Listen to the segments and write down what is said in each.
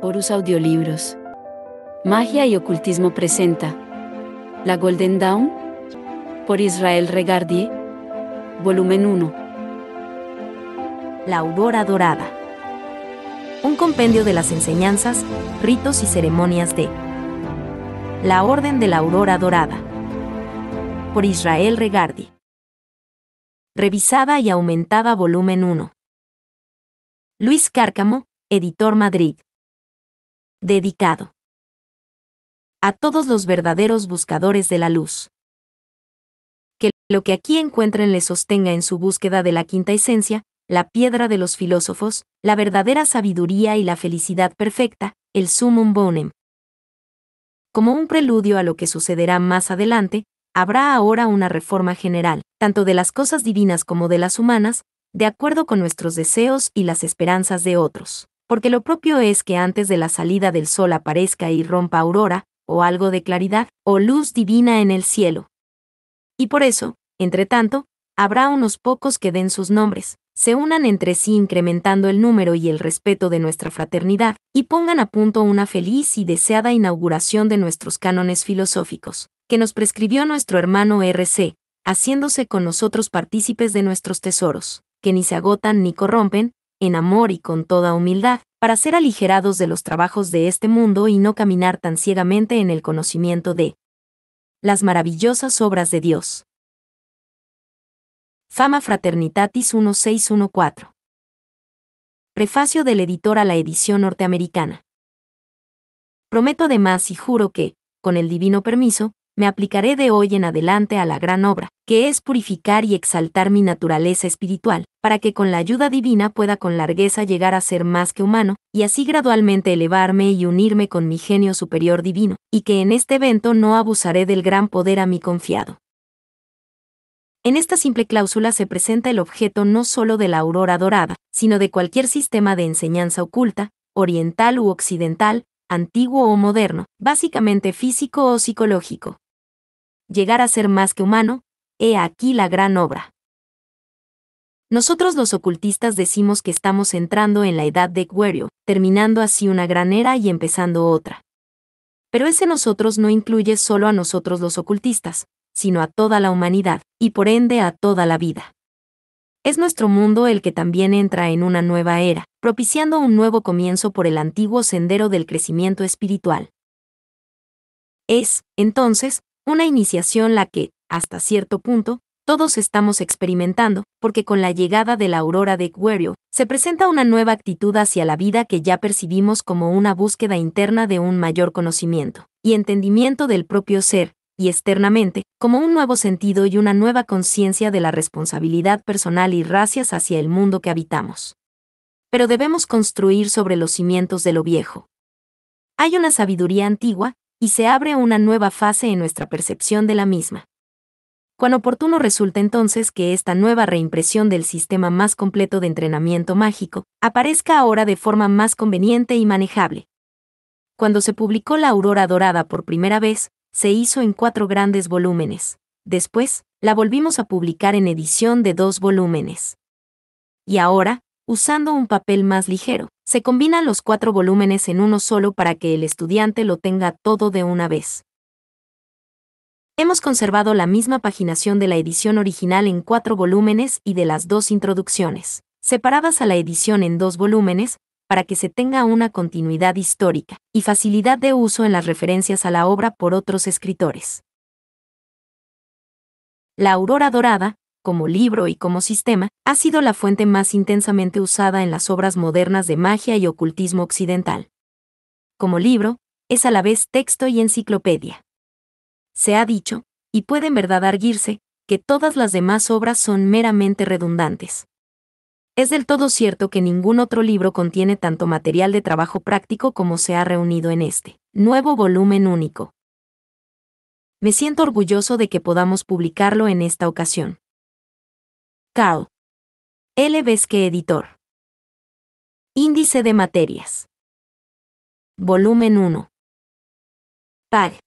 Porus Audiolibros. Magia y Ocultismo presenta La Golden Dawn por Israel Regardi. volumen 1. La Aurora Dorada. Un compendio de las enseñanzas, ritos y ceremonias de La Orden de la Aurora Dorada por Israel Regardi. Revisada y aumentada volumen 1. Luis Cárcamo, editor Madrid. Dedicado. A todos los verdaderos buscadores de la luz. Que lo que aquí encuentren les sostenga en su búsqueda de la quinta esencia, la piedra de los filósofos, la verdadera sabiduría y la felicidad perfecta, el sumum bonum. Como un preludio a lo que sucederá más adelante, habrá ahora una reforma general, tanto de las cosas divinas como de las humanas, de acuerdo con nuestros deseos y las esperanzas de otros porque lo propio es que antes de la salida del sol aparezca y rompa aurora, o algo de claridad, o luz divina en el cielo. Y por eso, entre tanto, habrá unos pocos que den sus nombres, se unan entre sí incrementando el número y el respeto de nuestra fraternidad, y pongan a punto una feliz y deseada inauguración de nuestros cánones filosóficos, que nos prescribió nuestro hermano RC, haciéndose con nosotros partícipes de nuestros tesoros, que ni se agotan ni corrompen, en amor y con toda humildad, para ser aligerados de los trabajos de este mundo y no caminar tan ciegamente en el conocimiento de las maravillosas obras de Dios. Fama Fraternitatis 1614. Prefacio del editor a la edición norteamericana. Prometo además y juro que, con el divino permiso, me aplicaré de hoy en adelante a la gran obra, que es purificar y exaltar mi naturaleza espiritual, para que con la ayuda divina pueda con largueza llegar a ser más que humano, y así gradualmente elevarme y unirme con mi genio superior divino, y que en este evento no abusaré del gran poder a mi confiado. En esta simple cláusula se presenta el objeto no solo de la aurora dorada, sino de cualquier sistema de enseñanza oculta, oriental u occidental, antiguo o moderno, básicamente físico o psicológico llegar a ser más que humano, he aquí la gran obra. Nosotros los ocultistas decimos que estamos entrando en la edad de Acuario, terminando así una gran era y empezando otra. Pero ese nosotros no incluye solo a nosotros los ocultistas, sino a toda la humanidad, y por ende a toda la vida. Es nuestro mundo el que también entra en una nueva era, propiciando un nuevo comienzo por el antiguo sendero del crecimiento espiritual. Es, entonces, una iniciación la que, hasta cierto punto, todos estamos experimentando, porque con la llegada de la aurora de Acuario, se presenta una nueva actitud hacia la vida que ya percibimos como una búsqueda interna de un mayor conocimiento y entendimiento del propio ser, y externamente, como un nuevo sentido y una nueva conciencia de la responsabilidad personal y racias hacia el mundo que habitamos. Pero debemos construir sobre los cimientos de lo viejo. Hay una sabiduría antigua, y se abre una nueva fase en nuestra percepción de la misma. Cuán oportuno resulta entonces que esta nueva reimpresión del sistema más completo de entrenamiento mágico aparezca ahora de forma más conveniente y manejable. Cuando se publicó La Aurora Dorada por primera vez, se hizo en cuatro grandes volúmenes. Después, la volvimos a publicar en edición de dos volúmenes. Y ahora, usando un papel más ligero. Se combinan los cuatro volúmenes en uno solo para que el estudiante lo tenga todo de una vez. Hemos conservado la misma paginación de la edición original en cuatro volúmenes y de las dos introducciones, separadas a la edición en dos volúmenes, para que se tenga una continuidad histórica y facilidad de uso en las referencias a la obra por otros escritores. La aurora dorada, como libro y como sistema, ha sido la fuente más intensamente usada en las obras modernas de magia y ocultismo occidental. Como libro, es a la vez texto y enciclopedia. Se ha dicho, y puede en verdad arguirse, que todas las demás obras son meramente redundantes. Es del todo cierto que ningún otro libro contiene tanto material de trabajo práctico como se ha reunido en este nuevo volumen único. Me siento orgulloso de que podamos publicarlo en esta ocasión. CAO. L. Besque Editor. Índice de materias. Volumen 1. Pag.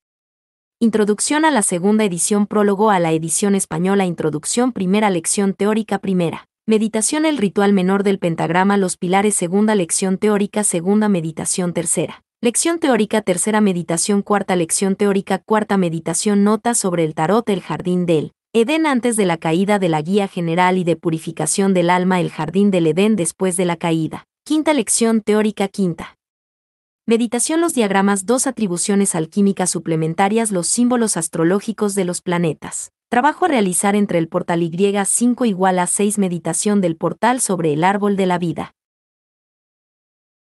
Introducción a la segunda edición Prólogo a la edición española Introducción Primera lección teórica Primera. Meditación El ritual menor del pentagrama Los pilares Segunda lección teórica Segunda meditación Tercera. Lección teórica Tercera meditación Cuarta lección teórica Cuarta meditación Nota sobre el tarot El jardín del Edén antes de la caída de la guía general y de purificación del alma el jardín del Edén después de la caída. Quinta lección teórica quinta. Meditación los diagramas dos atribuciones alquímicas suplementarias los símbolos astrológicos de los planetas. Trabajo a realizar entre el portal Y5 igual a 6 meditación del portal sobre el árbol de la vida.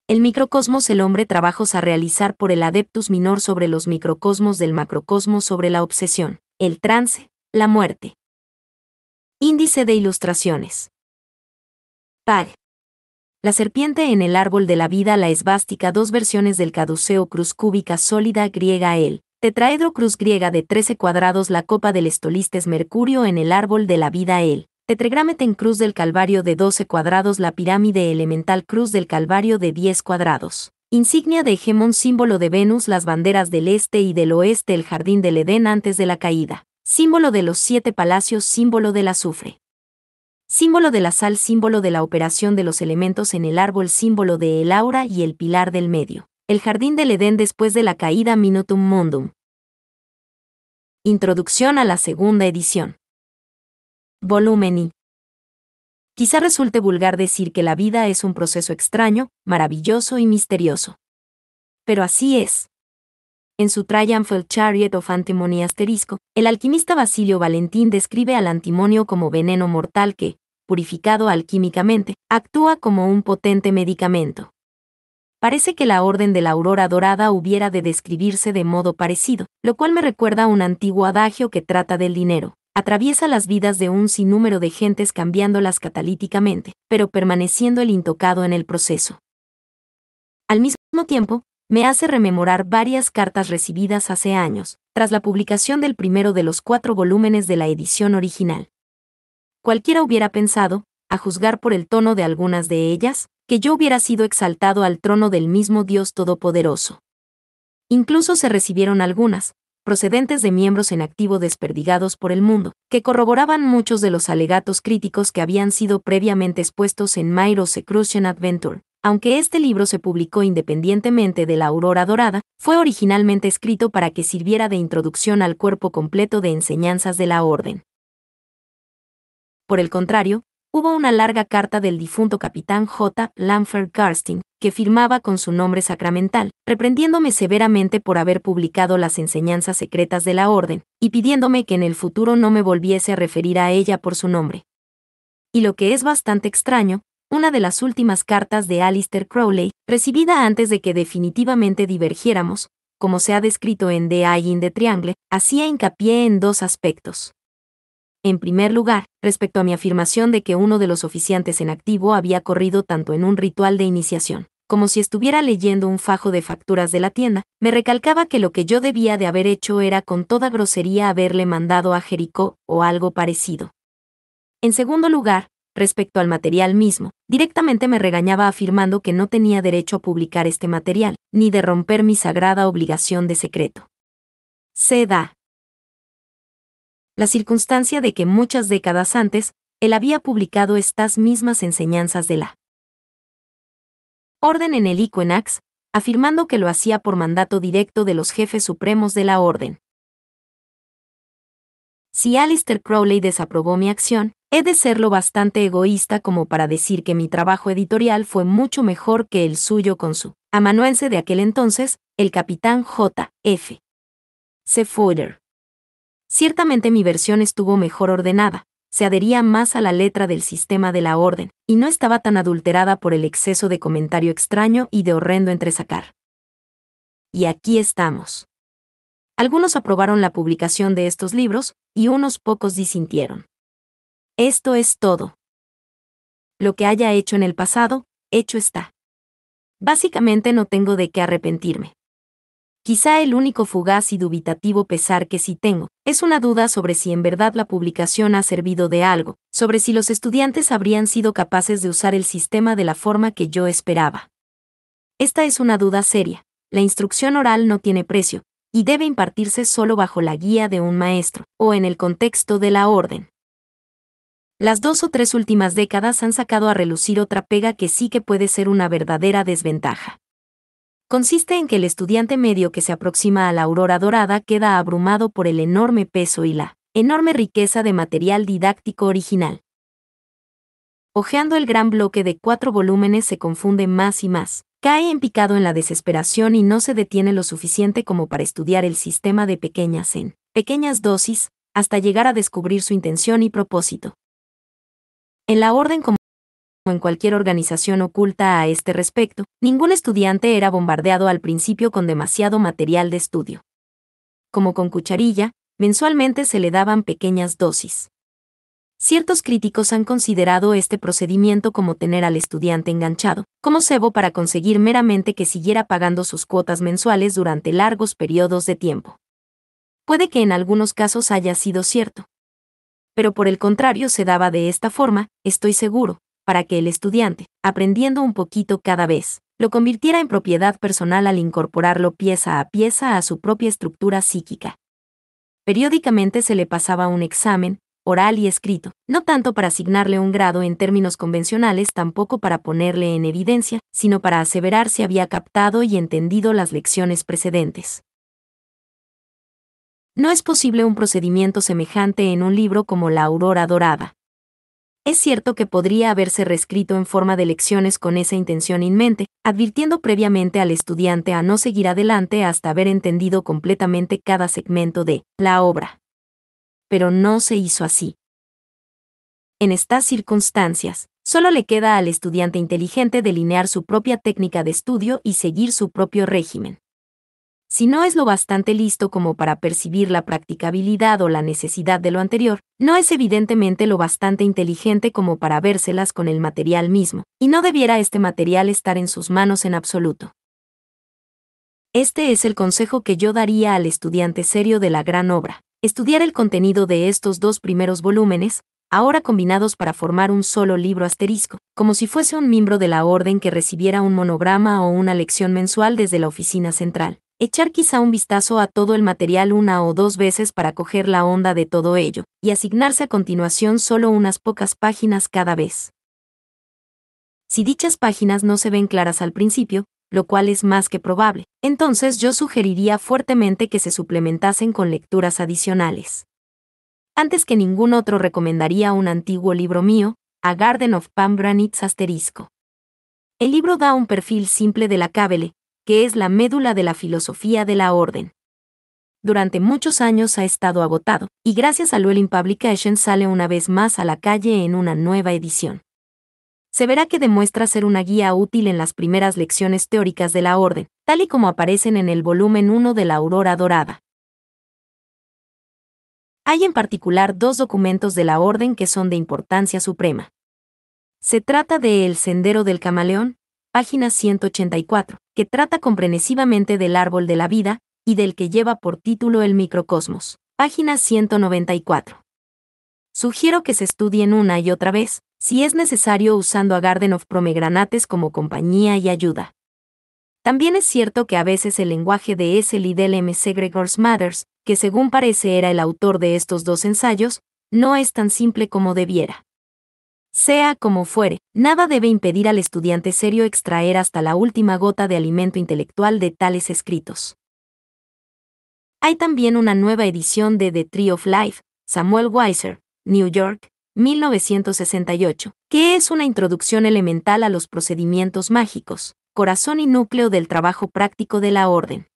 El microcosmos el hombre trabajos a realizar por el adeptus minor sobre los microcosmos del macrocosmos sobre la obsesión, el trance, la muerte. Índice de ilustraciones. Pag. La serpiente en el árbol de la vida, la esvástica, dos versiones del caduceo cruz cúbica sólida griega el, tetraedro cruz griega de 13 cuadrados, la copa del estolistes mercurio en el árbol de la vida el, en cruz del calvario de 12 cuadrados, la pirámide elemental cruz del calvario de 10 cuadrados. Insignia de Hegemón símbolo de Venus, las banderas del este y del oeste, el jardín del Edén antes de la caída símbolo de los siete palacios, símbolo del azufre. Símbolo de la sal, símbolo de la operación de los elementos en el árbol, símbolo de el aura y el pilar del medio. El jardín del Edén después de la caída Minutum Mundum. Introducción a la segunda edición. Volumen I. Quizá resulte vulgar decir que la vida es un proceso extraño, maravilloso y misterioso. Pero así es. En su Triumphal Chariot of Antimony asterisco, el alquimista Basilio Valentín describe al antimonio como veneno mortal que, purificado alquímicamente, actúa como un potente medicamento. Parece que la Orden de la Aurora Dorada hubiera de describirse de modo parecido, lo cual me recuerda a un antiguo adagio que trata del dinero. Atraviesa las vidas de un sinnúmero de gentes cambiándolas catalíticamente, pero permaneciendo el intocado en el proceso. Al mismo tiempo, me hace rememorar varias cartas recibidas hace años, tras la publicación del primero de los cuatro volúmenes de la edición original. Cualquiera hubiera pensado, a juzgar por el tono de algunas de ellas, que yo hubiera sido exaltado al trono del mismo Dios Todopoderoso. Incluso se recibieron algunas, procedentes de miembros en activo desperdigados por el mundo, que corroboraban muchos de los alegatos críticos que habían sido previamente expuestos en Myros Secrucian Adventure, aunque este libro se publicó independientemente de La Aurora Dorada, fue originalmente escrito para que sirviera de introducción al cuerpo completo de enseñanzas de la Orden. Por el contrario, hubo una larga carta del difunto capitán J. Lamford Garstin, que firmaba con su nombre sacramental, reprendiéndome severamente por haber publicado las enseñanzas secretas de la Orden, y pidiéndome que en el futuro no me volviese a referir a ella por su nombre. Y lo que es bastante extraño, una de las últimas cartas de Alistair Crowley, recibida antes de que definitivamente divergiéramos, como se ha descrito en The Eye in the Triangle, hacía hincapié en dos aspectos. En primer lugar, respecto a mi afirmación de que uno de los oficiantes en activo había corrido tanto en un ritual de iniciación, como si estuviera leyendo un fajo de facturas de la tienda, me recalcaba que lo que yo debía de haber hecho era con toda grosería haberle mandado a Jericó o algo parecido. En segundo lugar, respecto al material mismo. Directamente me regañaba afirmando que no tenía derecho a publicar este material, ni de romper mi sagrada obligación de secreto. Se da. La circunstancia de que muchas décadas antes, él había publicado estas mismas enseñanzas de la Orden en el Iquenax, afirmando que lo hacía por mandato directo de los jefes supremos de la Orden. Si Alistair Crowley desaprobó mi acción, He de serlo bastante egoísta como para decir que mi trabajo editorial fue mucho mejor que el suyo con su amanuense de aquel entonces, el capitán J. F. Ciertamente mi versión estuvo mejor ordenada, se adhería más a la letra del sistema de la orden, y no estaba tan adulterada por el exceso de comentario extraño y de horrendo entresacar. Y aquí estamos. Algunos aprobaron la publicación de estos libros, y unos pocos disintieron. Esto es todo. Lo que haya hecho en el pasado, hecho está. Básicamente no tengo de qué arrepentirme. Quizá el único fugaz y dubitativo pesar que sí tengo es una duda sobre si en verdad la publicación ha servido de algo, sobre si los estudiantes habrían sido capaces de usar el sistema de la forma que yo esperaba. Esta es una duda seria. La instrucción oral no tiene precio, y debe impartirse solo bajo la guía de un maestro, o en el contexto de la orden. Las dos o tres últimas décadas han sacado a relucir otra pega que sí que puede ser una verdadera desventaja. Consiste en que el estudiante medio que se aproxima a la aurora dorada queda abrumado por el enorme peso y la enorme riqueza de material didáctico original. Ojeando el gran bloque de cuatro volúmenes se confunde más y más, cae en picado en la desesperación y no se detiene lo suficiente como para estudiar el sistema de pequeñas en pequeñas dosis, hasta llegar a descubrir su intención y propósito. En la orden como en cualquier organización oculta a este respecto, ningún estudiante era bombardeado al principio con demasiado material de estudio. Como con cucharilla, mensualmente se le daban pequeñas dosis. Ciertos críticos han considerado este procedimiento como tener al estudiante enganchado, como cebo para conseguir meramente que siguiera pagando sus cuotas mensuales durante largos periodos de tiempo. Puede que en algunos casos haya sido cierto, pero por el contrario se daba de esta forma, estoy seguro, para que el estudiante, aprendiendo un poquito cada vez, lo convirtiera en propiedad personal al incorporarlo pieza a pieza a su propia estructura psíquica. Periódicamente se le pasaba un examen, oral y escrito, no tanto para asignarle un grado en términos convencionales, tampoco para ponerle en evidencia, sino para aseverar si había captado y entendido las lecciones precedentes. No es posible un procedimiento semejante en un libro como La Aurora Dorada. Es cierto que podría haberse reescrito en forma de lecciones con esa intención en mente, advirtiendo previamente al estudiante a no seguir adelante hasta haber entendido completamente cada segmento de la obra. Pero no se hizo así. En estas circunstancias, solo le queda al estudiante inteligente delinear su propia técnica de estudio y seguir su propio régimen si no es lo bastante listo como para percibir la practicabilidad o la necesidad de lo anterior, no es evidentemente lo bastante inteligente como para vérselas con el material mismo, y no debiera este material estar en sus manos en absoluto. Este es el consejo que yo daría al estudiante serio de la gran obra, estudiar el contenido de estos dos primeros volúmenes, ahora combinados para formar un solo libro asterisco, como si fuese un miembro de la orden que recibiera un monograma o una lección mensual desde la oficina central echar quizá un vistazo a todo el material una o dos veces para coger la onda de todo ello, y asignarse a continuación solo unas pocas páginas cada vez. Si dichas páginas no se ven claras al principio, lo cual es más que probable, entonces yo sugeriría fuertemente que se suplementasen con lecturas adicionales. Antes que ningún otro recomendaría un antiguo libro mío, A Garden of Pambranitz asterisco. El libro da un perfil simple de la cábele, que es la médula de la filosofía de la orden. Durante muchos años ha estado agotado, y gracias a Luelin Publication sale una vez más a la calle en una nueva edición. Se verá que demuestra ser una guía útil en las primeras lecciones teóricas de la orden, tal y como aparecen en el volumen 1 de la Aurora Dorada. Hay en particular dos documentos de la orden que son de importancia suprema. Se trata de El Sendero del Camaleón, página 184, que trata comprensivamente del árbol de la vida, y del que lleva por título El microcosmos, página 194. Sugiero que se estudien una y otra vez, si es necesario usando a Garden of Promegranates como compañía y ayuda. También es cierto que a veces el lenguaje de S. y M. M. Gregor's Matters, que según parece era el autor de estos dos ensayos, no es tan simple como debiera. Sea como fuere, nada debe impedir al estudiante serio extraer hasta la última gota de alimento intelectual de tales escritos. Hay también una nueva edición de The Tree of Life, Samuel Weiser, New York, 1968, que es una introducción elemental a los procedimientos mágicos, corazón y núcleo del trabajo práctico de la orden.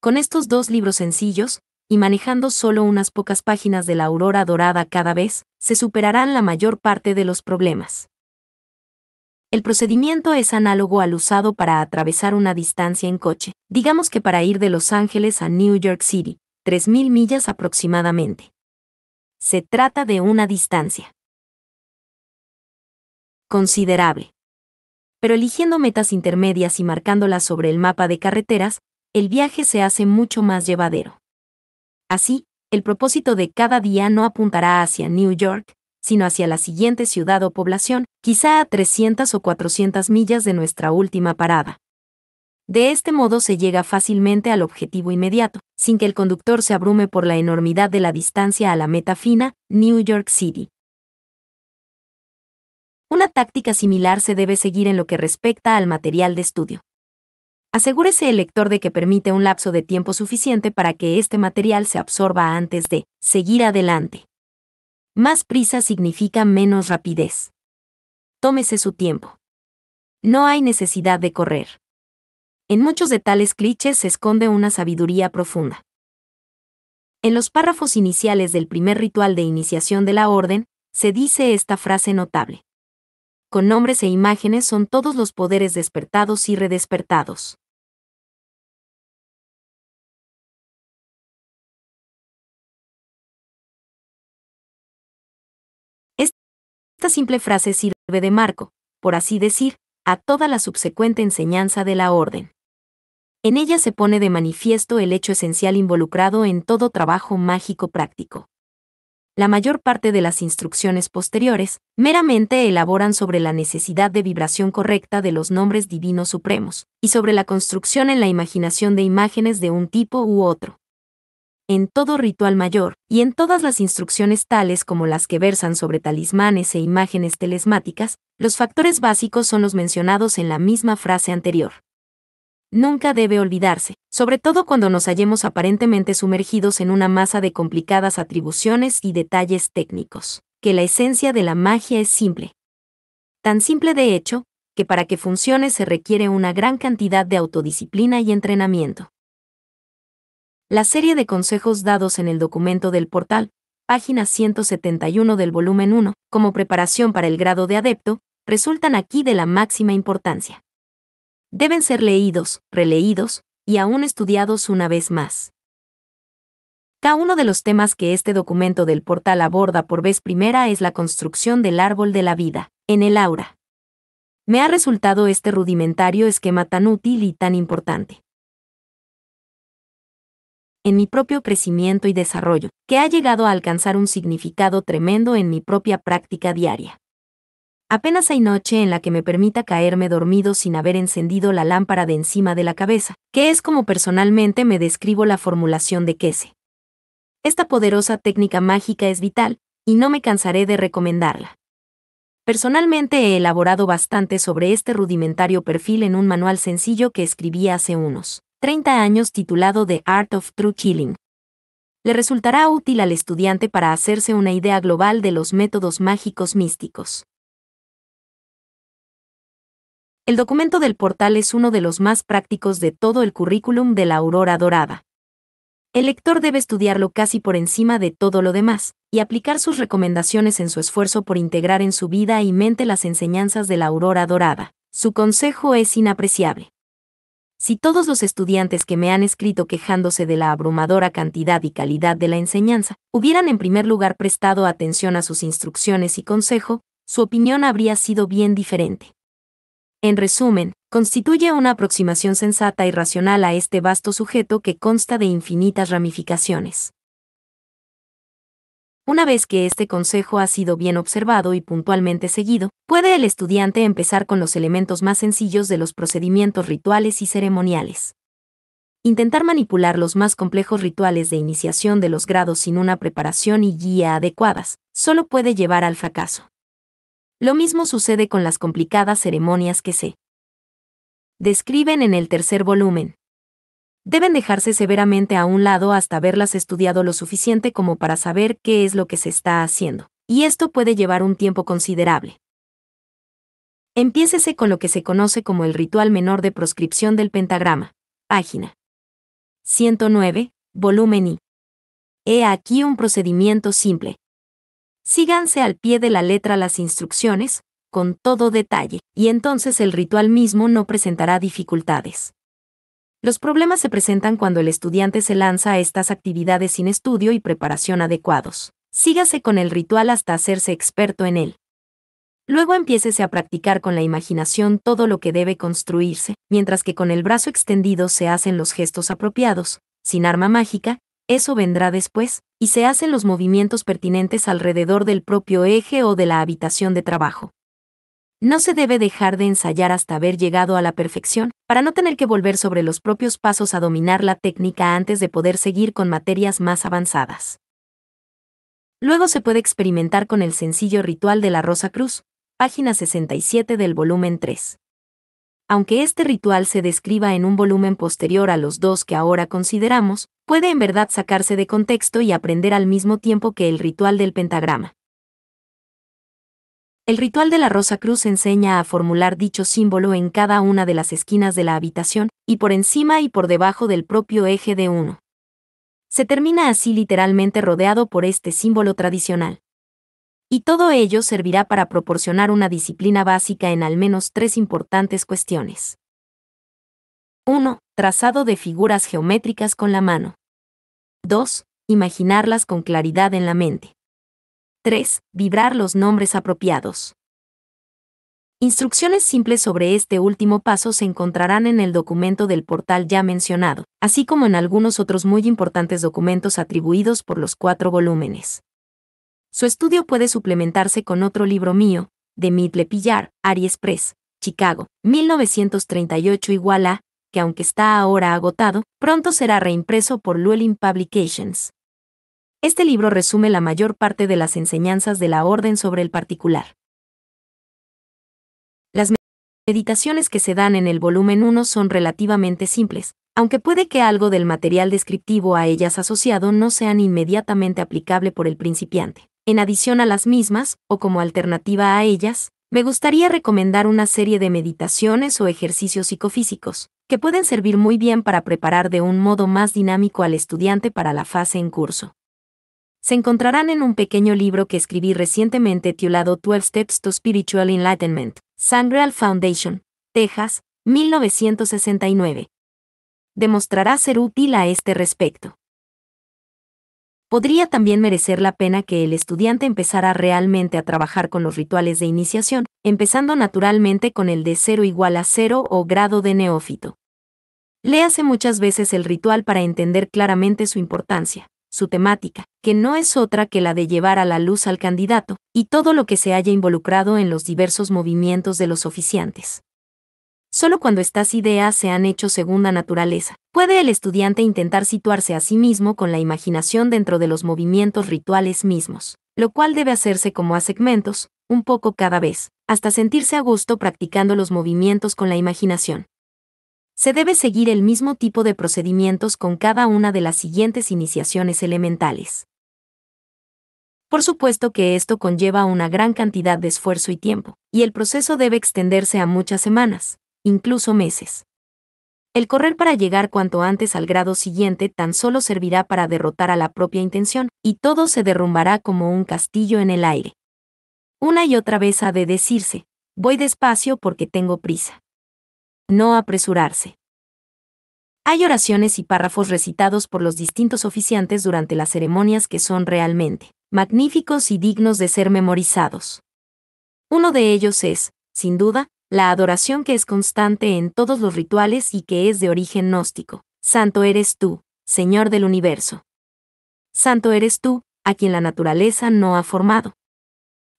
Con estos dos libros sencillos, y manejando solo unas pocas páginas de la aurora dorada cada vez, se superarán la mayor parte de los problemas. El procedimiento es análogo al usado para atravesar una distancia en coche, digamos que para ir de Los Ángeles a New York City, 3.000 millas aproximadamente. Se trata de una distancia considerable. Pero eligiendo metas intermedias y marcándolas sobre el mapa de carreteras, el viaje se hace mucho más llevadero. Así, el propósito de cada día no apuntará hacia New York, sino hacia la siguiente ciudad o población, quizá a 300 o 400 millas de nuestra última parada. De este modo se llega fácilmente al objetivo inmediato, sin que el conductor se abrume por la enormidad de la distancia a la meta fina, New York City. Una táctica similar se debe seguir en lo que respecta al material de estudio. Asegúrese el lector de que permite un lapso de tiempo suficiente para que este material se absorba antes de seguir adelante. Más prisa significa menos rapidez. Tómese su tiempo. No hay necesidad de correr. En muchos de tales clichés se esconde una sabiduría profunda. En los párrafos iniciales del primer ritual de iniciación de la orden, se dice esta frase notable. Con nombres e imágenes son todos los poderes despertados y redespertados. Esta simple frase sirve de marco, por así decir, a toda la subsecuente enseñanza de la orden. En ella se pone de manifiesto el hecho esencial involucrado en todo trabajo mágico práctico. La mayor parte de las instrucciones posteriores meramente elaboran sobre la necesidad de vibración correcta de los nombres divinos supremos, y sobre la construcción en la imaginación de imágenes de un tipo u otro, en todo ritual mayor, y en todas las instrucciones tales como las que versan sobre talismanes e imágenes telesmáticas, los factores básicos son los mencionados en la misma frase anterior. Nunca debe olvidarse, sobre todo cuando nos hallemos aparentemente sumergidos en una masa de complicadas atribuciones y detalles técnicos, que la esencia de la magia es simple. Tan simple de hecho, que para que funcione se requiere una gran cantidad de autodisciplina y entrenamiento. La serie de consejos dados en el documento del portal, página 171 del volumen 1, como preparación para el grado de adepto, resultan aquí de la máxima importancia. Deben ser leídos, releídos, y aún estudiados una vez más. Cada uno de los temas que este documento del portal aborda por vez primera es la construcción del árbol de la vida, en el aura. Me ha resultado este rudimentario esquema tan útil y tan importante en mi propio crecimiento y desarrollo, que ha llegado a alcanzar un significado tremendo en mi propia práctica diaria. Apenas hay noche en la que me permita caerme dormido sin haber encendido la lámpara de encima de la cabeza, que es como personalmente me describo la formulación de Kese. Esta poderosa técnica mágica es vital, y no me cansaré de recomendarla. Personalmente he elaborado bastante sobre este rudimentario perfil en un manual sencillo que escribí hace unos 30 años titulado The Art of True Killing. Le resultará útil al estudiante para hacerse una idea global de los métodos mágicos místicos. El documento del portal es uno de los más prácticos de todo el currículum de la Aurora Dorada. El lector debe estudiarlo casi por encima de todo lo demás, y aplicar sus recomendaciones en su esfuerzo por integrar en su vida y mente las enseñanzas de la Aurora Dorada. Su consejo es inapreciable. Si todos los estudiantes que me han escrito quejándose de la abrumadora cantidad y calidad de la enseñanza hubieran en primer lugar prestado atención a sus instrucciones y consejo, su opinión habría sido bien diferente. En resumen, constituye una aproximación sensata y racional a este vasto sujeto que consta de infinitas ramificaciones. Una vez que este consejo ha sido bien observado y puntualmente seguido, puede el estudiante empezar con los elementos más sencillos de los procedimientos rituales y ceremoniales. Intentar manipular los más complejos rituales de iniciación de los grados sin una preparación y guía adecuadas solo puede llevar al fracaso. Lo mismo sucede con las complicadas ceremonias que se describen en el tercer volumen deben dejarse severamente a un lado hasta haberlas estudiado lo suficiente como para saber qué es lo que se está haciendo, y esto puede llevar un tiempo considerable. Empiécese con lo que se conoce como el ritual menor de proscripción del pentagrama. Página 109, volumen I. He aquí un procedimiento simple. Síganse al pie de la letra las instrucciones, con todo detalle, y entonces el ritual mismo no presentará dificultades. Los problemas se presentan cuando el estudiante se lanza a estas actividades sin estudio y preparación adecuados. Sígase con el ritual hasta hacerse experto en él. Luego empiécese a practicar con la imaginación todo lo que debe construirse, mientras que con el brazo extendido se hacen los gestos apropiados, sin arma mágica, eso vendrá después, y se hacen los movimientos pertinentes alrededor del propio eje o de la habitación de trabajo. No se debe dejar de ensayar hasta haber llegado a la perfección, para no tener que volver sobre los propios pasos a dominar la técnica antes de poder seguir con materias más avanzadas. Luego se puede experimentar con el sencillo ritual de la Rosa Cruz, página 67 del volumen 3. Aunque este ritual se describa en un volumen posterior a los dos que ahora consideramos, puede en verdad sacarse de contexto y aprender al mismo tiempo que el ritual del pentagrama. El ritual de la Rosa Cruz enseña a formular dicho símbolo en cada una de las esquinas de la habitación, y por encima y por debajo del propio eje de uno. Se termina así literalmente rodeado por este símbolo tradicional. Y todo ello servirá para proporcionar una disciplina básica en al menos tres importantes cuestiones. 1. Trazado de figuras geométricas con la mano. 2. Imaginarlas con claridad en la mente. 3. Vibrar los nombres apropiados. Instrucciones simples sobre este último paso se encontrarán en el documento del portal ya mencionado, así como en algunos otros muy importantes documentos atribuidos por los cuatro volúmenes. Su estudio puede suplementarse con otro libro mío, de Midle Pillar, Aries Press, Chicago, 1938 igual a, que aunque está ahora agotado, pronto será reimpreso por Llewellyn Publications. Este libro resume la mayor parte de las enseñanzas de la orden sobre el particular. Las meditaciones que se dan en el volumen 1 son relativamente simples, aunque puede que algo del material descriptivo a ellas asociado no sean inmediatamente aplicable por el principiante. En adición a las mismas, o como alternativa a ellas, me gustaría recomendar una serie de meditaciones o ejercicios psicofísicos, que pueden servir muy bien para preparar de un modo más dinámico al estudiante para la fase en curso se encontrarán en un pequeño libro que escribí recientemente titulado 12 Steps to Spiritual Enlightenment, Sangreal Foundation, Texas, 1969. Demostrará ser útil a este respecto. Podría también merecer la pena que el estudiante empezara realmente a trabajar con los rituales de iniciación, empezando naturalmente con el de cero igual a cero o grado de neófito. Léase muchas veces el ritual para entender claramente su importancia su temática, que no es otra que la de llevar a la luz al candidato, y todo lo que se haya involucrado en los diversos movimientos de los oficiantes. Solo cuando estas ideas se han hecho segunda naturaleza, puede el estudiante intentar situarse a sí mismo con la imaginación dentro de los movimientos rituales mismos, lo cual debe hacerse como a segmentos, un poco cada vez, hasta sentirse a gusto practicando los movimientos con la imaginación se debe seguir el mismo tipo de procedimientos con cada una de las siguientes iniciaciones elementales. Por supuesto que esto conlleva una gran cantidad de esfuerzo y tiempo, y el proceso debe extenderse a muchas semanas, incluso meses. El correr para llegar cuanto antes al grado siguiente tan solo servirá para derrotar a la propia intención, y todo se derrumbará como un castillo en el aire. Una y otra vez ha de decirse, voy despacio porque tengo prisa no apresurarse. Hay oraciones y párrafos recitados por los distintos oficiantes durante las ceremonias que son realmente magníficos y dignos de ser memorizados. Uno de ellos es, sin duda, la adoración que es constante en todos los rituales y que es de origen gnóstico. Santo eres tú, Señor del universo. Santo eres tú, a quien la naturaleza no ha formado.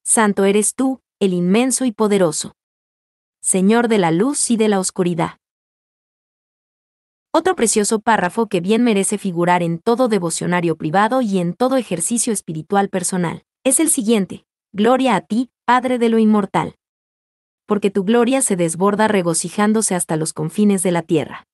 Santo eres tú, el inmenso y poderoso. Señor de la luz y de la oscuridad. Otro precioso párrafo que bien merece figurar en todo devocionario privado y en todo ejercicio espiritual personal, es el siguiente. Gloria a ti, Padre de lo inmortal. Porque tu gloria se desborda regocijándose hasta los confines de la tierra.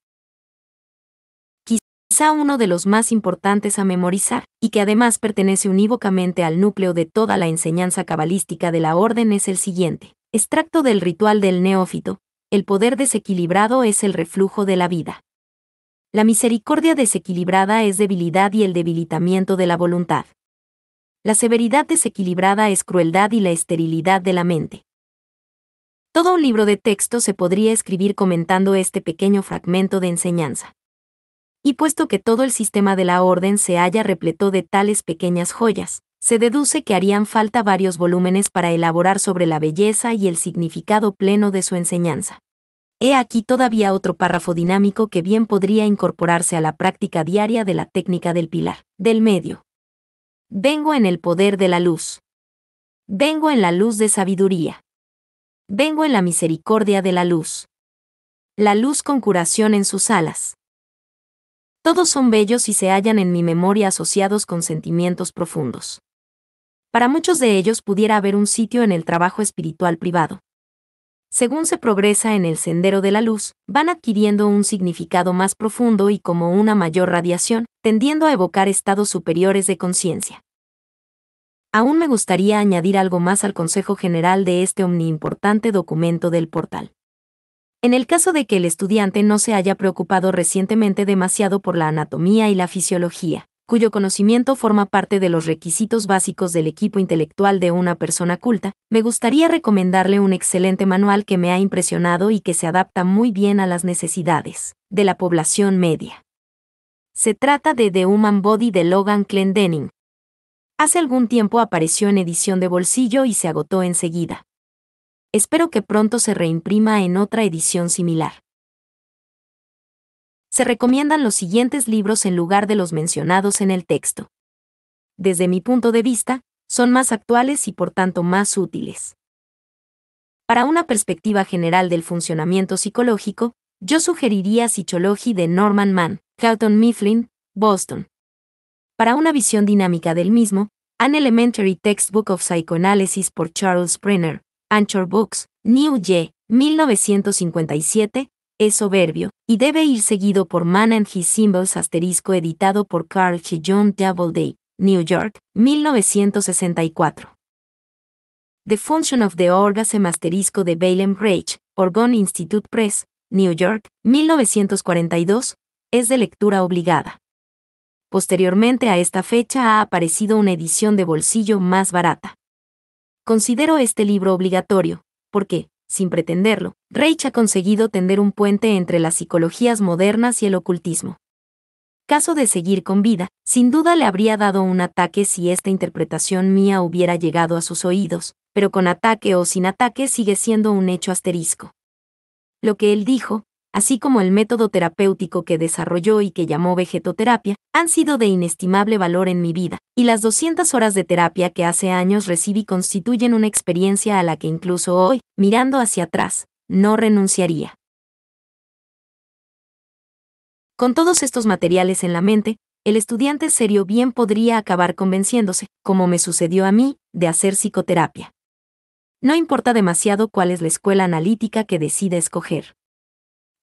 Quizá uno de los más importantes a memorizar, y que además pertenece unívocamente al núcleo de toda la enseñanza cabalística de la orden es el siguiente. Extracto del ritual del neófito. El poder desequilibrado es el reflujo de la vida. La misericordia desequilibrada es debilidad y el debilitamiento de la voluntad. La severidad desequilibrada es crueldad y la esterilidad de la mente. Todo un libro de texto se podría escribir comentando este pequeño fragmento de enseñanza. Y puesto que todo el sistema de la orden se halla repleto de tales pequeñas joyas, se deduce que harían falta varios volúmenes para elaborar sobre la belleza y el significado pleno de su enseñanza. He aquí todavía otro párrafo dinámico que bien podría incorporarse a la práctica diaria de la técnica del pilar, del medio. Vengo en el poder de la luz. Vengo en la luz de sabiduría. Vengo en la misericordia de la luz. La luz con curación en sus alas. Todos son bellos y se hallan en mi memoria asociados con sentimientos profundos. Para muchos de ellos pudiera haber un sitio en el trabajo espiritual privado. Según se progresa en el sendero de la luz, van adquiriendo un significado más profundo y como una mayor radiación, tendiendo a evocar estados superiores de conciencia. Aún me gustaría añadir algo más al consejo general de este omniimportante documento del portal. En el caso de que el estudiante no se haya preocupado recientemente demasiado por la anatomía y la fisiología, cuyo conocimiento forma parte de los requisitos básicos del equipo intelectual de una persona culta, me gustaría recomendarle un excelente manual que me ha impresionado y que se adapta muy bien a las necesidades de la población media. Se trata de The Human Body de Logan Clendenning. Hace algún tiempo apareció en edición de bolsillo y se agotó enseguida. Espero que pronto se reimprima en otra edición similar se recomiendan los siguientes libros en lugar de los mencionados en el texto. Desde mi punto de vista, son más actuales y por tanto más útiles. Para una perspectiva general del funcionamiento psicológico, yo sugeriría Psychology de Norman Mann, Houghton Mifflin, Boston. Para una visión dinámica del mismo, An Elementary Textbook of Psychoanalysis por Charles Brenner, Anchor Books, New Ye, 1957, es soberbio, y debe ir seguido por Man and His Symbols asterisco editado por Carl G. Doubleday, New York, 1964. The Function of the Orgasm asterisco de Balen Rage, Orgon Institute Press, New York, 1942, es de lectura obligada. Posteriormente a esta fecha ha aparecido una edición de bolsillo más barata. Considero este libro obligatorio, porque, sin pretenderlo, Reich ha conseguido tender un puente entre las psicologías modernas y el ocultismo. Caso de seguir con vida, sin duda le habría dado un ataque si esta interpretación mía hubiera llegado a sus oídos, pero con ataque o sin ataque sigue siendo un hecho asterisco. Lo que él dijo, así como el método terapéutico que desarrolló y que llamó vegetoterapia, han sido de inestimable valor en mi vida, y las 200 horas de terapia que hace años recibí constituyen una experiencia a la que incluso hoy, mirando hacia atrás, no renunciaría. Con todos estos materiales en la mente, el estudiante serio bien podría acabar convenciéndose, como me sucedió a mí, de hacer psicoterapia. No importa demasiado cuál es la escuela analítica que decida escoger.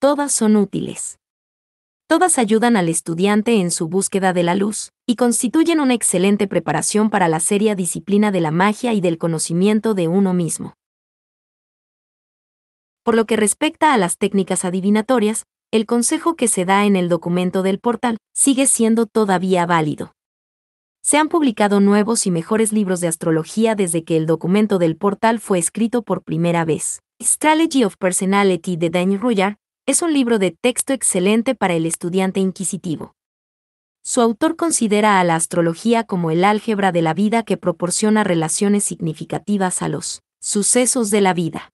Todas son útiles. Todas ayudan al estudiante en su búsqueda de la luz, y constituyen una excelente preparación para la seria disciplina de la magia y del conocimiento de uno mismo. Por lo que respecta a las técnicas adivinatorias, el consejo que se da en el documento del portal sigue siendo todavía válido. Se han publicado nuevos y mejores libros de astrología desde que el documento del portal fue escrito por primera vez. Strategy of Personality de Daniel Ruyard es un libro de texto excelente para el estudiante inquisitivo. Su autor considera a la astrología como el álgebra de la vida que proporciona relaciones significativas a los sucesos de la vida.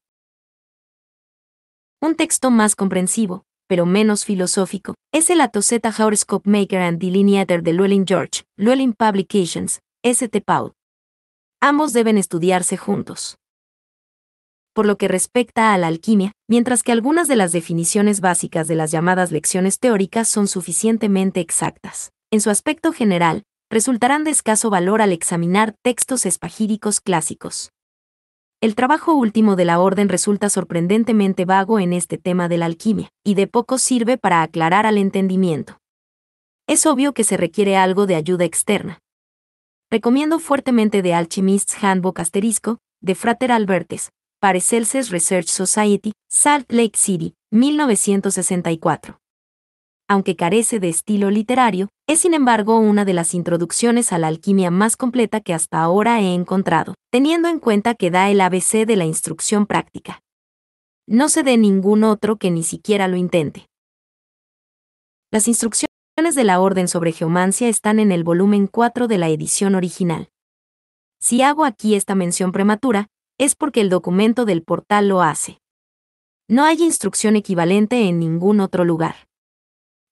Un texto más comprensivo, pero menos filosófico, es el Atoseta Horoscope Maker and Delineator de Llewellyn George, Llewellyn Publications, St. Paul. Ambos deben estudiarse juntos por lo que respecta a la alquimia, mientras que algunas de las definiciones básicas de las llamadas lecciones teóricas son suficientemente exactas. En su aspecto general, resultarán de escaso valor al examinar textos espagíricos clásicos. El trabajo último de la orden resulta sorprendentemente vago en este tema de la alquimia, y de poco sirve para aclarar al entendimiento. Es obvio que se requiere algo de ayuda externa. Recomiendo fuertemente The Alchemist's Handbook Asterisco, de Frater Albertes, Paracelsus Research Society, Salt Lake City, 1964. Aunque carece de estilo literario, es sin embargo una de las introducciones a la alquimia más completa que hasta ahora he encontrado, teniendo en cuenta que da el ABC de la instrucción práctica. No se dé ningún otro que ni siquiera lo intente. Las instrucciones de la Orden sobre Geomancia están en el volumen 4 de la edición original. Si hago aquí esta mención prematura, es porque el documento del portal lo hace. No hay instrucción equivalente en ningún otro lugar.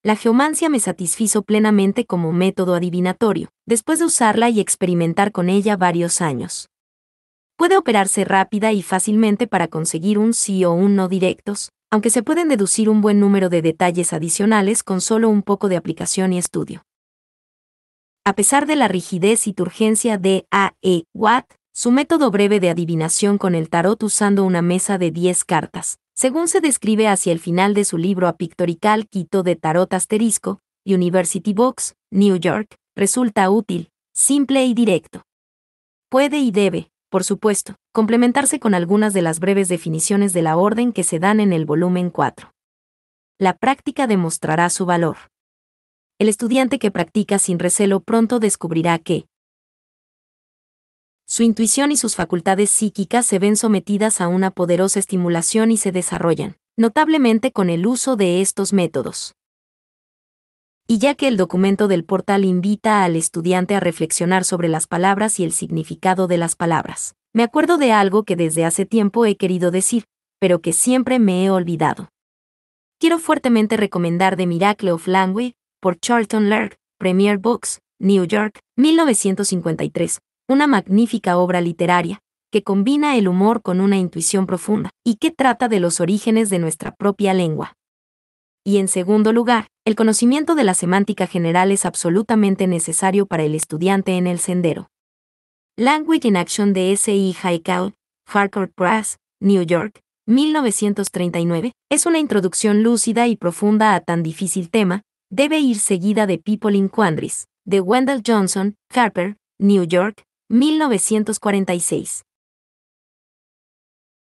La geomancia me satisfizo plenamente como método adivinatorio, después de usarla y experimentar con ella varios años. Puede operarse rápida y fácilmente para conseguir un sí o un no directos, aunque se pueden deducir un buen número de detalles adicionales con solo un poco de aplicación y estudio. A pesar de la rigidez y turgencia de AEWAT, su método breve de adivinación con el tarot usando una mesa de 10 cartas, según se describe hacia el final de su libro A Quito de Tarot Asterisco, University Books, New York, resulta útil, simple y directo. Puede y debe, por supuesto, complementarse con algunas de las breves definiciones de la orden que se dan en el volumen 4. La práctica demostrará su valor. El estudiante que practica sin recelo pronto descubrirá que, su intuición y sus facultades psíquicas se ven sometidas a una poderosa estimulación y se desarrollan, notablemente con el uso de estos métodos. Y ya que el documento del portal invita al estudiante a reflexionar sobre las palabras y el significado de las palabras, me acuerdo de algo que desde hace tiempo he querido decir, pero que siempre me he olvidado. Quiero fuertemente recomendar The Miracle of Language, por Charlton Lurg, Premier Books, New York, 1953, una magnífica obra literaria, que combina el humor con una intuición profunda, y que trata de los orígenes de nuestra propia lengua. Y en segundo lugar, el conocimiento de la semántica general es absolutamente necesario para el estudiante en el sendero. Language in Action de S.I. Haikal, Harcourt Press, New York, 1939, es una introducción lúcida y profunda a tan difícil tema, debe ir seguida de People in Quandries, de Wendell Johnson, Harper, New York, 1946.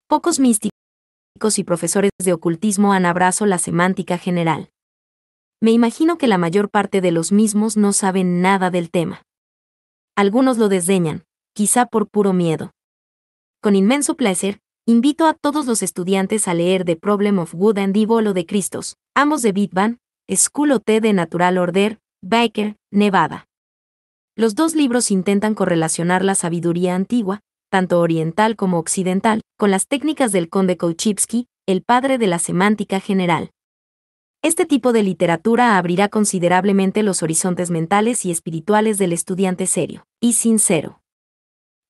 Pocos místicos y profesores de ocultismo han abrazo la semántica general. Me imagino que la mayor parte de los mismos no saben nada del tema. Algunos lo desdeñan, quizá por puro miedo. Con inmenso placer, invito a todos los estudiantes a leer The Problem of Good and Evil o de Cristos, ambos de Bitvan, School T de Natural Order, Baker, Nevada. Los dos libros intentan correlacionar la sabiduría antigua, tanto oriental como occidental, con las técnicas del conde Kochivsky, el padre de la semántica general. Este tipo de literatura abrirá considerablemente los horizontes mentales y espirituales del estudiante serio y sincero.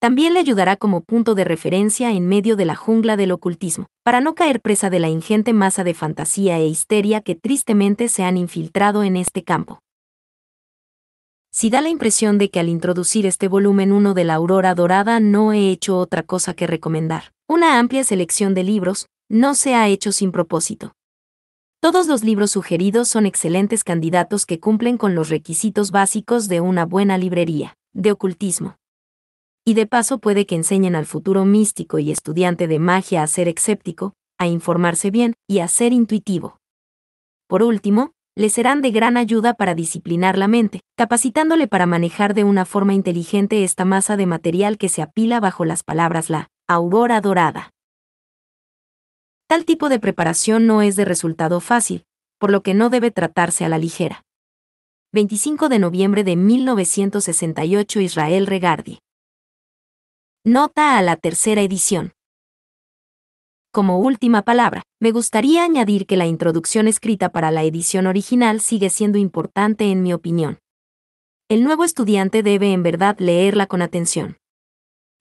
También le ayudará como punto de referencia en medio de la jungla del ocultismo, para no caer presa de la ingente masa de fantasía e histeria que tristemente se han infiltrado en este campo si da la impresión de que al introducir este volumen 1 de la Aurora Dorada no he hecho otra cosa que recomendar. Una amplia selección de libros no se ha hecho sin propósito. Todos los libros sugeridos son excelentes candidatos que cumplen con los requisitos básicos de una buena librería, de ocultismo. Y de paso puede que enseñen al futuro místico y estudiante de magia a ser escéptico, a informarse bien y a ser intuitivo. Por último, le serán de gran ayuda para disciplinar la mente, capacitándole para manejar de una forma inteligente esta masa de material que se apila bajo las palabras la aurora dorada. Tal tipo de preparación no es de resultado fácil, por lo que no debe tratarse a la ligera. 25 de noviembre de 1968 Israel Regardi. Nota a la tercera edición. Como última palabra, me gustaría añadir que la introducción escrita para la edición original sigue siendo importante en mi opinión. El nuevo estudiante debe en verdad leerla con atención.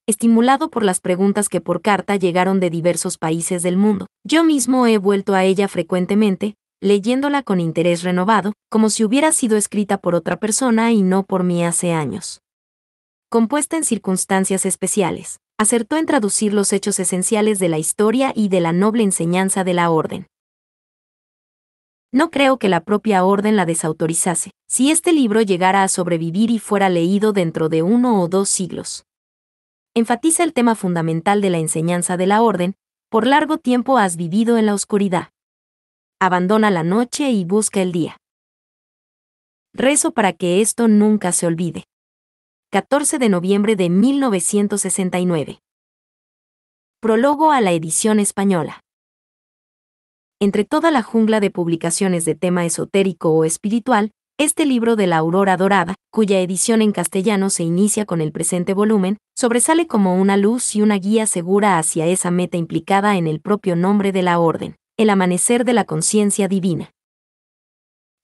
Estimulado por las preguntas que por carta llegaron de diversos países del mundo, yo mismo he vuelto a ella frecuentemente, leyéndola con interés renovado, como si hubiera sido escrita por otra persona y no por mí hace años. Compuesta en circunstancias especiales, acertó en traducir los hechos esenciales de la historia y de la noble enseñanza de la orden. No creo que la propia orden la desautorizase, si este libro llegara a sobrevivir y fuera leído dentro de uno o dos siglos. Enfatiza el tema fundamental de la enseñanza de la orden, por largo tiempo has vivido en la oscuridad. Abandona la noche y busca el día. Rezo para que esto nunca se olvide. 14 de noviembre de 1969. Prólogo a la edición española. Entre toda la jungla de publicaciones de tema esotérico o espiritual, este libro de la Aurora Dorada, cuya edición en castellano se inicia con el presente volumen, sobresale como una luz y una guía segura hacia esa meta implicada en el propio nombre de la Orden, el amanecer de la conciencia divina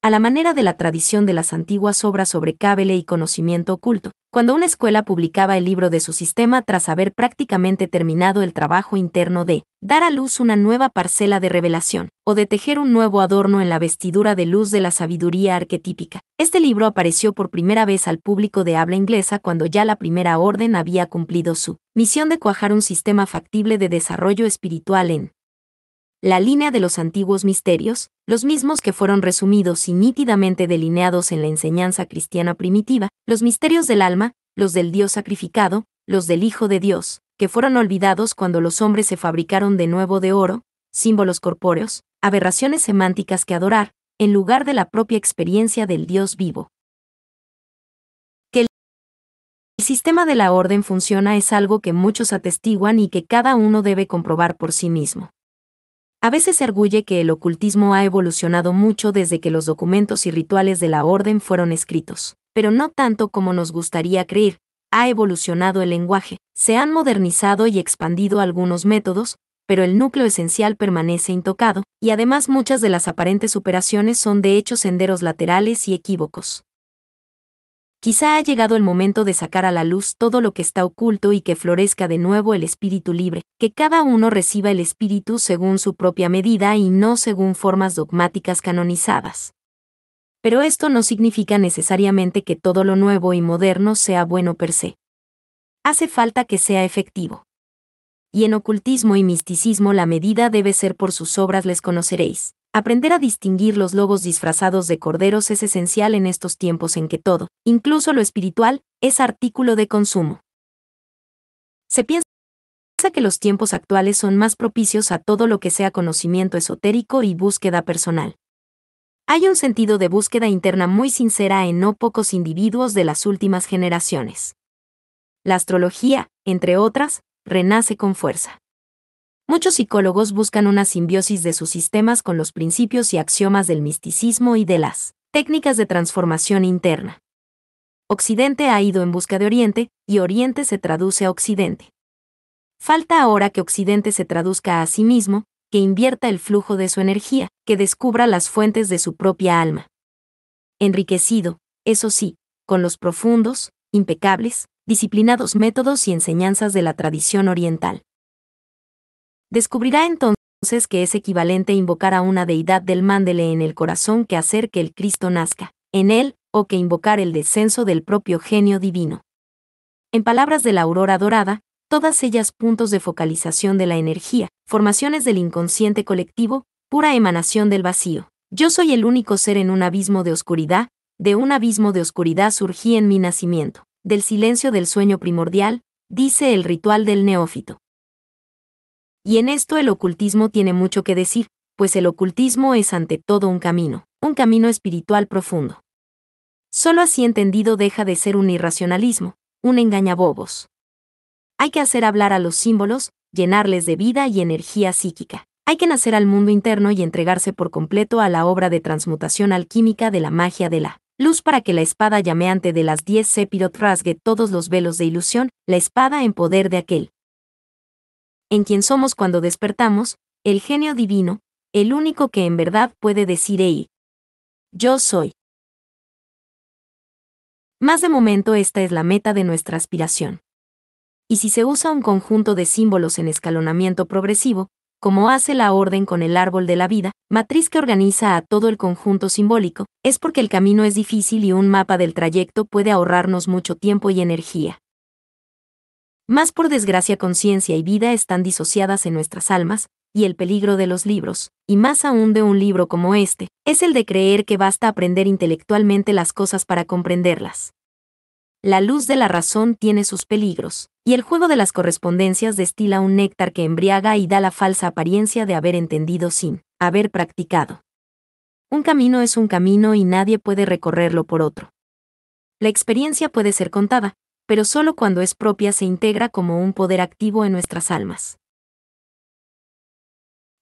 a la manera de la tradición de las antiguas obras sobre cábele y conocimiento oculto, cuando una escuela publicaba el libro de su sistema tras haber prácticamente terminado el trabajo interno de dar a luz una nueva parcela de revelación, o de tejer un nuevo adorno en la vestidura de luz de la sabiduría arquetípica. Este libro apareció por primera vez al público de habla inglesa cuando ya la primera orden había cumplido su misión de cuajar un sistema factible de desarrollo espiritual en la línea de los antiguos misterios, los mismos que fueron resumidos y nítidamente delineados en la enseñanza cristiana primitiva, los misterios del alma, los del Dios sacrificado, los del Hijo de Dios, que fueron olvidados cuando los hombres se fabricaron de nuevo de oro, símbolos corpóreos, aberraciones semánticas que adorar, en lugar de la propia experiencia del Dios vivo. Que el sistema de la orden funciona es algo que muchos atestiguan y que cada uno debe comprobar por sí mismo. A veces se arguye que el ocultismo ha evolucionado mucho desde que los documentos y rituales de la orden fueron escritos, pero no tanto como nos gustaría creer. Ha evolucionado el lenguaje, se han modernizado y expandido algunos métodos, pero el núcleo esencial permanece intocado, y además muchas de las aparentes superaciones son de hecho senderos laterales y equívocos. Quizá ha llegado el momento de sacar a la luz todo lo que está oculto y que florezca de nuevo el espíritu libre, que cada uno reciba el espíritu según su propia medida y no según formas dogmáticas canonizadas. Pero esto no significa necesariamente que todo lo nuevo y moderno sea bueno per se. Hace falta que sea efectivo. Y en ocultismo y misticismo la medida debe ser por sus obras les conoceréis. Aprender a distinguir los lobos disfrazados de corderos es esencial en estos tiempos en que todo, incluso lo espiritual, es artículo de consumo. Se piensa que los tiempos actuales son más propicios a todo lo que sea conocimiento esotérico y búsqueda personal. Hay un sentido de búsqueda interna muy sincera en no pocos individuos de las últimas generaciones. La astrología, entre otras, renace con fuerza. Muchos psicólogos buscan una simbiosis de sus sistemas con los principios y axiomas del misticismo y de las técnicas de transformación interna. Occidente ha ido en busca de Oriente, y Oriente se traduce a Occidente. Falta ahora que Occidente se traduzca a sí mismo, que invierta el flujo de su energía, que descubra las fuentes de su propia alma. Enriquecido, eso sí, con los profundos, impecables, disciplinados métodos y enseñanzas de la tradición oriental. Descubrirá entonces que es equivalente invocar a una deidad del mándele en el corazón que hacer que el Cristo nazca, en él, o que invocar el descenso del propio genio divino. En palabras de la aurora dorada, todas ellas puntos de focalización de la energía, formaciones del inconsciente colectivo, pura emanación del vacío. Yo soy el único ser en un abismo de oscuridad, de un abismo de oscuridad surgí en mi nacimiento, del silencio del sueño primordial, dice el ritual del neófito. Y en esto el ocultismo tiene mucho que decir, pues el ocultismo es ante todo un camino, un camino espiritual profundo. Solo así entendido deja de ser un irracionalismo, un engañabobos. Hay que hacer hablar a los símbolos, llenarles de vida y energía psíquica. Hay que nacer al mundo interno y entregarse por completo a la obra de transmutación alquímica de la magia de la luz para que la espada llameante de las diez Sepirot rasgue todos los velos de ilusión, la espada en poder de aquel en quien somos cuando despertamos, el genio divino, el único que en verdad puede decir Ei. Yo soy. Más de momento esta es la meta de nuestra aspiración. Y si se usa un conjunto de símbolos en escalonamiento progresivo, como hace la orden con el árbol de la vida, matriz que organiza a todo el conjunto simbólico, es porque el camino es difícil y un mapa del trayecto puede ahorrarnos mucho tiempo y energía. Más por desgracia conciencia y vida están disociadas en nuestras almas, y el peligro de los libros, y más aún de un libro como este, es el de creer que basta aprender intelectualmente las cosas para comprenderlas. La luz de la razón tiene sus peligros, y el juego de las correspondencias destila un néctar que embriaga y da la falsa apariencia de haber entendido sin haber practicado. Un camino es un camino y nadie puede recorrerlo por otro. La experiencia puede ser contada, pero solo cuando es propia se integra como un poder activo en nuestras almas.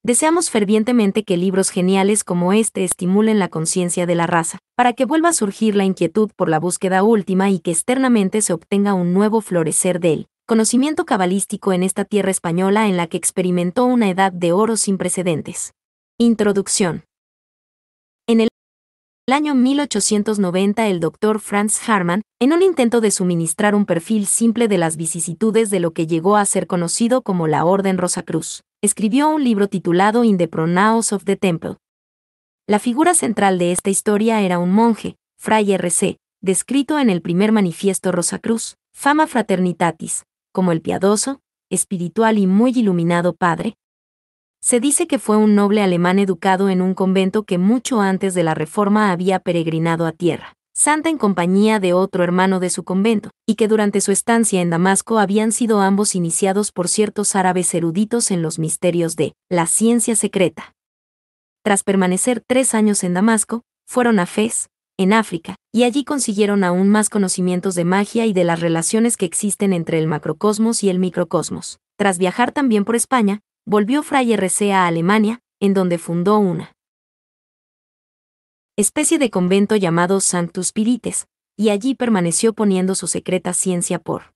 Deseamos fervientemente que libros geniales como este estimulen la conciencia de la raza, para que vuelva a surgir la inquietud por la búsqueda última y que externamente se obtenga un nuevo florecer del conocimiento cabalístico en esta tierra española en la que experimentó una edad de oro sin precedentes. Introducción. En el el año 1890 el doctor Franz Harman, en un intento de suministrar un perfil simple de las vicisitudes de lo que llegó a ser conocido como la Orden Rosa Cruz, escribió un libro titulado In the Pronaos of the Temple. La figura central de esta historia era un monje, Fray R.C., descrito en el primer manifiesto Rosa Cruz, Fama Fraternitatis, como el piadoso, espiritual y muy iluminado padre, se dice que fue un noble alemán educado en un convento que mucho antes de la Reforma había peregrinado a Tierra Santa en compañía de otro hermano de su convento, y que durante su estancia en Damasco habían sido ambos iniciados por ciertos árabes eruditos en los misterios de la ciencia secreta. Tras permanecer tres años en Damasco, fueron a Fez, en África, y allí consiguieron aún más conocimientos de magia y de las relaciones que existen entre el macrocosmos y el microcosmos. Tras viajar también por España, volvió Fray RC a Alemania, en donde fundó una especie de convento llamado Sanctus Pirites, y allí permaneció poniendo su secreta ciencia por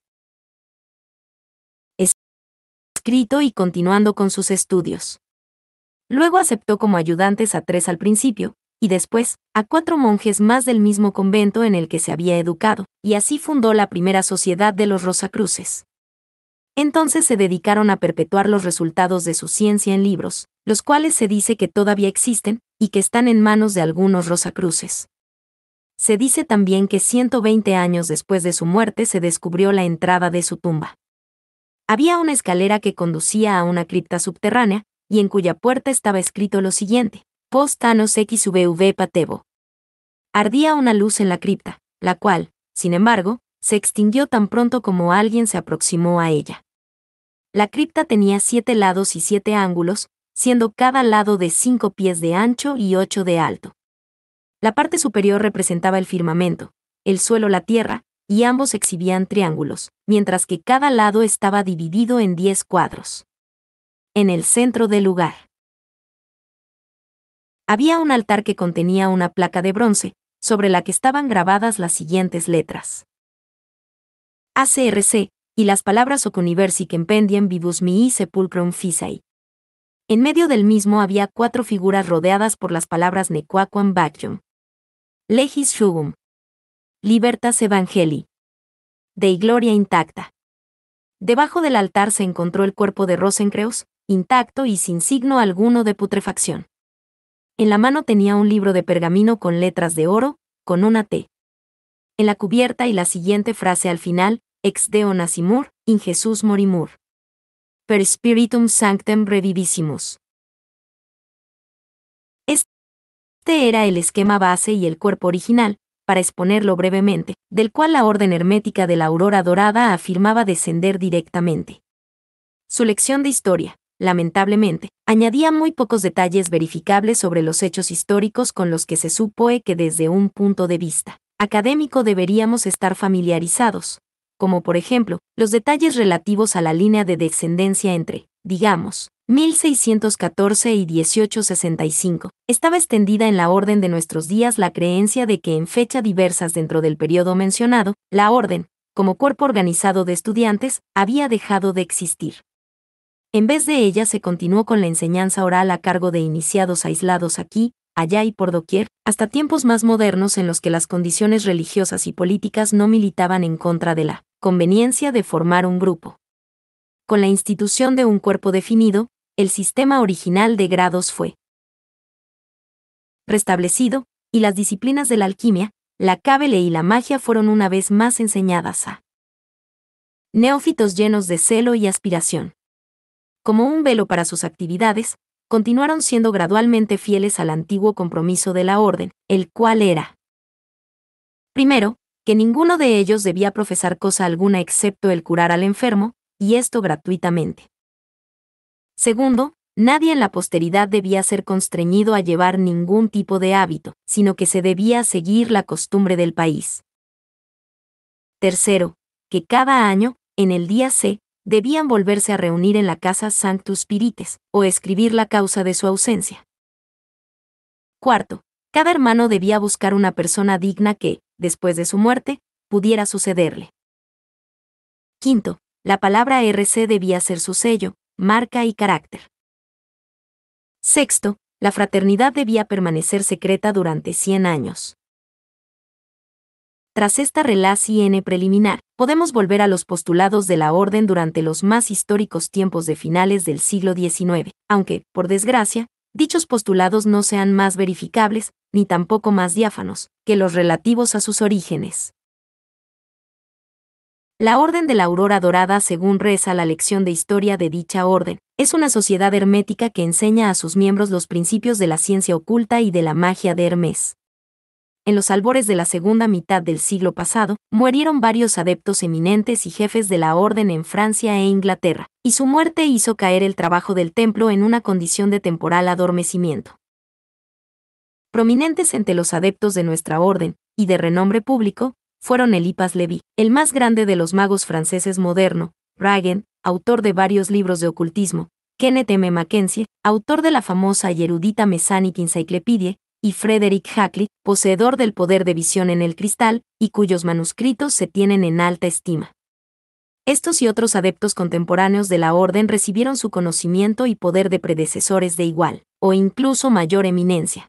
escrito y continuando con sus estudios. Luego aceptó como ayudantes a tres al principio, y después, a cuatro monjes más del mismo convento en el que se había educado, y así fundó la primera sociedad de los Rosacruces entonces se dedicaron a perpetuar los resultados de su ciencia en libros, los cuales se dice que todavía existen y que están en manos de algunos rosacruces. Se dice también que 120 años después de su muerte se descubrió la entrada de su tumba. Había una escalera que conducía a una cripta subterránea, y en cuya puerta estaba escrito lo siguiente, Anos XVV Patebo. Ardía una luz en la cripta, la cual, sin embargo, se extinguió tan pronto como alguien se aproximó a ella. La cripta tenía siete lados y siete ángulos, siendo cada lado de cinco pies de ancho y ocho de alto. La parte superior representaba el firmamento, el suelo la tierra, y ambos exhibían triángulos, mientras que cada lado estaba dividido en diez cuadros. En el centro del lugar. Había un altar que contenía una placa de bronce, sobre la que estaban grabadas las siguientes letras. ACRC, y las palabras Ocuniversi universi vivus mi sepulcrum fisae. En medio del mismo había cuatro figuras rodeadas por las palabras nequaquam vacuum. Legis Shugum. Libertas evangelii. Dei gloria intacta. Debajo del altar se encontró el cuerpo de Rosencreus, intacto y sin signo alguno de putrefacción. En la mano tenía un libro de pergamino con letras de oro, con una T. En la cubierta y la siguiente frase al final, ex deo Nacimur, in Jesus morimur. Per spiritum sanctem revivissimus. Este era el esquema base y el cuerpo original, para exponerlo brevemente, del cual la Orden Hermética de la Aurora Dorada afirmaba descender directamente. Su lección de historia, lamentablemente, añadía muy pocos detalles verificables sobre los hechos históricos con los que se supo que desde un punto de vista académico deberíamos estar familiarizados, como por ejemplo, los detalles relativos a la línea de descendencia entre, digamos, 1614 y 1865, estaba extendida en la orden de nuestros días la creencia de que en fecha diversas dentro del periodo mencionado, la orden, como cuerpo organizado de estudiantes, había dejado de existir. En vez de ella se continuó con la enseñanza oral a cargo de iniciados aislados aquí, allá y por doquier, hasta tiempos más modernos en los que las condiciones religiosas y políticas no militaban en contra de la conveniencia de formar un grupo. Con la institución de un cuerpo definido, el sistema original de grados fue restablecido, y las disciplinas de la alquimia, la cábele y la magia fueron una vez más enseñadas a neófitos llenos de celo y aspiración. Como un velo para sus actividades, continuaron siendo gradualmente fieles al antiguo compromiso de la orden, el cual era primero, que ninguno de ellos debía profesar cosa alguna excepto el curar al enfermo, y esto gratuitamente. Segundo, nadie en la posteridad debía ser constreñido a llevar ningún tipo de hábito, sino que se debía seguir la costumbre del país. Tercero, que cada año, en el día C, debían volverse a reunir en la casa Sanctus Pirites o escribir la causa de su ausencia. Cuarto, cada hermano debía buscar una persona digna que, después de su muerte, pudiera sucederle. Quinto, la palabra RC debía ser su sello, marca y carácter. Sexto, la fraternidad debía permanecer secreta durante 100 años. Tras esta relación preliminar, podemos volver a los postulados de la Orden durante los más históricos tiempos de finales del siglo XIX, aunque, por desgracia, dichos postulados no sean más verificables, ni tampoco más diáfanos, que los relativos a sus orígenes. La Orden de la Aurora Dorada, según reza la lección de historia de dicha orden, es una sociedad hermética que enseña a sus miembros los principios de la ciencia oculta y de la magia de Hermes en los albores de la segunda mitad del siglo pasado, murieron varios adeptos eminentes y jefes de la orden en Francia e Inglaterra, y su muerte hizo caer el trabajo del templo en una condición de temporal adormecimiento. Prominentes entre los adeptos de nuestra orden, y de renombre público, fueron Elipas Levi, el más grande de los magos franceses moderno, Ragen, autor de varios libros de ocultismo, Kenneth M. Mackenzie, autor de la famosa y erudita Messanic Encyclopédie, y Frederick Hackley, poseedor del poder de visión en el cristal, y cuyos manuscritos se tienen en alta estima. Estos y otros adeptos contemporáneos de la orden recibieron su conocimiento y poder de predecesores de igual, o incluso mayor eminencia.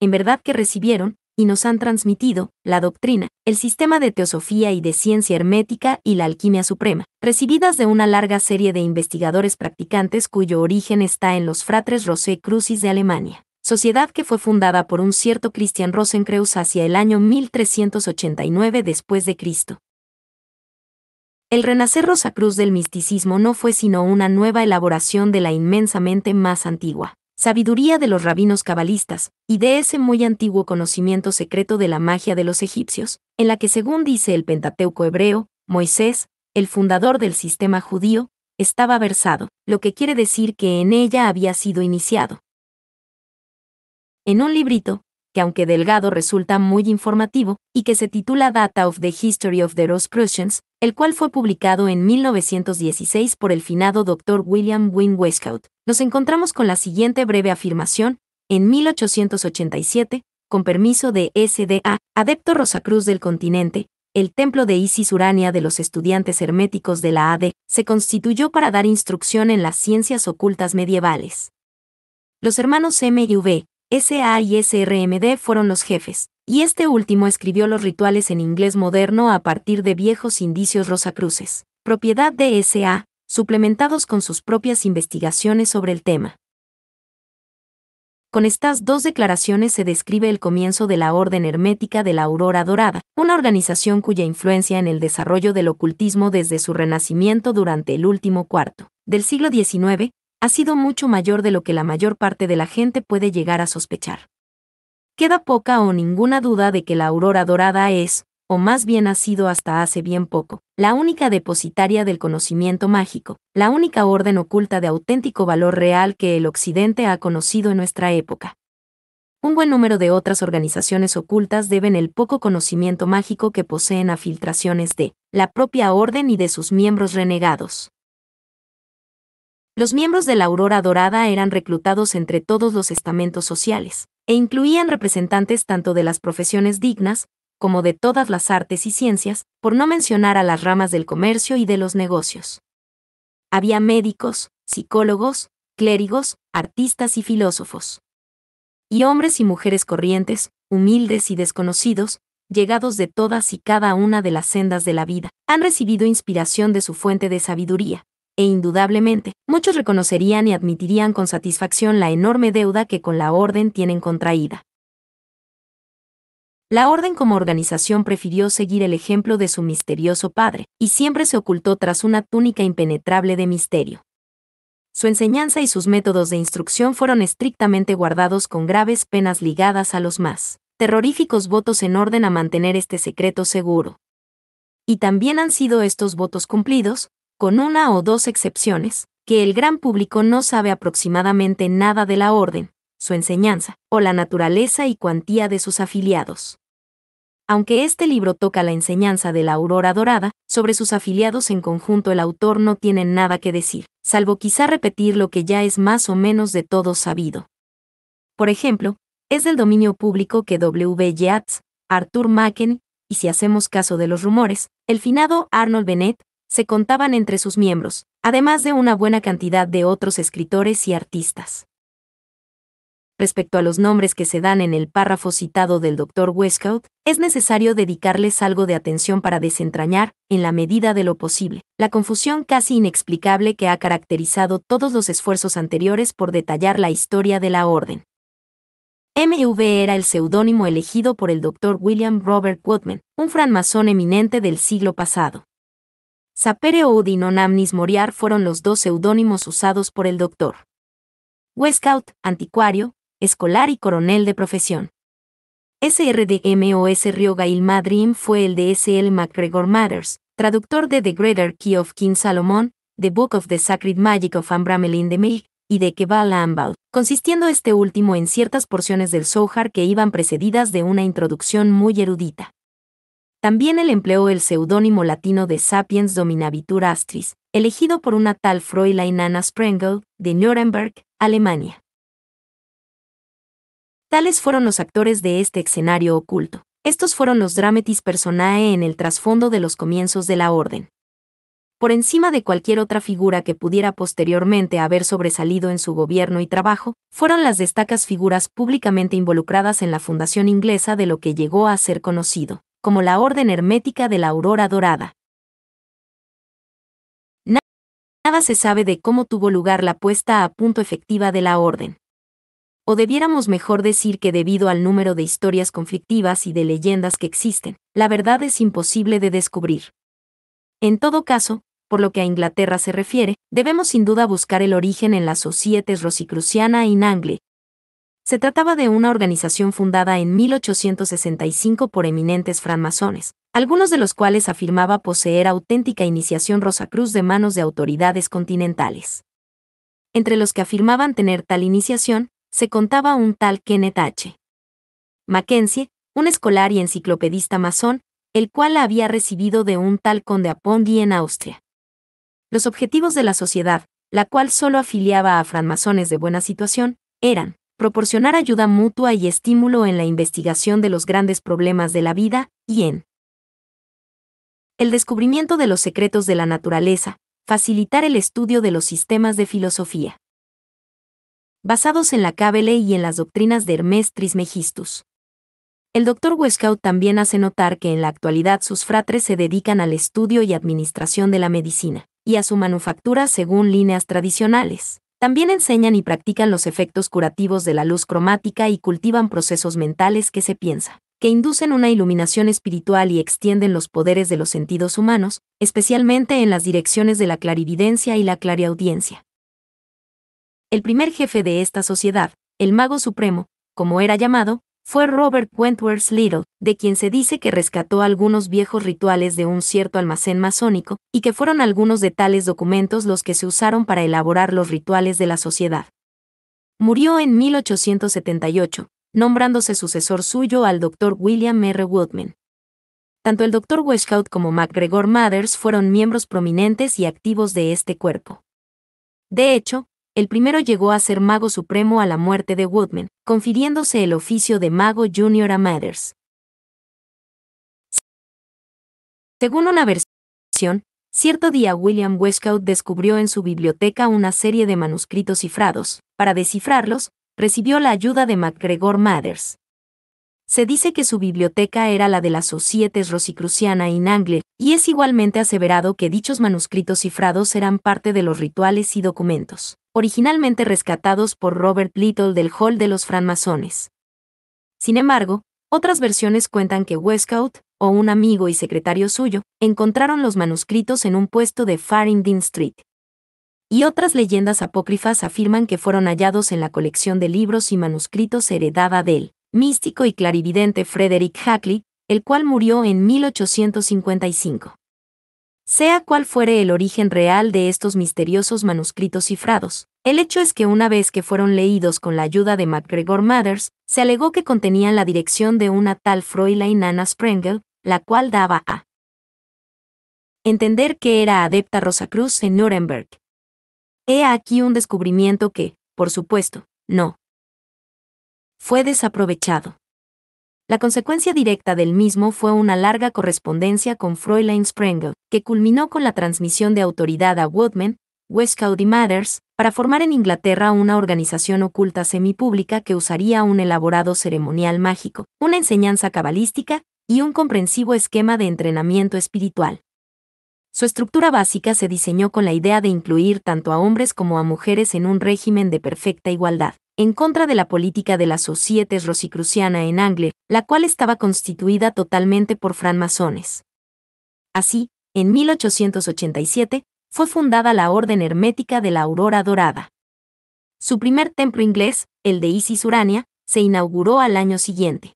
En verdad que recibieron, y nos han transmitido, la doctrina, el sistema de teosofía y de ciencia hermética y la alquimia suprema, recibidas de una larga serie de investigadores practicantes cuyo origen está en los fratres Rosé Crucis de Alemania sociedad que fue fundada por un cierto Christian Rosenkreuz hacia el año 1389 después de Cristo. El renacer Rosacruz del misticismo no fue sino una nueva elaboración de la inmensamente más antigua sabiduría de los rabinos cabalistas, y de ese muy antiguo conocimiento secreto de la magia de los egipcios, en la que según dice el Pentateuco hebreo, Moisés, el fundador del sistema judío, estaba versado, lo que quiere decir que en ella había sido iniciado en un librito, que aunque delgado resulta muy informativo, y que se titula Data of the History of the Rosicrucians, el cual fue publicado en 1916 por el finado Dr. William Wynne Westcott, nos encontramos con la siguiente breve afirmación, en 1887, con permiso de SDA, adepto Rosacruz del continente, el templo de Isis Urania de los estudiantes herméticos de la AD se constituyó para dar instrucción en las ciencias ocultas medievales. Los hermanos M y V, SA y SRMD fueron los jefes, y este último escribió los rituales en inglés moderno a partir de viejos indicios rosacruces, propiedad de SA, suplementados con sus propias investigaciones sobre el tema. Con estas dos declaraciones se describe el comienzo de la Orden Hermética de la Aurora Dorada, una organización cuya influencia en el desarrollo del ocultismo desde su renacimiento durante el último cuarto del siglo XIX ha sido mucho mayor de lo que la mayor parte de la gente puede llegar a sospechar. Queda poca o ninguna duda de que la aurora dorada es, o más bien ha sido hasta hace bien poco, la única depositaria del conocimiento mágico, la única orden oculta de auténtico valor real que el Occidente ha conocido en nuestra época. Un buen número de otras organizaciones ocultas deben el poco conocimiento mágico que poseen a filtraciones de la propia orden y de sus miembros renegados. Los miembros de la Aurora Dorada eran reclutados entre todos los estamentos sociales, e incluían representantes tanto de las profesiones dignas, como de todas las artes y ciencias, por no mencionar a las ramas del comercio y de los negocios. Había médicos, psicólogos, clérigos, artistas y filósofos. Y hombres y mujeres corrientes, humildes y desconocidos, llegados de todas y cada una de las sendas de la vida, han recibido inspiración de su fuente de sabiduría, e indudablemente, muchos reconocerían y admitirían con satisfacción la enorme deuda que con la Orden tienen contraída. La Orden como organización prefirió seguir el ejemplo de su misterioso padre, y siempre se ocultó tras una túnica impenetrable de misterio. Su enseñanza y sus métodos de instrucción fueron estrictamente guardados con graves penas ligadas a los más terroríficos votos en orden a mantener este secreto seguro. Y también han sido estos votos cumplidos, con una o dos excepciones, que el gran público no sabe aproximadamente nada de la orden, su enseñanza, o la naturaleza y cuantía de sus afiliados. Aunque este libro toca la enseñanza de la aurora dorada, sobre sus afiliados en conjunto el autor no tiene nada que decir, salvo quizá repetir lo que ya es más o menos de todo sabido. Por ejemplo, es del dominio público que W. Yeats, Arthur Macken, y si hacemos caso de los rumores, el finado Arnold Bennett, se contaban entre sus miembros, además de una buena cantidad de otros escritores y artistas. Respecto a los nombres que se dan en el párrafo citado del Dr. Westcott, es necesario dedicarles algo de atención para desentrañar, en la medida de lo posible, la confusión casi inexplicable que ha caracterizado todos los esfuerzos anteriores por detallar la historia de la orden. MV era el seudónimo elegido por el Dr. William Robert Woodman, un francmasón eminente del siglo pasado. Sapere Oud Amnis Moriar fueron los dos seudónimos usados por el doctor. Westcout, anticuario, escolar y coronel de profesión. SRDMOS Gail Madrim fue el de S.L. MacGregor Matters, traductor de The Greater Key of King Salomón, The Book of the Sacred Magic of Ambramelin de Meir, y de Kebal Ambal, consistiendo este último en ciertas porciones del Sohar que iban precedidas de una introducción muy erudita. También él empleó el seudónimo latino de Sapiens Dominavitur Astris, elegido por una tal Fräulein Anna Sprengel, de Nuremberg, Alemania. Tales fueron los actores de este escenario oculto. Estos fueron los dramatis personae en el trasfondo de los comienzos de la orden. Por encima de cualquier otra figura que pudiera posteriormente haber sobresalido en su gobierno y trabajo, fueron las destacas figuras públicamente involucradas en la fundación inglesa de lo que llegó a ser conocido como la orden hermética de la aurora dorada. Nada se sabe de cómo tuvo lugar la puesta a punto efectiva de la orden. O debiéramos mejor decir que debido al número de historias conflictivas y de leyendas que existen, la verdad es imposible de descubrir. En todo caso, por lo que a Inglaterra se refiere, debemos sin duda buscar el origen en las sociedades rosicruciana y Nangle, se trataba de una organización fundada en 1865 por eminentes francmasones, algunos de los cuales afirmaba poseer auténtica iniciación Rosacruz de manos de autoridades continentales. Entre los que afirmaban tener tal iniciación, se contaba un tal Kenneth H. Mackenzie, un escolar y enciclopedista masón, el cual la había recibido de un tal conde Apondi en Austria. Los objetivos de la sociedad, la cual solo afiliaba a francmasones de buena situación, eran proporcionar ayuda mutua y estímulo en la investigación de los grandes problemas de la vida, y en el descubrimiento de los secretos de la naturaleza, facilitar el estudio de los sistemas de filosofía. Basados en la Cábele y en las doctrinas de Hermes Trismegistus. El doctor Westcott también hace notar que en la actualidad sus fratres se dedican al estudio y administración de la medicina, y a su manufactura según líneas tradicionales. También enseñan y practican los efectos curativos de la luz cromática y cultivan procesos mentales que se piensa, que inducen una iluminación espiritual y extienden los poderes de los sentidos humanos, especialmente en las direcciones de la clarividencia y la clariaudiencia. El primer jefe de esta sociedad, el mago supremo, como era llamado, fue Robert Wentworth Little, de quien se dice que rescató algunos viejos rituales de un cierto almacén masónico, y que fueron algunos de tales documentos los que se usaron para elaborar los rituales de la sociedad. Murió en 1878, nombrándose sucesor suyo al Dr. William R. Woodman. Tanto el Dr. Westcott como MacGregor Mathers fueron miembros prominentes y activos de este cuerpo. De hecho, el primero llegó a ser mago supremo a la muerte de Woodman, confiriéndose el oficio de mago junior a Mathers. Según una versión, cierto día William Westcott descubrió en su biblioteca una serie de manuscritos cifrados. Para descifrarlos, recibió la ayuda de MacGregor Mathers. Se dice que su biblioteca era la de las Societes Rosicruciana y Nangle, y es igualmente aseverado que dichos manuscritos cifrados eran parte de los rituales y documentos originalmente rescatados por Robert Little del Hall de los Franmasones. Sin embargo, otras versiones cuentan que Westcott, o un amigo y secretario suyo, encontraron los manuscritos en un puesto de Farringdon Street. Y otras leyendas apócrifas afirman que fueron hallados en la colección de libros y manuscritos heredada del místico y clarividente Frederick Hackley, el cual murió en 1855. Sea cual fuere el origen real de estos misteriosos manuscritos cifrados, el hecho es que una vez que fueron leídos con la ayuda de MacGregor Mathers, se alegó que contenían la dirección de una tal Fräulein Anna Sprengel, la cual daba a entender que era adepta Rosacruz en Nuremberg. He aquí un descubrimiento que, por supuesto, no fue desaprovechado. La consecuencia directa del mismo fue una larga correspondencia con Fräulein Sprengel, que culminó con la transmisión de autoridad a Woodman, West County Matters, para formar en Inglaterra una organización oculta semipública que usaría un elaborado ceremonial mágico, una enseñanza cabalística y un comprensivo esquema de entrenamiento espiritual. Su estructura básica se diseñó con la idea de incluir tanto a hombres como a mujeres en un régimen de perfecta igualdad en contra de la política de la Societes Rosicruciana en Angle, la cual estaba constituida totalmente por francmasones. Así, en 1887, fue fundada la Orden Hermética de la Aurora Dorada. Su primer templo inglés, el de Isis Urania, se inauguró al año siguiente.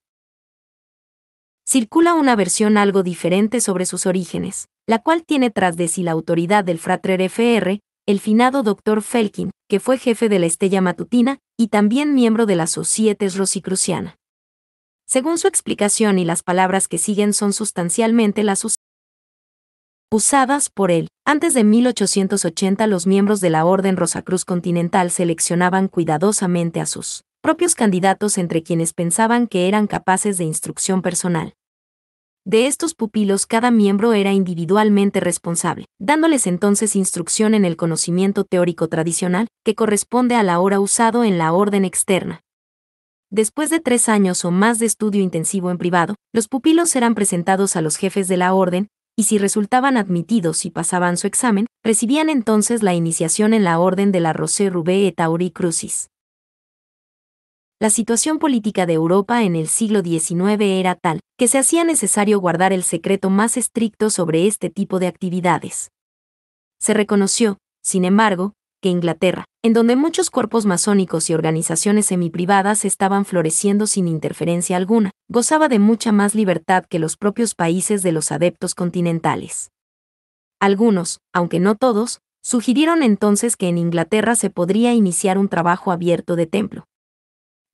Circula una versión algo diferente sobre sus orígenes, la cual tiene tras de sí la autoridad del Frater FR, el finado doctor Felkin, que fue jefe de la Estella Matutina y también miembro de la Societes Rosicruciana. Según su explicación y las palabras que siguen son sustancialmente las usadas por él. Antes de 1880 los miembros de la Orden Rosacruz Continental seleccionaban cuidadosamente a sus propios candidatos entre quienes pensaban que eran capaces de instrucción personal. De estos pupilos cada miembro era individualmente responsable, dándoles entonces instrucción en el conocimiento teórico tradicional, que corresponde a la hora usado en la orden externa. Después de tres años o más de estudio intensivo en privado, los pupilos eran presentados a los jefes de la orden, y si resultaban admitidos y pasaban su examen, recibían entonces la iniciación en la orden de la Rosé Rubé et Tauri Crucis la situación política de Europa en el siglo XIX era tal que se hacía necesario guardar el secreto más estricto sobre este tipo de actividades. Se reconoció, sin embargo, que Inglaterra, en donde muchos cuerpos masónicos y organizaciones semiprivadas estaban floreciendo sin interferencia alguna, gozaba de mucha más libertad que los propios países de los adeptos continentales. Algunos, aunque no todos, sugirieron entonces que en Inglaterra se podría iniciar un trabajo abierto de templo,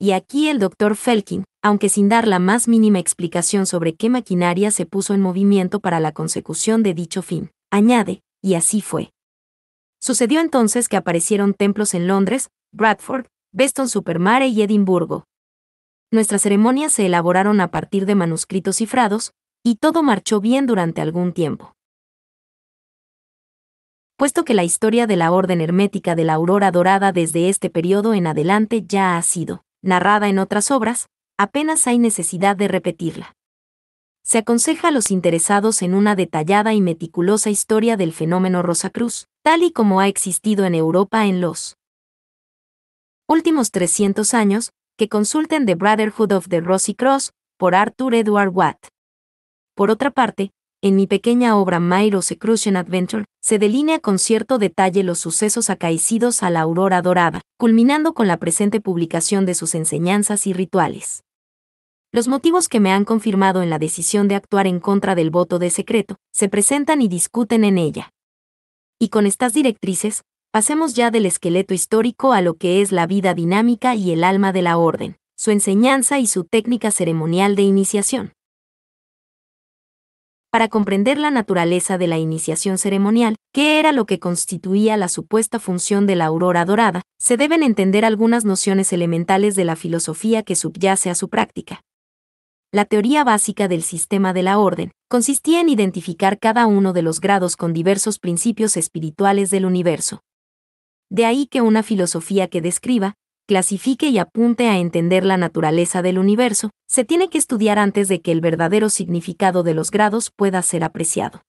y aquí el doctor Felkin, aunque sin dar la más mínima explicación sobre qué maquinaria se puso en movimiento para la consecución de dicho fin, añade, y así fue. Sucedió entonces que aparecieron templos en Londres, Bradford, Beston Supermare y Edimburgo. Nuestras ceremonias se elaboraron a partir de manuscritos cifrados, y todo marchó bien durante algún tiempo. Puesto que la historia de la Orden Hermética de la Aurora Dorada desde este periodo en adelante ya ha sido narrada en otras obras, apenas hay necesidad de repetirla. Se aconseja a los interesados en una detallada y meticulosa historia del fenómeno Rosacruz, tal y como ha existido en Europa en los últimos 300 años, que consulten The Brotherhood of the Rosy Cross, por Arthur Edward Watt. Por otra parte, en mi pequeña obra My Rosicrucian e Adventure, se delinea con cierto detalle los sucesos acaecidos a la aurora dorada, culminando con la presente publicación de sus enseñanzas y rituales. Los motivos que me han confirmado en la decisión de actuar en contra del voto de secreto, se presentan y discuten en ella. Y con estas directrices, pasemos ya del esqueleto histórico a lo que es la vida dinámica y el alma de la orden, su enseñanza y su técnica ceremonial de iniciación para comprender la naturaleza de la iniciación ceremonial, qué era lo que constituía la supuesta función de la aurora dorada, se deben entender algunas nociones elementales de la filosofía que subyace a su práctica. La teoría básica del sistema de la orden consistía en identificar cada uno de los grados con diversos principios espirituales del universo. De ahí que una filosofía que describa, clasifique y apunte a entender la naturaleza del universo, se tiene que estudiar antes de que el verdadero significado de los grados pueda ser apreciado.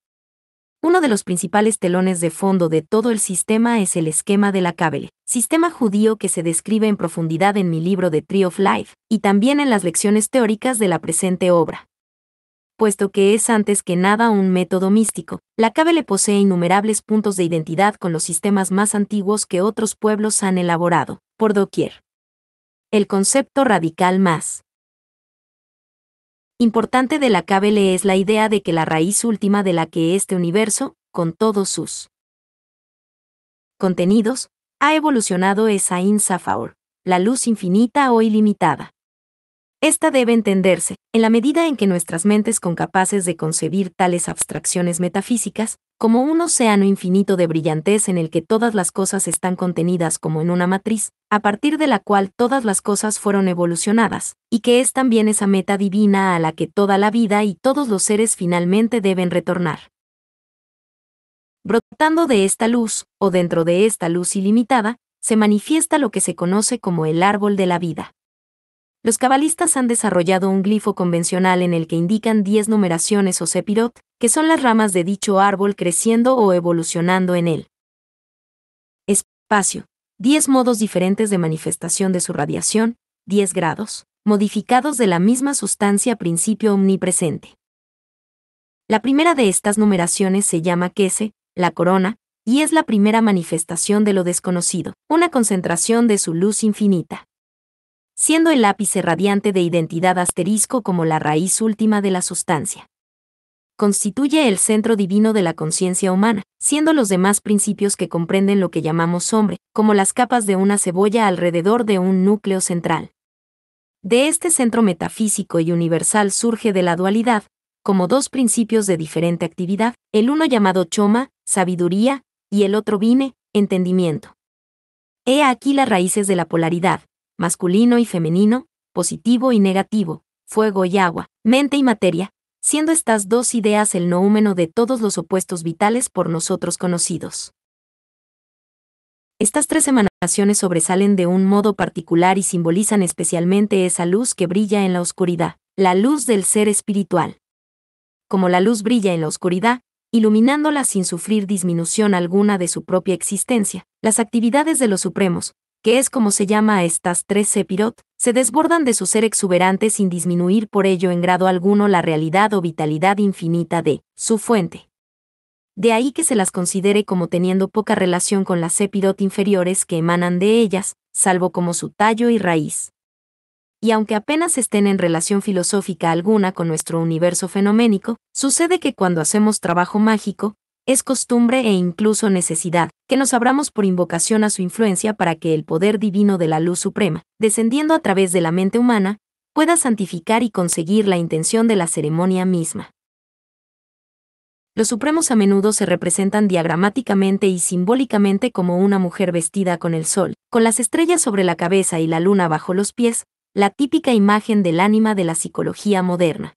Uno de los principales telones de fondo de todo el sistema es el esquema de la Cábele, sistema judío que se describe en profundidad en mi libro The Tree of Life y también en las lecciones teóricas de la presente obra. Puesto que es antes que nada un método místico, la Cábele posee innumerables puntos de identidad con los sistemas más antiguos que otros pueblos han elaborado por doquier. El concepto radical más importante de la KBL es la idea de que la raíz última de la que este universo, con todos sus contenidos, ha evolucionado es Ain Safaur, la luz infinita o ilimitada. Esta debe entenderse, en la medida en que nuestras mentes son capaces de concebir tales abstracciones metafísicas, como un océano infinito de brillantez en el que todas las cosas están contenidas como en una matriz, a partir de la cual todas las cosas fueron evolucionadas, y que es también esa meta divina a la que toda la vida y todos los seres finalmente deben retornar. Brotando de esta luz, o dentro de esta luz ilimitada, se manifiesta lo que se conoce como el árbol de la vida. Los cabalistas han desarrollado un glifo convencional en el que indican 10 numeraciones o sepirot, que son las ramas de dicho árbol creciendo o evolucionando en él. Espacio. 10 modos diferentes de manifestación de su radiación, 10 grados, modificados de la misma sustancia principio omnipresente. La primera de estas numeraciones se llama quese, la corona, y es la primera manifestación de lo desconocido, una concentración de su luz infinita siendo el ápice radiante de identidad asterisco como la raíz última de la sustancia. Constituye el centro divino de la conciencia humana, siendo los demás principios que comprenden lo que llamamos hombre, como las capas de una cebolla alrededor de un núcleo central. De este centro metafísico y universal surge de la dualidad, como dos principios de diferente actividad, el uno llamado choma, sabiduría, y el otro vine, entendimiento. He aquí las raíces de la polaridad, masculino y femenino, positivo y negativo, fuego y agua, mente y materia, siendo estas dos ideas el noúmeno de todos los opuestos vitales por nosotros conocidos. Estas tres emanaciones sobresalen de un modo particular y simbolizan especialmente esa luz que brilla en la oscuridad, la luz del ser espiritual. Como la luz brilla en la oscuridad, iluminándola sin sufrir disminución alguna de su propia existencia, las actividades de los supremos, que es como se llama a estas tres Sepirot, se desbordan de su ser exuberante sin disminuir por ello en grado alguno la realidad o vitalidad infinita de su fuente. De ahí que se las considere como teniendo poca relación con las Sepirot inferiores que emanan de ellas, salvo como su tallo y raíz. Y aunque apenas estén en relación filosófica alguna con nuestro universo fenoménico, sucede que cuando hacemos trabajo mágico, es costumbre e incluso necesidad, que nos abramos por invocación a su influencia para que el poder divino de la luz suprema, descendiendo a través de la mente humana, pueda santificar y conseguir la intención de la ceremonia misma. Los supremos a menudo se representan diagramáticamente y simbólicamente como una mujer vestida con el sol, con las estrellas sobre la cabeza y la luna bajo los pies, la típica imagen del ánima de la psicología moderna.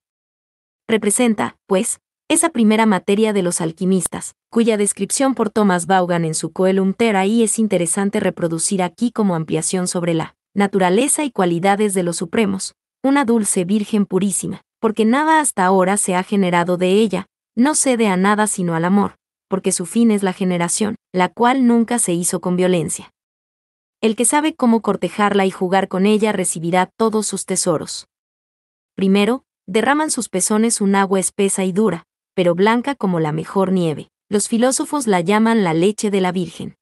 Representa, pues, esa primera materia de los alquimistas, cuya descripción por Thomas Vaughan en su Coelum y es interesante reproducir aquí como ampliación sobre la naturaleza y cualidades de los supremos, una dulce virgen purísima, porque nada hasta ahora se ha generado de ella, no cede a nada sino al amor, porque su fin es la generación, la cual nunca se hizo con violencia. El que sabe cómo cortejarla y jugar con ella recibirá todos sus tesoros. Primero, derraman sus pezones un agua espesa y dura, pero blanca como la mejor nieve. Los filósofos la llaman la leche de la Virgen.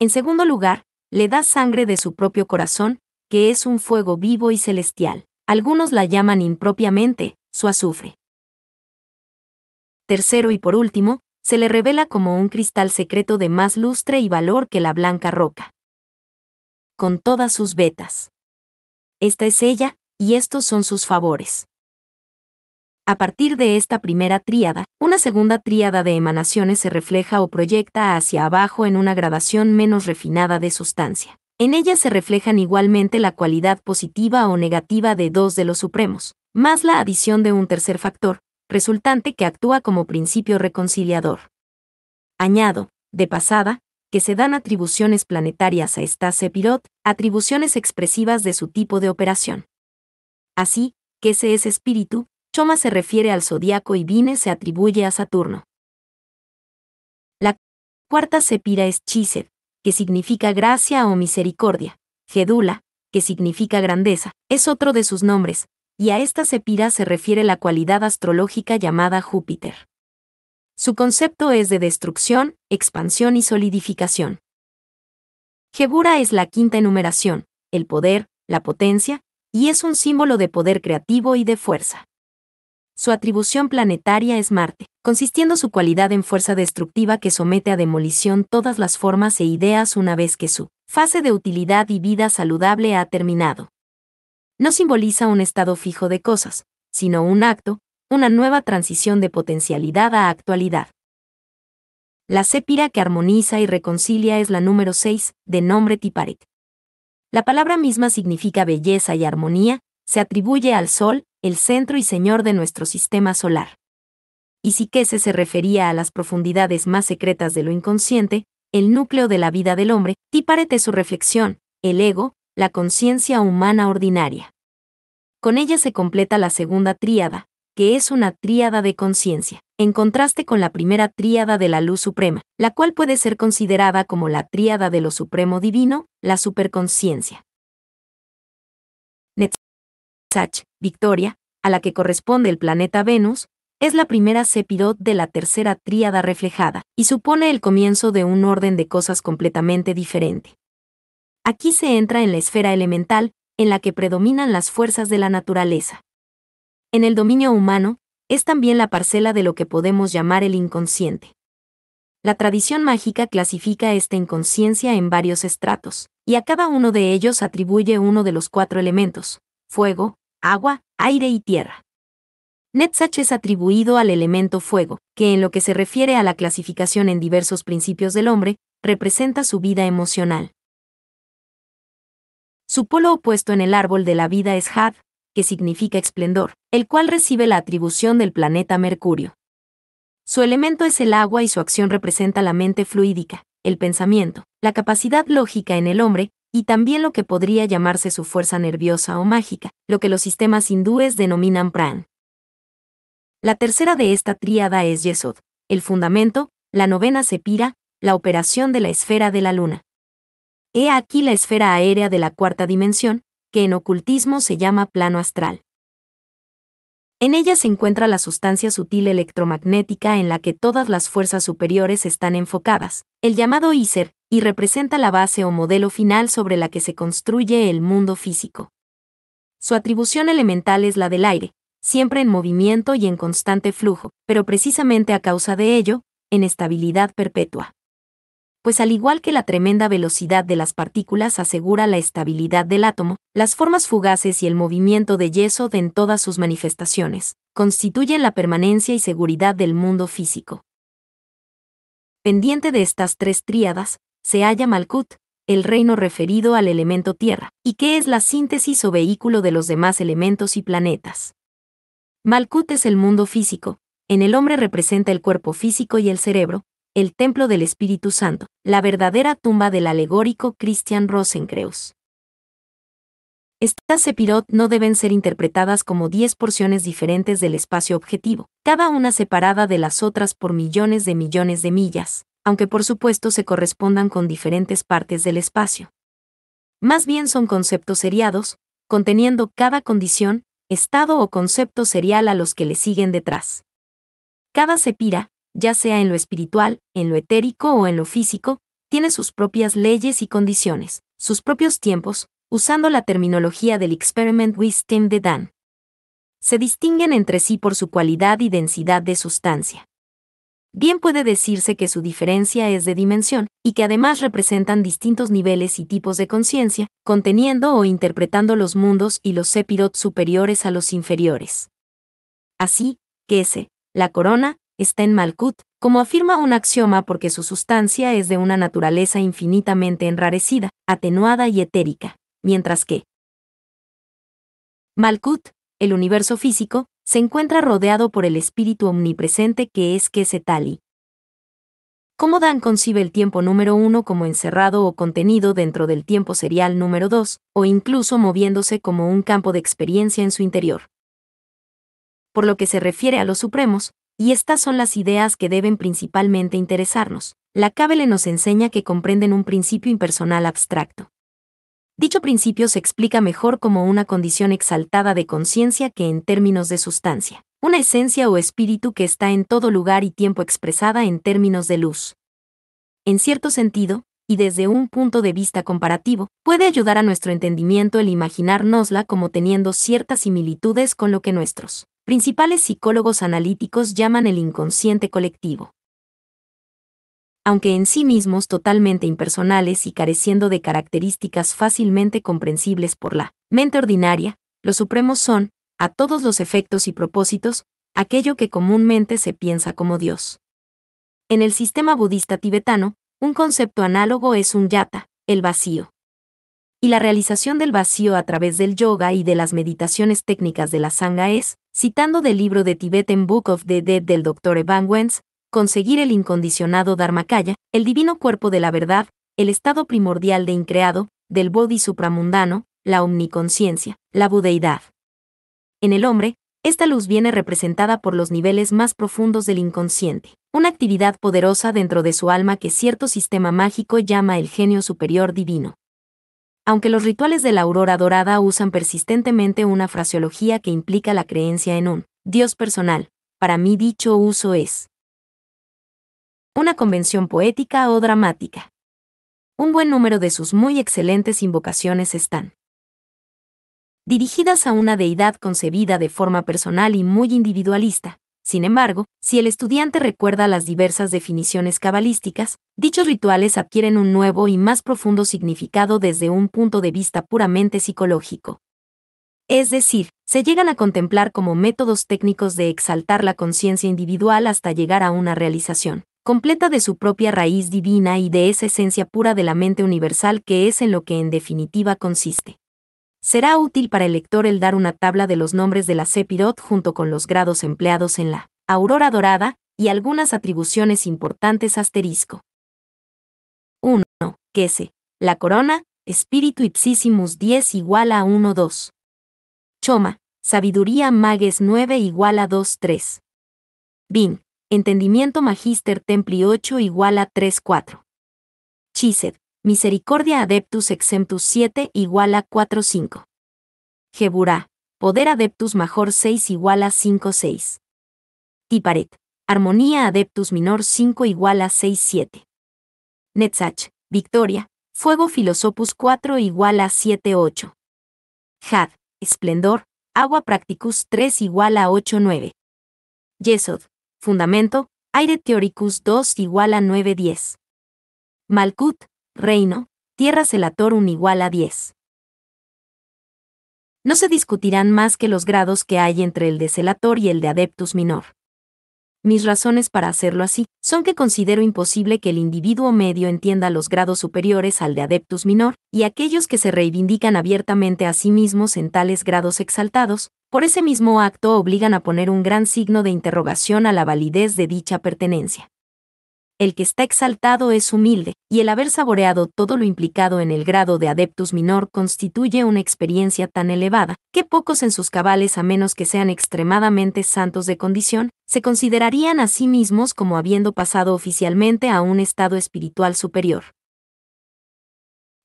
En segundo lugar, le da sangre de su propio corazón, que es un fuego vivo y celestial. Algunos la llaman impropiamente, su azufre. Tercero y por último, se le revela como un cristal secreto de más lustre y valor que la blanca roca. Con todas sus vetas. Esta es ella, y estos son sus favores. A partir de esta primera tríada, una segunda tríada de emanaciones se refleja o proyecta hacia abajo en una gradación menos refinada de sustancia. En ella se reflejan igualmente la cualidad positiva o negativa de dos de los supremos, más la adición de un tercer factor, resultante que actúa como principio reconciliador. Añado, de pasada, que se dan atribuciones planetarias a esta Sepirot, atribuciones expresivas de su tipo de operación. Así, que ese es espíritu, Choma se refiere al zodiaco y Vine se atribuye a Saturno. La cuarta sepira es Chised, que significa gracia o misericordia. Gedula, que significa grandeza, es otro de sus nombres, y a esta sepira se refiere la cualidad astrológica llamada Júpiter. Su concepto es de destrucción, expansión y solidificación. Gebura es la quinta enumeración, el poder, la potencia, y es un símbolo de poder creativo y de fuerza. Su atribución planetaria es Marte, consistiendo su cualidad en fuerza destructiva que somete a demolición todas las formas e ideas una vez que su fase de utilidad y vida saludable ha terminado. No simboliza un estado fijo de cosas, sino un acto, una nueva transición de potencialidad a actualidad. La sépira que armoniza y reconcilia es la número 6, de nombre Tiparet. La palabra misma significa belleza y armonía, se atribuye al Sol, el centro y señor de nuestro sistema solar. Y si Kese se refería a las profundidades más secretas de lo inconsciente, el núcleo de la vida del hombre, tipárete su reflexión, el ego, la conciencia humana ordinaria. Con ella se completa la segunda tríada, que es una tríada de conciencia, en contraste con la primera tríada de la luz suprema, la cual puede ser considerada como la tríada de lo supremo divino, la superconciencia. Victoria, a la que corresponde el planeta Venus, es la primera sepidot de la tercera tríada reflejada, y supone el comienzo de un orden de cosas completamente diferente. Aquí se entra en la esfera elemental, en la que predominan las fuerzas de la naturaleza. En el dominio humano, es también la parcela de lo que podemos llamar el inconsciente. La tradición mágica clasifica esta inconsciencia en varios estratos, y a cada uno de ellos atribuye uno de los cuatro elementos, fuego, agua, aire y tierra. Netzach es atribuido al elemento fuego, que en lo que se refiere a la clasificación en diversos principios del hombre, representa su vida emocional. Su polo opuesto en el árbol de la vida es Had, que significa esplendor, el cual recibe la atribución del planeta Mercurio. Su elemento es el agua y su acción representa la mente fluídica, el pensamiento, la capacidad lógica en el hombre, y también lo que podría llamarse su fuerza nerviosa o mágica, lo que los sistemas hindúes denominan pran. La tercera de esta tríada es Yesod, el fundamento, la novena Sepira, la operación de la esfera de la luna. He aquí la esfera aérea de la cuarta dimensión, que en ocultismo se llama plano astral. En ella se encuentra la sustancia sutil electromagnética en la que todas las fuerzas superiores están enfocadas, el llamado ISER, y representa la base o modelo final sobre la que se construye el mundo físico. Su atribución elemental es la del aire, siempre en movimiento y en constante flujo, pero precisamente a causa de ello, en estabilidad perpetua pues al igual que la tremenda velocidad de las partículas asegura la estabilidad del átomo, las formas fugaces y el movimiento de yeso en todas sus manifestaciones constituyen la permanencia y seguridad del mundo físico. Pendiente de estas tres tríadas, se halla Malkut, el reino referido al elemento Tierra, y que es la síntesis o vehículo de los demás elementos y planetas. Malkut es el mundo físico, en el hombre representa el cuerpo físico y el cerebro, el Templo del Espíritu Santo, la verdadera tumba del alegórico Christian Rosenkreuz. Estas sepirot no deben ser interpretadas como diez porciones diferentes del espacio objetivo, cada una separada de las otras por millones de millones de millas, aunque por supuesto se correspondan con diferentes partes del espacio. Más bien son conceptos seriados, conteniendo cada condición, estado o concepto serial a los que le siguen detrás. Cada sepira, ya sea en lo espiritual, en lo etérico o en lo físico, tiene sus propias leyes y condiciones, sus propios tiempos, usando la terminología del Experiment with de Dan. Se distinguen entre sí por su cualidad y densidad de sustancia. Bien puede decirse que su diferencia es de dimensión, y que además representan distintos niveles y tipos de conciencia, conteniendo o interpretando los mundos y los sepirot superiores a los inferiores. Así, que ese, la corona, está en Malkut, como afirma un axioma porque su sustancia es de una naturaleza infinitamente enrarecida, atenuada y etérica, mientras que Malkut, el universo físico, se encuentra rodeado por el espíritu omnipresente que es Kesetali. ¿Cómo Dan concibe el tiempo número uno como encerrado o contenido dentro del tiempo serial número dos, o incluso moviéndose como un campo de experiencia en su interior. Por lo que se refiere a los supremos, y estas son las ideas que deben principalmente interesarnos. La Cábele nos enseña que comprenden un principio impersonal abstracto. Dicho principio se explica mejor como una condición exaltada de conciencia que en términos de sustancia, una esencia o espíritu que está en todo lugar y tiempo expresada en términos de luz. En cierto sentido, y desde un punto de vista comparativo, puede ayudar a nuestro entendimiento el imaginárnosla como teniendo ciertas similitudes con lo que nuestros principales psicólogos analíticos llaman el inconsciente colectivo. Aunque en sí mismos totalmente impersonales y careciendo de características fácilmente comprensibles por la mente ordinaria, los supremos son, a todos los efectos y propósitos, aquello que comúnmente se piensa como Dios. En el sistema budista tibetano, un concepto análogo es un yata, el vacío. Y la realización del vacío a través del yoga y de las meditaciones técnicas de la sangha es, citando del libro de Tibet en Book of the Dead del Dr. Evan conseguir el incondicionado Dharmakaya, el divino cuerpo de la verdad, el estado primordial de increado, del body supramundano, la omniconciencia, la budeidad. En el hombre, esta luz viene representada por los niveles más profundos del inconsciente, una actividad poderosa dentro de su alma que cierto sistema mágico llama el genio superior divino aunque los rituales de la aurora dorada usan persistentemente una fraseología que implica la creencia en un Dios personal, para mí dicho uso es una convención poética o dramática. Un buen número de sus muy excelentes invocaciones están dirigidas a una deidad concebida de forma personal y muy individualista, sin embargo, si el estudiante recuerda las diversas definiciones cabalísticas, dichos rituales adquieren un nuevo y más profundo significado desde un punto de vista puramente psicológico. Es decir, se llegan a contemplar como métodos técnicos de exaltar la conciencia individual hasta llegar a una realización completa de su propia raíz divina y de esa esencia pura de la mente universal que es en lo que en definitiva consiste será útil para el lector el dar una tabla de los nombres de la Cepidot junto con los grados empleados en la aurora dorada y algunas atribuciones importantes asterisco. 1. Kese. La corona, espíritu ipsissimus 10 igual a 1 2. Choma, sabiduría mages 9 igual a 2 3. Bin, entendimiento magister templi 8 igual a 3 4. Chised, Misericordia Adeptus Exemptus 7 igual a 4.5. Geburá, Poder Adeptus Major 6 igual a 5-6. Tiparet, Armonía Adeptus Minor 5 igual a 6-7. Netzach, Victoria, Fuego Filosopus 4 igual a 7-8. Had, Esplendor, Agua Practicus 3 igual a 8-9. Yesod, Fundamento, Aire Teoricus 2 igual a 10 Malkut, reino, tierra celator un igual a 10. No se discutirán más que los grados que hay entre el de celator y el de adeptus minor. Mis razones para hacerlo así son que considero imposible que el individuo medio entienda los grados superiores al de adeptus minor, y aquellos que se reivindican abiertamente a sí mismos en tales grados exaltados, por ese mismo acto obligan a poner un gran signo de interrogación a la validez de dicha pertenencia el que está exaltado es humilde, y el haber saboreado todo lo implicado en el grado de adeptus minor constituye una experiencia tan elevada, que pocos en sus cabales, a menos que sean extremadamente santos de condición, se considerarían a sí mismos como habiendo pasado oficialmente a un estado espiritual superior.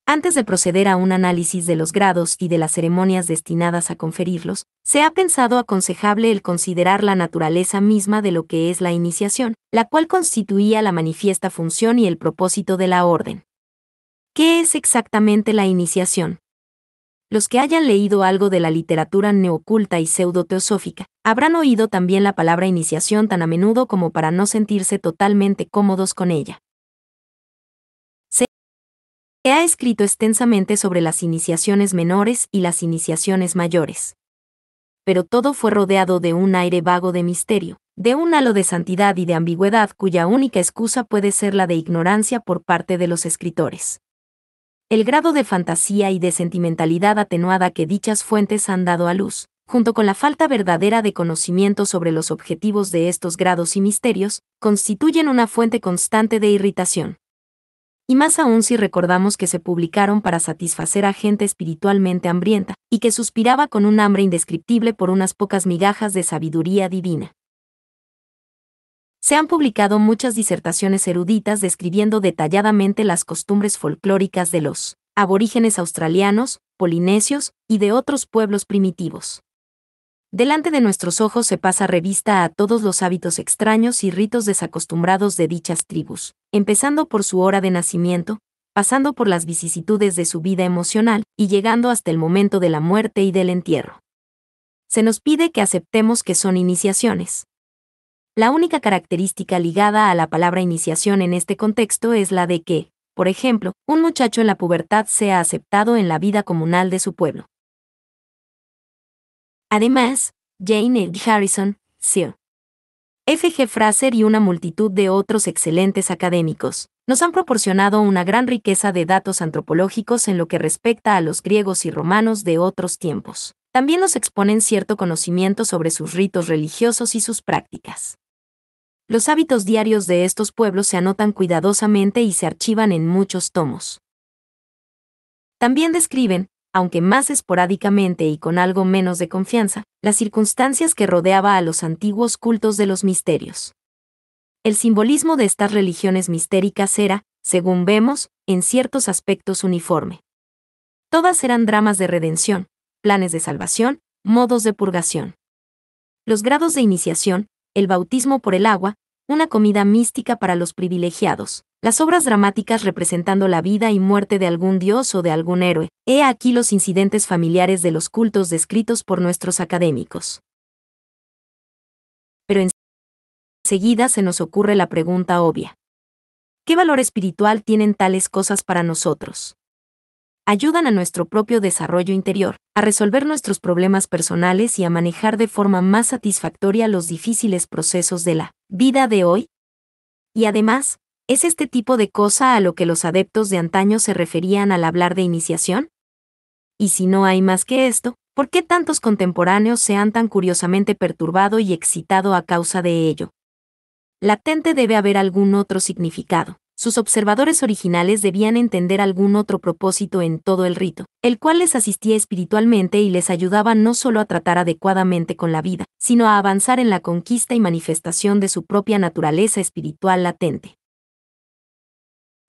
Antes de proceder a un análisis de los grados y de las ceremonias destinadas a conferirlos, se ha pensado aconsejable el considerar la naturaleza misma de lo que es la iniciación, la cual constituía la manifiesta función y el propósito de la orden. ¿Qué es exactamente la iniciación? Los que hayan leído algo de la literatura neoculta y pseudo-teosófica, habrán oído también la palabra iniciación tan a menudo como para no sentirse totalmente cómodos con ella. Ha escrito extensamente sobre las iniciaciones menores y las iniciaciones mayores. Pero todo fue rodeado de un aire vago de misterio, de un halo de santidad y de ambigüedad cuya única excusa puede ser la de ignorancia por parte de los escritores. El grado de fantasía y de sentimentalidad atenuada que dichas fuentes han dado a luz, junto con la falta verdadera de conocimiento sobre los objetivos de estos grados y misterios, constituyen una fuente constante de irritación y más aún si recordamos que se publicaron para satisfacer a gente espiritualmente hambrienta, y que suspiraba con un hambre indescriptible por unas pocas migajas de sabiduría divina. Se han publicado muchas disertaciones eruditas describiendo detalladamente las costumbres folclóricas de los aborígenes australianos, polinesios y de otros pueblos primitivos. Delante de nuestros ojos se pasa revista a todos los hábitos extraños y ritos desacostumbrados de dichas tribus, empezando por su hora de nacimiento, pasando por las vicisitudes de su vida emocional y llegando hasta el momento de la muerte y del entierro. Se nos pide que aceptemos que son iniciaciones. La única característica ligada a la palabra iniciación en este contexto es la de que, por ejemplo, un muchacho en la pubertad sea aceptado en la vida comunal de su pueblo. Además, Jane L. Harrison, Sir. F. G. Fraser y una multitud de otros excelentes académicos nos han proporcionado una gran riqueza de datos antropológicos en lo que respecta a los griegos y romanos de otros tiempos. También nos exponen cierto conocimiento sobre sus ritos religiosos y sus prácticas. Los hábitos diarios de estos pueblos se anotan cuidadosamente y se archivan en muchos tomos. También describen, aunque más esporádicamente y con algo menos de confianza, las circunstancias que rodeaba a los antiguos cultos de los misterios. El simbolismo de estas religiones mistéricas era, según vemos, en ciertos aspectos uniforme. Todas eran dramas de redención, planes de salvación, modos de purgación. Los grados de iniciación, el bautismo por el agua, una comida mística para los privilegiados, las obras dramáticas representando la vida y muerte de algún dios o de algún héroe. He aquí los incidentes familiares de los cultos descritos por nuestros académicos. Pero seguida se nos ocurre la pregunta obvia. ¿Qué valor espiritual tienen tales cosas para nosotros? Ayudan a nuestro propio desarrollo interior, a resolver nuestros problemas personales y a manejar de forma más satisfactoria los difíciles procesos de la vida de hoy. Y además, ¿Es este tipo de cosa a lo que los adeptos de antaño se referían al hablar de iniciación? Y si no hay más que esto, ¿por qué tantos contemporáneos se han tan curiosamente perturbado y excitado a causa de ello? Latente debe haber algún otro significado. Sus observadores originales debían entender algún otro propósito en todo el rito, el cual les asistía espiritualmente y les ayudaba no solo a tratar adecuadamente con la vida, sino a avanzar en la conquista y manifestación de su propia naturaleza espiritual latente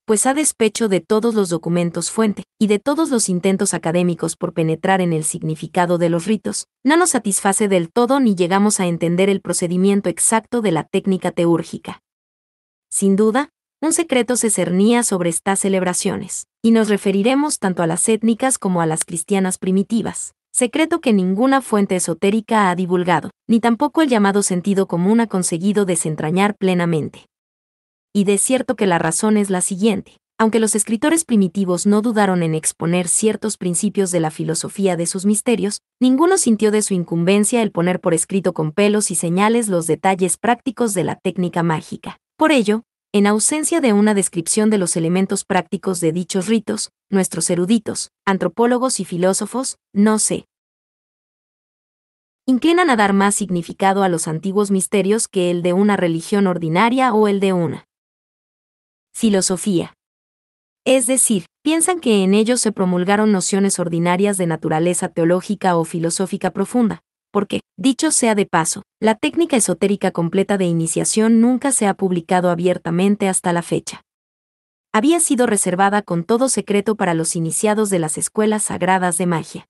pues a despecho de todos los documentos fuente y de todos los intentos académicos por penetrar en el significado de los ritos, no nos satisface del todo ni llegamos a entender el procedimiento exacto de la técnica teúrgica. Sin duda, un secreto se cernía sobre estas celebraciones, y nos referiremos tanto a las étnicas como a las cristianas primitivas, secreto que ninguna fuente esotérica ha divulgado, ni tampoco el llamado sentido común ha conseguido desentrañar plenamente y de cierto que la razón es la siguiente. Aunque los escritores primitivos no dudaron en exponer ciertos principios de la filosofía de sus misterios, ninguno sintió de su incumbencia el poner por escrito con pelos y señales los detalles prácticos de la técnica mágica. Por ello, en ausencia de una descripción de los elementos prácticos de dichos ritos, nuestros eruditos, antropólogos y filósofos, no sé, inclinan a dar más significado a los antiguos misterios que el de una religión ordinaria o el de una filosofía. Es decir, piensan que en ellos se promulgaron nociones ordinarias de naturaleza teológica o filosófica profunda, porque, dicho sea de paso, la técnica esotérica completa de iniciación nunca se ha publicado abiertamente hasta la fecha. Había sido reservada con todo secreto para los iniciados de las escuelas sagradas de magia.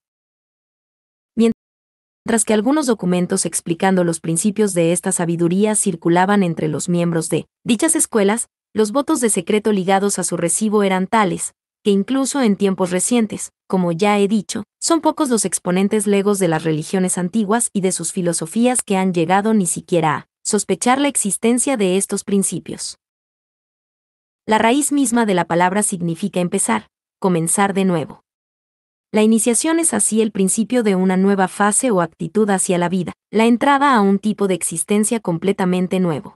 Mientras que algunos documentos explicando los principios de esta sabiduría circulaban entre los miembros de dichas escuelas, los votos de secreto ligados a su recibo eran tales, que incluso en tiempos recientes, como ya he dicho, son pocos los exponentes legos de las religiones antiguas y de sus filosofías que han llegado ni siquiera a sospechar la existencia de estos principios. La raíz misma de la palabra significa empezar, comenzar de nuevo. La iniciación es así el principio de una nueva fase o actitud hacia la vida, la entrada a un tipo de existencia completamente nuevo.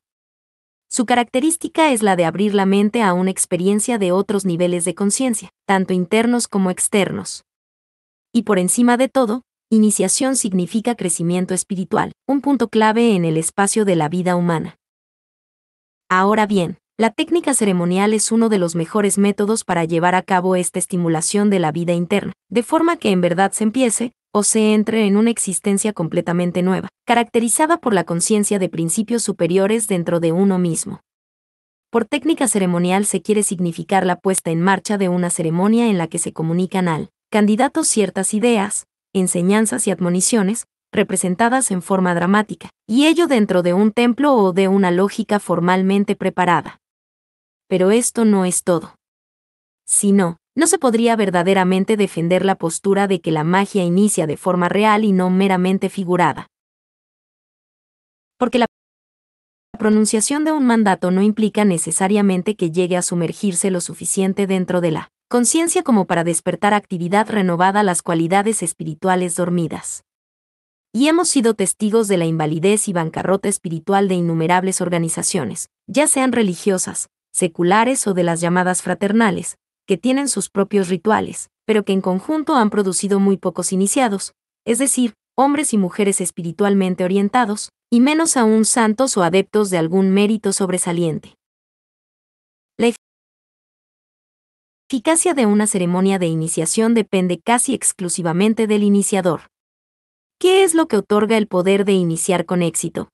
Su característica es la de abrir la mente a una experiencia de otros niveles de conciencia, tanto internos como externos. Y por encima de todo, iniciación significa crecimiento espiritual, un punto clave en el espacio de la vida humana. Ahora bien, la técnica ceremonial es uno de los mejores métodos para llevar a cabo esta estimulación de la vida interna, de forma que en verdad se empiece, se entre en una existencia completamente nueva, caracterizada por la conciencia de principios superiores dentro de uno mismo. Por técnica ceremonial se quiere significar la puesta en marcha de una ceremonia en la que se comunican al candidato ciertas ideas, enseñanzas y admoniciones, representadas en forma dramática, y ello dentro de un templo o de una lógica formalmente preparada. Pero esto no es todo. Sino, no se podría verdaderamente defender la postura de que la magia inicia de forma real y no meramente figurada. Porque la pronunciación de un mandato no implica necesariamente que llegue a sumergirse lo suficiente dentro de la conciencia como para despertar actividad renovada las cualidades espirituales dormidas. Y hemos sido testigos de la invalidez y bancarrota espiritual de innumerables organizaciones, ya sean religiosas, seculares o de las llamadas fraternales, que tienen sus propios rituales, pero que en conjunto han producido muy pocos iniciados, es decir, hombres y mujeres espiritualmente orientados, y menos aún santos o adeptos de algún mérito sobresaliente. La eficacia de una ceremonia de iniciación depende casi exclusivamente del iniciador. ¿Qué es lo que otorga el poder de iniciar con éxito?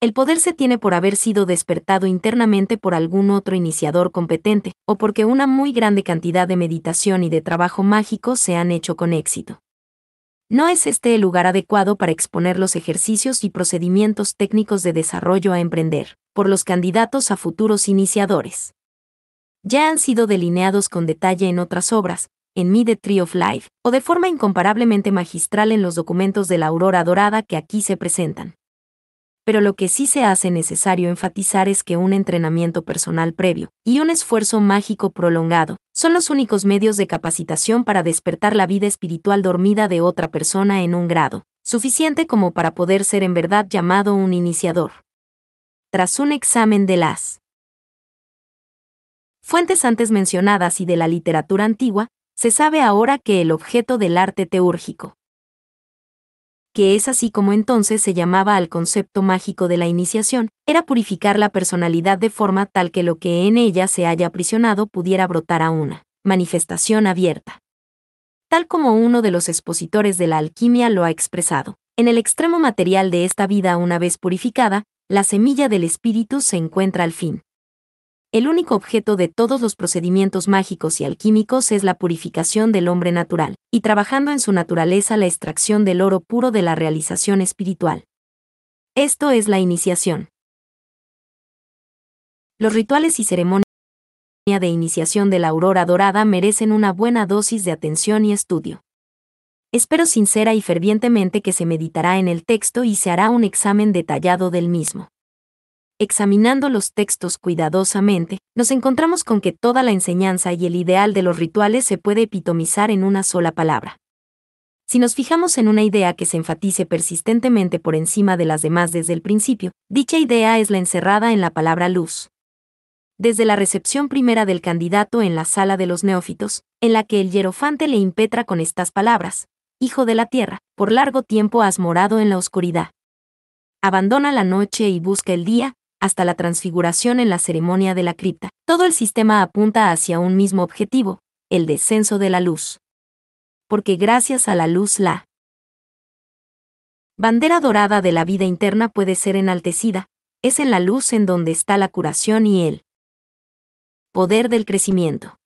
El poder se tiene por haber sido despertado internamente por algún otro iniciador competente, o porque una muy grande cantidad de meditación y de trabajo mágico se han hecho con éxito. No es este el lugar adecuado para exponer los ejercicios y procedimientos técnicos de desarrollo a emprender, por los candidatos a futuros iniciadores. Ya han sido delineados con detalle en otras obras, en Me the Tree of Life, o de forma incomparablemente magistral en los documentos de la aurora dorada que aquí se presentan pero lo que sí se hace necesario enfatizar es que un entrenamiento personal previo y un esfuerzo mágico prolongado son los únicos medios de capacitación para despertar la vida espiritual dormida de otra persona en un grado suficiente como para poder ser en verdad llamado un iniciador. Tras un examen de las fuentes antes mencionadas y de la literatura antigua, se sabe ahora que el objeto del arte teúrgico que es así como entonces se llamaba al concepto mágico de la iniciación, era purificar la personalidad de forma tal que lo que en ella se haya aprisionado pudiera brotar a una manifestación abierta. Tal como uno de los expositores de la alquimia lo ha expresado, en el extremo material de esta vida una vez purificada, la semilla del espíritu se encuentra al fin el único objeto de todos los procedimientos mágicos y alquímicos es la purificación del hombre natural, y trabajando en su naturaleza la extracción del oro puro de la realización espiritual. Esto es la iniciación. Los rituales y ceremonias de iniciación de la aurora dorada merecen una buena dosis de atención y estudio. Espero sincera y fervientemente que se meditará en el texto y se hará un examen detallado del mismo. Examinando los textos cuidadosamente, nos encontramos con que toda la enseñanza y el ideal de los rituales se puede epitomizar en una sola palabra. Si nos fijamos en una idea que se enfatice persistentemente por encima de las demás desde el principio, dicha idea es la encerrada en la palabra luz. Desde la recepción primera del candidato en la sala de los neófitos, en la que el hierofante le impetra con estas palabras, Hijo de la tierra, por largo tiempo has morado en la oscuridad. Abandona la noche y busca el día, hasta la transfiguración en la ceremonia de la cripta. Todo el sistema apunta hacia un mismo objetivo, el descenso de la luz. Porque gracias a la luz la bandera dorada de la vida interna puede ser enaltecida, es en la luz en donde está la curación y el poder del crecimiento.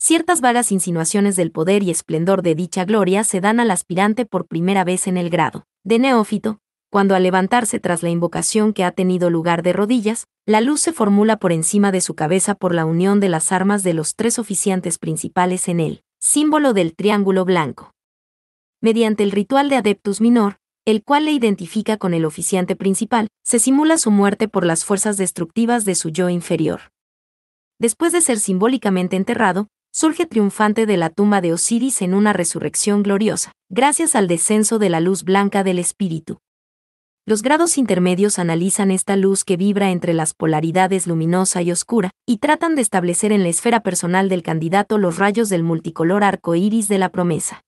Ciertas vagas insinuaciones del poder y esplendor de dicha gloria se dan al aspirante por primera vez en el grado de neófito, cuando al levantarse tras la invocación que ha tenido lugar de rodillas, la luz se formula por encima de su cabeza por la unión de las armas de los tres oficiantes principales en él, símbolo del triángulo blanco. Mediante el ritual de Adeptus Minor, el cual le identifica con el oficiante principal, se simula su muerte por las fuerzas destructivas de su yo inferior. Después de ser simbólicamente enterrado, surge triunfante de la tumba de Osiris en una resurrección gloriosa, gracias al descenso de la luz blanca del espíritu, los grados intermedios analizan esta luz que vibra entre las polaridades luminosa y oscura, y tratan de establecer en la esfera personal del candidato los rayos del multicolor arco iris de la promesa.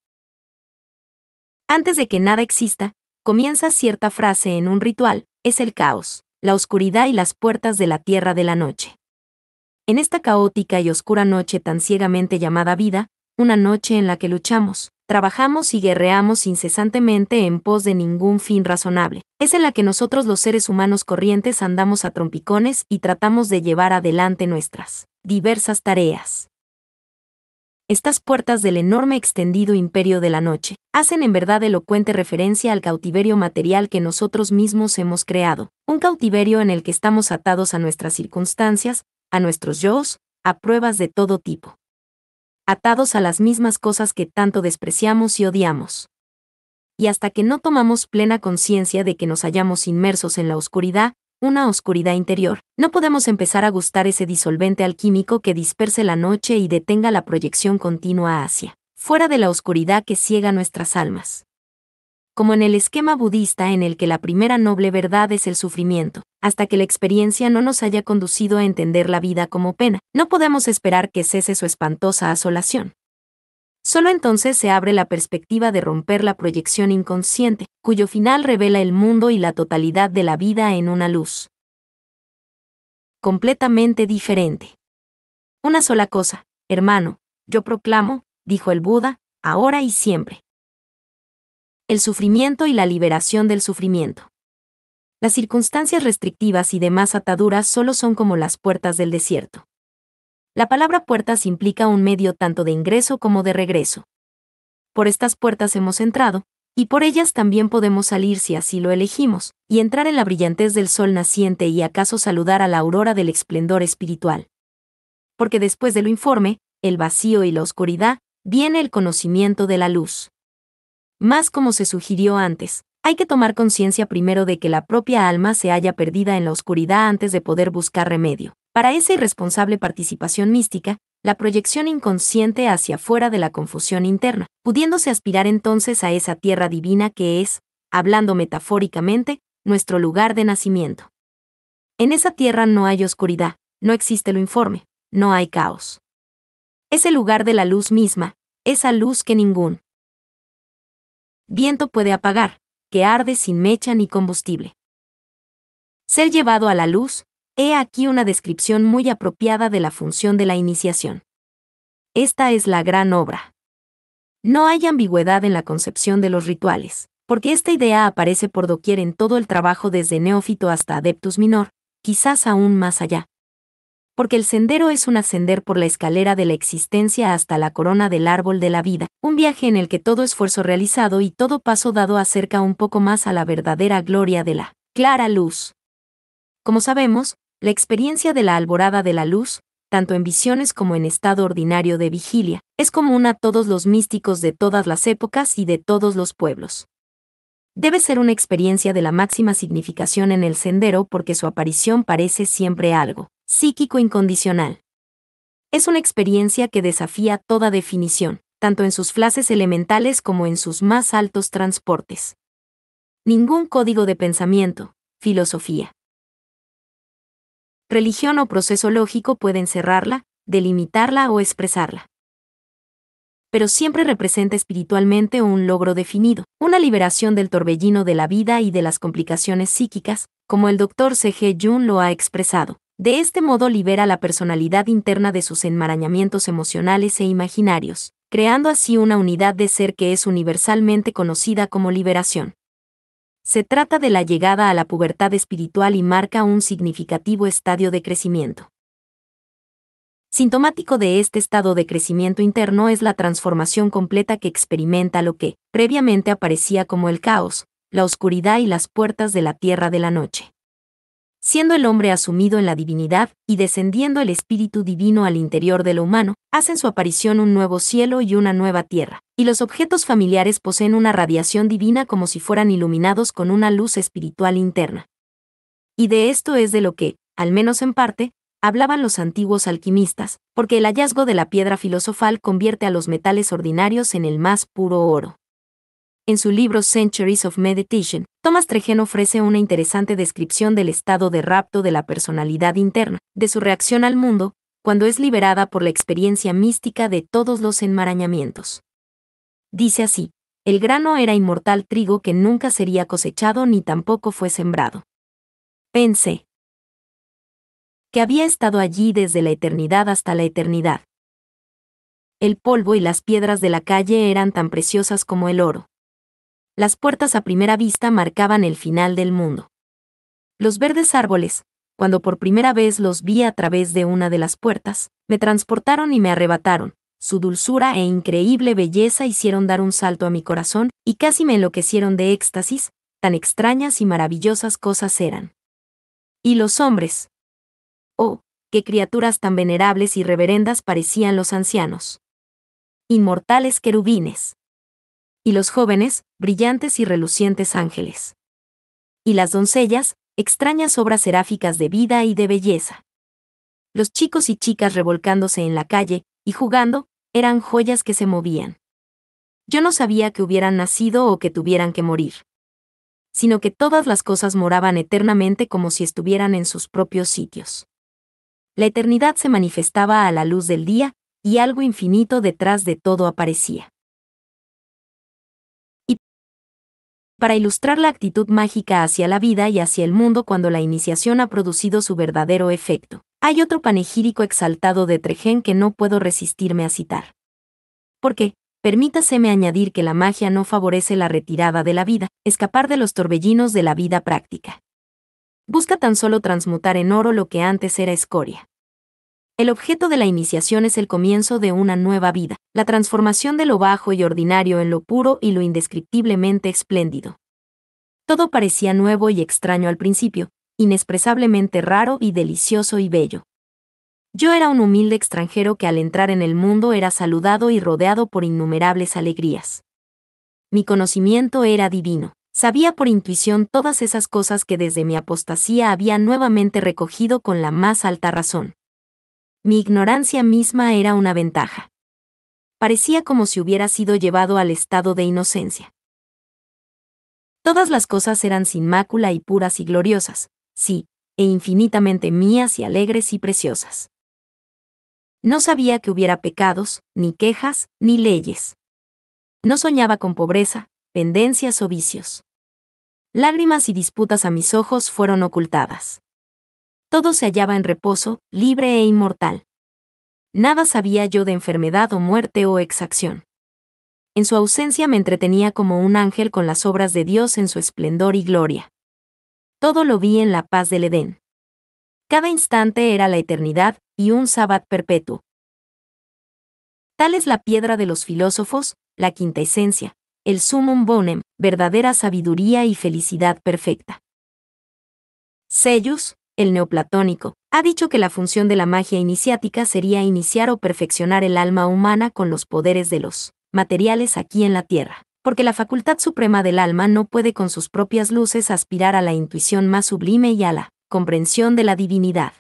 Antes de que nada exista, comienza cierta frase en un ritual: es el caos, la oscuridad y las puertas de la tierra de la noche. En esta caótica y oscura noche tan ciegamente llamada vida, una noche en la que luchamos, trabajamos y guerreamos incesantemente en pos de ningún fin razonable. Es en la que nosotros los seres humanos corrientes andamos a trompicones y tratamos de llevar adelante nuestras diversas tareas. Estas puertas del enorme extendido imperio de la noche hacen en verdad elocuente referencia al cautiverio material que nosotros mismos hemos creado, un cautiverio en el que estamos atados a nuestras circunstancias, a nuestros yo's, a pruebas de todo tipo atados a las mismas cosas que tanto despreciamos y odiamos. Y hasta que no tomamos plena conciencia de que nos hallamos inmersos en la oscuridad, una oscuridad interior, no podemos empezar a gustar ese disolvente alquímico que disperse la noche y detenga la proyección continua hacia, fuera de la oscuridad que ciega nuestras almas como en el esquema budista en el que la primera noble verdad es el sufrimiento. Hasta que la experiencia no nos haya conducido a entender la vida como pena, no podemos esperar que cese su espantosa asolación. Solo entonces se abre la perspectiva de romper la proyección inconsciente, cuyo final revela el mundo y la totalidad de la vida en una luz. Completamente diferente. Una sola cosa, hermano, yo proclamo, dijo el Buda, ahora y siempre el sufrimiento y la liberación del sufrimiento. Las circunstancias restrictivas y demás ataduras solo son como las puertas del desierto. La palabra puertas implica un medio tanto de ingreso como de regreso. Por estas puertas hemos entrado, y por ellas también podemos salir si así lo elegimos, y entrar en la brillantez del sol naciente y acaso saludar a la aurora del esplendor espiritual. Porque después de lo informe, el vacío y la oscuridad, viene el conocimiento de la luz. Más como se sugirió antes, hay que tomar conciencia primero de que la propia alma se haya perdida en la oscuridad antes de poder buscar remedio. Para esa irresponsable participación mística, la proyección inconsciente hacia fuera de la confusión interna, pudiéndose aspirar entonces a esa tierra divina que es, hablando metafóricamente, nuestro lugar de nacimiento. En esa tierra no hay oscuridad, no existe lo informe, no hay caos. Es el lugar de la luz misma, esa luz que ningún viento puede apagar, que arde sin mecha ni combustible. Ser llevado a la luz, he aquí una descripción muy apropiada de la función de la iniciación. Esta es la gran obra. No hay ambigüedad en la concepción de los rituales, porque esta idea aparece por doquier en todo el trabajo desde neófito hasta adeptus minor, quizás aún más allá porque el sendero es un ascender por la escalera de la existencia hasta la corona del árbol de la vida, un viaje en el que todo esfuerzo realizado y todo paso dado acerca un poco más a la verdadera gloria de la clara luz. Como sabemos, la experiencia de la alborada de la luz, tanto en visiones como en estado ordinario de vigilia, es común a todos los místicos de todas las épocas y de todos los pueblos. Debe ser una experiencia de la máxima significación en el sendero porque su aparición parece siempre algo psíquico incondicional. Es una experiencia que desafía toda definición, tanto en sus flases elementales como en sus más altos transportes. Ningún código de pensamiento, filosofía. Religión o proceso lógico puede encerrarla, delimitarla o expresarla. Pero siempre representa espiritualmente un logro definido, una liberación del torbellino de la vida y de las complicaciones psíquicas, como el doctor C. G. Jung lo ha expresado. De este modo libera la personalidad interna de sus enmarañamientos emocionales e imaginarios, creando así una unidad de ser que es universalmente conocida como liberación. Se trata de la llegada a la pubertad espiritual y marca un significativo estadio de crecimiento. Sintomático de este estado de crecimiento interno es la transformación completa que experimenta lo que, previamente aparecía como el caos, la oscuridad y las puertas de la tierra de la noche siendo el hombre asumido en la divinidad y descendiendo el espíritu divino al interior de lo humano, hacen su aparición un nuevo cielo y una nueva tierra, y los objetos familiares poseen una radiación divina como si fueran iluminados con una luz espiritual interna. Y de esto es de lo que, al menos en parte, hablaban los antiguos alquimistas, porque el hallazgo de la piedra filosofal convierte a los metales ordinarios en el más puro oro. En su libro Centuries of Meditation, Thomas Tregen ofrece una interesante descripción del estado de rapto de la personalidad interna, de su reacción al mundo, cuando es liberada por la experiencia mística de todos los enmarañamientos. Dice así, el grano era inmortal trigo que nunca sería cosechado ni tampoco fue sembrado. Pensé que había estado allí desde la eternidad hasta la eternidad. El polvo y las piedras de la calle eran tan preciosas como el oro. Las puertas a primera vista marcaban el final del mundo. Los verdes árboles, cuando por primera vez los vi a través de una de las puertas, me transportaron y me arrebataron. Su dulzura e increíble belleza hicieron dar un salto a mi corazón y casi me enloquecieron de éxtasis, tan extrañas y maravillosas cosas eran. Y los hombres. Oh, qué criaturas tan venerables y reverendas parecían los ancianos. Inmortales querubines y los jóvenes, brillantes y relucientes ángeles. Y las doncellas, extrañas obras seráficas de vida y de belleza. Los chicos y chicas revolcándose en la calle, y jugando, eran joyas que se movían. Yo no sabía que hubieran nacido o que tuvieran que morir. Sino que todas las cosas moraban eternamente como si estuvieran en sus propios sitios. La eternidad se manifestaba a la luz del día, y algo infinito detrás de todo aparecía. para ilustrar la actitud mágica hacia la vida y hacia el mundo cuando la iniciación ha producido su verdadero efecto. Hay otro panegírico exaltado de Tregen que no puedo resistirme a citar. Porque, permítaseme añadir que la magia no favorece la retirada de la vida, escapar de los torbellinos de la vida práctica. Busca tan solo transmutar en oro lo que antes era escoria. El objeto de la iniciación es el comienzo de una nueva vida, la transformación de lo bajo y ordinario en lo puro y lo indescriptiblemente espléndido. Todo parecía nuevo y extraño al principio, inexpresablemente raro y delicioso y bello. Yo era un humilde extranjero que al entrar en el mundo era saludado y rodeado por innumerables alegrías. Mi conocimiento era divino. Sabía por intuición todas esas cosas que desde mi apostasía había nuevamente recogido con la más alta razón. Mi ignorancia misma era una ventaja. Parecía como si hubiera sido llevado al estado de inocencia. Todas las cosas eran sin mácula y puras y gloriosas, sí, e infinitamente mías y alegres y preciosas. No sabía que hubiera pecados, ni quejas, ni leyes. No soñaba con pobreza, pendencias o vicios. Lágrimas y disputas a mis ojos fueron ocultadas todo se hallaba en reposo, libre e inmortal. Nada sabía yo de enfermedad o muerte o exacción. En su ausencia me entretenía como un ángel con las obras de Dios en su esplendor y gloria. Todo lo vi en la paz del Edén. Cada instante era la eternidad y un sabbat perpetuo. Tal es la piedra de los filósofos, la quinta esencia, el sumum bonem, verdadera sabiduría y felicidad perfecta. Sellos, el neoplatónico, ha dicho que la función de la magia iniciática sería iniciar o perfeccionar el alma humana con los poderes de los materiales aquí en la Tierra, porque la facultad suprema del alma no puede con sus propias luces aspirar a la intuición más sublime y a la comprensión de la divinidad.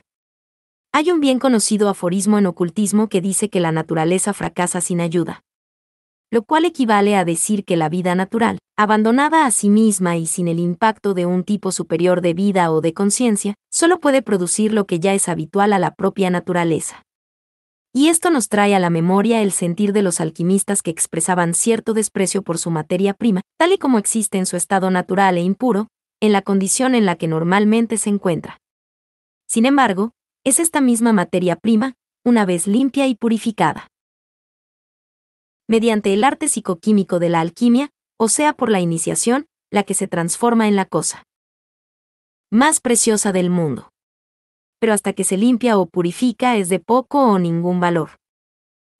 Hay un bien conocido aforismo en ocultismo que dice que la naturaleza fracasa sin ayuda, lo cual equivale a decir que la vida natural, abandonada a sí misma y sin el impacto de un tipo superior de vida o de conciencia, solo puede producir lo que ya es habitual a la propia naturaleza. Y esto nos trae a la memoria el sentir de los alquimistas que expresaban cierto desprecio por su materia prima, tal y como existe en su estado natural e impuro, en la condición en la que normalmente se encuentra. Sin embargo, es esta misma materia prima, una vez limpia y purificada mediante el arte psicoquímico de la alquimia, o sea por la iniciación, la que se transforma en la cosa más preciosa del mundo. Pero hasta que se limpia o purifica es de poco o ningún valor.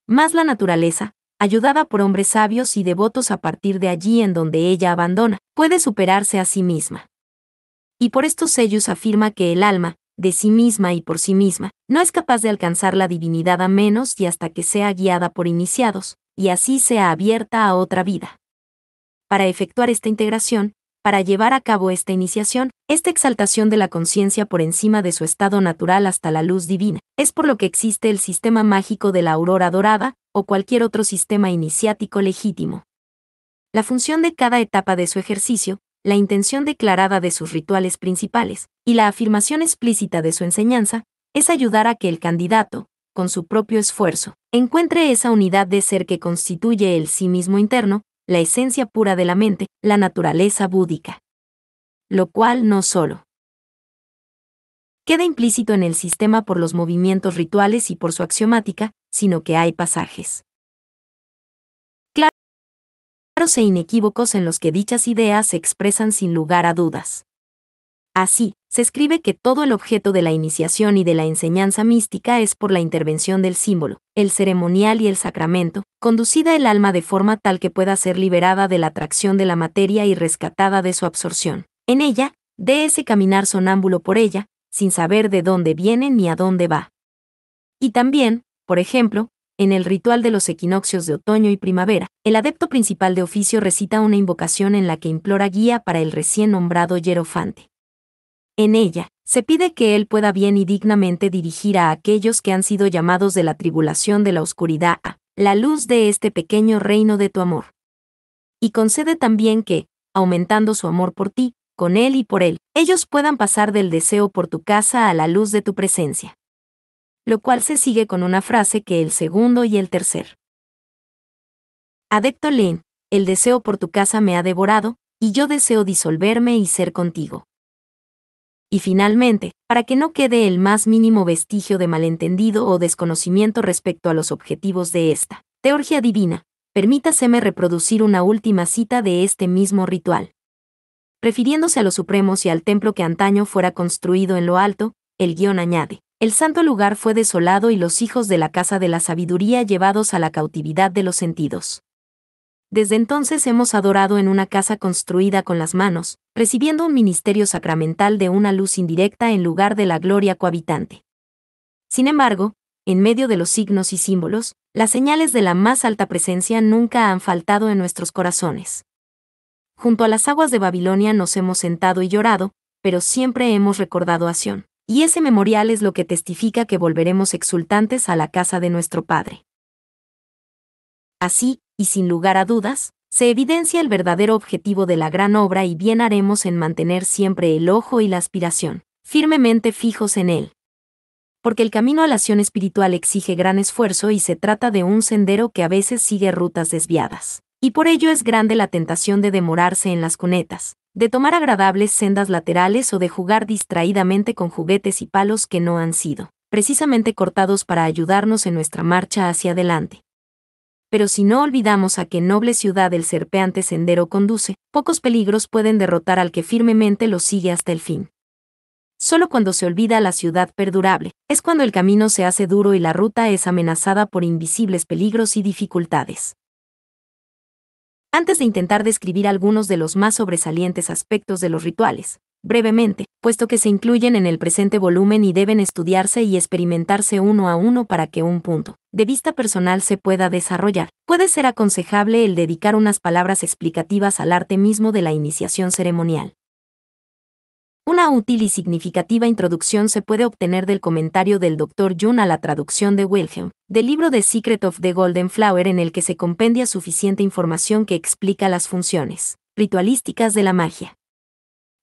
Más la naturaleza, ayudada por hombres sabios y devotos a partir de allí en donde ella abandona, puede superarse a sí misma. Y por estos sellos afirma que el alma, de sí misma y por sí misma, no es capaz de alcanzar la divinidad a menos y hasta que sea guiada por iniciados, y así sea abierta a otra vida. Para efectuar esta integración, para llevar a cabo esta iniciación, esta exaltación de la conciencia por encima de su estado natural hasta la luz divina, es por lo que existe el sistema mágico de la aurora dorada, o cualquier otro sistema iniciático legítimo. La función de cada etapa de su ejercicio, la intención declarada de sus rituales principales, y la afirmación explícita de su enseñanza, es ayudar a que el candidato, con su propio esfuerzo, encuentre esa unidad de ser que constituye el sí mismo interno, la esencia pura de la mente, la naturaleza búdica. Lo cual no solo queda implícito en el sistema por los movimientos rituales y por su axiomática, sino que hay pasajes claros e inequívocos en los que dichas ideas se expresan sin lugar a dudas. Así, se escribe que todo el objeto de la iniciación y de la enseñanza mística es por la intervención del símbolo, el ceremonial y el sacramento, conducida el alma de forma tal que pueda ser liberada de la atracción de la materia y rescatada de su absorción. En ella, de ese caminar sonámbulo por ella, sin saber de dónde viene ni a dónde va. Y también, por ejemplo, en el ritual de los equinoccios de otoño y primavera, el adepto principal de oficio recita una invocación en la que implora guía para el recién nombrado hierofante. En ella, se pide que Él pueda bien y dignamente dirigir a aquellos que han sido llamados de la tribulación de la oscuridad a la luz de este pequeño reino de tu amor. Y concede también que, aumentando su amor por ti, con Él y por Él, ellos puedan pasar del deseo por tu casa a la luz de tu presencia. Lo cual se sigue con una frase que el segundo y el tercer. Adepto Lin, el deseo por tu casa me ha devorado, y yo deseo disolverme y ser contigo. Y finalmente, para que no quede el más mínimo vestigio de malentendido o desconocimiento respecto a los objetivos de esta teoría divina, permítaseme reproducir una última cita de este mismo ritual. Refiriéndose a los supremos y al templo que antaño fuera construido en lo alto, el guión añade, el santo lugar fue desolado y los hijos de la casa de la sabiduría llevados a la cautividad de los sentidos. Desde entonces hemos adorado en una casa construida con las manos, recibiendo un ministerio sacramental de una luz indirecta en lugar de la gloria cohabitante. Sin embargo, en medio de los signos y símbolos, las señales de la más alta presencia nunca han faltado en nuestros corazones. Junto a las aguas de Babilonia nos hemos sentado y llorado, pero siempre hemos recordado a Sión, y ese memorial es lo que testifica que volveremos exultantes a la casa de nuestro Padre. Así, y sin lugar a dudas, se evidencia el verdadero objetivo de la gran obra y bien haremos en mantener siempre el ojo y la aspiración, firmemente fijos en él. Porque el camino a la acción espiritual exige gran esfuerzo y se trata de un sendero que a veces sigue rutas desviadas. Y por ello es grande la tentación de demorarse en las cunetas, de tomar agradables sendas laterales o de jugar distraídamente con juguetes y palos que no han sido, precisamente cortados para ayudarnos en nuestra marcha hacia adelante pero si no olvidamos a qué noble ciudad el serpeante sendero conduce, pocos peligros pueden derrotar al que firmemente lo sigue hasta el fin. Solo cuando se olvida la ciudad perdurable, es cuando el camino se hace duro y la ruta es amenazada por invisibles peligros y dificultades. Antes de intentar describir algunos de los más sobresalientes aspectos de los rituales, brevemente, puesto que se incluyen en el presente volumen y deben estudiarse y experimentarse uno a uno para que un punto de vista personal se pueda desarrollar. Puede ser aconsejable el dedicar unas palabras explicativas al arte mismo de la iniciación ceremonial. Una útil y significativa introducción se puede obtener del comentario del Dr. Jun a la traducción de Wilhelm, del libro The Secret of the Golden Flower en el que se compendia suficiente información que explica las funciones ritualísticas de la magia.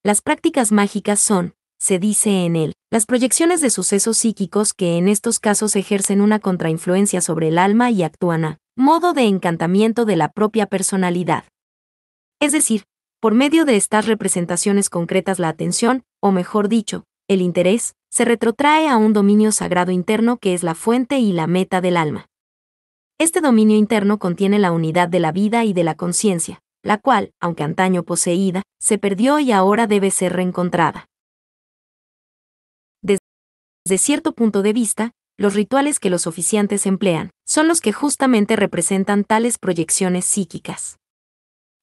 Las prácticas mágicas son, se dice en él, las proyecciones de sucesos psíquicos que en estos casos ejercen una contrainfluencia sobre el alma y actúan a modo de encantamiento de la propia personalidad. Es decir, por medio de estas representaciones concretas la atención, o mejor dicho, el interés, se retrotrae a un dominio sagrado interno que es la fuente y la meta del alma. Este dominio interno contiene la unidad de la vida y de la conciencia, la cual, aunque antaño poseída, se perdió y ahora debe ser reencontrada. Desde cierto punto de vista, los rituales que los oficiantes emplean son los que justamente representan tales proyecciones psíquicas.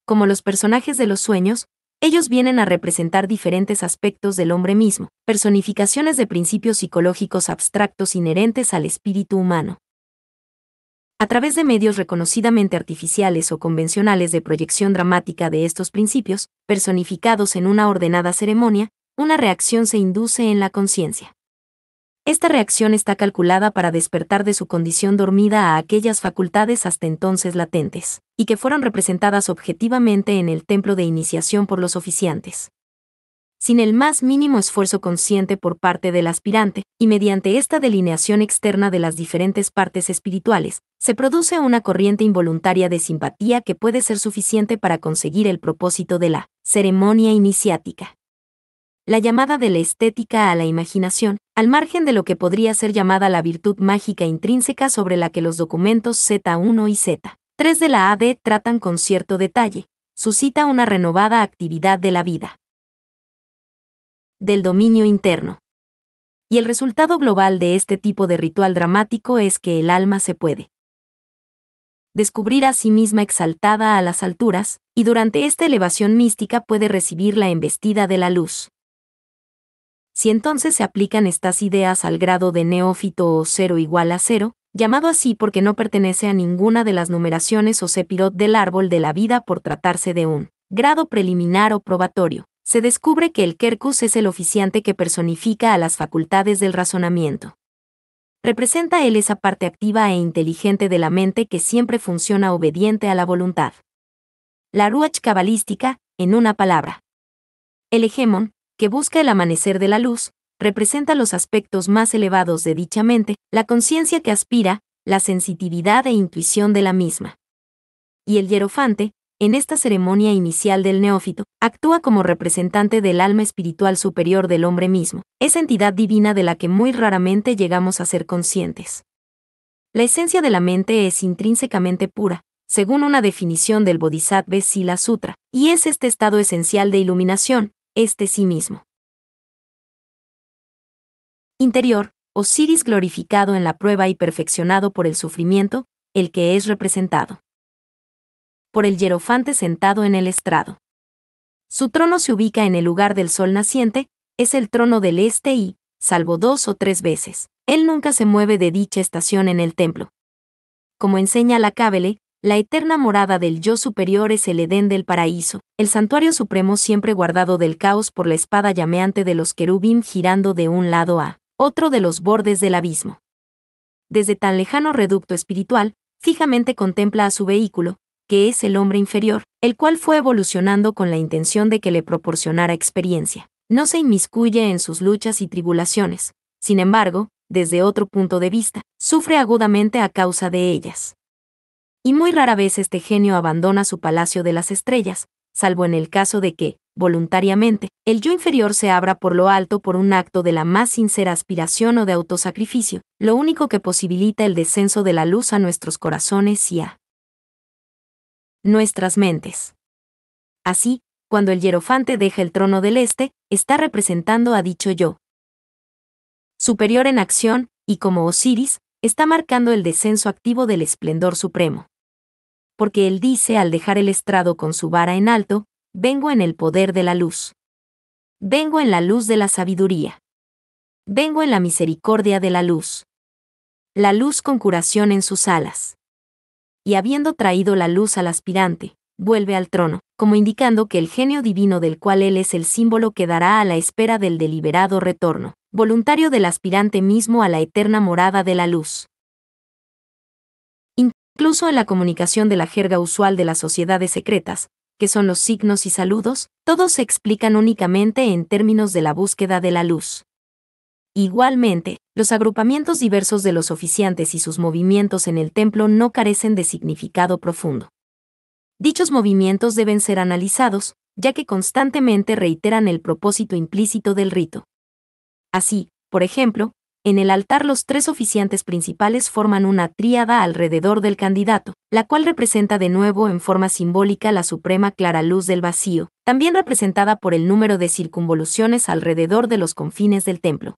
Como los personajes de los sueños, ellos vienen a representar diferentes aspectos del hombre mismo, personificaciones de principios psicológicos abstractos inherentes al espíritu humano a través de medios reconocidamente artificiales o convencionales de proyección dramática de estos principios, personificados en una ordenada ceremonia, una reacción se induce en la conciencia. Esta reacción está calculada para despertar de su condición dormida a aquellas facultades hasta entonces latentes, y que fueron representadas objetivamente en el templo de iniciación por los oficiantes sin el más mínimo esfuerzo consciente por parte del aspirante, y mediante esta delineación externa de las diferentes partes espirituales, se produce una corriente involuntaria de simpatía que puede ser suficiente para conseguir el propósito de la ceremonia iniciática. La llamada de la estética a la imaginación, al margen de lo que podría ser llamada la virtud mágica intrínseca sobre la que los documentos Z1 y Z3 de la AD tratan con cierto detalle, suscita una renovada actividad de la vida del dominio interno. Y el resultado global de este tipo de ritual dramático es que el alma se puede descubrir a sí misma exaltada a las alturas, y durante esta elevación mística puede recibir la embestida de la luz. Si entonces se aplican estas ideas al grado de neófito o cero igual a cero, llamado así porque no pertenece a ninguna de las numeraciones o sepirot del árbol de la vida por tratarse de un grado preliminar o probatorio se descubre que el Kerkus es el oficiante que personifica a las facultades del razonamiento. Representa él esa parte activa e inteligente de la mente que siempre funciona obediente a la voluntad. La Ruach cabalística, en una palabra. El hegemon, que busca el amanecer de la luz, representa los aspectos más elevados de dicha mente, la conciencia que aspira, la sensitividad e intuición de la misma. Y el hierofante, en esta ceremonia inicial del neófito, actúa como representante del alma espiritual superior del hombre mismo, esa entidad divina de la que muy raramente llegamos a ser conscientes. La esencia de la mente es intrínsecamente pura, según una definición del Bodhisattva Sila Sutra, y es este estado esencial de iluminación, este sí mismo. Interior, Osiris glorificado en la prueba y perfeccionado por el sufrimiento, el que es representado por el hierofante sentado en el estrado. Su trono se ubica en el lugar del sol naciente, es el trono del este y, salvo dos o tres veces, él nunca se mueve de dicha estación en el templo. Como enseña la Cábele, la eterna morada del yo superior es el Edén del paraíso, el santuario supremo siempre guardado del caos por la espada llameante de los querubín girando de un lado a otro de los bordes del abismo. Desde tan lejano reducto espiritual, fijamente contempla a su vehículo, que es el hombre inferior, el cual fue evolucionando con la intención de que le proporcionara experiencia. No se inmiscuye en sus luchas y tribulaciones, sin embargo, desde otro punto de vista, sufre agudamente a causa de ellas. Y muy rara vez este genio abandona su palacio de las estrellas, salvo en el caso de que, voluntariamente, el yo inferior se abra por lo alto por un acto de la más sincera aspiración o de autosacrificio, lo único que posibilita el descenso de la luz a nuestros corazones y a nuestras mentes. Así, cuando el hierofante deja el trono del este, está representando a dicho yo. Superior en acción, y como Osiris, está marcando el descenso activo del esplendor supremo. Porque él dice al dejar el estrado con su vara en alto, vengo en el poder de la luz. Vengo en la luz de la sabiduría. Vengo en la misericordia de la luz. La luz con curación en sus alas y habiendo traído la luz al aspirante, vuelve al trono, como indicando que el genio divino del cual él es el símbolo quedará a la espera del deliberado retorno, voluntario del aspirante mismo a la eterna morada de la luz. Incluso en la comunicación de la jerga usual de las sociedades secretas, que son los signos y saludos, todos se explican únicamente en términos de la búsqueda de la luz. Igualmente, los agrupamientos diversos de los oficiantes y sus movimientos en el templo no carecen de significado profundo. Dichos movimientos deben ser analizados, ya que constantemente reiteran el propósito implícito del rito. Así, por ejemplo, en el altar los tres oficiantes principales forman una tríada alrededor del candidato, la cual representa de nuevo en forma simbólica la suprema clara luz del vacío, también representada por el número de circunvoluciones alrededor de los confines del templo.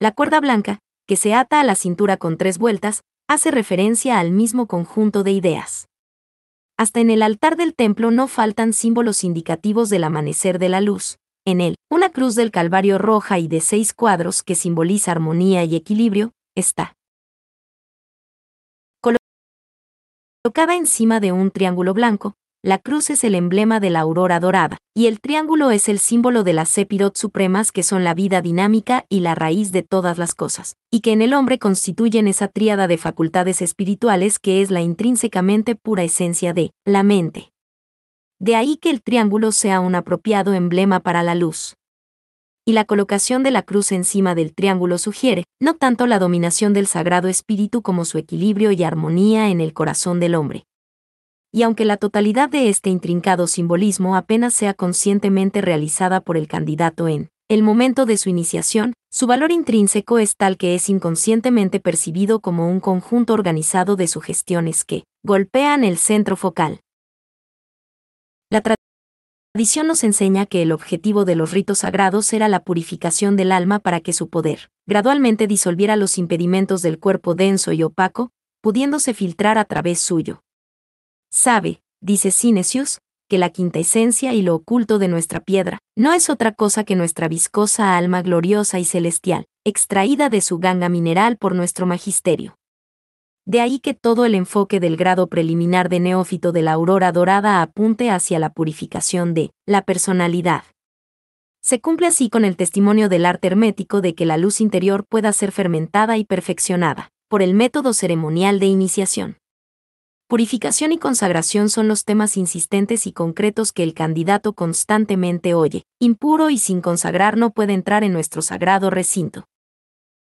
La cuerda blanca, que se ata a la cintura con tres vueltas, hace referencia al mismo conjunto de ideas. Hasta en el altar del templo no faltan símbolos indicativos del amanecer de la luz. En él, una cruz del Calvario roja y de seis cuadros que simboliza armonía y equilibrio, está colocada encima de un triángulo blanco, la cruz es el emblema de la aurora dorada, y el triángulo es el símbolo de las Sepirot supremas que son la vida dinámica y la raíz de todas las cosas, y que en el hombre constituyen esa tríada de facultades espirituales que es la intrínsecamente pura esencia de la mente. De ahí que el triángulo sea un apropiado emblema para la luz y la colocación de la cruz encima del triángulo sugiere, no tanto la dominación del Sagrado Espíritu como su equilibrio y armonía en el corazón del hombre, y aunque la totalidad de este intrincado simbolismo apenas sea conscientemente realizada por el candidato en el momento de su iniciación, su valor intrínseco es tal que es inconscientemente percibido como un conjunto organizado de sugestiones que golpean el centro focal. La tradición nos enseña que el objetivo de los ritos sagrados era la purificación del alma para que su poder gradualmente disolviera los impedimentos del cuerpo denso y opaco, pudiéndose filtrar a través suyo Sabe, dice Cinesius, que la quinta esencia y lo oculto de nuestra piedra no es otra cosa que nuestra viscosa alma gloriosa y celestial, extraída de su ganga mineral por nuestro magisterio. De ahí que todo el enfoque del grado preliminar de neófito de la aurora dorada apunte hacia la purificación de la personalidad. Se cumple así con el testimonio del arte hermético de que la luz interior pueda ser fermentada y perfeccionada por el método ceremonial de iniciación. Purificación y consagración son los temas insistentes y concretos que el candidato constantemente oye. Impuro y sin consagrar no puede entrar en nuestro sagrado recinto.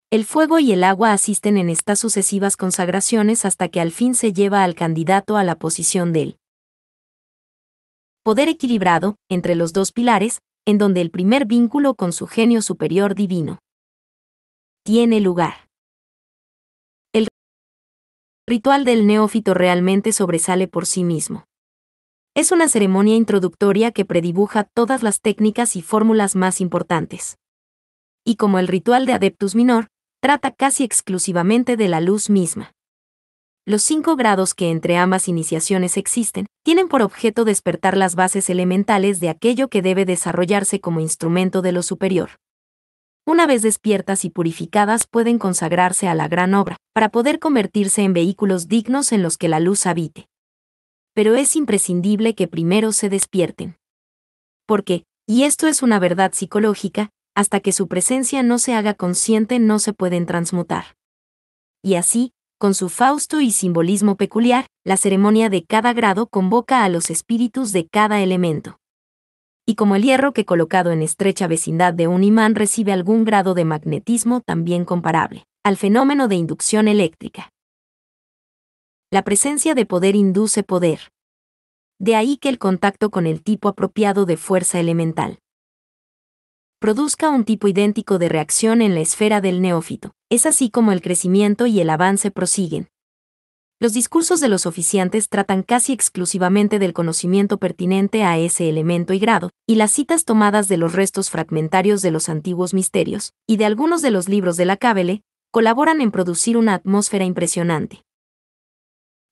El fuego y el agua asisten en estas sucesivas consagraciones hasta que al fin se lleva al candidato a la posición del poder equilibrado entre los dos pilares, en donde el primer vínculo con su genio superior divino tiene lugar ritual del neófito realmente sobresale por sí mismo. Es una ceremonia introductoria que predibuja todas las técnicas y fórmulas más importantes. Y como el ritual de Adeptus Minor, trata casi exclusivamente de la luz misma. Los cinco grados que entre ambas iniciaciones existen tienen por objeto despertar las bases elementales de aquello que debe desarrollarse como instrumento de lo superior una vez despiertas y purificadas pueden consagrarse a la gran obra, para poder convertirse en vehículos dignos en los que la luz habite. Pero es imprescindible que primero se despierten. Porque, y esto es una verdad psicológica, hasta que su presencia no se haga consciente no se pueden transmutar. Y así, con su fausto y simbolismo peculiar, la ceremonia de cada grado convoca a los espíritus de cada elemento y como el hierro que colocado en estrecha vecindad de un imán recibe algún grado de magnetismo también comparable al fenómeno de inducción eléctrica. La presencia de poder induce poder. De ahí que el contacto con el tipo apropiado de fuerza elemental produzca un tipo idéntico de reacción en la esfera del neófito. Es así como el crecimiento y el avance prosiguen, los discursos de los oficiantes tratan casi exclusivamente del conocimiento pertinente a ese elemento y grado, y las citas tomadas de los restos fragmentarios de los antiguos misterios, y de algunos de los libros de la Cábele, colaboran en producir una atmósfera impresionante.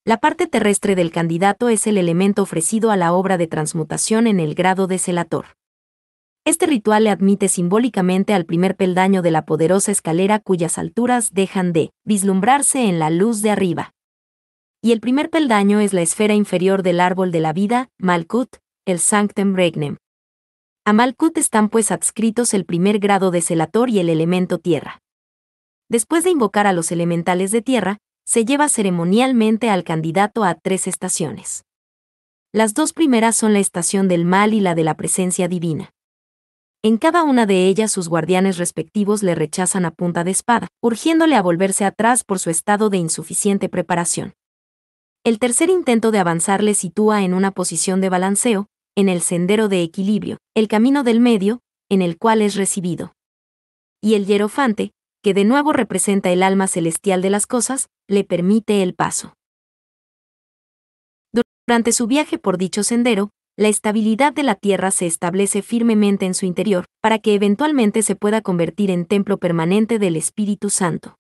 La parte terrestre del candidato es el elemento ofrecido a la obra de transmutación en el grado de celator. Este ritual le admite simbólicamente al primer peldaño de la poderosa escalera cuyas alturas dejan de vislumbrarse en la luz de arriba. Y el primer peldaño es la esfera inferior del árbol de la vida, Malkut, el Sanctum Regnum. A Malkut están pues adscritos el primer grado de celator y el elemento tierra. Después de invocar a los elementales de tierra, se lleva ceremonialmente al candidato a tres estaciones. Las dos primeras son la estación del mal y la de la presencia divina. En cada una de ellas sus guardianes respectivos le rechazan a punta de espada, urgiéndole a volverse atrás por su estado de insuficiente preparación. El tercer intento de avanzar le sitúa en una posición de balanceo, en el sendero de equilibrio, el camino del medio, en el cual es recibido. Y el hierofante, que de nuevo representa el alma celestial de las cosas, le permite el paso. Durante su viaje por dicho sendero, la estabilidad de la Tierra se establece firmemente en su interior, para que eventualmente se pueda convertir en templo permanente del Espíritu Santo.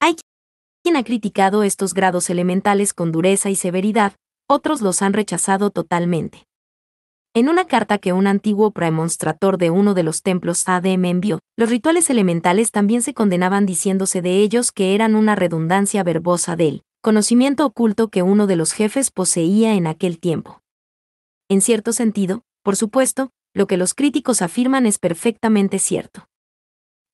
Hay ha criticado estos grados elementales con dureza y severidad, otros los han rechazado totalmente. En una carta que un antiguo premonstrator de uno de los templos ADM envió, los rituales elementales también se condenaban diciéndose de ellos que eran una redundancia verbosa del conocimiento oculto que uno de los jefes poseía en aquel tiempo. En cierto sentido, por supuesto, lo que los críticos afirman es perfectamente cierto.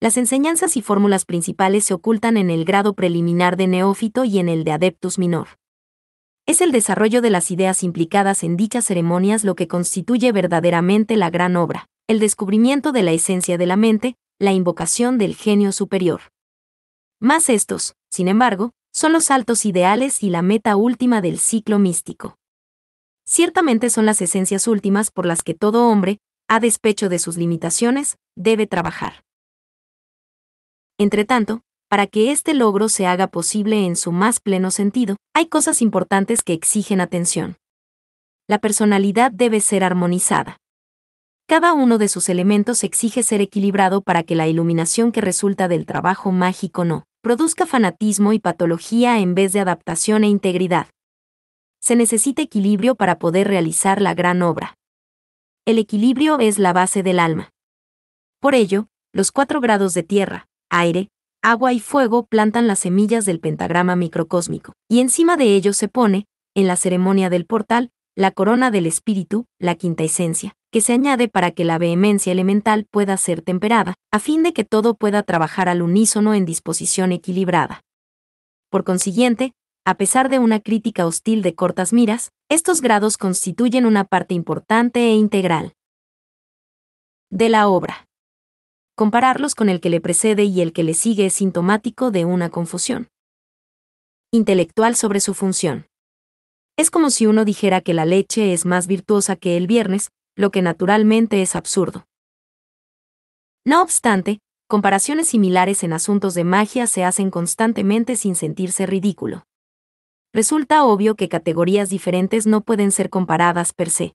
Las enseñanzas y fórmulas principales se ocultan en el grado preliminar de neófito y en el de adeptus minor. Es el desarrollo de las ideas implicadas en dichas ceremonias lo que constituye verdaderamente la gran obra, el descubrimiento de la esencia de la mente, la invocación del genio superior. Más estos, sin embargo, son los altos ideales y la meta última del ciclo místico. Ciertamente son las esencias últimas por las que todo hombre, a despecho de sus limitaciones, debe trabajar. Entretanto, para que este logro se haga posible en su más pleno sentido, hay cosas importantes que exigen atención. La personalidad debe ser armonizada. Cada uno de sus elementos exige ser equilibrado para que la iluminación que resulta del trabajo mágico no produzca fanatismo y patología en vez de adaptación e integridad. Se necesita equilibrio para poder realizar la gran obra. El equilibrio es la base del alma. Por ello, los cuatro grados de tierra, aire, agua y fuego plantan las semillas del pentagrama microcósmico, y encima de ellos se pone, en la ceremonia del portal, la corona del espíritu, la quinta esencia, que se añade para que la vehemencia elemental pueda ser temperada, a fin de que todo pueda trabajar al unísono en disposición equilibrada. Por consiguiente, a pesar de una crítica hostil de cortas miras, estos grados constituyen una parte importante e integral de la obra. Compararlos con el que le precede y el que le sigue es sintomático de una confusión intelectual sobre su función. Es como si uno dijera que la leche es más virtuosa que el viernes, lo que naturalmente es absurdo. No obstante, comparaciones similares en asuntos de magia se hacen constantemente sin sentirse ridículo. Resulta obvio que categorías diferentes no pueden ser comparadas per se.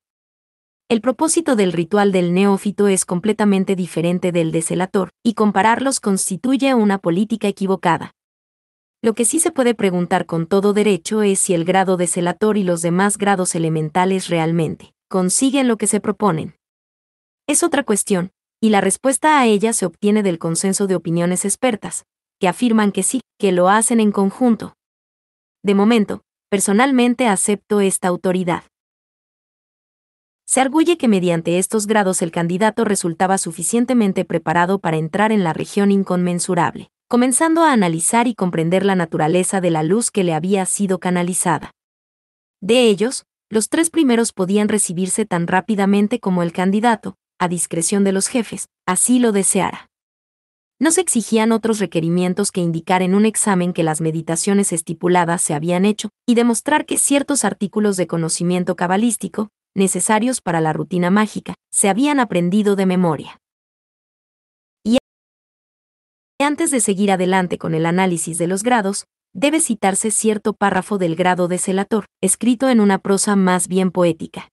El propósito del ritual del neófito es completamente diferente del de Celator, y compararlos constituye una política equivocada. Lo que sí se puede preguntar con todo derecho es si el grado de Celator y los demás grados elementales realmente consiguen lo que se proponen. Es otra cuestión, y la respuesta a ella se obtiene del consenso de opiniones expertas, que afirman que sí, que lo hacen en conjunto. De momento, personalmente acepto esta autoridad. Se arguye que mediante estos grados el candidato resultaba suficientemente preparado para entrar en la región inconmensurable, comenzando a analizar y comprender la naturaleza de la luz que le había sido canalizada. De ellos, los tres primeros podían recibirse tan rápidamente como el candidato, a discreción de los jefes, así lo deseara. No se exigían otros requerimientos que indicar en un examen que las meditaciones estipuladas se habían hecho y demostrar que ciertos artículos de conocimiento cabalístico, necesarios para la rutina mágica, se habían aprendido de memoria. Y antes de seguir adelante con el análisis de los grados, debe citarse cierto párrafo del grado de celator, escrito en una prosa más bien poética.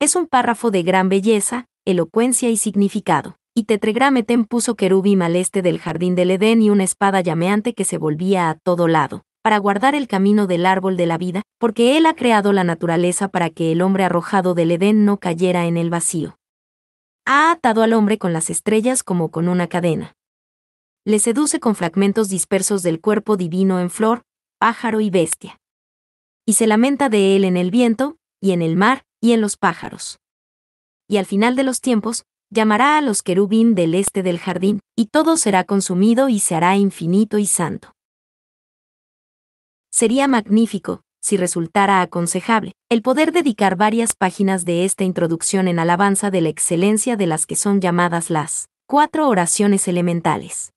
Es un párrafo de gran belleza, elocuencia y significado. Y Tetegrameten puso querubim al este del jardín del Edén y una espada llameante que se volvía a todo lado para guardar el camino del árbol de la vida, porque Él ha creado la naturaleza para que el hombre arrojado del Edén no cayera en el vacío. Ha atado al hombre con las estrellas como con una cadena. Le seduce con fragmentos dispersos del cuerpo divino en flor, pájaro y bestia. Y se lamenta de él en el viento, y en el mar, y en los pájaros. Y al final de los tiempos, llamará a los querubín del este del jardín, y todo será consumido y se hará infinito y santo. Sería magnífico, si resultara aconsejable, el poder dedicar varias páginas de esta introducción en alabanza de la excelencia de las que son llamadas las cuatro oraciones elementales.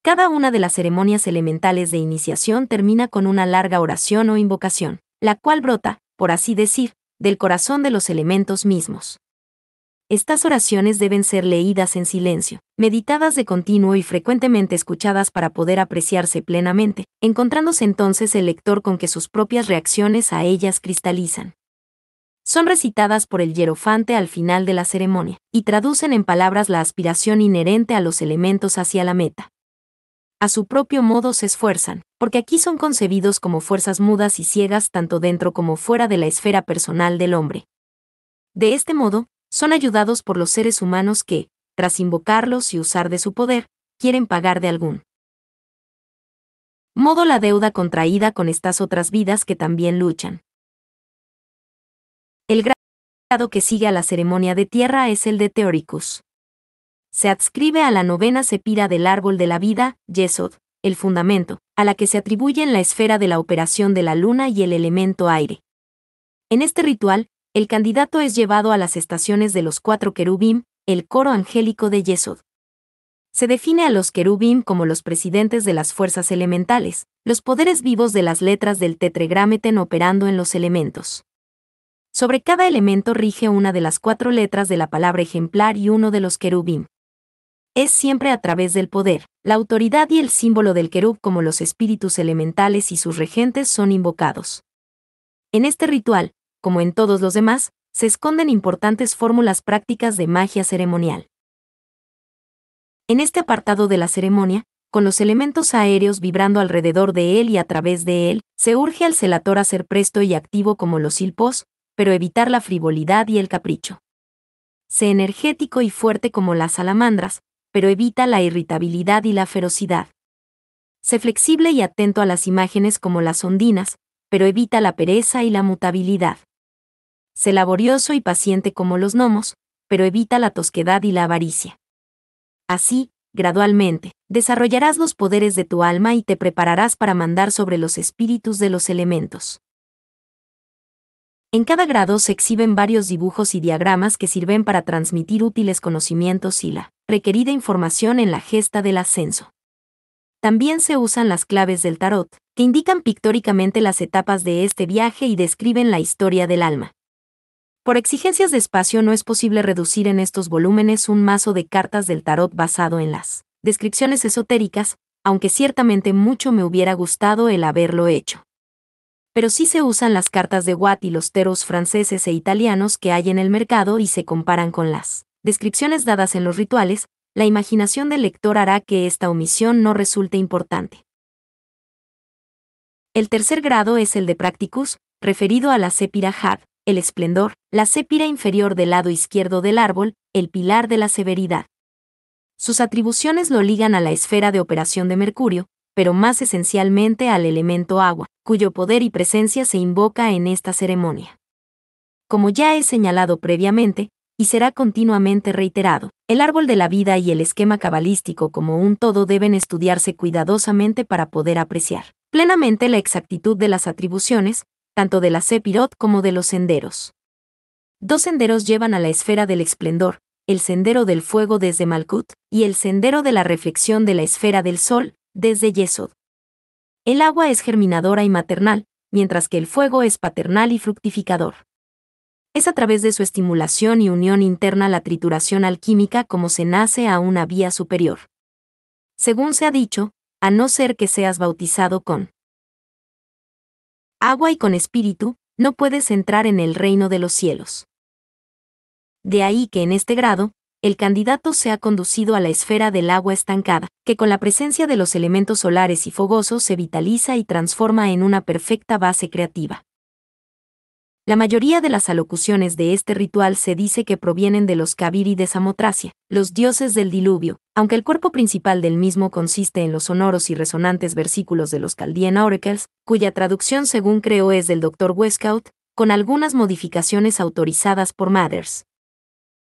Cada una de las ceremonias elementales de iniciación termina con una larga oración o invocación, la cual brota, por así decir, del corazón de los elementos mismos. Estas oraciones deben ser leídas en silencio, meditadas de continuo y frecuentemente escuchadas para poder apreciarse plenamente, encontrándose entonces el lector con que sus propias reacciones a ellas cristalizan. Son recitadas por el hierofante al final de la ceremonia, y traducen en palabras la aspiración inherente a los elementos hacia la meta. A su propio modo se esfuerzan, porque aquí son concebidos como fuerzas mudas y ciegas tanto dentro como fuera de la esfera personal del hombre. De este modo, son ayudados por los seres humanos que, tras invocarlos y usar de su poder, quieren pagar de algún modo la deuda contraída con estas otras vidas que también luchan. El grado que sigue a la ceremonia de tierra es el de Teoricus. Se adscribe a la novena sepira del árbol de la vida, Yesod, el fundamento, a la que se atribuyen la esfera de la operación de la luna y el elemento aire. En este ritual, el candidato es llevado a las estaciones de los cuatro querubim, el coro angélico de Yesod. Se define a los querubim como los presidentes de las fuerzas elementales, los poderes vivos de las letras del Tetregrámeten operando en los elementos. Sobre cada elemento rige una de las cuatro letras de la palabra ejemplar y uno de los querubim. Es siempre a través del poder, la autoridad y el símbolo del querub como los espíritus elementales y sus regentes son invocados. En este ritual, como en todos los demás, se esconden importantes fórmulas prácticas de magia ceremonial. En este apartado de la ceremonia, con los elementos aéreos vibrando alrededor de él y a través de él, se urge al celator a ser presto y activo como los silpos, pero evitar la frivolidad y el capricho. Sé energético y fuerte como las salamandras, pero evita la irritabilidad y la ferocidad. Sé flexible y atento a las imágenes como las ondinas, pero evita la pereza y la mutabilidad. Sé laborioso y paciente como los gnomos, pero evita la tosquedad y la avaricia. Así, gradualmente, desarrollarás los poderes de tu alma y te prepararás para mandar sobre los espíritus de los elementos. En cada grado se exhiben varios dibujos y diagramas que sirven para transmitir útiles conocimientos y la requerida información en la gesta del ascenso. También se usan las claves del tarot, que indican pictóricamente las etapas de este viaje y describen la historia del alma. Por exigencias de espacio no es posible reducir en estos volúmenes un mazo de cartas del tarot basado en las descripciones esotéricas, aunque ciertamente mucho me hubiera gustado el haberlo hecho. Pero sí se usan las cartas de Watt y los teros franceses e italianos que hay en el mercado y se comparan con las descripciones dadas en los rituales, la imaginación del lector hará que esta omisión no resulte importante. El tercer grado es el de Practicus, referido a la Sepira Had, el esplendor, la sépira inferior del lado izquierdo del árbol, el pilar de la severidad. Sus atribuciones lo ligan a la esfera de operación de Mercurio, pero más esencialmente al elemento agua, cuyo poder y presencia se invoca en esta ceremonia. Como ya he señalado previamente, y será continuamente reiterado, el árbol de la vida y el esquema cabalístico como un todo deben estudiarse cuidadosamente para poder apreciar plenamente la exactitud de las atribuciones, tanto de la Sepirot como de los senderos. Dos senderos llevan a la esfera del esplendor, el sendero del fuego desde Malkut, y el sendero de la reflexión de la esfera del sol, desde Yesod. El agua es germinadora y maternal, mientras que el fuego es paternal y fructificador. Es a través de su estimulación y unión interna la trituración alquímica como se nace a una vía superior. Según se ha dicho, a no ser que seas bautizado con agua y con espíritu, no puedes entrar en el reino de los cielos. De ahí que en este grado, el candidato se ha conducido a la esfera del agua estancada, que con la presencia de los elementos solares y fogosos se vitaliza y transforma en una perfecta base creativa. La mayoría de las alocuciones de este ritual se dice que provienen de los Kaviri de Samotracia, los dioses del diluvio, aunque el cuerpo principal del mismo consiste en los sonoros y resonantes versículos de los Chaldean Oracles, cuya traducción según creo es del Dr. Westcott, con algunas modificaciones autorizadas por Mathers.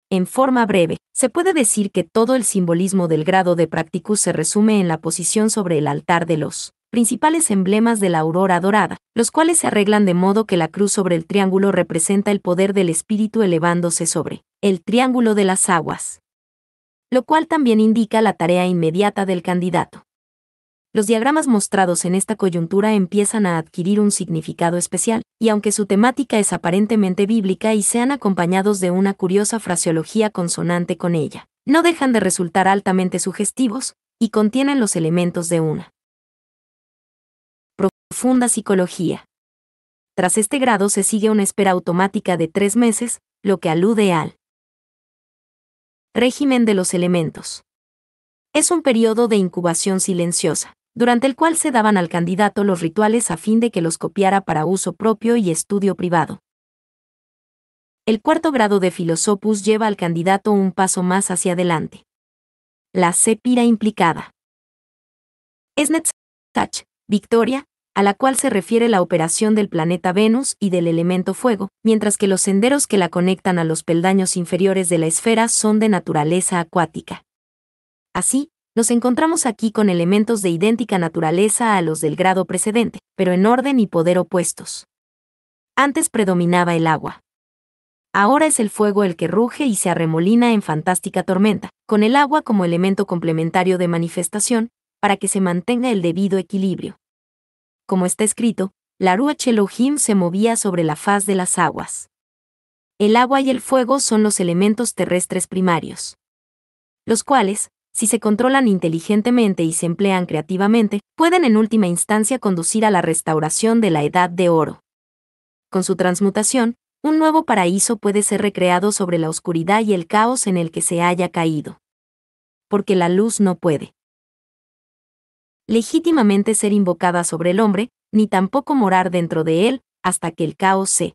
En forma breve, se puede decir que todo el simbolismo del grado de practicus se resume en la posición sobre el altar de los principales emblemas de la aurora dorada, los cuales se arreglan de modo que la cruz sobre el triángulo representa el poder del espíritu elevándose sobre el triángulo de las aguas, lo cual también indica la tarea inmediata del candidato. Los diagramas mostrados en esta coyuntura empiezan a adquirir un significado especial, y aunque su temática es aparentemente bíblica y sean acompañados de una curiosa fraseología consonante con ella, no dejan de resultar altamente sugestivos, y contienen los elementos de una profunda psicología. Tras este grado se sigue una espera automática de tres meses, lo que alude al régimen de los elementos. Es un periodo de incubación silenciosa, durante el cual se daban al candidato los rituales a fin de que los copiara para uso propio y estudio privado. El cuarto grado de Filosopus lleva al candidato un paso más hacia adelante. La sépira implicada. Es touch. Victoria, a la cual se refiere la operación del planeta Venus y del elemento fuego, mientras que los senderos que la conectan a los peldaños inferiores de la esfera son de naturaleza acuática. Así, nos encontramos aquí con elementos de idéntica naturaleza a los del grado precedente, pero en orden y poder opuestos. Antes predominaba el agua. Ahora es el fuego el que ruge y se arremolina en fantástica tormenta, con el agua como elemento complementario de manifestación, para que se mantenga el debido equilibrio. Como está escrito, la Rúa Chelohim se movía sobre la faz de las aguas. El agua y el fuego son los elementos terrestres primarios, los cuales, si se controlan inteligentemente y se emplean creativamente, pueden en última instancia conducir a la restauración de la Edad de Oro. Con su transmutación, un nuevo paraíso puede ser recreado sobre la oscuridad y el caos en el que se haya caído. Porque la luz no puede legítimamente ser invocada sobre el hombre, ni tampoco morar dentro de él, hasta que el caos se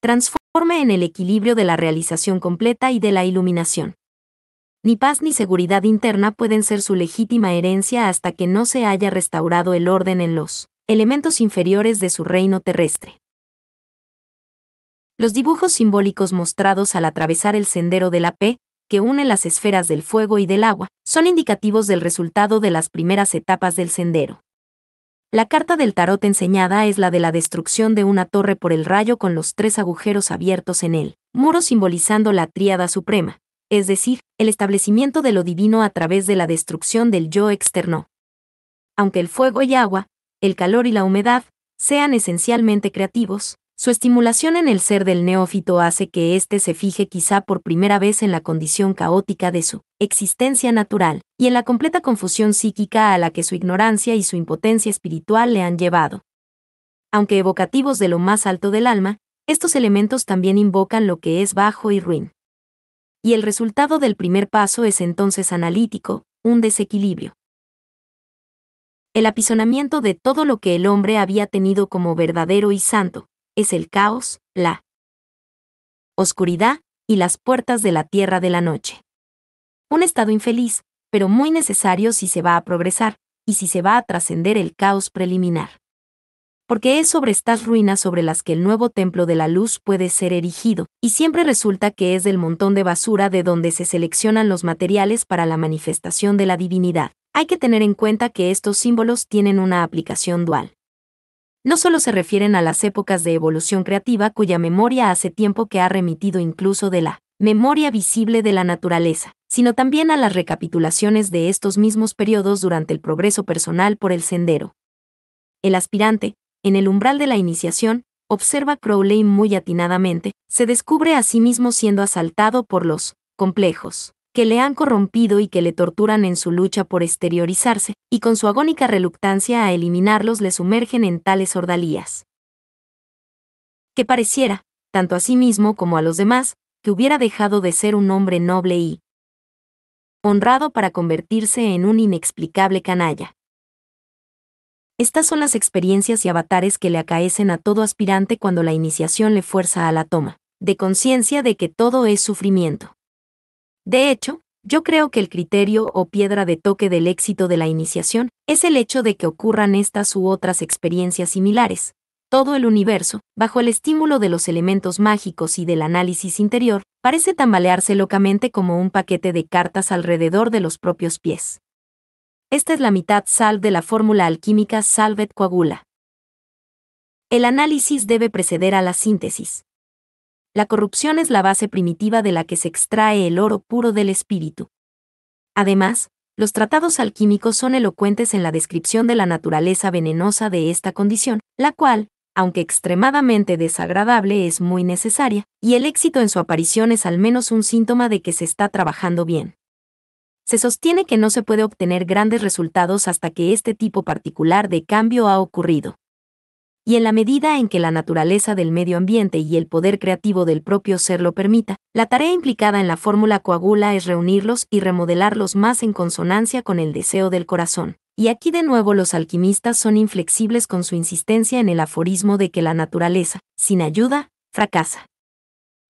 transforme en el equilibrio de la realización completa y de la iluminación. Ni paz ni seguridad interna pueden ser su legítima herencia hasta que no se haya restaurado el orden en los elementos inferiores de su reino terrestre. Los dibujos simbólicos mostrados al atravesar el sendero de la P que une las esferas del fuego y del agua, son indicativos del resultado de las primeras etapas del sendero. La carta del tarot enseñada es la de la destrucción de una torre por el rayo con los tres agujeros abiertos en él, muro simbolizando la tríada suprema, es decir, el establecimiento de lo divino a través de la destrucción del yo externo. Aunque el fuego y agua, el calor y la humedad, sean esencialmente creativos, su estimulación en el ser del neófito hace que éste se fije quizá por primera vez en la condición caótica de su existencia natural, y en la completa confusión psíquica a la que su ignorancia y su impotencia espiritual le han llevado. Aunque evocativos de lo más alto del alma, estos elementos también invocan lo que es bajo y ruin. Y el resultado del primer paso es entonces analítico, un desequilibrio el apisonamiento de todo lo que el hombre había tenido como verdadero y santo, es el caos, la oscuridad y las puertas de la tierra de la noche. Un estado infeliz, pero muy necesario si se va a progresar y si se va a trascender el caos preliminar. Porque es sobre estas ruinas sobre las que el nuevo templo de la luz puede ser erigido, y siempre resulta que es del montón de basura de donde se seleccionan los materiales para la manifestación de la divinidad. Hay que tener en cuenta que estos símbolos tienen una aplicación dual no solo se refieren a las épocas de evolución creativa cuya memoria hace tiempo que ha remitido incluso de la memoria visible de la naturaleza, sino también a las recapitulaciones de estos mismos periodos durante el progreso personal por el sendero. El aspirante, en el umbral de la iniciación, observa Crowley muy atinadamente, se descubre a sí mismo siendo asaltado por los complejos que le han corrompido y que le torturan en su lucha por exteriorizarse, y con su agónica reluctancia a eliminarlos le sumergen en tales ordalías. Que pareciera, tanto a sí mismo como a los demás, que hubiera dejado de ser un hombre noble y honrado para convertirse en un inexplicable canalla. Estas son las experiencias y avatares que le acaecen a todo aspirante cuando la iniciación le fuerza a la toma, de conciencia de que todo es sufrimiento. De hecho, yo creo que el criterio o piedra de toque del éxito de la iniciación es el hecho de que ocurran estas u otras experiencias similares. Todo el universo, bajo el estímulo de los elementos mágicos y del análisis interior, parece tambalearse locamente como un paquete de cartas alrededor de los propios pies. Esta es la mitad sal de la fórmula alquímica Salvet Coagula. El análisis debe preceder a la síntesis. La corrupción es la base primitiva de la que se extrae el oro puro del espíritu. Además, los tratados alquímicos son elocuentes en la descripción de la naturaleza venenosa de esta condición, la cual, aunque extremadamente desagradable, es muy necesaria, y el éxito en su aparición es al menos un síntoma de que se está trabajando bien. Se sostiene que no se puede obtener grandes resultados hasta que este tipo particular de cambio ha ocurrido y en la medida en que la naturaleza del medio ambiente y el poder creativo del propio ser lo permita, la tarea implicada en la fórmula coagula es reunirlos y remodelarlos más en consonancia con el deseo del corazón. Y aquí de nuevo los alquimistas son inflexibles con su insistencia en el aforismo de que la naturaleza, sin ayuda, fracasa.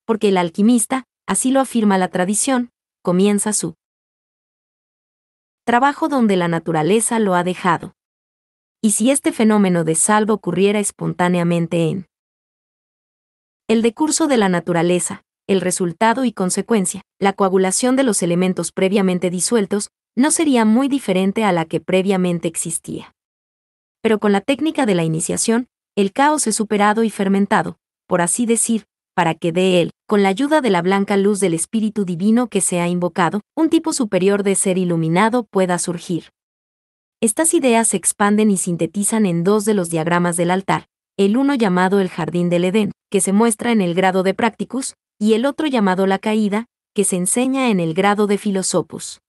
Porque el alquimista, así lo afirma la tradición, comienza su trabajo donde la naturaleza lo ha dejado y si este fenómeno de salvo ocurriera espontáneamente en el decurso de la naturaleza, el resultado y consecuencia, la coagulación de los elementos previamente disueltos, no sería muy diferente a la que previamente existía. Pero con la técnica de la iniciación, el caos es superado y fermentado, por así decir, para que de él, con la ayuda de la blanca luz del Espíritu Divino que se ha invocado, un tipo superior de ser iluminado pueda surgir. Estas ideas se expanden y sintetizan en dos de los diagramas del altar, el uno llamado el Jardín del Edén, que se muestra en el grado de Practicus, y el otro llamado la Caída, que se enseña en el grado de Filosopus.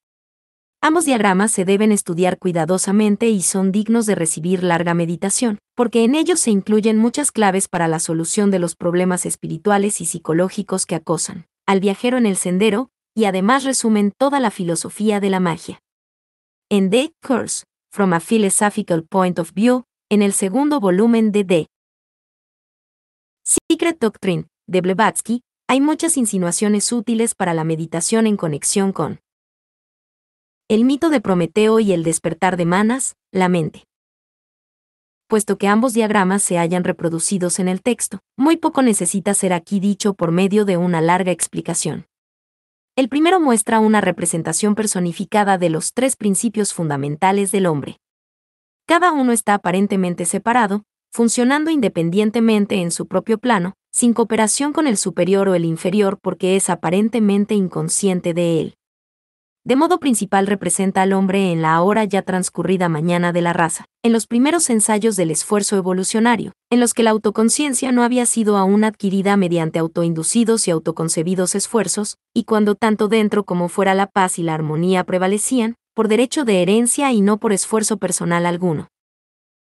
Ambos diagramas se deben estudiar cuidadosamente y son dignos de recibir larga meditación, porque en ellos se incluyen muchas claves para la solución de los problemas espirituales y psicológicos que acosan al viajero en el sendero, y además resumen toda la filosofía de la magia. En The Curse, From a Philosophical Point of View, en el segundo volumen de The Secret Doctrine, de Blavatsky, hay muchas insinuaciones útiles para la meditación en conexión con el mito de Prometeo y el despertar de Manas, la mente. Puesto que ambos diagramas se hayan reproducidos en el texto, muy poco necesita ser aquí dicho por medio de una larga explicación. El primero muestra una representación personificada de los tres principios fundamentales del hombre. Cada uno está aparentemente separado, funcionando independientemente en su propio plano, sin cooperación con el superior o el inferior porque es aparentemente inconsciente de él de modo principal representa al hombre en la ahora ya transcurrida mañana de la raza, en los primeros ensayos del esfuerzo evolucionario, en los que la autoconciencia no había sido aún adquirida mediante autoinducidos y autoconcebidos esfuerzos, y cuando tanto dentro como fuera la paz y la armonía prevalecían, por derecho de herencia y no por esfuerzo personal alguno.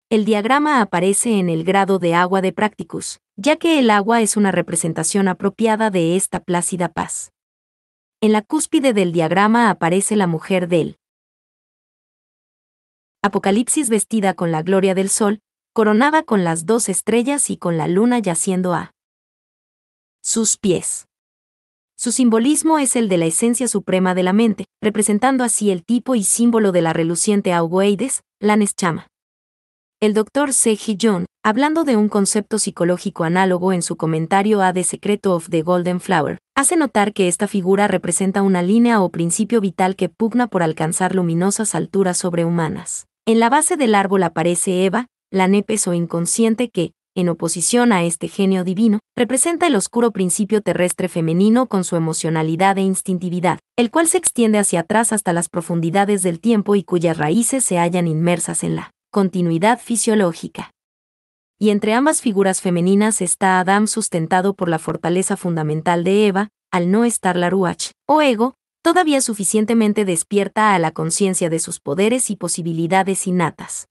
El diagrama aparece en el grado de agua de Practicus, ya que el agua es una representación apropiada de esta plácida paz. En la cúspide del diagrama aparece la mujer del Apocalipsis vestida con la gloria del sol, coronada con las dos estrellas y con la luna yaciendo a sus pies. Su simbolismo es el de la esencia suprema de la mente, representando así el tipo y símbolo de la reluciente Augoides, la Neschama. El doctor G. John, hablando de un concepto psicológico análogo en su comentario a The Secret of the Golden Flower, hace notar que esta figura representa una línea o principio vital que pugna por alcanzar luminosas alturas sobrehumanas. En la base del árbol aparece Eva, la nepes o inconsciente que, en oposición a este genio divino, representa el oscuro principio terrestre femenino con su emocionalidad e instintividad, el cual se extiende hacia atrás hasta las profundidades del tiempo y cuyas raíces se hallan inmersas en la continuidad fisiológica. Y entre ambas figuras femeninas está Adam sustentado por la fortaleza fundamental de Eva, al no estar la Ruach, o ego, todavía suficientemente despierta a la conciencia de sus poderes y posibilidades innatas.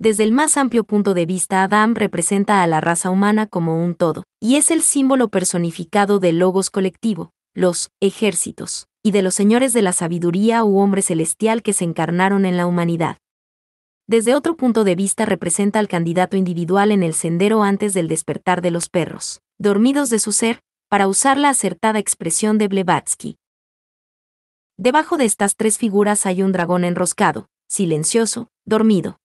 Desde el más amplio punto de vista, Adam representa a la raza humana como un todo, y es el símbolo personificado del logos colectivo, los ejércitos, y de los señores de la sabiduría u hombre celestial que se encarnaron en la humanidad desde otro punto de vista representa al candidato individual en el sendero antes del despertar de los perros, dormidos de su ser, para usar la acertada expresión de Blevatsky. Debajo de estas tres figuras hay un dragón enroscado, silencioso, dormido.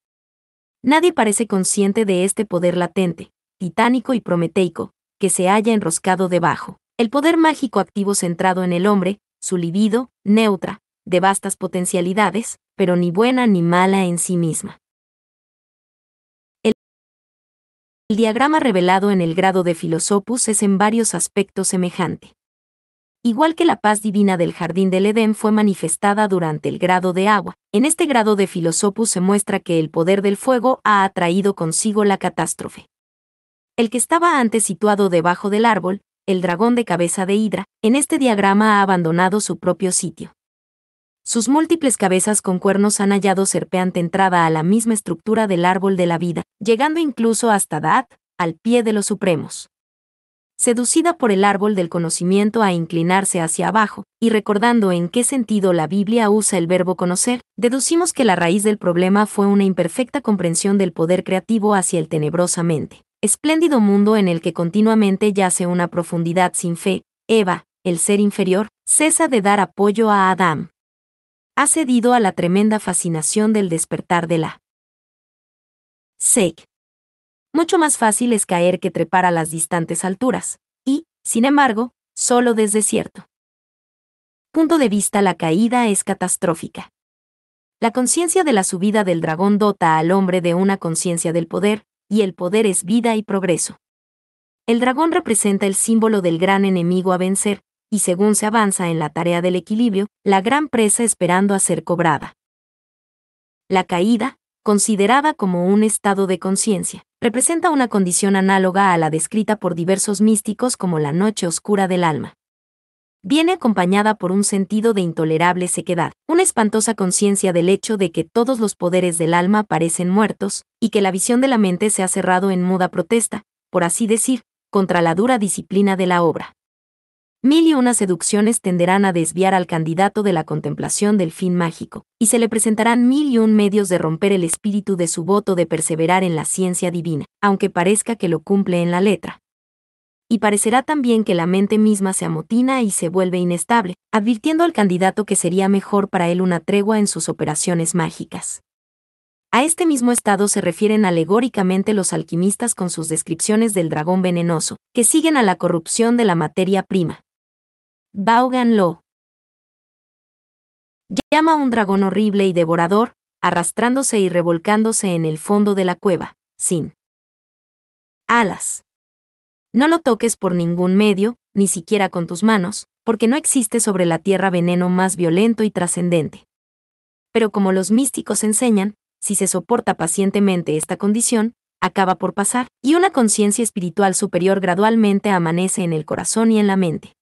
Nadie parece consciente de este poder latente, titánico y prometeico, que se haya enroscado debajo. El poder mágico activo centrado en el hombre, su libido, neutra, de vastas potencialidades, pero ni buena ni mala en sí misma. El diagrama revelado en el grado de Filosopus es en varios aspectos semejante. Igual que la paz divina del jardín del Edén fue manifestada durante el grado de agua, en este grado de Filosopus se muestra que el poder del fuego ha atraído consigo la catástrofe. El que estaba antes situado debajo del árbol, el dragón de cabeza de Hidra, en este diagrama ha abandonado su propio sitio. Sus múltiples cabezas con cuernos han hallado serpeante entrada a la misma estructura del árbol de la vida, llegando incluso hasta Dad, al pie de los supremos. Seducida por el árbol del conocimiento a inclinarse hacia abajo, y recordando en qué sentido la Biblia usa el verbo conocer, deducimos que la raíz del problema fue una imperfecta comprensión del poder creativo hacia el tenebrosamente. Espléndido mundo en el que continuamente yace una profundidad sin fe, Eva, el ser inferior, cesa de dar apoyo a Adán ha cedido a la tremenda fascinación del despertar de la SEC. Mucho más fácil es caer que trepar a las distantes alturas, y, sin embargo, solo desde cierto punto de vista la caída es catastrófica. La conciencia de la subida del dragón dota al hombre de una conciencia del poder, y el poder es vida y progreso. El dragón representa el símbolo del gran enemigo a vencer, y según se avanza en la tarea del equilibrio, la gran presa esperando a ser cobrada. La caída, considerada como un estado de conciencia, representa una condición análoga a la descrita por diversos místicos como la noche oscura del alma. Viene acompañada por un sentido de intolerable sequedad, una espantosa conciencia del hecho de que todos los poderes del alma parecen muertos, y que la visión de la mente se ha cerrado en muda protesta, por así decir, contra la dura disciplina de la obra. Mil y unas seducciones tenderán a desviar al candidato de la contemplación del fin mágico, y se le presentarán mil y un medios de romper el espíritu de su voto de perseverar en la ciencia divina, aunque parezca que lo cumple en la letra. Y parecerá también que la mente misma se amotina y se vuelve inestable, advirtiendo al candidato que sería mejor para él una tregua en sus operaciones mágicas. A este mismo estado se refieren alegóricamente los alquimistas con sus descripciones del dragón venenoso, que siguen a la corrupción de la materia prima, Bauganlo Lo. Llama a un dragón horrible y devorador, arrastrándose y revolcándose en el fondo de la cueva, sin alas. No lo toques por ningún medio, ni siquiera con tus manos, porque no existe sobre la tierra veneno más violento y trascendente. Pero como los místicos enseñan, si se soporta pacientemente esta condición, acaba por pasar, y una conciencia espiritual superior gradualmente amanece en el corazón y en la mente.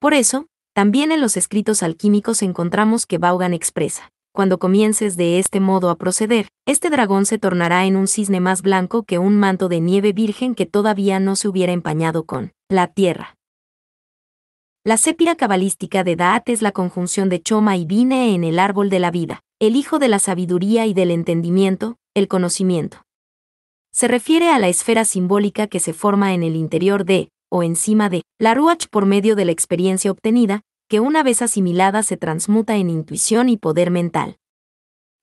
Por eso, también en los escritos alquímicos encontramos que Vaughan expresa, cuando comiences de este modo a proceder, este dragón se tornará en un cisne más blanco que un manto de nieve virgen que todavía no se hubiera empañado con la tierra. La sépira cabalística de Daat es la conjunción de Choma y Vine en el árbol de la vida, el hijo de la sabiduría y del entendimiento, el conocimiento. Se refiere a la esfera simbólica que se forma en el interior de o encima de la Ruach por medio de la experiencia obtenida, que una vez asimilada se transmuta en intuición y poder mental.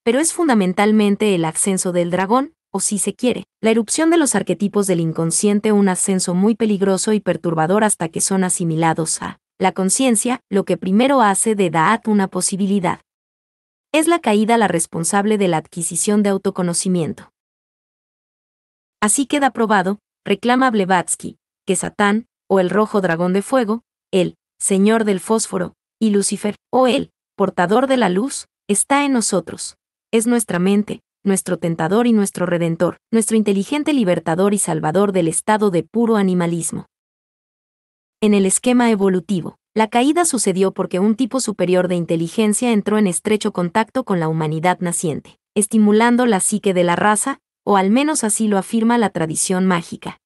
Pero es fundamentalmente el ascenso del dragón, o si se quiere, la erupción de los arquetipos del inconsciente un ascenso muy peligroso y perturbador hasta que son asimilados a la conciencia, lo que primero hace de Daat una posibilidad. Es la caída la responsable de la adquisición de autoconocimiento. Así queda probado, reclama Blevatsky, que Satán, o el rojo dragón de fuego, el Señor del fósforo, y Lucifer, o el portador de la luz, está en nosotros. Es nuestra mente, nuestro tentador y nuestro redentor, nuestro inteligente libertador y salvador del estado de puro animalismo. En el esquema evolutivo, la caída sucedió porque un tipo superior de inteligencia entró en estrecho contacto con la humanidad naciente, estimulando la psique de la raza, o al menos así lo afirma la tradición mágica.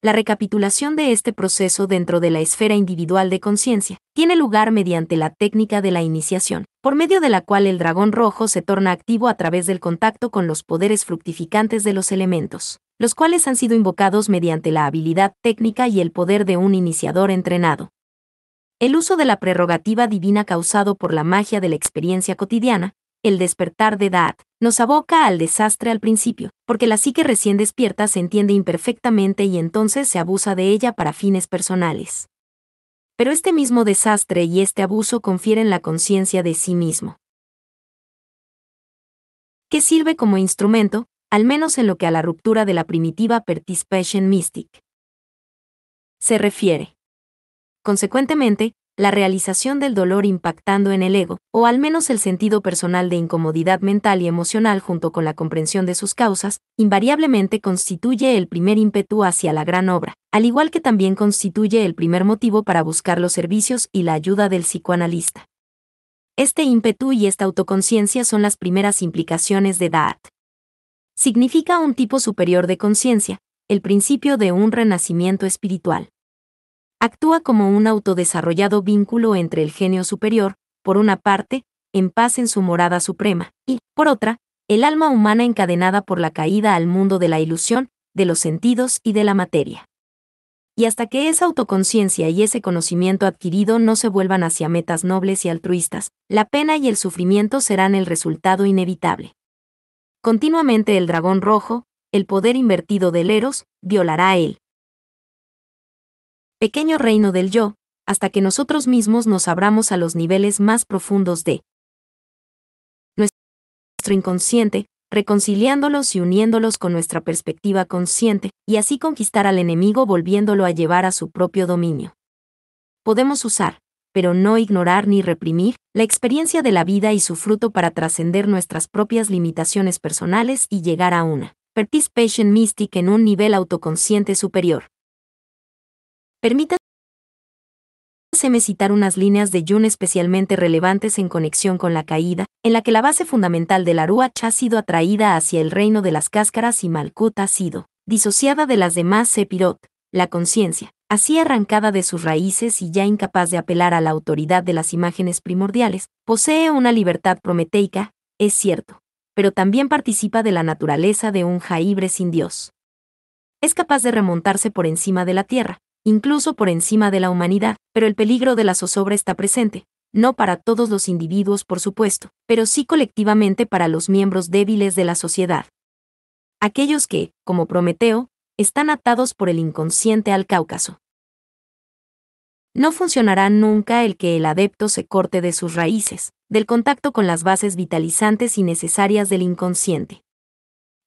La recapitulación de este proceso dentro de la esfera individual de conciencia tiene lugar mediante la técnica de la iniciación, por medio de la cual el dragón rojo se torna activo a través del contacto con los poderes fructificantes de los elementos, los cuales han sido invocados mediante la habilidad técnica y el poder de un iniciador entrenado. El uso de la prerrogativa divina causado por la magia de la experiencia cotidiana el despertar de edad nos aboca al desastre al principio, porque la psique recién despierta se entiende imperfectamente y entonces se abusa de ella para fines personales. Pero este mismo desastre y este abuso confieren la conciencia de sí mismo. ¿Qué sirve como instrumento, al menos en lo que a la ruptura de la primitiva participation mystic se refiere. Consecuentemente, la realización del dolor impactando en el ego, o al menos el sentido personal de incomodidad mental y emocional junto con la comprensión de sus causas, invariablemente constituye el primer ímpetu hacia la gran obra, al igual que también constituye el primer motivo para buscar los servicios y la ayuda del psicoanalista. Este ímpetu y esta autoconciencia son las primeras implicaciones de Daat. Significa un tipo superior de conciencia, el principio de un renacimiento espiritual actúa como un autodesarrollado vínculo entre el genio superior, por una parte, en paz en su morada suprema, y, por otra, el alma humana encadenada por la caída al mundo de la ilusión, de los sentidos y de la materia. Y hasta que esa autoconciencia y ese conocimiento adquirido no se vuelvan hacia metas nobles y altruistas, la pena y el sufrimiento serán el resultado inevitable. Continuamente el dragón rojo, el poder invertido del Eros, violará a él, pequeño reino del yo, hasta que nosotros mismos nos abramos a los niveles más profundos de nuestro inconsciente, reconciliándolos y uniéndolos con nuestra perspectiva consciente, y así conquistar al enemigo volviéndolo a llevar a su propio dominio. Podemos usar, pero no ignorar ni reprimir, la experiencia de la vida y su fruto para trascender nuestras propias limitaciones personales y llegar a una participation mystic en un nivel autoconsciente superior. Permítanme citar unas líneas de yun especialmente relevantes en conexión con la caída, en la que la base fundamental de la Ruach ha sido atraída hacia el reino de las cáscaras y Malkut ha sido disociada de las demás Sepirot, la conciencia, así arrancada de sus raíces y ya incapaz de apelar a la autoridad de las imágenes primordiales, posee una libertad prometeica, es cierto, pero también participa de la naturaleza de un jaibre sin Dios. Es capaz de remontarse por encima de la tierra, incluso por encima de la humanidad, pero el peligro de la zozobra está presente, no para todos los individuos por supuesto, pero sí colectivamente para los miembros débiles de la sociedad. Aquellos que, como Prometeo, están atados por el inconsciente al Cáucaso. No funcionará nunca el que el adepto se corte de sus raíces, del contacto con las bases vitalizantes y necesarias del inconsciente.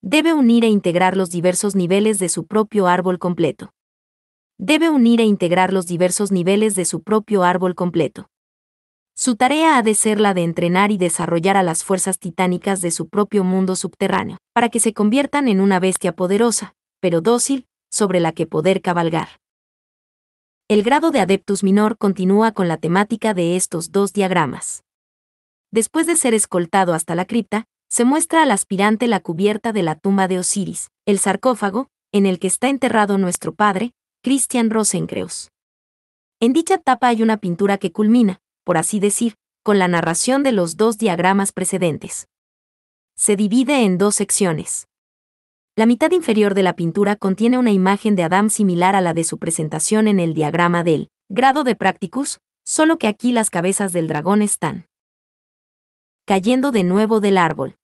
Debe unir e integrar los diversos niveles de su propio árbol completo debe unir e integrar los diversos niveles de su propio árbol completo. Su tarea ha de ser la de entrenar y desarrollar a las fuerzas titánicas de su propio mundo subterráneo, para que se conviertan en una bestia poderosa, pero dócil, sobre la que poder cabalgar. El grado de Adeptus Minor continúa con la temática de estos dos diagramas. Después de ser escoltado hasta la cripta, se muestra al aspirante la cubierta de la tumba de Osiris, el sarcófago, en el que está enterrado nuestro padre, Christian Rosenkreuz. En dicha etapa hay una pintura que culmina, por así decir, con la narración de los dos diagramas precedentes. Se divide en dos secciones. La mitad inferior de la pintura contiene una imagen de Adam similar a la de su presentación en el diagrama del grado de Practicus, solo que aquí las cabezas del dragón están cayendo de nuevo del árbol.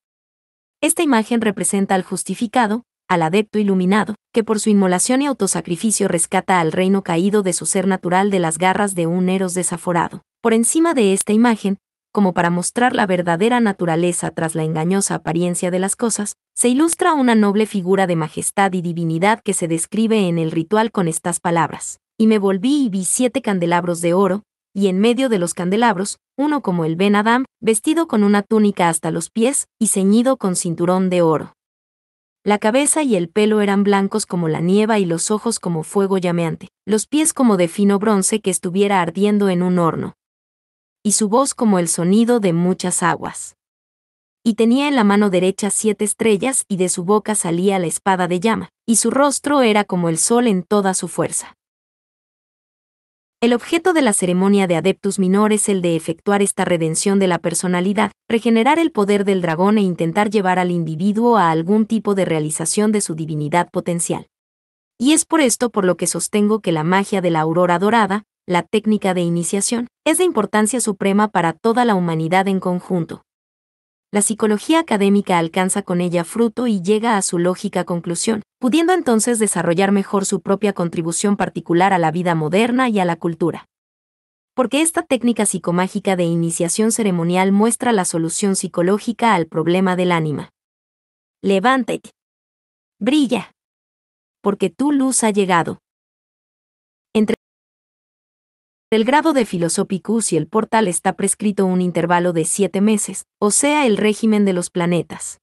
Esta imagen representa al justificado, al adepto iluminado, que por su inmolación y autosacrificio rescata al reino caído de su ser natural de las garras de un Eros desaforado. Por encima de esta imagen, como para mostrar la verdadera naturaleza tras la engañosa apariencia de las cosas, se ilustra una noble figura de majestad y divinidad que se describe en el ritual con estas palabras. Y me volví y vi siete candelabros de oro, y en medio de los candelabros, uno como el Ben Adam, vestido con una túnica hasta los pies, y ceñido con cinturón de oro. La cabeza y el pelo eran blancos como la nieva y los ojos como fuego llameante, los pies como de fino bronce que estuviera ardiendo en un horno. Y su voz como el sonido de muchas aguas. Y tenía en la mano derecha siete estrellas y de su boca salía la espada de llama, y su rostro era como el sol en toda su fuerza. El objeto de la ceremonia de Adeptus Minor es el de efectuar esta redención de la personalidad, regenerar el poder del dragón e intentar llevar al individuo a algún tipo de realización de su divinidad potencial. Y es por esto por lo que sostengo que la magia de la aurora dorada, la técnica de iniciación, es de importancia suprema para toda la humanidad en conjunto. La psicología académica alcanza con ella fruto y llega a su lógica conclusión, pudiendo entonces desarrollar mejor su propia contribución particular a la vida moderna y a la cultura. Porque esta técnica psicomágica de iniciación ceremonial muestra la solución psicológica al problema del ánima. Levántate. Brilla. Porque tu luz ha llegado. Entre el grado de Filosóficus y el portal está prescrito un intervalo de siete meses, o sea, el régimen de los planetas.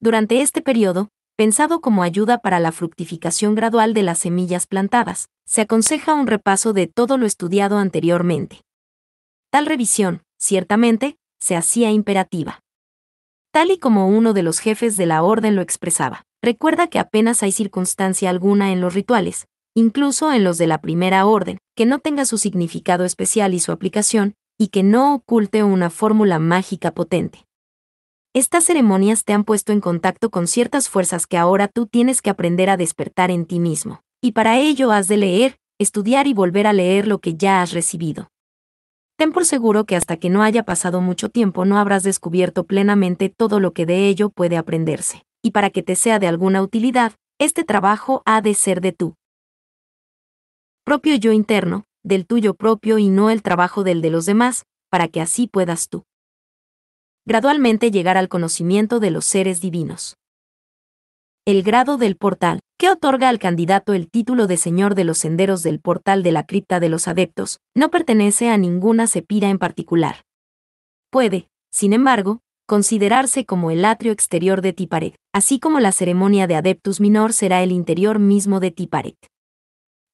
Durante este periodo, pensado como ayuda para la fructificación gradual de las semillas plantadas, se aconseja un repaso de todo lo estudiado anteriormente. Tal revisión, ciertamente, se hacía imperativa. Tal y como uno de los jefes de la orden lo expresaba, recuerda que apenas hay circunstancia alguna en los rituales, incluso en los de la primera orden, que no tenga su significado especial y su aplicación, y que no oculte una fórmula mágica potente. Estas ceremonias te han puesto en contacto con ciertas fuerzas que ahora tú tienes que aprender a despertar en ti mismo. Y para ello has de leer, estudiar y volver a leer lo que ya has recibido. Ten por seguro que hasta que no haya pasado mucho tiempo no habrás descubierto plenamente todo lo que de ello puede aprenderse. Y para que te sea de alguna utilidad, este trabajo ha de ser de tu propio yo interno, del tuyo propio y no el trabajo del de los demás, para que así puedas tú gradualmente llegar al conocimiento de los seres divinos. El grado del portal, que otorga al candidato el título de Señor de los Senderos del Portal de la Cripta de los Adeptos, no pertenece a ninguna cepira en particular. Puede, sin embargo, considerarse como el atrio exterior de Tiparet, así como la ceremonia de Adeptus Minor será el interior mismo de Tiparet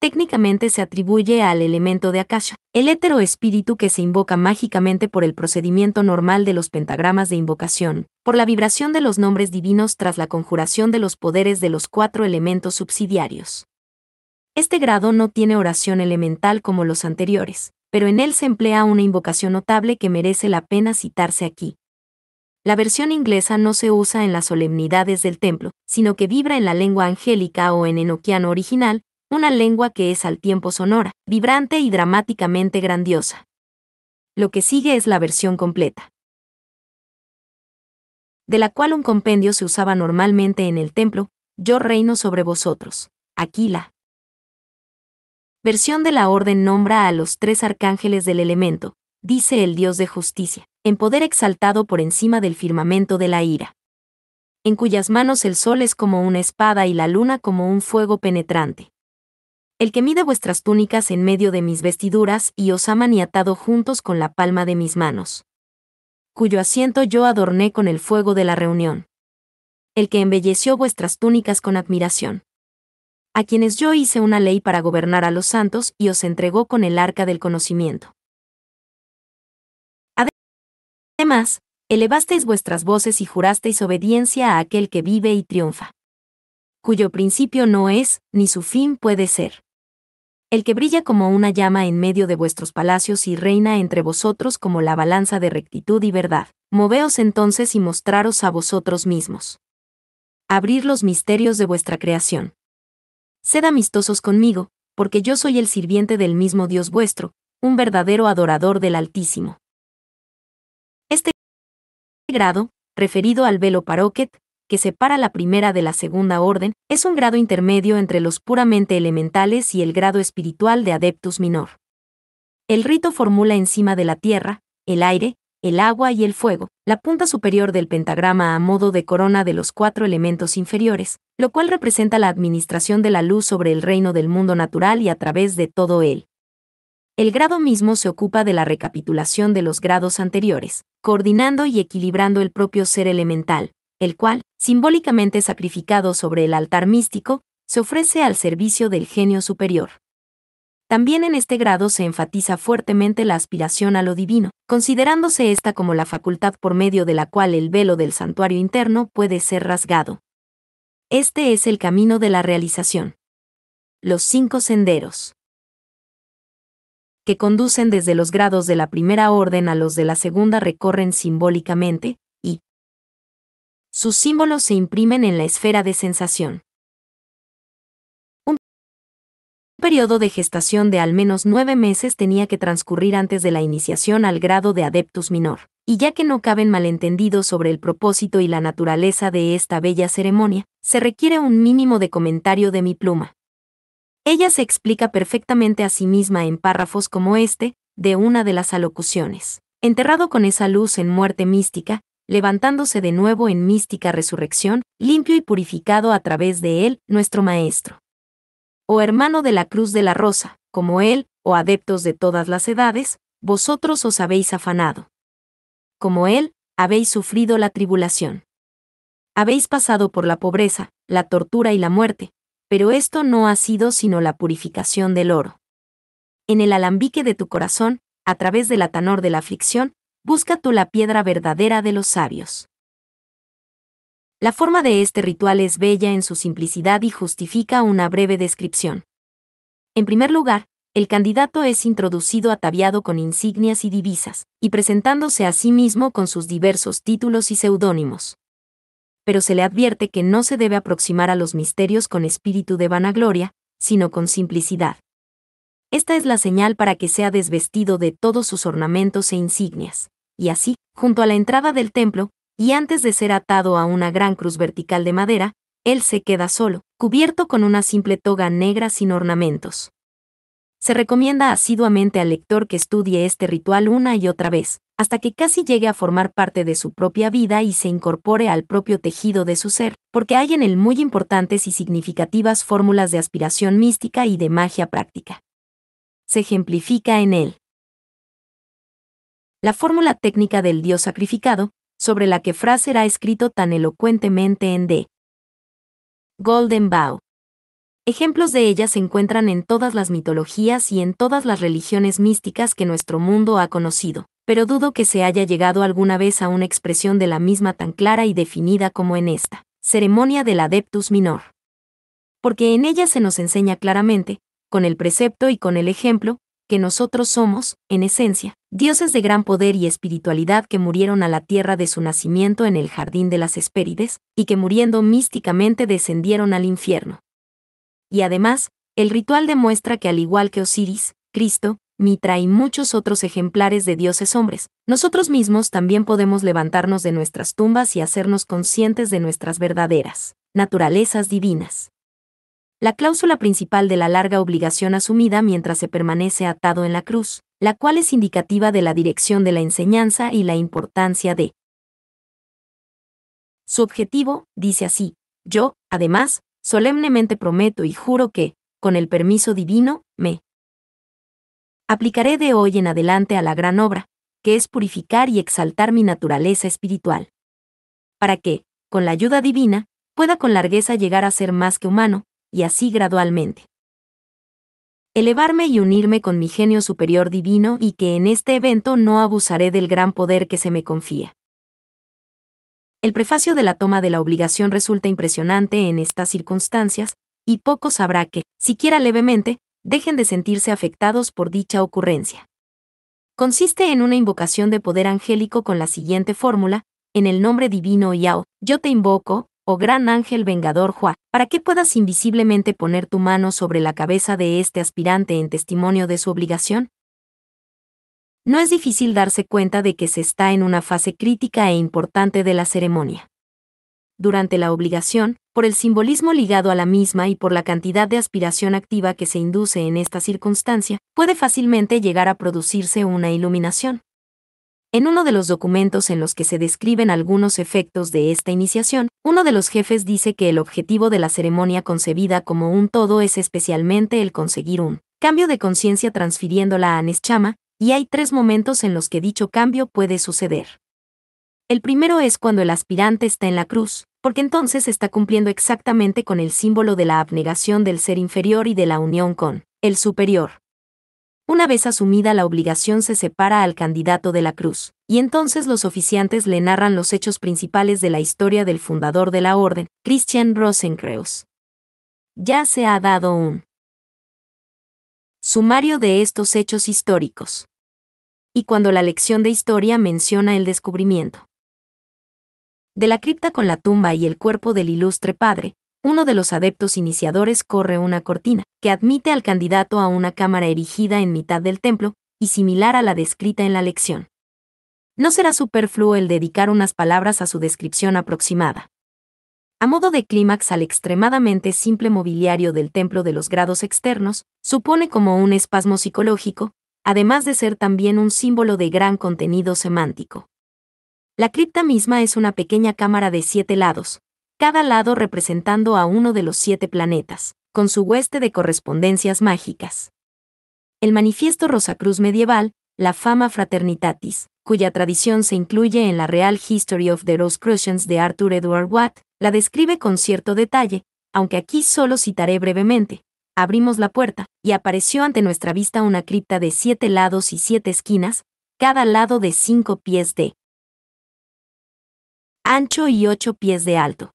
técnicamente se atribuye al elemento de Akasha, el hétero espíritu que se invoca mágicamente por el procedimiento normal de los pentagramas de invocación, por la vibración de los nombres divinos tras la conjuración de los poderes de los cuatro elementos subsidiarios. Este grado no tiene oración elemental como los anteriores, pero en él se emplea una invocación notable que merece la pena citarse aquí. La versión inglesa no se usa en las solemnidades del templo, sino que vibra en la lengua angélica o en enoquiano original, una lengua que es al tiempo sonora, vibrante y dramáticamente grandiosa. Lo que sigue es la versión completa de la cual un compendio se usaba normalmente en el templo, yo reino sobre vosotros. Aquila. Versión de la orden nombra a los tres arcángeles del elemento, dice el Dios de justicia, en poder exaltado por encima del firmamento de la ira, en cuyas manos el sol es como una espada y la luna como un fuego penetrante el que mide vuestras túnicas en medio de mis vestiduras y os ha maniatado juntos con la palma de mis manos. Cuyo asiento yo adorné con el fuego de la reunión. El que embelleció vuestras túnicas con admiración. A quienes yo hice una ley para gobernar a los santos y os entregó con el arca del conocimiento. Además, elevasteis vuestras voces y jurasteis obediencia a aquel que vive y triunfa cuyo principio no es, ni su fin puede ser el que brilla como una llama en medio de vuestros palacios y reina entre vosotros como la balanza de rectitud y verdad. Moveos entonces y mostraros a vosotros mismos. Abrir los misterios de vuestra creación. Sed amistosos conmigo, porque yo soy el sirviente del mismo Dios vuestro, un verdadero adorador del Altísimo. Este grado, referido al velo paroquet, que separa la primera de la segunda orden, es un grado intermedio entre los puramente elementales y el grado espiritual de adeptus minor. El rito formula encima de la tierra, el aire, el agua y el fuego, la punta superior del pentagrama a modo de corona de los cuatro elementos inferiores, lo cual representa la administración de la luz sobre el reino del mundo natural y a través de todo él. El grado mismo se ocupa de la recapitulación de los grados anteriores, coordinando y equilibrando el propio ser elemental, el cual, simbólicamente sacrificado sobre el altar místico, se ofrece al servicio del genio superior. También en este grado se enfatiza fuertemente la aspiración a lo divino, considerándose esta como la facultad por medio de la cual el velo del santuario interno puede ser rasgado. Este es el camino de la realización. Los cinco senderos que conducen desde los grados de la primera orden a los de la segunda recorren simbólicamente, sus símbolos se imprimen en la esfera de sensación. Un periodo de gestación de al menos nueve meses tenía que transcurrir antes de la iniciación al grado de adeptus minor, y ya que no caben malentendidos sobre el propósito y la naturaleza de esta bella ceremonia, se requiere un mínimo de comentario de mi pluma. Ella se explica perfectamente a sí misma en párrafos como este, de una de las alocuciones. Enterrado con esa luz en muerte mística, levantándose de nuevo en mística resurrección, limpio y purificado a través de Él, nuestro Maestro. Oh hermano de la cruz de la rosa, como Él, o oh adeptos de todas las edades, vosotros os habéis afanado. Como Él, habéis sufrido la tribulación. Habéis pasado por la pobreza, la tortura y la muerte, pero esto no ha sido sino la purificación del oro. En el alambique de tu corazón, a través del atanor de la aflicción, busca tú la piedra verdadera de los sabios. La forma de este ritual es bella en su simplicidad y justifica una breve descripción. En primer lugar, el candidato es introducido ataviado con insignias y divisas, y presentándose a sí mismo con sus diversos títulos y seudónimos. Pero se le advierte que no se debe aproximar a los misterios con espíritu de vanagloria, sino con simplicidad. Esta es la señal para que sea desvestido de todos sus ornamentos e insignias y así, junto a la entrada del templo, y antes de ser atado a una gran cruz vertical de madera, él se queda solo, cubierto con una simple toga negra sin ornamentos. Se recomienda asiduamente al lector que estudie este ritual una y otra vez, hasta que casi llegue a formar parte de su propia vida y se incorpore al propio tejido de su ser, porque hay en él muy importantes y significativas fórmulas de aspiración mística y de magia práctica. Se ejemplifica en él la fórmula técnica del Dios sacrificado, sobre la que Fraser ha escrito tan elocuentemente en The Golden Bough. Ejemplos de ella se encuentran en todas las mitologías y en todas las religiones místicas que nuestro mundo ha conocido, pero dudo que se haya llegado alguna vez a una expresión de la misma tan clara y definida como en esta, ceremonia del adeptus minor. Porque en ella se nos enseña claramente, con el precepto y con el ejemplo, que nosotros somos, en esencia, dioses de gran poder y espiritualidad que murieron a la tierra de su nacimiento en el jardín de las Hespérides, y que muriendo místicamente descendieron al infierno. Y además, el ritual demuestra que al igual que Osiris, Cristo, Mitra y muchos otros ejemplares de dioses hombres, nosotros mismos también podemos levantarnos de nuestras tumbas y hacernos conscientes de nuestras verdaderas naturalezas divinas la cláusula principal de la larga obligación asumida mientras se permanece atado en la cruz, la cual es indicativa de la dirección de la enseñanza y la importancia de. Su objetivo, dice así, yo, además, solemnemente prometo y juro que, con el permiso divino, me aplicaré de hoy en adelante a la gran obra, que es purificar y exaltar mi naturaleza espiritual. Para que, con la ayuda divina, pueda con largueza llegar a ser más que humano, y así gradualmente. Elevarme y unirme con mi genio superior divino y que en este evento no abusaré del gran poder que se me confía. El prefacio de la toma de la obligación resulta impresionante en estas circunstancias, y poco sabrá que, siquiera levemente, dejen de sentirse afectados por dicha ocurrencia. Consiste en una invocación de poder angélico con la siguiente fórmula, en el nombre divino Yao, yo te invoco, oh gran ángel vengador Juá, para que puedas invisiblemente poner tu mano sobre la cabeza de este aspirante en testimonio de su obligación? No es difícil darse cuenta de que se está en una fase crítica e importante de la ceremonia. Durante la obligación, por el simbolismo ligado a la misma y por la cantidad de aspiración activa que se induce en esta circunstancia, puede fácilmente llegar a producirse una iluminación. En uno de los documentos en los que se describen algunos efectos de esta iniciación, uno de los jefes dice que el objetivo de la ceremonia concebida como un todo es especialmente el conseguir un cambio de conciencia transfiriéndola a Neschama, y hay tres momentos en los que dicho cambio puede suceder. El primero es cuando el aspirante está en la cruz, porque entonces está cumpliendo exactamente con el símbolo de la abnegación del ser inferior y de la unión con el superior. Una vez asumida la obligación se separa al candidato de la cruz, y entonces los oficiantes le narran los hechos principales de la historia del fundador de la orden, Christian Rosenkreuz. Ya se ha dado un sumario de estos hechos históricos. Y cuando la lección de historia menciona el descubrimiento de la cripta con la tumba y el cuerpo del ilustre padre, uno de los adeptos iniciadores corre una cortina, que admite al candidato a una cámara erigida en mitad del templo, y similar a la descrita en la lección. No será superfluo el dedicar unas palabras a su descripción aproximada. A modo de clímax al extremadamente simple mobiliario del templo de los grados externos, supone como un espasmo psicológico, además de ser también un símbolo de gran contenido semántico. La cripta misma es una pequeña cámara de siete lados, cada lado representando a uno de los siete planetas, con su hueste de correspondencias mágicas. El manifiesto Rosacruz medieval, La Fama Fraternitatis, cuya tradición se incluye en la Real History of the Rosicrucians de Arthur Edward Watt, la describe con cierto detalle, aunque aquí solo citaré brevemente. Abrimos la puerta, y apareció ante nuestra vista una cripta de siete lados y siete esquinas, cada lado de cinco pies de ancho y ocho pies de alto.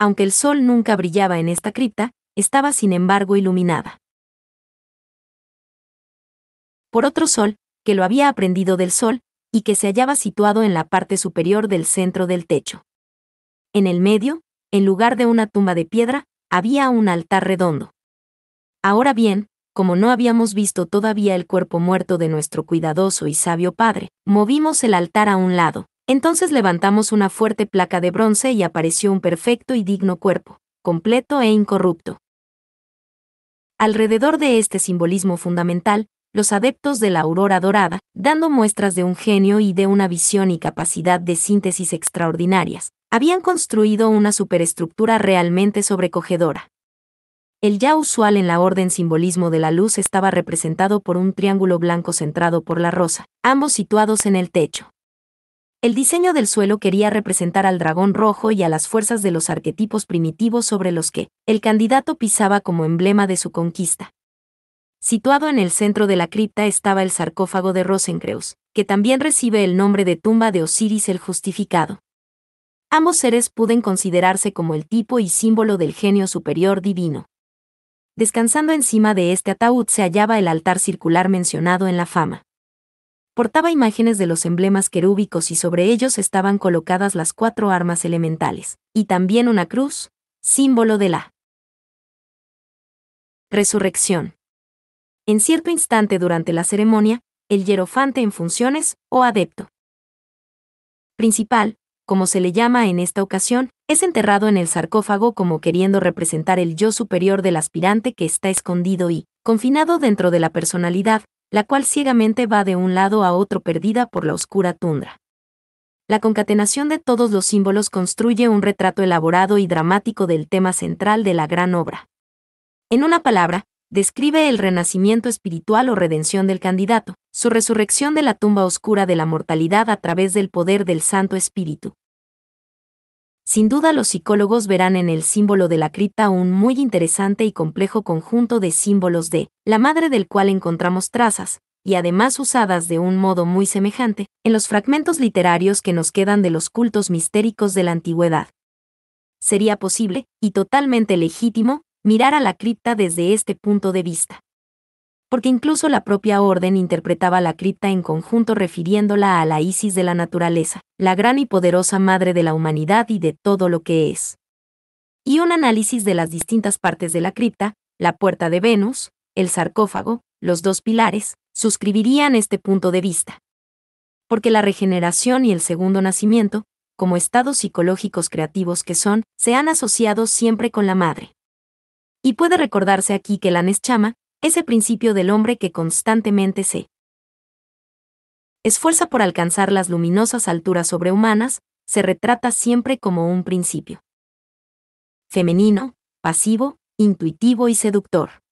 Aunque el sol nunca brillaba en esta cripta, estaba sin embargo iluminada. Por otro sol, que lo había aprendido del sol, y que se hallaba situado en la parte superior del centro del techo. En el medio, en lugar de una tumba de piedra, había un altar redondo. Ahora bien, como no habíamos visto todavía el cuerpo muerto de nuestro cuidadoso y sabio padre, movimos el altar a un lado, entonces levantamos una fuerte placa de bronce y apareció un perfecto y digno cuerpo, completo e incorrupto. Alrededor de este simbolismo fundamental, los adeptos de la aurora dorada, dando muestras de un genio y de una visión y capacidad de síntesis extraordinarias, habían construido una superestructura realmente sobrecogedora. El ya usual en la orden simbolismo de la luz estaba representado por un triángulo blanco centrado por la rosa, ambos situados en el techo. El diseño del suelo quería representar al dragón rojo y a las fuerzas de los arquetipos primitivos sobre los que el candidato pisaba como emblema de su conquista. Situado en el centro de la cripta estaba el sarcófago de Rosencreus, que también recibe el nombre de tumba de Osiris el Justificado. Ambos seres pueden considerarse como el tipo y símbolo del genio superior divino. Descansando encima de este ataúd se hallaba el altar circular mencionado en la fama portaba imágenes de los emblemas querúbicos y sobre ellos estaban colocadas las cuatro armas elementales, y también una cruz, símbolo de la resurrección. En cierto instante durante la ceremonia, el hierofante en funciones, o adepto principal, como se le llama en esta ocasión, es enterrado en el sarcófago como queriendo representar el yo superior del aspirante que está escondido y, confinado dentro de la personalidad, la cual ciegamente va de un lado a otro perdida por la oscura tundra. La concatenación de todos los símbolos construye un retrato elaborado y dramático del tema central de la gran obra. En una palabra, describe el renacimiento espiritual o redención del candidato, su resurrección de la tumba oscura de la mortalidad a través del poder del Santo Espíritu, sin duda los psicólogos verán en el símbolo de la cripta un muy interesante y complejo conjunto de símbolos de la madre del cual encontramos trazas, y además usadas de un modo muy semejante, en los fragmentos literarios que nos quedan de los cultos mistéricos de la antigüedad. Sería posible, y totalmente legítimo, mirar a la cripta desde este punto de vista porque incluso la propia orden interpretaba la cripta en conjunto refiriéndola a la Isis de la naturaleza, la gran y poderosa madre de la humanidad y de todo lo que es. Y un análisis de las distintas partes de la cripta, la puerta de Venus, el sarcófago, los dos pilares, suscribirían este punto de vista. Porque la regeneración y el segundo nacimiento, como estados psicológicos creativos que son, se han asociado siempre con la madre. Y puede recordarse aquí que la Neschama, ese principio del hombre que constantemente se esfuerza por alcanzar las luminosas alturas sobrehumanas, se retrata siempre como un principio femenino, pasivo, intuitivo y seductor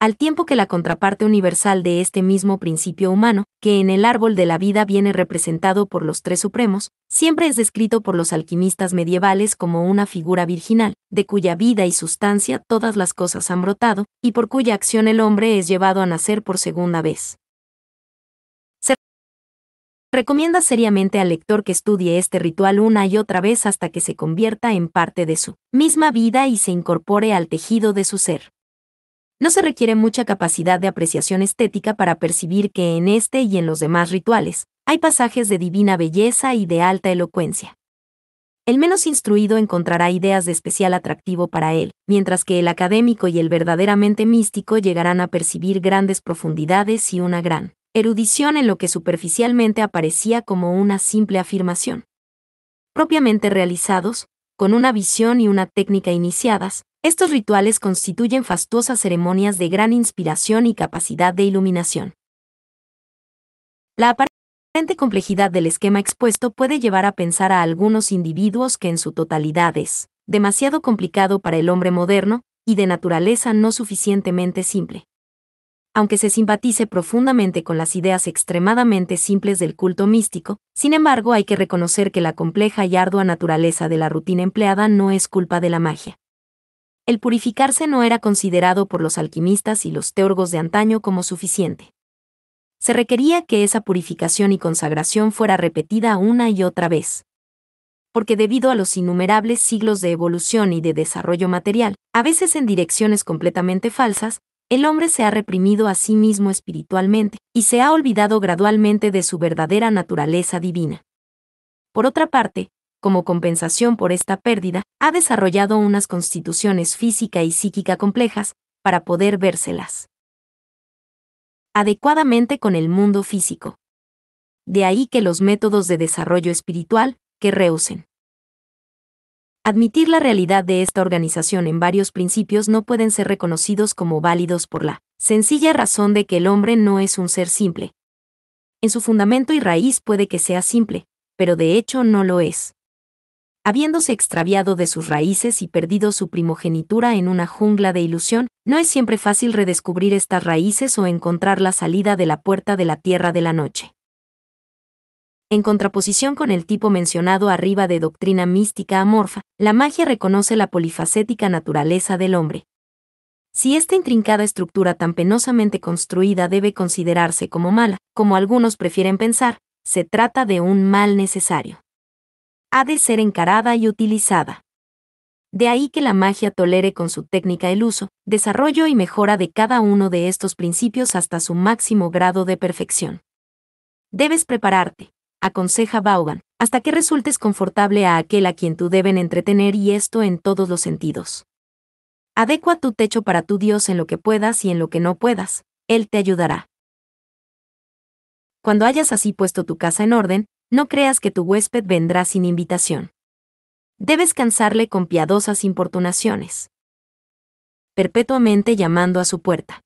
al tiempo que la contraparte universal de este mismo principio humano, que en el árbol de la vida viene representado por los tres supremos, siempre es descrito por los alquimistas medievales como una figura virginal, de cuya vida y sustancia todas las cosas han brotado, y por cuya acción el hombre es llevado a nacer por segunda vez. recomienda seriamente al lector que estudie este ritual una y otra vez hasta que se convierta en parte de su misma vida y se incorpore al tejido de su ser. No se requiere mucha capacidad de apreciación estética para percibir que en este y en los demás rituales hay pasajes de divina belleza y de alta elocuencia. El menos instruido encontrará ideas de especial atractivo para él, mientras que el académico y el verdaderamente místico llegarán a percibir grandes profundidades y una gran erudición en lo que superficialmente aparecía como una simple afirmación. Propiamente realizados, con una visión y una técnica iniciadas, estos rituales constituyen fastuosas ceremonias de gran inspiración y capacidad de iluminación. La aparente complejidad del esquema expuesto puede llevar a pensar a algunos individuos que en su totalidad es demasiado complicado para el hombre moderno y de naturaleza no suficientemente simple. Aunque se simpatice profundamente con las ideas extremadamente simples del culto místico, sin embargo hay que reconocer que la compleja y ardua naturaleza de la rutina empleada no es culpa de la magia el purificarse no era considerado por los alquimistas y los teorgos de antaño como suficiente. Se requería que esa purificación y consagración fuera repetida una y otra vez. Porque debido a los innumerables siglos de evolución y de desarrollo material, a veces en direcciones completamente falsas, el hombre se ha reprimido a sí mismo espiritualmente y se ha olvidado gradualmente de su verdadera naturaleza divina. Por otra parte, como compensación por esta pérdida, ha desarrollado unas constituciones física y psíquica complejas para poder vérselas adecuadamente con el mundo físico. De ahí que los métodos de desarrollo espiritual que rehúsen. Admitir la realidad de esta organización en varios principios no pueden ser reconocidos como válidos por la sencilla razón de que el hombre no es un ser simple. En su fundamento y raíz puede que sea simple, pero de hecho no lo es habiéndose extraviado de sus raíces y perdido su primogenitura en una jungla de ilusión, no es siempre fácil redescubrir estas raíces o encontrar la salida de la puerta de la tierra de la noche. En contraposición con el tipo mencionado arriba de doctrina mística amorfa, la magia reconoce la polifacética naturaleza del hombre. Si esta intrincada estructura tan penosamente construida debe considerarse como mala, como algunos prefieren pensar, se trata de un mal necesario ha de ser encarada y utilizada. De ahí que la magia tolere con su técnica el uso, desarrollo y mejora de cada uno de estos principios hasta su máximo grado de perfección. Debes prepararte, aconseja Vaughan, hasta que resultes confortable a aquel a quien tú deben entretener y esto en todos los sentidos. Adecua tu techo para tu Dios en lo que puedas y en lo que no puedas, Él te ayudará. Cuando hayas así puesto tu casa en orden, no creas que tu huésped vendrá sin invitación. Debes cansarle con piadosas importunaciones. Perpetuamente llamando a su puerta.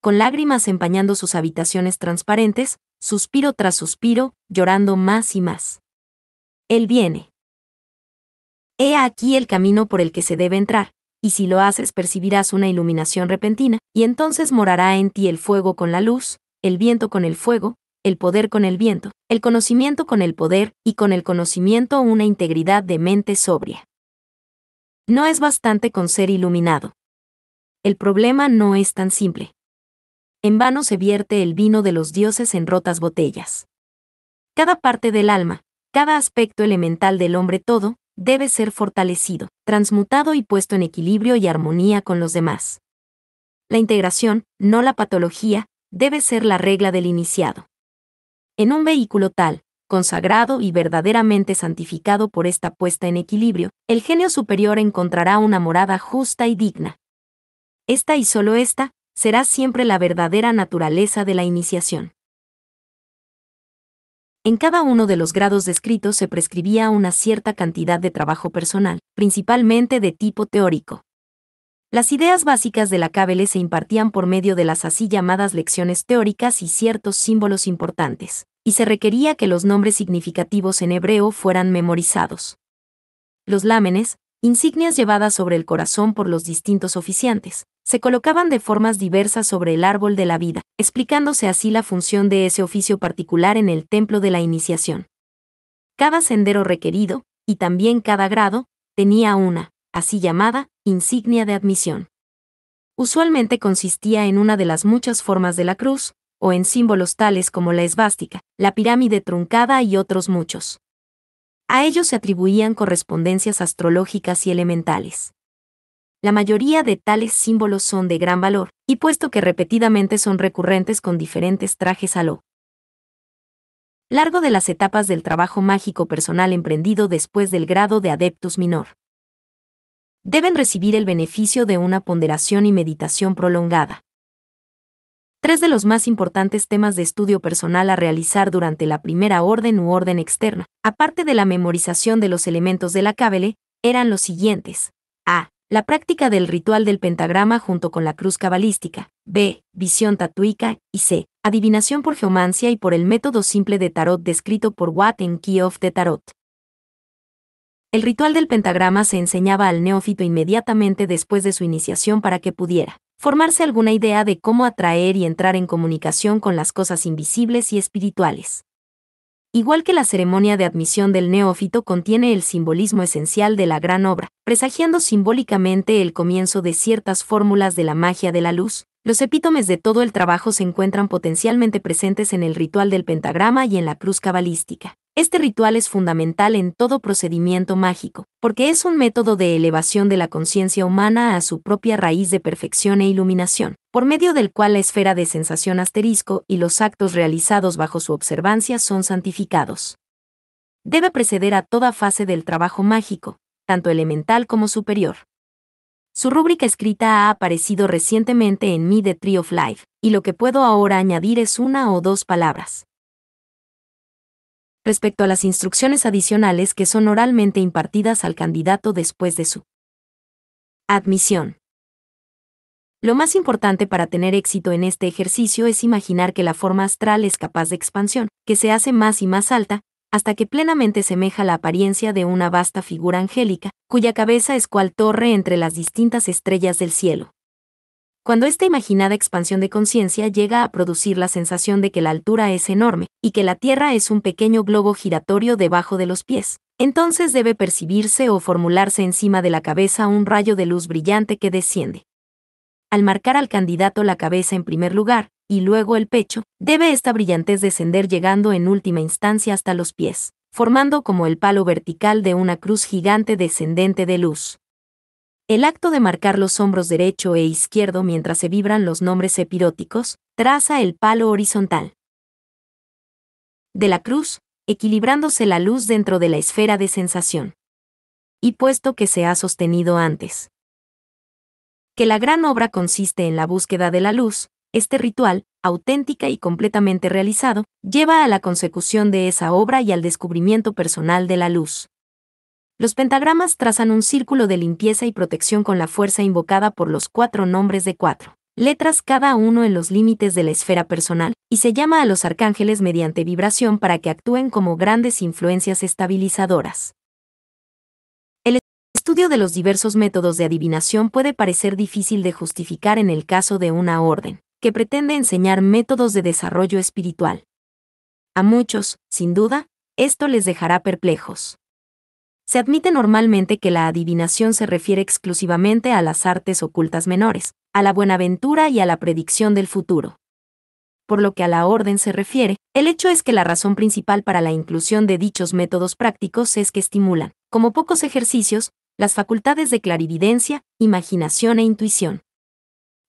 Con lágrimas empañando sus habitaciones transparentes, suspiro tras suspiro, llorando más y más. Él viene. He aquí el camino por el que se debe entrar, y si lo haces percibirás una iluminación repentina, y entonces morará en ti el fuego con la luz, el viento con el fuego, el poder con el viento, el conocimiento con el poder, y con el conocimiento una integridad de mente sobria. No es bastante con ser iluminado. El problema no es tan simple. En vano se vierte el vino de los dioses en rotas botellas. Cada parte del alma, cada aspecto elemental del hombre todo, debe ser fortalecido, transmutado y puesto en equilibrio y armonía con los demás. La integración, no la patología, debe ser la regla del iniciado en un vehículo tal, consagrado y verdaderamente santificado por esta puesta en equilibrio, el genio superior encontrará una morada justa y digna. Esta y solo esta, será siempre la verdadera naturaleza de la iniciación. En cada uno de los grados descritos se prescribía una cierta cantidad de trabajo personal, principalmente de tipo teórico. Las ideas básicas de la Cábele se impartían por medio de las así llamadas lecciones teóricas y ciertos símbolos importantes, y se requería que los nombres significativos en hebreo fueran memorizados. Los lámenes, insignias llevadas sobre el corazón por los distintos oficiantes, se colocaban de formas diversas sobre el árbol de la vida, explicándose así la función de ese oficio particular en el templo de la iniciación. Cada sendero requerido, y también cada grado, tenía una así llamada, insignia de admisión. Usualmente consistía en una de las muchas formas de la cruz, o en símbolos tales como la esvástica, la pirámide truncada y otros muchos. A ellos se atribuían correspondencias astrológicas y elementales. La mayoría de tales símbolos son de gran valor, y puesto que repetidamente son recurrentes con diferentes trajes a lo largo de las etapas del trabajo mágico personal emprendido después del grado de adeptus minor deben recibir el beneficio de una ponderación y meditación prolongada. Tres de los más importantes temas de estudio personal a realizar durante la primera orden u orden externa, aparte de la memorización de los elementos de la cábele, eran los siguientes. A. La práctica del ritual del pentagrama junto con la cruz cabalística. B. Visión tatuica. Y C. Adivinación por geomancia y por el método simple de tarot descrito por Watt en Key of the Tarot. El ritual del pentagrama se enseñaba al neófito inmediatamente después de su iniciación para que pudiera formarse alguna idea de cómo atraer y entrar en comunicación con las cosas invisibles y espirituales. Igual que la ceremonia de admisión del neófito contiene el simbolismo esencial de la gran obra, presagiando simbólicamente el comienzo de ciertas fórmulas de la magia de la luz, los epítomes de todo el trabajo se encuentran potencialmente presentes en el ritual del pentagrama y en la cruz cabalística. Este ritual es fundamental en todo procedimiento mágico, porque es un método de elevación de la conciencia humana a su propia raíz de perfección e iluminación, por medio del cual la esfera de sensación asterisco y los actos realizados bajo su observancia son santificados. Debe preceder a toda fase del trabajo mágico, tanto elemental como superior. Su rúbrica escrita ha aparecido recientemente en Me The Tree of Life, y lo que puedo ahora añadir es una o dos palabras respecto a las instrucciones adicionales que son oralmente impartidas al candidato después de su admisión. Lo más importante para tener éxito en este ejercicio es imaginar que la forma astral es capaz de expansión, que se hace más y más alta, hasta que plenamente semeja la apariencia de una vasta figura angélica, cuya cabeza es cual torre entre las distintas estrellas del cielo. Cuando esta imaginada expansión de conciencia llega a producir la sensación de que la altura es enorme y que la Tierra es un pequeño globo giratorio debajo de los pies, entonces debe percibirse o formularse encima de la cabeza un rayo de luz brillante que desciende. Al marcar al candidato la cabeza en primer lugar, y luego el pecho, debe esta brillantez descender llegando en última instancia hasta los pies, formando como el palo vertical de una cruz gigante descendente de luz. El acto de marcar los hombros derecho e izquierdo mientras se vibran los nombres epiróticos, traza el palo horizontal. De la cruz, equilibrándose la luz dentro de la esfera de sensación. Y puesto que se ha sostenido antes. Que la gran obra consiste en la búsqueda de la luz, este ritual, auténtica y completamente realizado, lleva a la consecución de esa obra y al descubrimiento personal de la luz. Los pentagramas trazan un círculo de limpieza y protección con la fuerza invocada por los cuatro nombres de cuatro letras cada uno en los límites de la esfera personal, y se llama a los arcángeles mediante vibración para que actúen como grandes influencias estabilizadoras. El estudio de los diversos métodos de adivinación puede parecer difícil de justificar en el caso de una orden, que pretende enseñar métodos de desarrollo espiritual. A muchos, sin duda, esto les dejará perplejos. Se admite normalmente que la adivinación se refiere exclusivamente a las artes ocultas menores, a la buenaventura y a la predicción del futuro. Por lo que a la orden se refiere, el hecho es que la razón principal para la inclusión de dichos métodos prácticos es que estimulan, como pocos ejercicios, las facultades de clarividencia, imaginación e intuición.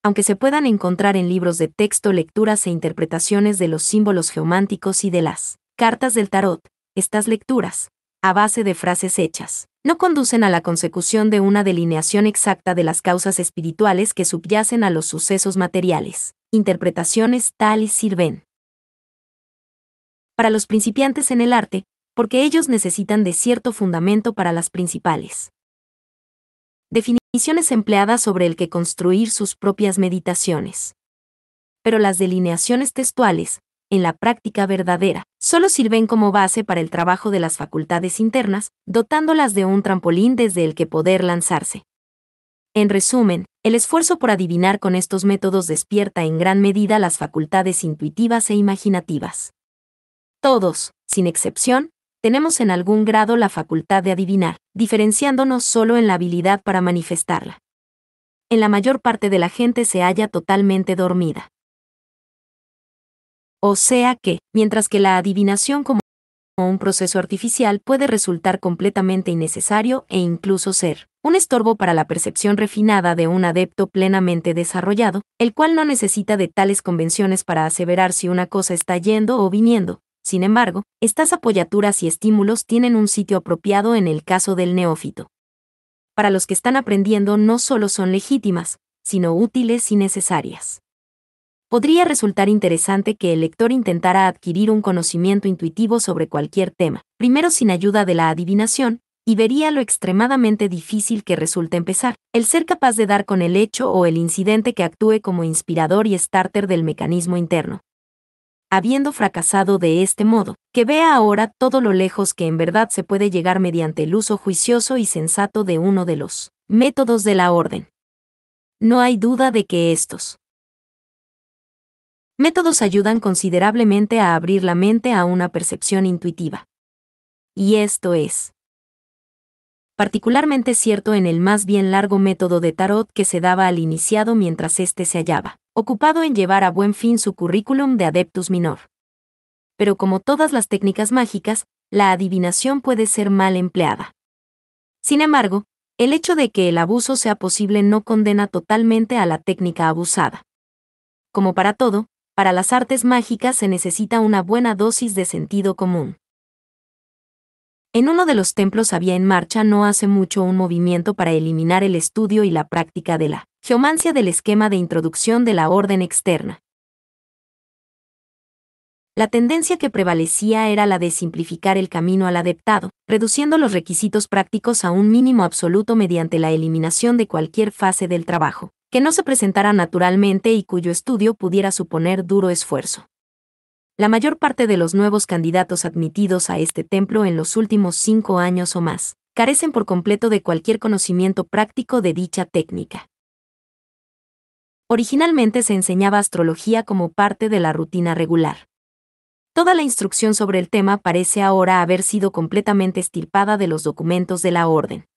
Aunque se puedan encontrar en libros de texto lecturas e interpretaciones de los símbolos geománticos y de las cartas del tarot, estas lecturas, a base de frases hechas, no conducen a la consecución de una delineación exacta de las causas espirituales que subyacen a los sucesos materiales. Interpretaciones tales sirven. Para los principiantes en el arte, porque ellos necesitan de cierto fundamento para las principales. Definiciones empleadas sobre el que construir sus propias meditaciones. Pero las delineaciones textuales, en la práctica verdadera, solo sirven como base para el trabajo de las facultades internas, dotándolas de un trampolín desde el que poder lanzarse. En resumen, el esfuerzo por adivinar con estos métodos despierta en gran medida las facultades intuitivas e imaginativas. Todos, sin excepción, tenemos en algún grado la facultad de adivinar, diferenciándonos solo en la habilidad para manifestarla. En la mayor parte de la gente se halla totalmente dormida. O sea que, mientras que la adivinación como un proceso artificial puede resultar completamente innecesario e incluso ser un estorbo para la percepción refinada de un adepto plenamente desarrollado, el cual no necesita de tales convenciones para aseverar si una cosa está yendo o viniendo. Sin embargo, estas apoyaturas y estímulos tienen un sitio apropiado en el caso del neófito. Para los que están aprendiendo no solo son legítimas, sino útiles y necesarias podría resultar interesante que el lector intentara adquirir un conocimiento intuitivo sobre cualquier tema, primero sin ayuda de la adivinación, y vería lo extremadamente difícil que resulta empezar, el ser capaz de dar con el hecho o el incidente que actúe como inspirador y starter del mecanismo interno. Habiendo fracasado de este modo, que vea ahora todo lo lejos que en verdad se puede llegar mediante el uso juicioso y sensato de uno de los métodos de la orden. No hay duda de que estos métodos ayudan considerablemente a abrir la mente a una percepción intuitiva. Y esto es particularmente cierto en el más bien largo método de tarot que se daba al iniciado mientras éste se hallaba, ocupado en llevar a buen fin su currículum de adeptus minor. Pero como todas las técnicas mágicas, la adivinación puede ser mal empleada. Sin embargo, el hecho de que el abuso sea posible no condena totalmente a la técnica abusada. Como para todo, para las artes mágicas se necesita una buena dosis de sentido común. En uno de los templos había en marcha no hace mucho un movimiento para eliminar el estudio y la práctica de la geomancia del esquema de introducción de la orden externa. La tendencia que prevalecía era la de simplificar el camino al adeptado, reduciendo los requisitos prácticos a un mínimo absoluto mediante la eliminación de cualquier fase del trabajo que no se presentara naturalmente y cuyo estudio pudiera suponer duro esfuerzo. La mayor parte de los nuevos candidatos admitidos a este templo en los últimos cinco años o más, carecen por completo de cualquier conocimiento práctico de dicha técnica. Originalmente se enseñaba astrología como parte de la rutina regular. Toda la instrucción sobre el tema parece ahora haber sido completamente estirpada de los documentos de la orden.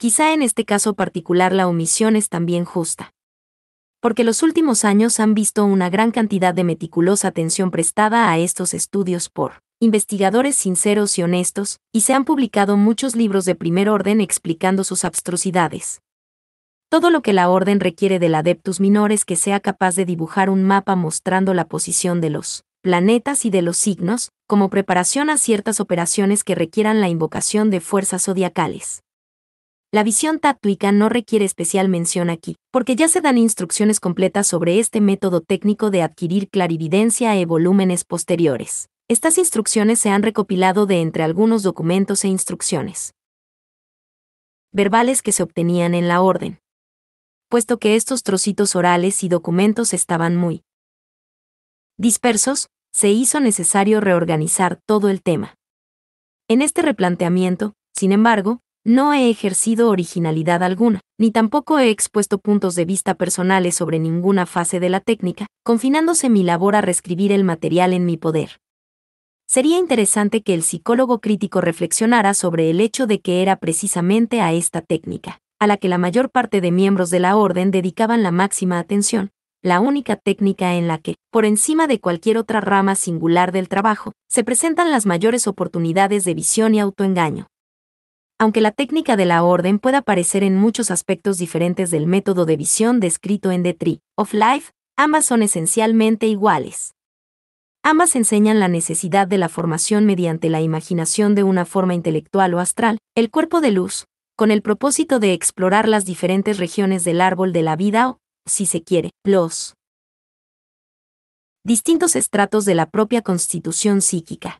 Quizá en este caso particular la omisión es también justa. Porque los últimos años han visto una gran cantidad de meticulosa atención prestada a estos estudios por investigadores sinceros y honestos, y se han publicado muchos libros de primer orden explicando sus abstrusidades. Todo lo que la orden requiere del adeptus minor es que sea capaz de dibujar un mapa mostrando la posición de los planetas y de los signos, como preparación a ciertas operaciones que requieran la invocación de fuerzas zodiacales. La visión táctica no requiere especial mención aquí, porque ya se dan instrucciones completas sobre este método técnico de adquirir clarividencia e volúmenes posteriores. Estas instrucciones se han recopilado de entre algunos documentos e instrucciones verbales que se obtenían en la orden. Puesto que estos trocitos orales y documentos estaban muy dispersos, se hizo necesario reorganizar todo el tema. En este replanteamiento, sin embargo, no he ejercido originalidad alguna, ni tampoco he expuesto puntos de vista personales sobre ninguna fase de la técnica, confinándose mi labor a reescribir el material en mi poder. Sería interesante que el psicólogo crítico reflexionara sobre el hecho de que era precisamente a esta técnica, a la que la mayor parte de miembros de la Orden dedicaban la máxima atención, la única técnica en la que, por encima de cualquier otra rama singular del trabajo, se presentan las mayores oportunidades de visión y autoengaño aunque la técnica de la orden pueda aparecer en muchos aspectos diferentes del método de visión descrito en The Tree of Life, ambas son esencialmente iguales. Ambas enseñan la necesidad de la formación mediante la imaginación de una forma intelectual o astral, el cuerpo de luz, con el propósito de explorar las diferentes regiones del árbol de la vida o, si se quiere, los distintos estratos de la propia constitución psíquica.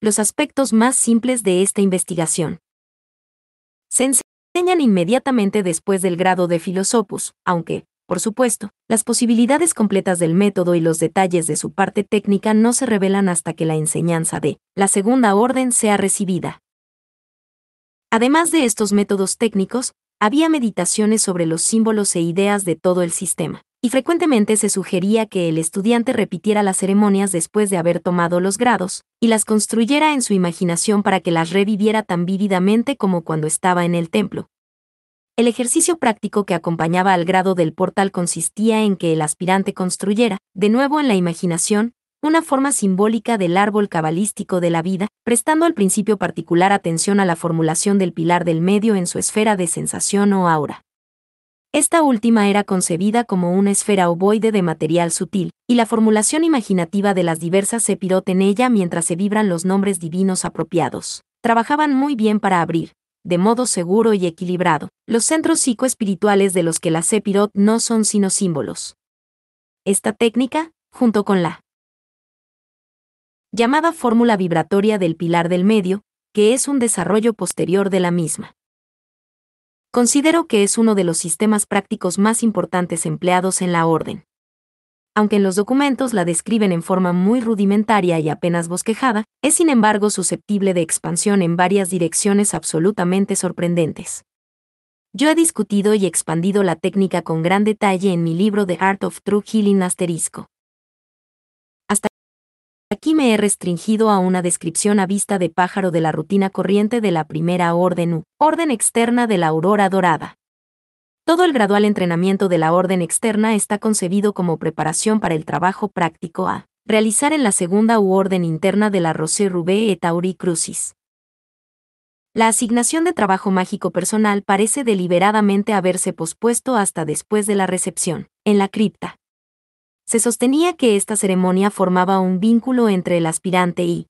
Los aspectos más simples de esta investigación se enseñan inmediatamente después del grado de Philosophus, aunque, por supuesto, las posibilidades completas del método y los detalles de su parte técnica no se revelan hasta que la enseñanza de la segunda orden sea recibida. Además de estos métodos técnicos, había meditaciones sobre los símbolos e ideas de todo el sistema y frecuentemente se sugería que el estudiante repitiera las ceremonias después de haber tomado los grados, y las construyera en su imaginación para que las reviviera tan vívidamente como cuando estaba en el templo. El ejercicio práctico que acompañaba al grado del portal consistía en que el aspirante construyera, de nuevo en la imaginación, una forma simbólica del árbol cabalístico de la vida, prestando al principio particular atención a la formulación del pilar del medio en su esfera de sensación o aura. Esta última era concebida como una esfera ovoide de material sutil, y la formulación imaginativa de las diversas se en ella mientras se vibran los nombres divinos apropiados. Trabajaban muy bien para abrir, de modo seguro y equilibrado, los centros psicoespirituales de los que las Sepirot no son sino símbolos. Esta técnica, junto con la llamada fórmula vibratoria del pilar del medio, que es un desarrollo posterior de la misma, Considero que es uno de los sistemas prácticos más importantes empleados en la orden. Aunque en los documentos la describen en forma muy rudimentaria y apenas bosquejada, es sin embargo susceptible de expansión en varias direcciones absolutamente sorprendentes. Yo he discutido y expandido la técnica con gran detalle en mi libro The Art of True Healing asterisco. Aquí me he restringido a una descripción a vista de pájaro de la rutina corriente de la primera orden U, orden externa de la aurora dorada. Todo el gradual entrenamiento de la orden externa está concebido como preparación para el trabajo práctico a realizar en la segunda u orden interna de la Rosé Rubé et Tauri Crucis. La asignación de trabajo mágico personal parece deliberadamente haberse pospuesto hasta después de la recepción, en la cripta, se sostenía que esta ceremonia formaba un vínculo entre el aspirante y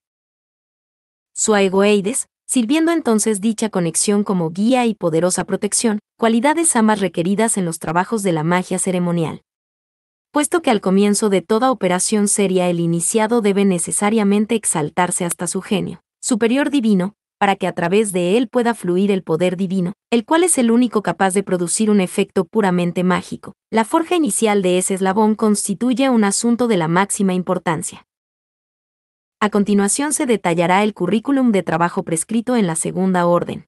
su egoides, sirviendo entonces dicha conexión como guía y poderosa protección, cualidades amas requeridas en los trabajos de la magia ceremonial. Puesto que al comienzo de toda operación seria el iniciado debe necesariamente exaltarse hasta su genio superior divino, para que a través de él pueda fluir el poder divino, el cual es el único capaz de producir un efecto puramente mágico. La forja inicial de ese eslabón constituye un asunto de la máxima importancia. A continuación se detallará el currículum de trabajo prescrito en la segunda orden.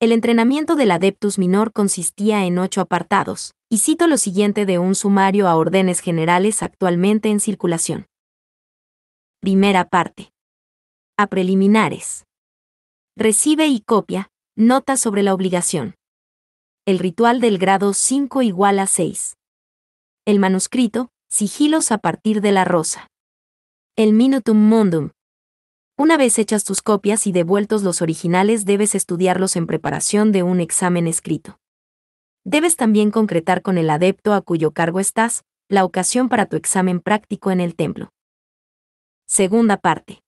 El entrenamiento del Adeptus Minor consistía en ocho apartados, y cito lo siguiente de un sumario a órdenes generales actualmente en circulación. Primera parte. A preliminares. Recibe y copia. Nota sobre la obligación. El ritual del grado 5 igual a 6. El manuscrito, sigilos a partir de la rosa. El minutum mundum. Una vez hechas tus copias y devueltos los originales debes estudiarlos en preparación de un examen escrito. Debes también concretar con el adepto a cuyo cargo estás la ocasión para tu examen práctico en el templo. Segunda parte.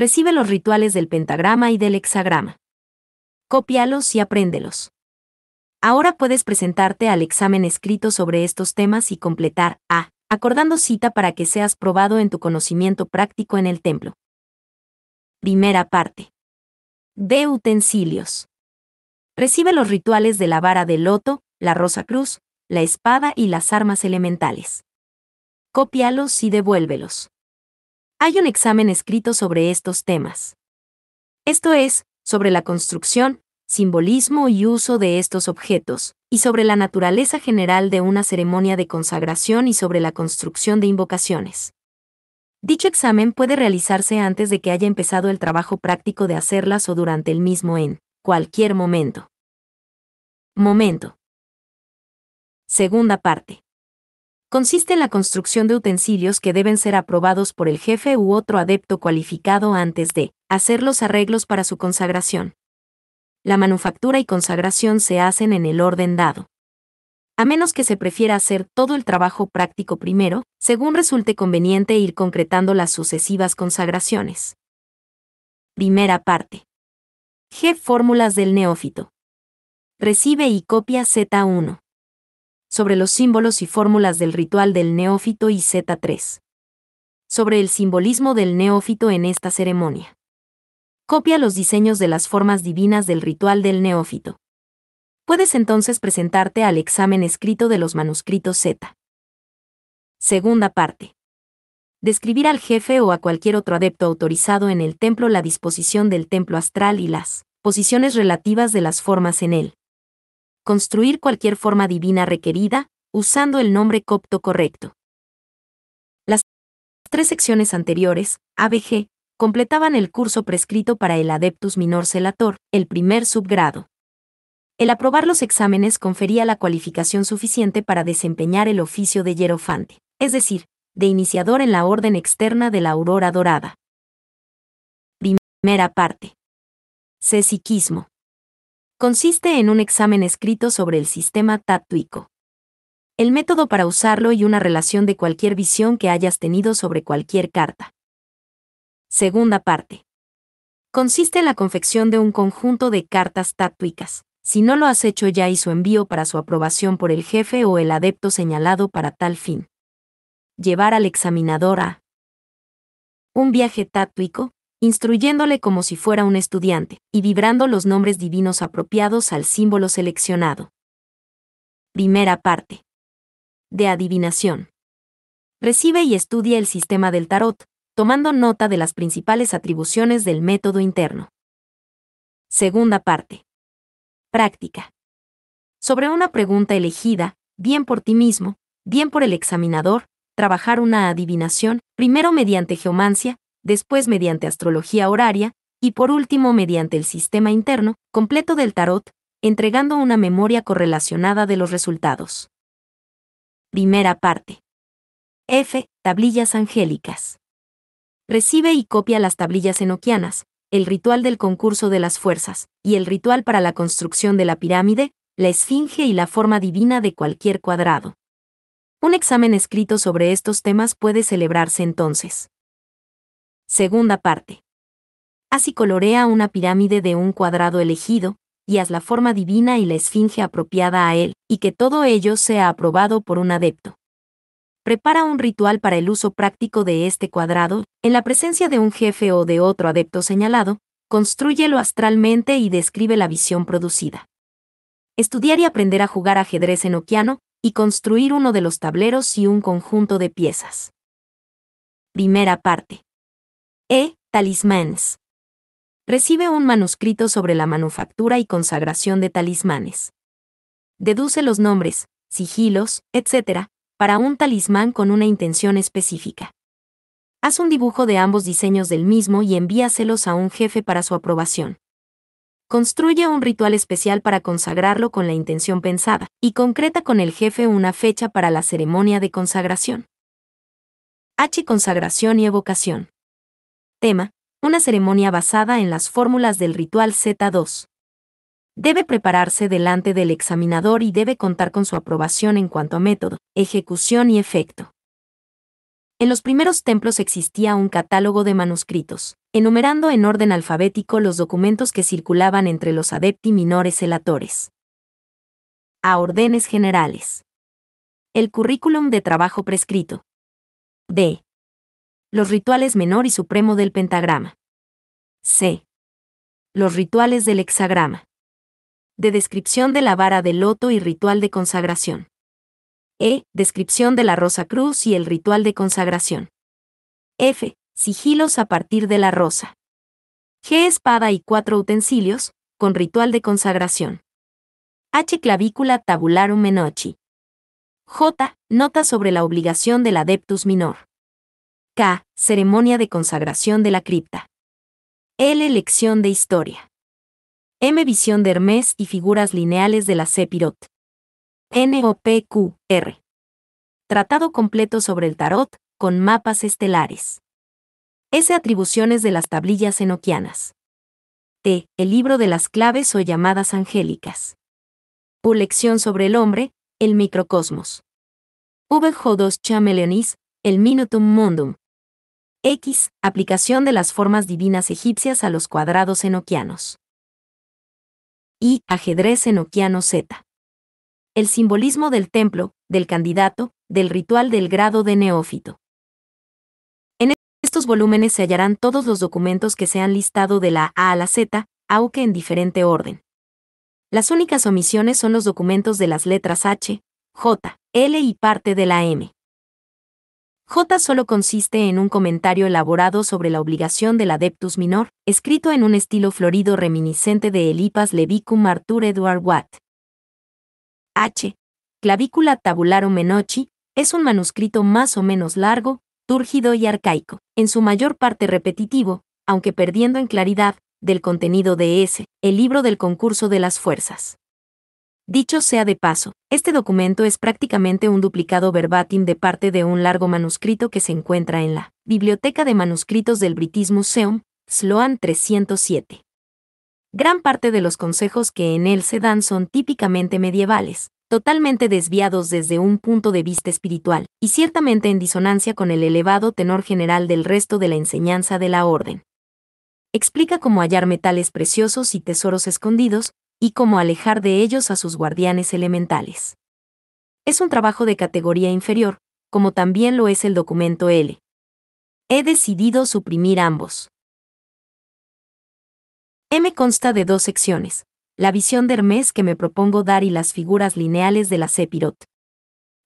Recibe los rituales del pentagrama y del hexagrama. Cópialos y apréndelos. Ahora puedes presentarte al examen escrito sobre estos temas y completar A, acordando cita para que seas probado en tu conocimiento práctico en el templo. Primera parte. De utensilios. Recibe los rituales de la vara de loto, la rosa cruz, la espada y las armas elementales. Cópialos y devuélvelos. Hay un examen escrito sobre estos temas. Esto es, sobre la construcción, simbolismo y uso de estos objetos, y sobre la naturaleza general de una ceremonia de consagración y sobre la construcción de invocaciones. Dicho examen puede realizarse antes de que haya empezado el trabajo práctico de hacerlas o durante el mismo en cualquier momento. Momento. Segunda parte consiste en la construcción de utensilios que deben ser aprobados por el jefe u otro adepto cualificado antes de hacer los arreglos para su consagración. La manufactura y consagración se hacen en el orden dado. A menos que se prefiera hacer todo el trabajo práctico primero, según resulte conveniente ir concretando las sucesivas consagraciones. Primera parte. G. Fórmulas del neófito. Recibe y copia Z1 sobre los símbolos y fórmulas del ritual del neófito y Z3. Sobre el simbolismo del neófito en esta ceremonia. Copia los diseños de las formas divinas del ritual del neófito. Puedes entonces presentarte al examen escrito de los manuscritos Z. Segunda parte. Describir al jefe o a cualquier otro adepto autorizado en el templo la disposición del templo astral y las posiciones relativas de las formas en él construir cualquier forma divina requerida, usando el nombre copto correcto. Las tres secciones anteriores, ABG, completaban el curso prescrito para el Adeptus Minor Celator, el primer subgrado. El aprobar los exámenes confería la cualificación suficiente para desempeñar el oficio de hierofante, es decir, de iniciador en la orden externa de la Aurora Dorada. Primera parte. Cesiquismo. Consiste en un examen escrito sobre el sistema táctico. El método para usarlo y una relación de cualquier visión que hayas tenido sobre cualquier carta. Segunda parte. Consiste en la confección de un conjunto de cartas tácticas, si no lo has hecho ya y su envío para su aprobación por el jefe o el adepto señalado para tal fin. Llevar al examinador a un viaje táctico, instruyéndole como si fuera un estudiante, y vibrando los nombres divinos apropiados al símbolo seleccionado. Primera parte. De adivinación. Recibe y estudia el sistema del tarot, tomando nota de las principales atribuciones del método interno. Segunda parte. Práctica. Sobre una pregunta elegida, bien por ti mismo, bien por el examinador, trabajar una adivinación, primero mediante geomancia, después mediante astrología horaria, y por último mediante el sistema interno, completo del tarot, entregando una memoria correlacionada de los resultados. Primera parte. F. Tablillas angélicas. Recibe y copia las tablillas enoquianas, el ritual del concurso de las fuerzas, y el ritual para la construcción de la pirámide, la esfinge y la forma divina de cualquier cuadrado. Un examen escrito sobre estos temas puede celebrarse entonces. Segunda parte. Así colorea una pirámide de un cuadrado elegido, y haz la forma divina y la esfinge apropiada a él, y que todo ello sea aprobado por un adepto. Prepara un ritual para el uso práctico de este cuadrado, en la presencia de un jefe o de otro adepto señalado, construyelo astralmente y describe la visión producida. Estudiar y aprender a jugar ajedrez enoquiano, y construir uno de los tableros y un conjunto de piezas. Primera parte. E. Talismanes. Recibe un manuscrito sobre la manufactura y consagración de talismanes. Deduce los nombres, sigilos, etc., para un talismán con una intención específica. Haz un dibujo de ambos diseños del mismo y envíaselos a un jefe para su aprobación. Construye un ritual especial para consagrarlo con la intención pensada, y concreta con el jefe una fecha para la ceremonia de consagración. H. Consagración y evocación. Tema, una ceremonia basada en las fórmulas del ritual Z2. Debe prepararse delante del examinador y debe contar con su aprobación en cuanto a método, ejecución y efecto. En los primeros templos existía un catálogo de manuscritos, enumerando en orden alfabético los documentos que circulaban entre los adepti minores elatores. A órdenes generales. El currículum de trabajo prescrito. D. Los rituales menor y supremo del pentagrama. C. Los rituales del hexagrama. De descripción de la vara de loto y ritual de consagración. E. Descripción de la rosa cruz y el ritual de consagración. F. Sigilos a partir de la rosa. G. Espada y cuatro utensilios, con ritual de consagración. H. Clavícula tabularum menochi. J. Nota sobre la obligación del adeptus minor. Ceremonia de consagración de la cripta. L. Lección de historia. M. Visión de Hermes y figuras lineales de la Cepirot. N. O. P. Q. R. Tratado completo sobre el tarot, con mapas estelares. S. Atribuciones de las tablillas enoquianas. T. El libro de las claves o llamadas angélicas. U. Lección sobre el hombre, el microcosmos. V. Jodos Chameleonis, el Minutum Mundum, X. Aplicación de las formas divinas egipcias a los cuadrados enoquianos. Y. Ajedrez enoquiano Z. El simbolismo del templo, del candidato, del ritual del grado de neófito. En estos volúmenes se hallarán todos los documentos que se han listado de la A a la Z, aunque en diferente orden. Las únicas omisiones son los documentos de las letras H, J, L y parte de la M. J solo consiste en un comentario elaborado sobre la obligación del adeptus minor, escrito en un estilo florido reminiscente de Elipas Levicum Arthur Edward Watt. H. Clavícula Tabularum Menochi, es un manuscrito más o menos largo, túrgido y arcaico, en su mayor parte repetitivo, aunque perdiendo en claridad, del contenido de ese, el libro del concurso de las fuerzas. Dicho sea de paso, este documento es prácticamente un duplicado verbatim de parte de un largo manuscrito que se encuentra en la Biblioteca de Manuscritos del British Museum, Sloan 307. Gran parte de los consejos que en él se dan son típicamente medievales, totalmente desviados desde un punto de vista espiritual, y ciertamente en disonancia con el elevado tenor general del resto de la enseñanza de la orden. Explica cómo hallar metales preciosos y tesoros escondidos, y cómo alejar de ellos a sus guardianes elementales. Es un trabajo de categoría inferior, como también lo es el documento L. He decidido suprimir ambos. M consta de dos secciones, la visión de Hermes que me propongo dar y las figuras lineales de la Sepirot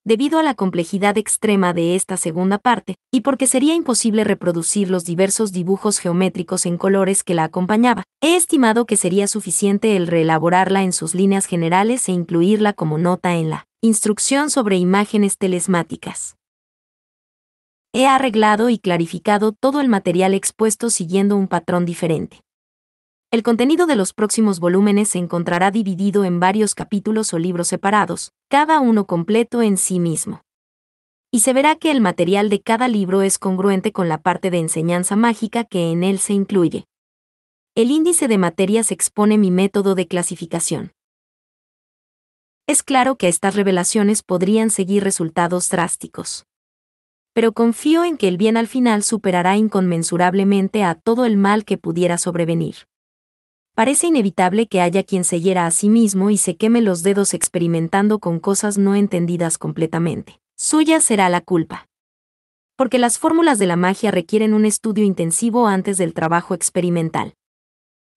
debido a la complejidad extrema de esta segunda parte, y porque sería imposible reproducir los diversos dibujos geométricos en colores que la acompañaba, he estimado que sería suficiente el reelaborarla en sus líneas generales e incluirla como nota en la Instrucción sobre imágenes telesmáticas. He arreglado y clarificado todo el material expuesto siguiendo un patrón diferente. El contenido de los próximos volúmenes se encontrará dividido en varios capítulos o libros separados, cada uno completo en sí mismo. Y se verá que el material de cada libro es congruente con la parte de enseñanza mágica que en él se incluye. El índice de materias expone mi método de clasificación. Es claro que estas revelaciones podrían seguir resultados drásticos pero confío en que el bien al final superará inconmensurablemente a todo el mal que pudiera sobrevenir. Parece inevitable que haya quien se hiera a sí mismo y se queme los dedos experimentando con cosas no entendidas completamente. Suya será la culpa. Porque las fórmulas de la magia requieren un estudio intensivo antes del trabajo experimental.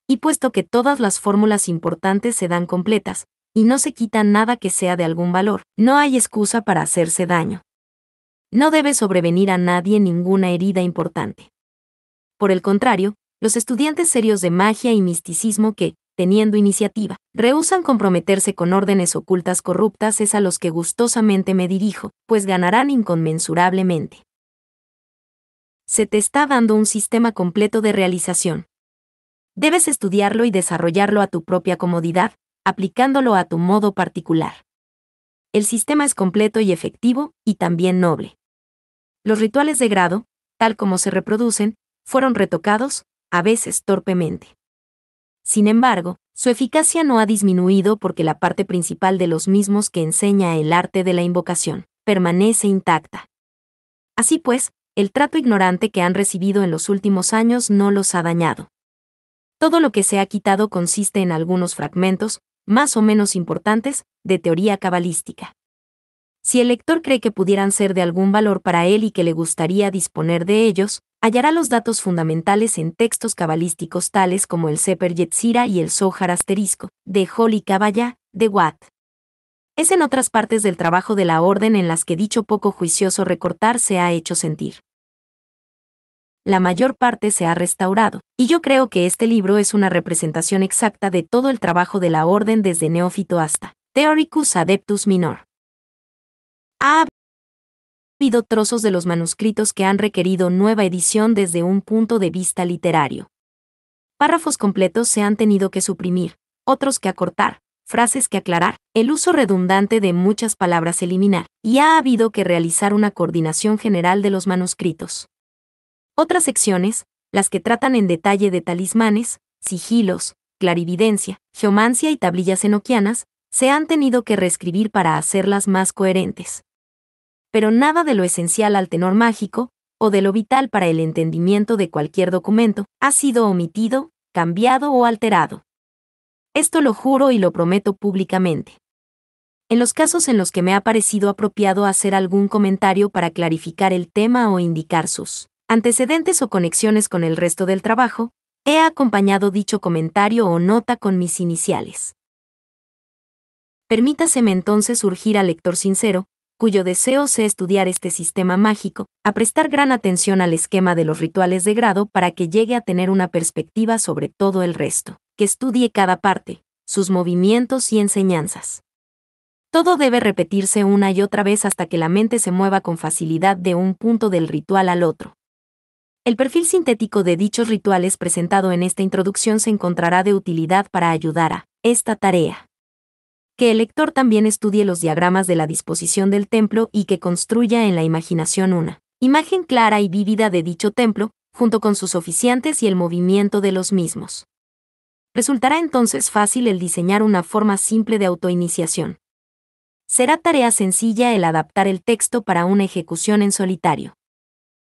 Y puesto que todas las fórmulas importantes se dan completas, y no se quita nada que sea de algún valor, no hay excusa para hacerse daño. No debe sobrevenir a nadie ninguna herida importante. Por el contrario, los estudiantes serios de magia y misticismo que, teniendo iniciativa, rehusan comprometerse con órdenes ocultas corruptas es a los que gustosamente me dirijo, pues ganarán inconmensurablemente. Se te está dando un sistema completo de realización. Debes estudiarlo y desarrollarlo a tu propia comodidad, aplicándolo a tu modo particular. El sistema es completo y efectivo, y también noble. Los rituales de grado, tal como se reproducen, fueron retocados, a veces torpemente. Sin embargo, su eficacia no ha disminuido porque la parte principal de los mismos que enseña el arte de la invocación permanece intacta. Así pues, el trato ignorante que han recibido en los últimos años no los ha dañado. Todo lo que se ha quitado consiste en algunos fragmentos, más o menos importantes, de teoría cabalística. Si el lector cree que pudieran ser de algún valor para él y que le gustaría disponer de ellos, hallará los datos fundamentales en textos cabalísticos tales como el Sefer Yetzira y el Zohar asterisco, de Holy Caballa, de Watt. Es en otras partes del trabajo de la orden en las que dicho poco juicioso recortar se ha hecho sentir. La mayor parte se ha restaurado, y yo creo que este libro es una representación exacta de todo el trabajo de la orden desde Neófito hasta Theoricus Adeptus Minor. Ah, habido trozos de los manuscritos que han requerido nueva edición desde un punto de vista literario. Párrafos completos se han tenido que suprimir, otros que acortar, frases que aclarar, el uso redundante de muchas palabras eliminar, y ha habido que realizar una coordinación general de los manuscritos. Otras secciones, las que tratan en detalle de talismanes, sigilos, clarividencia, geomancia y tablillas enoquianas, se han tenido que reescribir para hacerlas más coherentes pero nada de lo esencial al tenor mágico, o de lo vital para el entendimiento de cualquier documento, ha sido omitido, cambiado o alterado. Esto lo juro y lo prometo públicamente. En los casos en los que me ha parecido apropiado hacer algún comentario para clarificar el tema o indicar sus antecedentes o conexiones con el resto del trabajo, he acompañado dicho comentario o nota con mis iniciales. Permítaseme entonces surgir al lector sincero, cuyo deseo sea estudiar este sistema mágico, a prestar gran atención al esquema de los rituales de grado para que llegue a tener una perspectiva sobre todo el resto, que estudie cada parte, sus movimientos y enseñanzas. Todo debe repetirse una y otra vez hasta que la mente se mueva con facilidad de un punto del ritual al otro. El perfil sintético de dichos rituales presentado en esta introducción se encontrará de utilidad para ayudar a esta tarea que el lector también estudie los diagramas de la disposición del templo y que construya en la imaginación una imagen clara y vívida de dicho templo, junto con sus oficiantes y el movimiento de los mismos. Resultará entonces fácil el diseñar una forma simple de autoiniciación. Será tarea sencilla el adaptar el texto para una ejecución en solitario.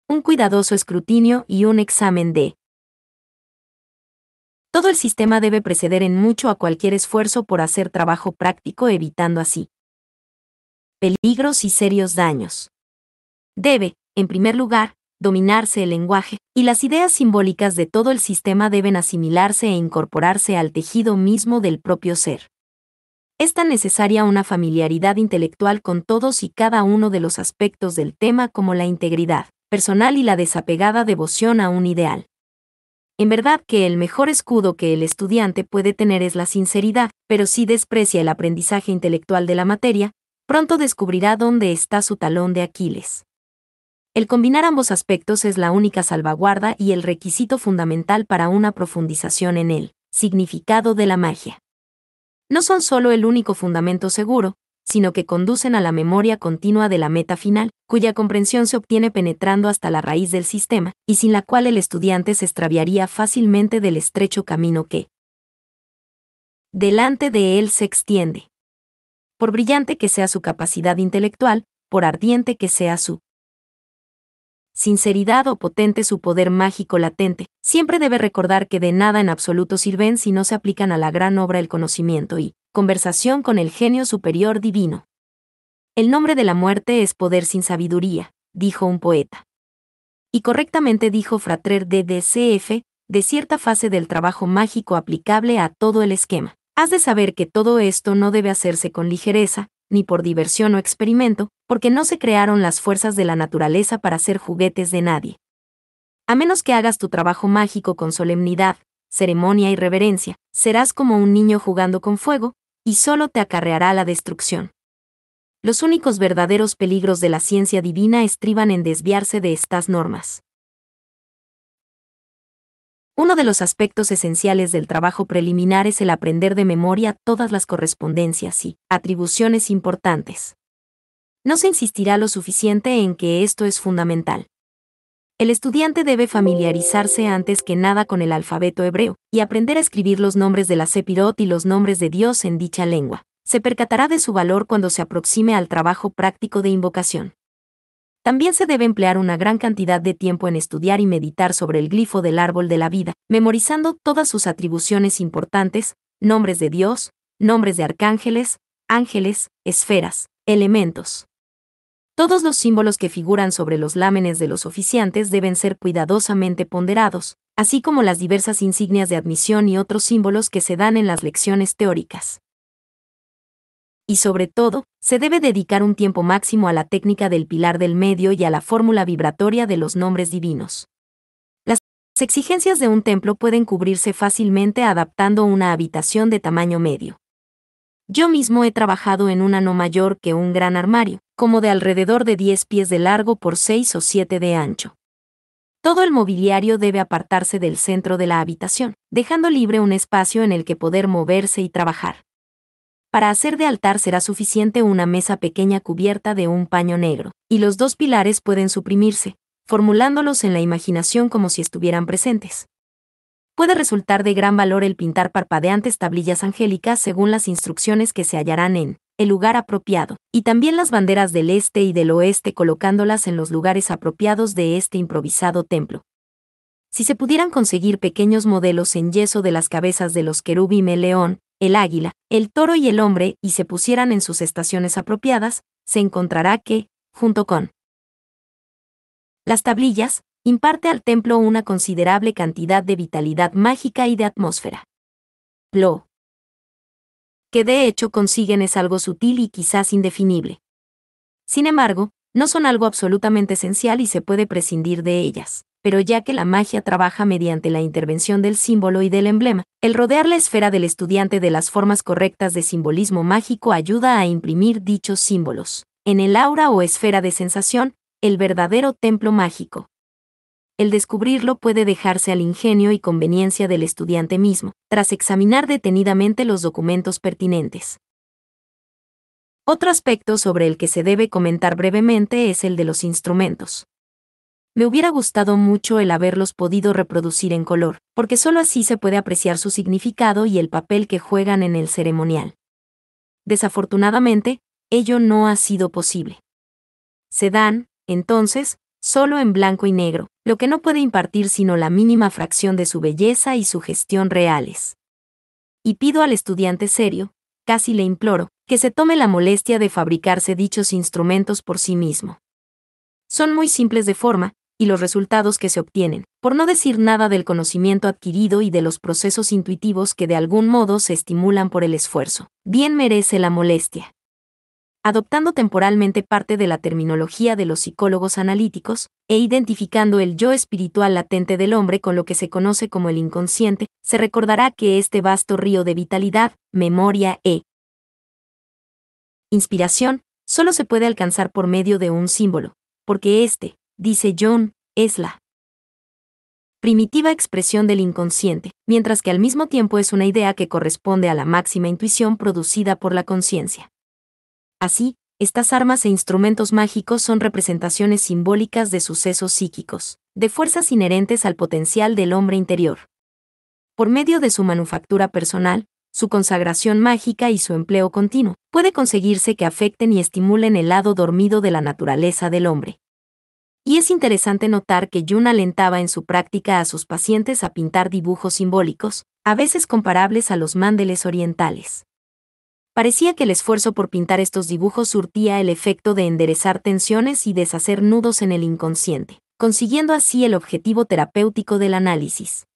Un cuidadoso escrutinio y un examen de todo el sistema debe preceder en mucho a cualquier esfuerzo por hacer trabajo práctico evitando así peligros y serios daños. Debe, en primer lugar, dominarse el lenguaje, y las ideas simbólicas de todo el sistema deben asimilarse e incorporarse al tejido mismo del propio ser. Es tan necesaria una familiaridad intelectual con todos y cada uno de los aspectos del tema como la integridad personal y la desapegada devoción a un ideal. En verdad que el mejor escudo que el estudiante puede tener es la sinceridad, pero si desprecia el aprendizaje intelectual de la materia, pronto descubrirá dónde está su talón de Aquiles. El combinar ambos aspectos es la única salvaguarda y el requisito fundamental para una profundización en el significado de la magia. No son solo el único fundamento seguro, sino que conducen a la memoria continua de la meta final, cuya comprensión se obtiene penetrando hasta la raíz del sistema, y sin la cual el estudiante se extraviaría fácilmente del estrecho camino que delante de él se extiende. Por brillante que sea su capacidad intelectual, por ardiente que sea su sinceridad o potente su poder mágico latente, siempre debe recordar que de nada en absoluto sirven si no se aplican a la gran obra el conocimiento y conversación con el genio superior divino. El nombre de la muerte es poder sin sabiduría, dijo un poeta. Y correctamente dijo Fratrer DDCF, de cierta fase del trabajo mágico aplicable a todo el esquema. Has de saber que todo esto no debe hacerse con ligereza, ni por diversión o experimento, porque no se crearon las fuerzas de la naturaleza para ser juguetes de nadie. A menos que hagas tu trabajo mágico con solemnidad, ceremonia y reverencia, serás como un niño jugando con fuego, y solo te acarreará la destrucción. Los únicos verdaderos peligros de la ciencia divina estriban en desviarse de estas normas. Uno de los aspectos esenciales del trabajo preliminar es el aprender de memoria todas las correspondencias y atribuciones importantes. No se insistirá lo suficiente en que esto es fundamental. El estudiante debe familiarizarse antes que nada con el alfabeto hebreo y aprender a escribir los nombres de la Sepirot y los nombres de Dios en dicha lengua. Se percatará de su valor cuando se aproxime al trabajo práctico de invocación. También se debe emplear una gran cantidad de tiempo en estudiar y meditar sobre el glifo del árbol de la vida, memorizando todas sus atribuciones importantes, nombres de Dios, nombres de arcángeles, ángeles, esferas, elementos. Todos los símbolos que figuran sobre los lámenes de los oficiantes deben ser cuidadosamente ponderados, así como las diversas insignias de admisión y otros símbolos que se dan en las lecciones teóricas. Y sobre todo, se debe dedicar un tiempo máximo a la técnica del pilar del medio y a la fórmula vibratoria de los nombres divinos. Las exigencias de un templo pueden cubrirse fácilmente adaptando una habitación de tamaño medio. Yo mismo he trabajado en una no mayor que un gran armario, como de alrededor de 10 pies de largo por 6 o 7 de ancho. Todo el mobiliario debe apartarse del centro de la habitación, dejando libre un espacio en el que poder moverse y trabajar. Para hacer de altar será suficiente una mesa pequeña cubierta de un paño negro, y los dos pilares pueden suprimirse, formulándolos en la imaginación como si estuvieran presentes puede resultar de gran valor el pintar parpadeantes tablillas angélicas según las instrucciones que se hallarán en el lugar apropiado, y también las banderas del este y del oeste colocándolas en los lugares apropiados de este improvisado templo. Si se pudieran conseguir pequeños modelos en yeso de las cabezas de los querubim el león, el águila, el toro y el hombre y se pusieran en sus estaciones apropiadas, se encontrará que, junto con las tablillas, imparte al templo una considerable cantidad de vitalidad mágica y de atmósfera. Lo que de hecho consiguen es algo sutil y quizás indefinible. Sin embargo, no son algo absolutamente esencial y se puede prescindir de ellas, pero ya que la magia trabaja mediante la intervención del símbolo y del emblema, el rodear la esfera del estudiante de las formas correctas de simbolismo mágico ayuda a imprimir dichos símbolos, en el aura o esfera de sensación, el verdadero templo mágico el descubrirlo puede dejarse al ingenio y conveniencia del estudiante mismo, tras examinar detenidamente los documentos pertinentes. Otro aspecto sobre el que se debe comentar brevemente es el de los instrumentos. Me hubiera gustado mucho el haberlos podido reproducir en color, porque sólo así se puede apreciar su significado y el papel que juegan en el ceremonial. Desafortunadamente, ello no ha sido posible. Se dan, entonces, solo en blanco y negro, lo que no puede impartir sino la mínima fracción de su belleza y su gestión reales. Y pido al estudiante serio, casi le imploro, que se tome la molestia de fabricarse dichos instrumentos por sí mismo. Son muy simples de forma, y los resultados que se obtienen, por no decir nada del conocimiento adquirido y de los procesos intuitivos que de algún modo se estimulan por el esfuerzo, bien merece la molestia adoptando temporalmente parte de la terminología de los psicólogos analíticos, e identificando el yo espiritual latente del hombre con lo que se conoce como el inconsciente, se recordará que este vasto río de vitalidad, memoria e inspiración, solo se puede alcanzar por medio de un símbolo, porque este, dice John, es la primitiva expresión del inconsciente, mientras que al mismo tiempo es una idea que corresponde a la máxima intuición producida por la conciencia. Así, estas armas e instrumentos mágicos son representaciones simbólicas de sucesos psíquicos, de fuerzas inherentes al potencial del hombre interior. Por medio de su manufactura personal, su consagración mágica y su empleo continuo, puede conseguirse que afecten y estimulen el lado dormido de la naturaleza del hombre. Y es interesante notar que yun alentaba en su práctica a sus pacientes a pintar dibujos simbólicos, a veces comparables a los mándeles orientales. Parecía que el esfuerzo por pintar estos dibujos surtía el efecto de enderezar tensiones y deshacer nudos en el inconsciente, consiguiendo así el objetivo terapéutico del análisis.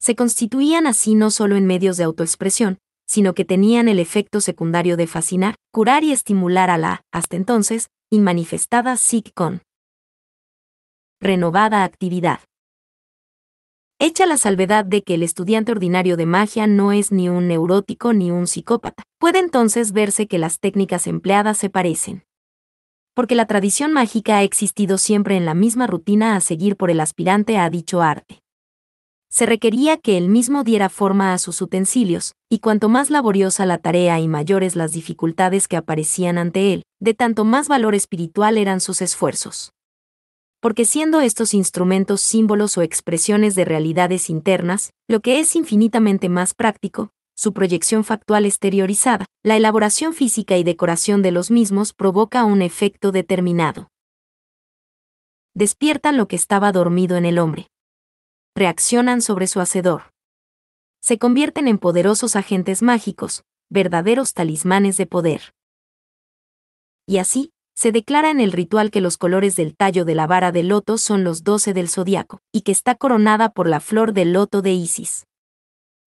Se constituían así no solo en medios de autoexpresión, sino que tenían el efecto secundario de fascinar, curar y estimular a la, hasta entonces, inmanifestada SIC con renovada actividad. Hecha la salvedad de que el estudiante ordinario de magia no es ni un neurótico ni un psicópata, puede entonces verse que las técnicas empleadas se parecen. Porque la tradición mágica ha existido siempre en la misma rutina a seguir por el aspirante a dicho arte se requería que él mismo diera forma a sus utensilios, y cuanto más laboriosa la tarea y mayores las dificultades que aparecían ante él, de tanto más valor espiritual eran sus esfuerzos porque siendo estos instrumentos símbolos o expresiones de realidades internas, lo que es infinitamente más práctico, su proyección factual exteriorizada, la elaboración física y decoración de los mismos provoca un efecto determinado. Despiertan lo que estaba dormido en el hombre. Reaccionan sobre su hacedor. Se convierten en poderosos agentes mágicos, verdaderos talismanes de poder. Y así, se declara en el ritual que los colores del tallo de la vara de loto son los doce del zodiaco, y que está coronada por la flor del loto de Isis.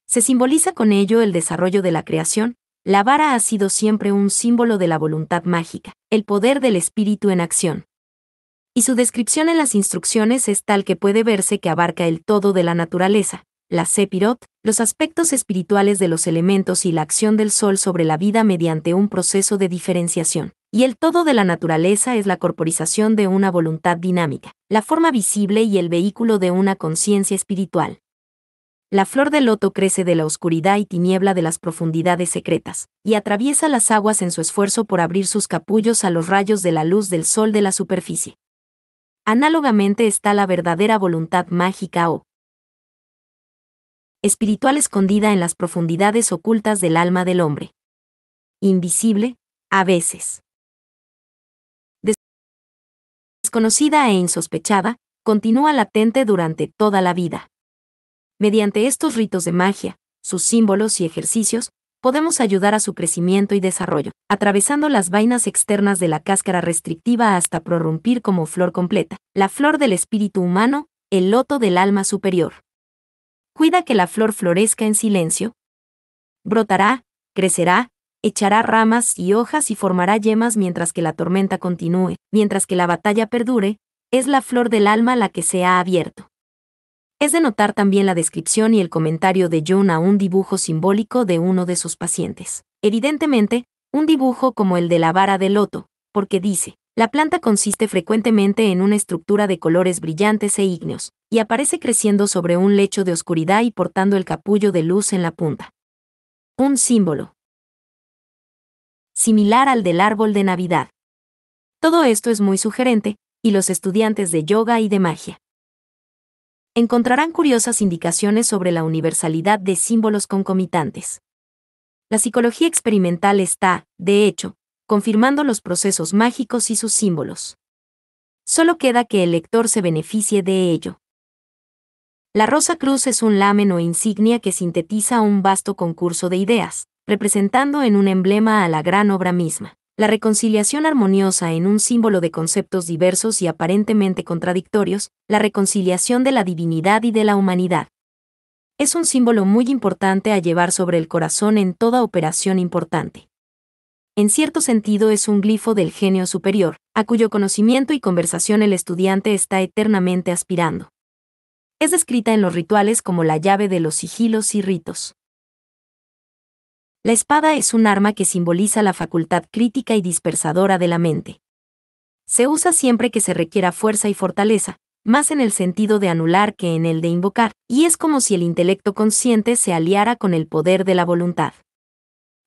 Se simboliza con ello el desarrollo de la creación, la vara ha sido siempre un símbolo de la voluntad mágica, el poder del espíritu en acción. Y su descripción en las instrucciones es tal que puede verse que abarca el todo de la naturaleza, la Sepirot, los aspectos espirituales de los elementos y la acción del sol sobre la vida mediante un proceso de diferenciación y el todo de la naturaleza es la corporización de una voluntad dinámica, la forma visible y el vehículo de una conciencia espiritual. La flor de loto crece de la oscuridad y tiniebla de las profundidades secretas, y atraviesa las aguas en su esfuerzo por abrir sus capullos a los rayos de la luz del sol de la superficie. Análogamente está la verdadera voluntad mágica o espiritual escondida en las profundidades ocultas del alma del hombre. Invisible, a veces desconocida e insospechada, continúa latente durante toda la vida. Mediante estos ritos de magia, sus símbolos y ejercicios, podemos ayudar a su crecimiento y desarrollo, atravesando las vainas externas de la cáscara restrictiva hasta prorrumpir como flor completa, la flor del espíritu humano, el loto del alma superior. Cuida que la flor florezca en silencio. Brotará, crecerá, echará ramas y hojas y formará yemas mientras que la tormenta continúe, mientras que la batalla perdure, es la flor del alma la que se ha abierto. Es de notar también la descripción y el comentario de John a un dibujo simbólico de uno de sus pacientes. Evidentemente, un dibujo como el de la vara de loto, porque dice, la planta consiste frecuentemente en una estructura de colores brillantes e ígneos, y aparece creciendo sobre un lecho de oscuridad y portando el capullo de luz en la punta. Un símbolo, similar al del árbol de Navidad. Todo esto es muy sugerente, y los estudiantes de yoga y de magia encontrarán curiosas indicaciones sobre la universalidad de símbolos concomitantes. La psicología experimental está, de hecho, confirmando los procesos mágicos y sus símbolos. Solo queda que el lector se beneficie de ello. La Rosa Cruz es un lamen o insignia que sintetiza un vasto concurso de ideas, representando en un emblema a la gran obra misma. La reconciliación armoniosa en un símbolo de conceptos diversos y aparentemente contradictorios, la reconciliación de la divinidad y de la humanidad. Es un símbolo muy importante a llevar sobre el corazón en toda operación importante. En cierto sentido es un glifo del genio superior, a cuyo conocimiento y conversación el estudiante está eternamente aspirando. Es descrita en los rituales como la llave de los sigilos y ritos. La espada es un arma que simboliza la facultad crítica y dispersadora de la mente. Se usa siempre que se requiera fuerza y fortaleza, más en el sentido de anular que en el de invocar, y es como si el intelecto consciente se aliara con el poder de la voluntad.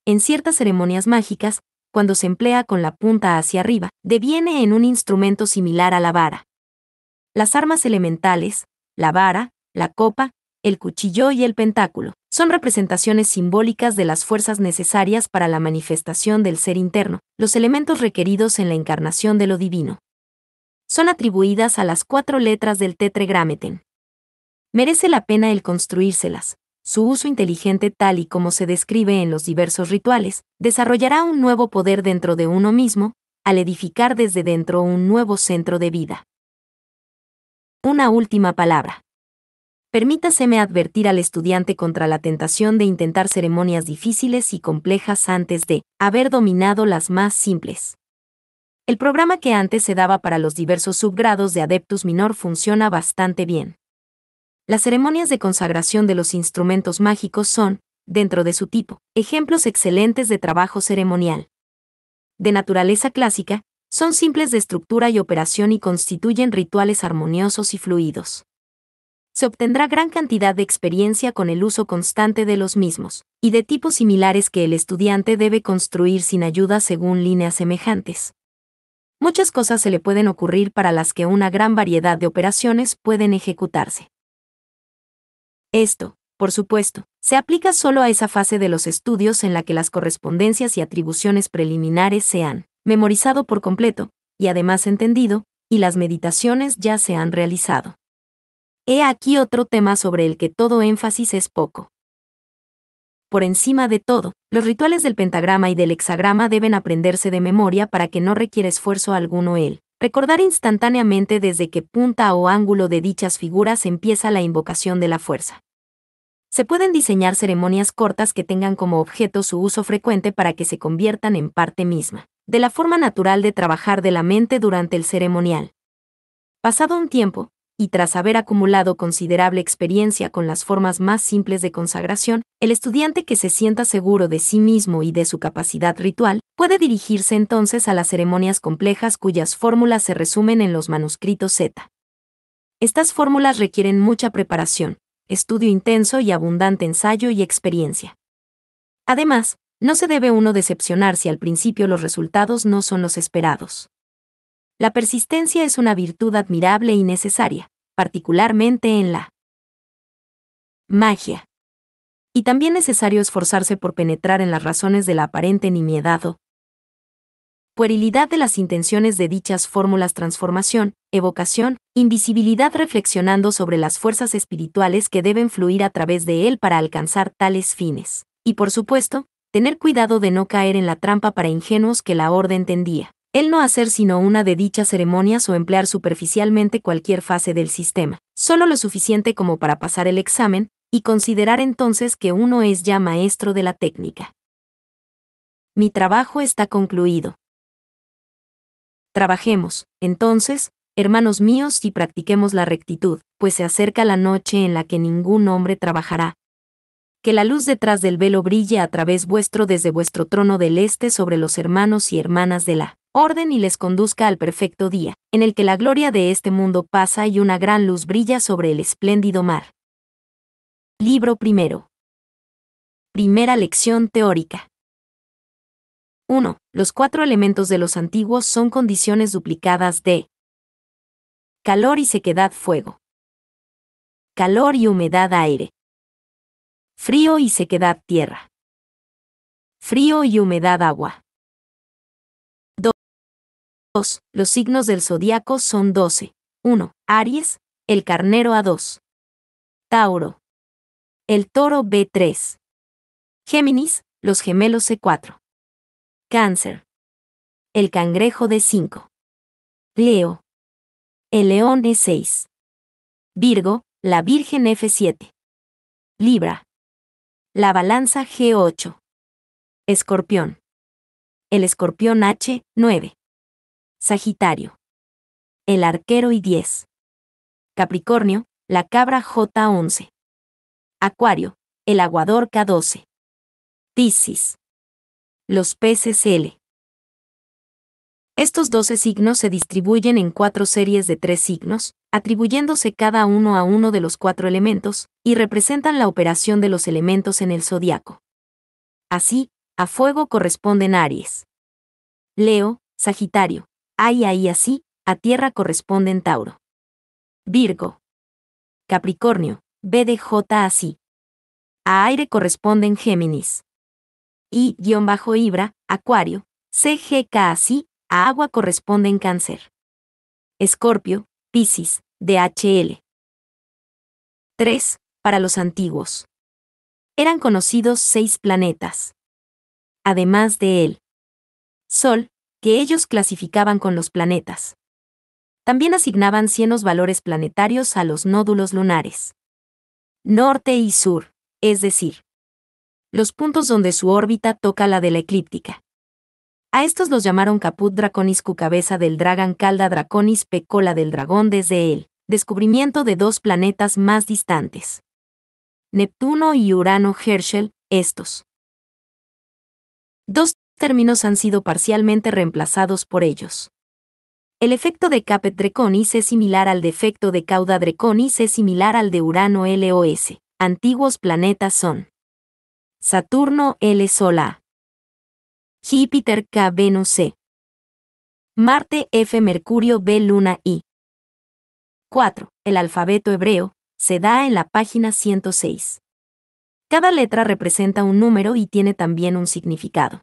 En ciertas ceremonias mágicas, cuando se emplea con la punta hacia arriba, deviene en un instrumento similar a la vara. Las armas elementales, la vara, la copa, el cuchillo y el pentáculo, son representaciones simbólicas de las fuerzas necesarias para la manifestación del ser interno, los elementos requeridos en la encarnación de lo divino. Son atribuidas a las cuatro letras del tetregrameten. Merece la pena el construírselas. Su uso inteligente tal y como se describe en los diversos rituales, desarrollará un nuevo poder dentro de uno mismo, al edificar desde dentro un nuevo centro de vida. Una última palabra. Permítaseme advertir al estudiante contra la tentación de intentar ceremonias difíciles y complejas antes de haber dominado las más simples. El programa que antes se daba para los diversos subgrados de Adeptus Minor funciona bastante bien. Las ceremonias de consagración de los instrumentos mágicos son, dentro de su tipo, ejemplos excelentes de trabajo ceremonial. De naturaleza clásica, son simples de estructura y operación y constituyen rituales armoniosos y fluidos se obtendrá gran cantidad de experiencia con el uso constante de los mismos, y de tipos similares que el estudiante debe construir sin ayuda según líneas semejantes. Muchas cosas se le pueden ocurrir para las que una gran variedad de operaciones pueden ejecutarse. Esto, por supuesto, se aplica solo a esa fase de los estudios en la que las correspondencias y atribuciones preliminares se han memorizado por completo, y además entendido, y las meditaciones ya se han realizado. He aquí otro tema sobre el que todo énfasis es poco. Por encima de todo, los rituales del pentagrama y del hexagrama deben aprenderse de memoria para que no requiera esfuerzo alguno el recordar instantáneamente desde qué punta o ángulo de dichas figuras empieza la invocación de la fuerza. Se pueden diseñar ceremonias cortas que tengan como objeto su uso frecuente para que se conviertan en parte misma, de la forma natural de trabajar de la mente durante el ceremonial. Pasado un tiempo, y tras haber acumulado considerable experiencia con las formas más simples de consagración, el estudiante que se sienta seguro de sí mismo y de su capacidad ritual, puede dirigirse entonces a las ceremonias complejas cuyas fórmulas se resumen en los manuscritos Z. Estas fórmulas requieren mucha preparación, estudio intenso y abundante ensayo y experiencia. Además, no se debe uno decepcionar si al principio los resultados no son los esperados. La persistencia es una virtud admirable y necesaria, particularmente en la magia. Y también necesario esforzarse por penetrar en las razones de la aparente nimiedad o puerilidad de las intenciones de dichas fórmulas transformación, evocación, invisibilidad reflexionando sobre las fuerzas espirituales que deben fluir a través de él para alcanzar tales fines. Y por supuesto, tener cuidado de no caer en la trampa para ingenuos que la orden tendía el no hacer sino una de dichas ceremonias o emplear superficialmente cualquier fase del sistema, solo lo suficiente como para pasar el examen, y considerar entonces que uno es ya maestro de la técnica. Mi trabajo está concluido. Trabajemos, entonces, hermanos míos, y practiquemos la rectitud, pues se acerca la noche en la que ningún hombre trabajará. Que la luz detrás del velo brille a través vuestro desde vuestro trono del este sobre los hermanos y hermanas de la orden y les conduzca al perfecto día, en el que la gloria de este mundo pasa y una gran luz brilla sobre el espléndido mar. Libro primero. Primera lección teórica. 1. Los cuatro elementos de los antiguos son condiciones duplicadas de calor y sequedad fuego, calor y humedad aire, frío y sequedad tierra, frío y humedad agua. 2. Los signos del zodiaco son 12. 1. Aries, el carnero A2. Tauro. El toro B3. Géminis, los gemelos C4. Cáncer. El cangrejo D5. Leo. El león E6. Virgo, la Virgen F7. Libra. La balanza G8. Escorpión. El escorpión H9. Sagitario. El arquero y 10. Capricornio, la cabra J11. Acuario, el aguador K12. Tisis. Los peces L. Estos 12 signos se distribuyen en cuatro series de tres signos, atribuyéndose cada uno a uno de los cuatro elementos, y representan la operación de los elementos en el zodiaco. Así, a fuego corresponden Aries, Leo, Sagitario, Ay, ahí así, a tierra corresponden Tauro. Virgo. Capricornio, J así. A aire corresponden Géminis. Y, guión bajo Ibra, Acuario, CGK así, a agua corresponden Cáncer. Escorpio, Piscis, DHL. 3. Para los antiguos. Eran conocidos seis planetas. Además de él. Sol, que ellos clasificaban con los planetas. También asignaban cienos valores planetarios a los nódulos lunares. Norte y sur, es decir, los puntos donde su órbita toca la de la eclíptica. A estos los llamaron Caput Draconis cu cabeza del dragón Calda Draconis Pecola del dragón desde el descubrimiento de dos planetas más distantes. Neptuno y Urano Herschel, estos. Dos términos han sido parcialmente reemplazados por ellos. El efecto de Capet Draconis es similar al defecto de Cauda Draconis es similar al de Urano LOS. Antiguos planetas son Saturno L Sol A, Júpiter K Venus C, Marte F Mercurio B Luna I. 4. El alfabeto hebreo se da en la página 106. Cada letra representa un número y tiene también un significado.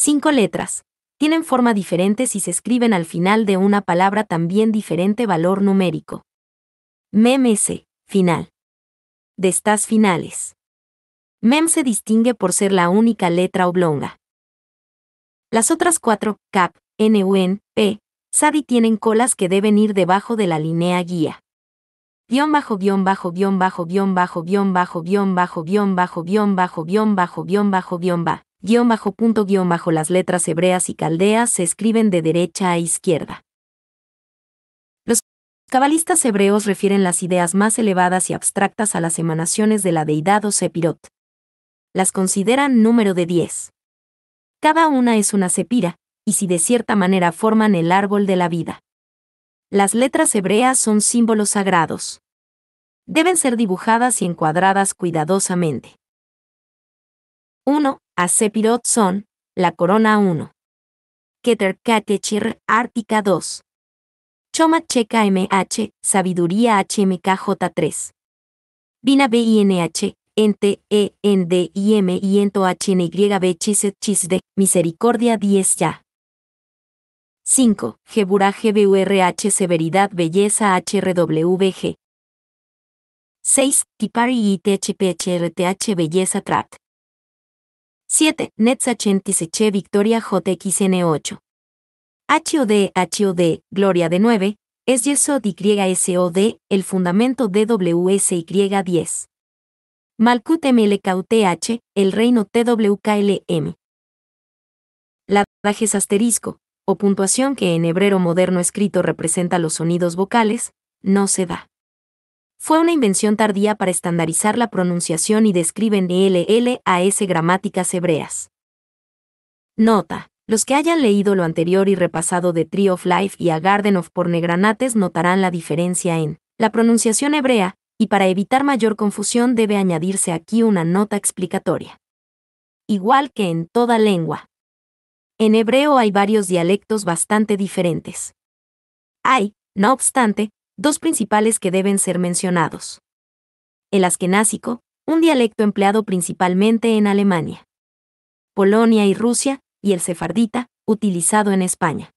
Cinco letras. Tienen forma diferente si se escriben al final de una palabra también diferente valor numérico. S, final. De estas finales. MEM se distingue por ser la única letra oblonga. Las otras cuatro, CAP, NUN, P, SADI tienen colas que deben ir debajo de la línea guía. Guión bajo guión bajo guión bajo guión bajo guión bajo guión bajo guión bajo bajo bajo bajo bajo guión bajo punto guión bajo las letras hebreas y caldeas se escriben de derecha a izquierda. Los cabalistas hebreos refieren las ideas más elevadas y abstractas a las emanaciones de la deidad o Sepirot. Las consideran número de 10. Cada una es una sepira, y si de cierta manera forman el árbol de la vida. Las letras hebreas son símbolos sagrados. Deben ser dibujadas y encuadradas cuidadosamente. 1 a son, La Corona 1. Keter Ártica 2. Choma Checa MH, Sabiduría HMKJ 3. Vina BINH, Ente, E, y y HNYB, Chiset, Chisde, Misericordia 10 ya. 5. Gebura GBURH Severidad Belleza HRWG. 6. Tipari ITHPHRTH Belleza Trat. 7. Netzachentiseche Victoria JXN8. HOD HOD, Gloria de 9, es Yesod YSOD, el fundamento dwsy 10 Malkut MLKUTH, el reino TWKLM. La dajes asterisco, o puntuación que en hebrero moderno escrito representa los sonidos vocales, no se da fue una invención tardía para estandarizar la pronunciación y describen LL a S gramáticas hebreas. Nota. Los que hayan leído lo anterior y repasado de Tree of Life y A Garden of Pornegranates notarán la diferencia en la pronunciación hebrea, y para evitar mayor confusión debe añadirse aquí una nota explicatoria. Igual que en toda lengua. En hebreo hay varios dialectos bastante diferentes. Hay, no obstante, dos principales que deben ser mencionados. El askenásico, un dialecto empleado principalmente en Alemania, Polonia y Rusia, y el sefardita, utilizado en España,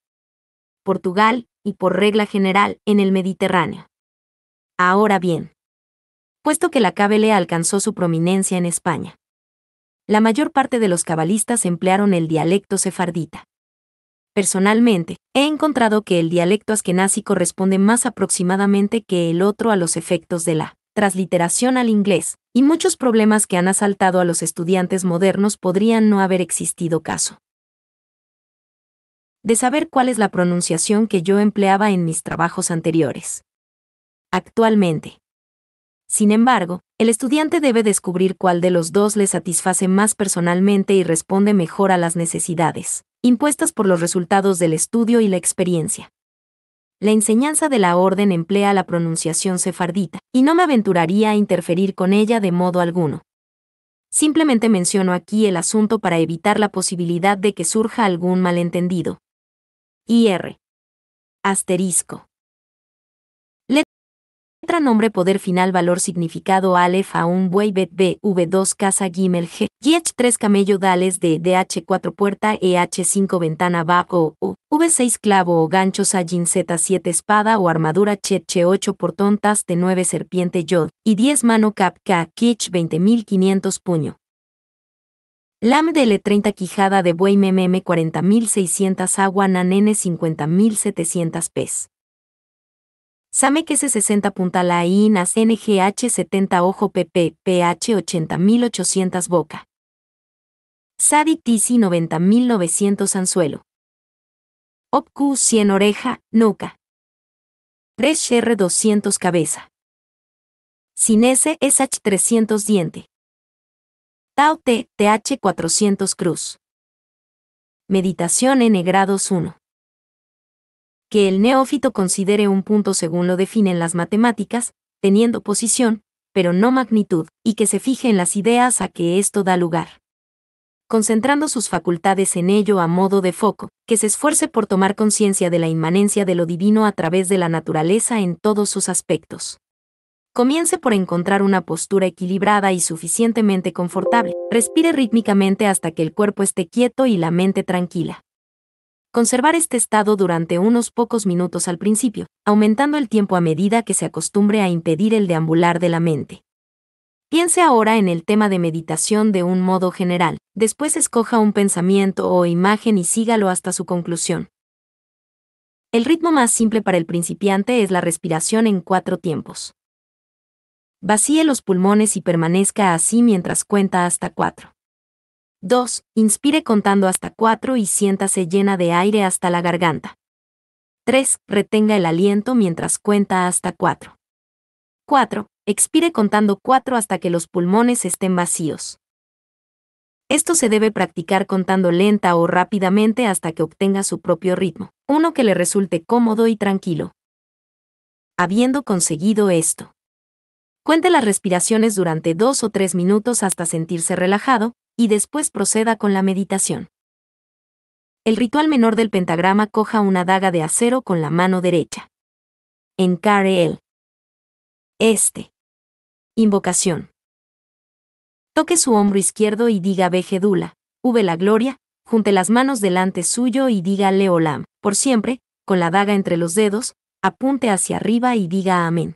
Portugal, y por regla general, en el Mediterráneo. Ahora bien, puesto que la cábele alcanzó su prominencia en España, la mayor parte de los cabalistas emplearon el dialecto sefardita. Personalmente, he encontrado que el dialecto askenazi corresponde más aproximadamente que el otro a los efectos de la transliteración al inglés, y muchos problemas que han asaltado a los estudiantes modernos podrían no haber existido caso de saber cuál es la pronunciación que yo empleaba en mis trabajos anteriores. Actualmente. Sin embargo, el estudiante debe descubrir cuál de los dos le satisface más personalmente y responde mejor a las necesidades impuestas por los resultados del estudio y la experiencia. La enseñanza de la orden emplea la pronunciación sefardita, y no me aventuraría a interferir con ella de modo alguno. Simplemente menciono aquí el asunto para evitar la posibilidad de que surja algún malentendido. IR. Asterisco nombre poder final valor significado Aleph a un buey bet B, V2 casa Gimel G, GH 3 camello dales D, DH 4 puerta EH 5 ventana Bab o, o V6 clavo o gancho Sajin Z7 espada o armadura Cheche 8 portón Taste, de 9 serpiente Yod y 10 mano Cap K Kitch 20500 puño. Lam DL30 quijada de buey MMM 40600 agua nanene 50700 pes que S60 Puntala INAS NGH70 Ojo PP PH 80800 Boca. SADI TISI 90900 Anzuelo. OPQ 100 Oreja, Nuca. Resh R200 Cabeza. Cinese SH300 Diente. Tau T TH400 Cruz. Meditación N grados 1 que el neófito considere un punto según lo definen las matemáticas, teniendo posición, pero no magnitud, y que se fije en las ideas a que esto da lugar. Concentrando sus facultades en ello a modo de foco, que se esfuerce por tomar conciencia de la inmanencia de lo divino a través de la naturaleza en todos sus aspectos. Comience por encontrar una postura equilibrada y suficientemente confortable. Respire rítmicamente hasta que el cuerpo esté quieto y la mente tranquila. Conservar este estado durante unos pocos minutos al principio, aumentando el tiempo a medida que se acostumbre a impedir el deambular de la mente. Piense ahora en el tema de meditación de un modo general, después escoja un pensamiento o imagen y sígalo hasta su conclusión. El ritmo más simple para el principiante es la respiración en cuatro tiempos. Vacíe los pulmones y permanezca así mientras cuenta hasta cuatro. 2. Inspire contando hasta 4 y siéntase llena de aire hasta la garganta. 3. Retenga el aliento mientras cuenta hasta 4. 4. Expire contando 4 hasta que los pulmones estén vacíos. Esto se debe practicar contando lenta o rápidamente hasta que obtenga su propio ritmo, uno que le resulte cómodo y tranquilo. Habiendo conseguido esto, cuente las respiraciones durante 2 o 3 minutos hasta sentirse relajado, y después proceda con la meditación. El ritual menor del pentagrama coja una daga de acero con la mano derecha. Encare él. este. Invocación. Toque su hombro izquierdo y diga vejedula, hube la gloria, junte las manos delante suyo y diga Leolam, por siempre, con la daga entre los dedos, apunte hacia arriba y diga Amén.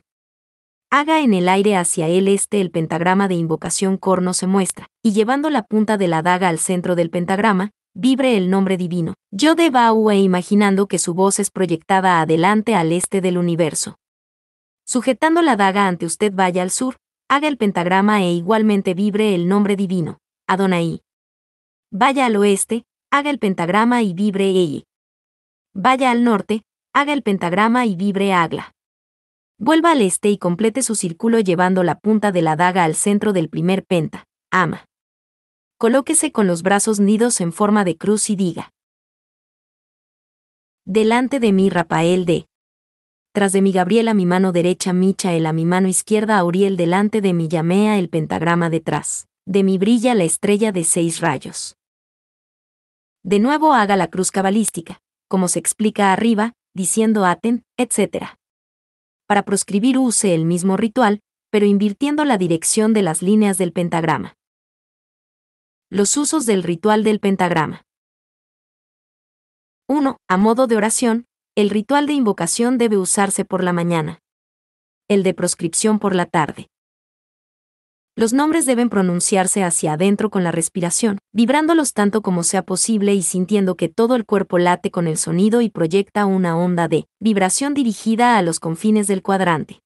Haga en el aire hacia el este el pentagrama de invocación corno se muestra, y llevando la punta de la daga al centro del pentagrama, vibre el nombre divino. Yo de e imaginando que su voz es proyectada adelante al este del universo. Sujetando la daga ante usted vaya al sur, haga el pentagrama e igualmente vibre el nombre divino, Adonai. Vaya al oeste, haga el pentagrama y vibre Eye. Vaya al norte, haga el pentagrama y vibre Agla. Vuelva al este y complete su círculo llevando la punta de la daga al centro del primer penta, ama. Colóquese con los brazos nidos en forma de cruz y diga. Delante de mí Rafael de. Tras de mi Gabriela mi mano derecha a mi mano izquierda Auriel delante de mí, llamea el pentagrama detrás. De mí, brilla la estrella de seis rayos. De nuevo haga la cruz cabalística, como se explica arriba, diciendo Aten, etc para proscribir use el mismo ritual, pero invirtiendo la dirección de las líneas del pentagrama. Los usos del ritual del pentagrama. 1. A modo de oración, el ritual de invocación debe usarse por la mañana. El de proscripción por la tarde. Los nombres deben pronunciarse hacia adentro con la respiración, vibrándolos tanto como sea posible y sintiendo que todo el cuerpo late con el sonido y proyecta una onda de vibración dirigida a los confines del cuadrante.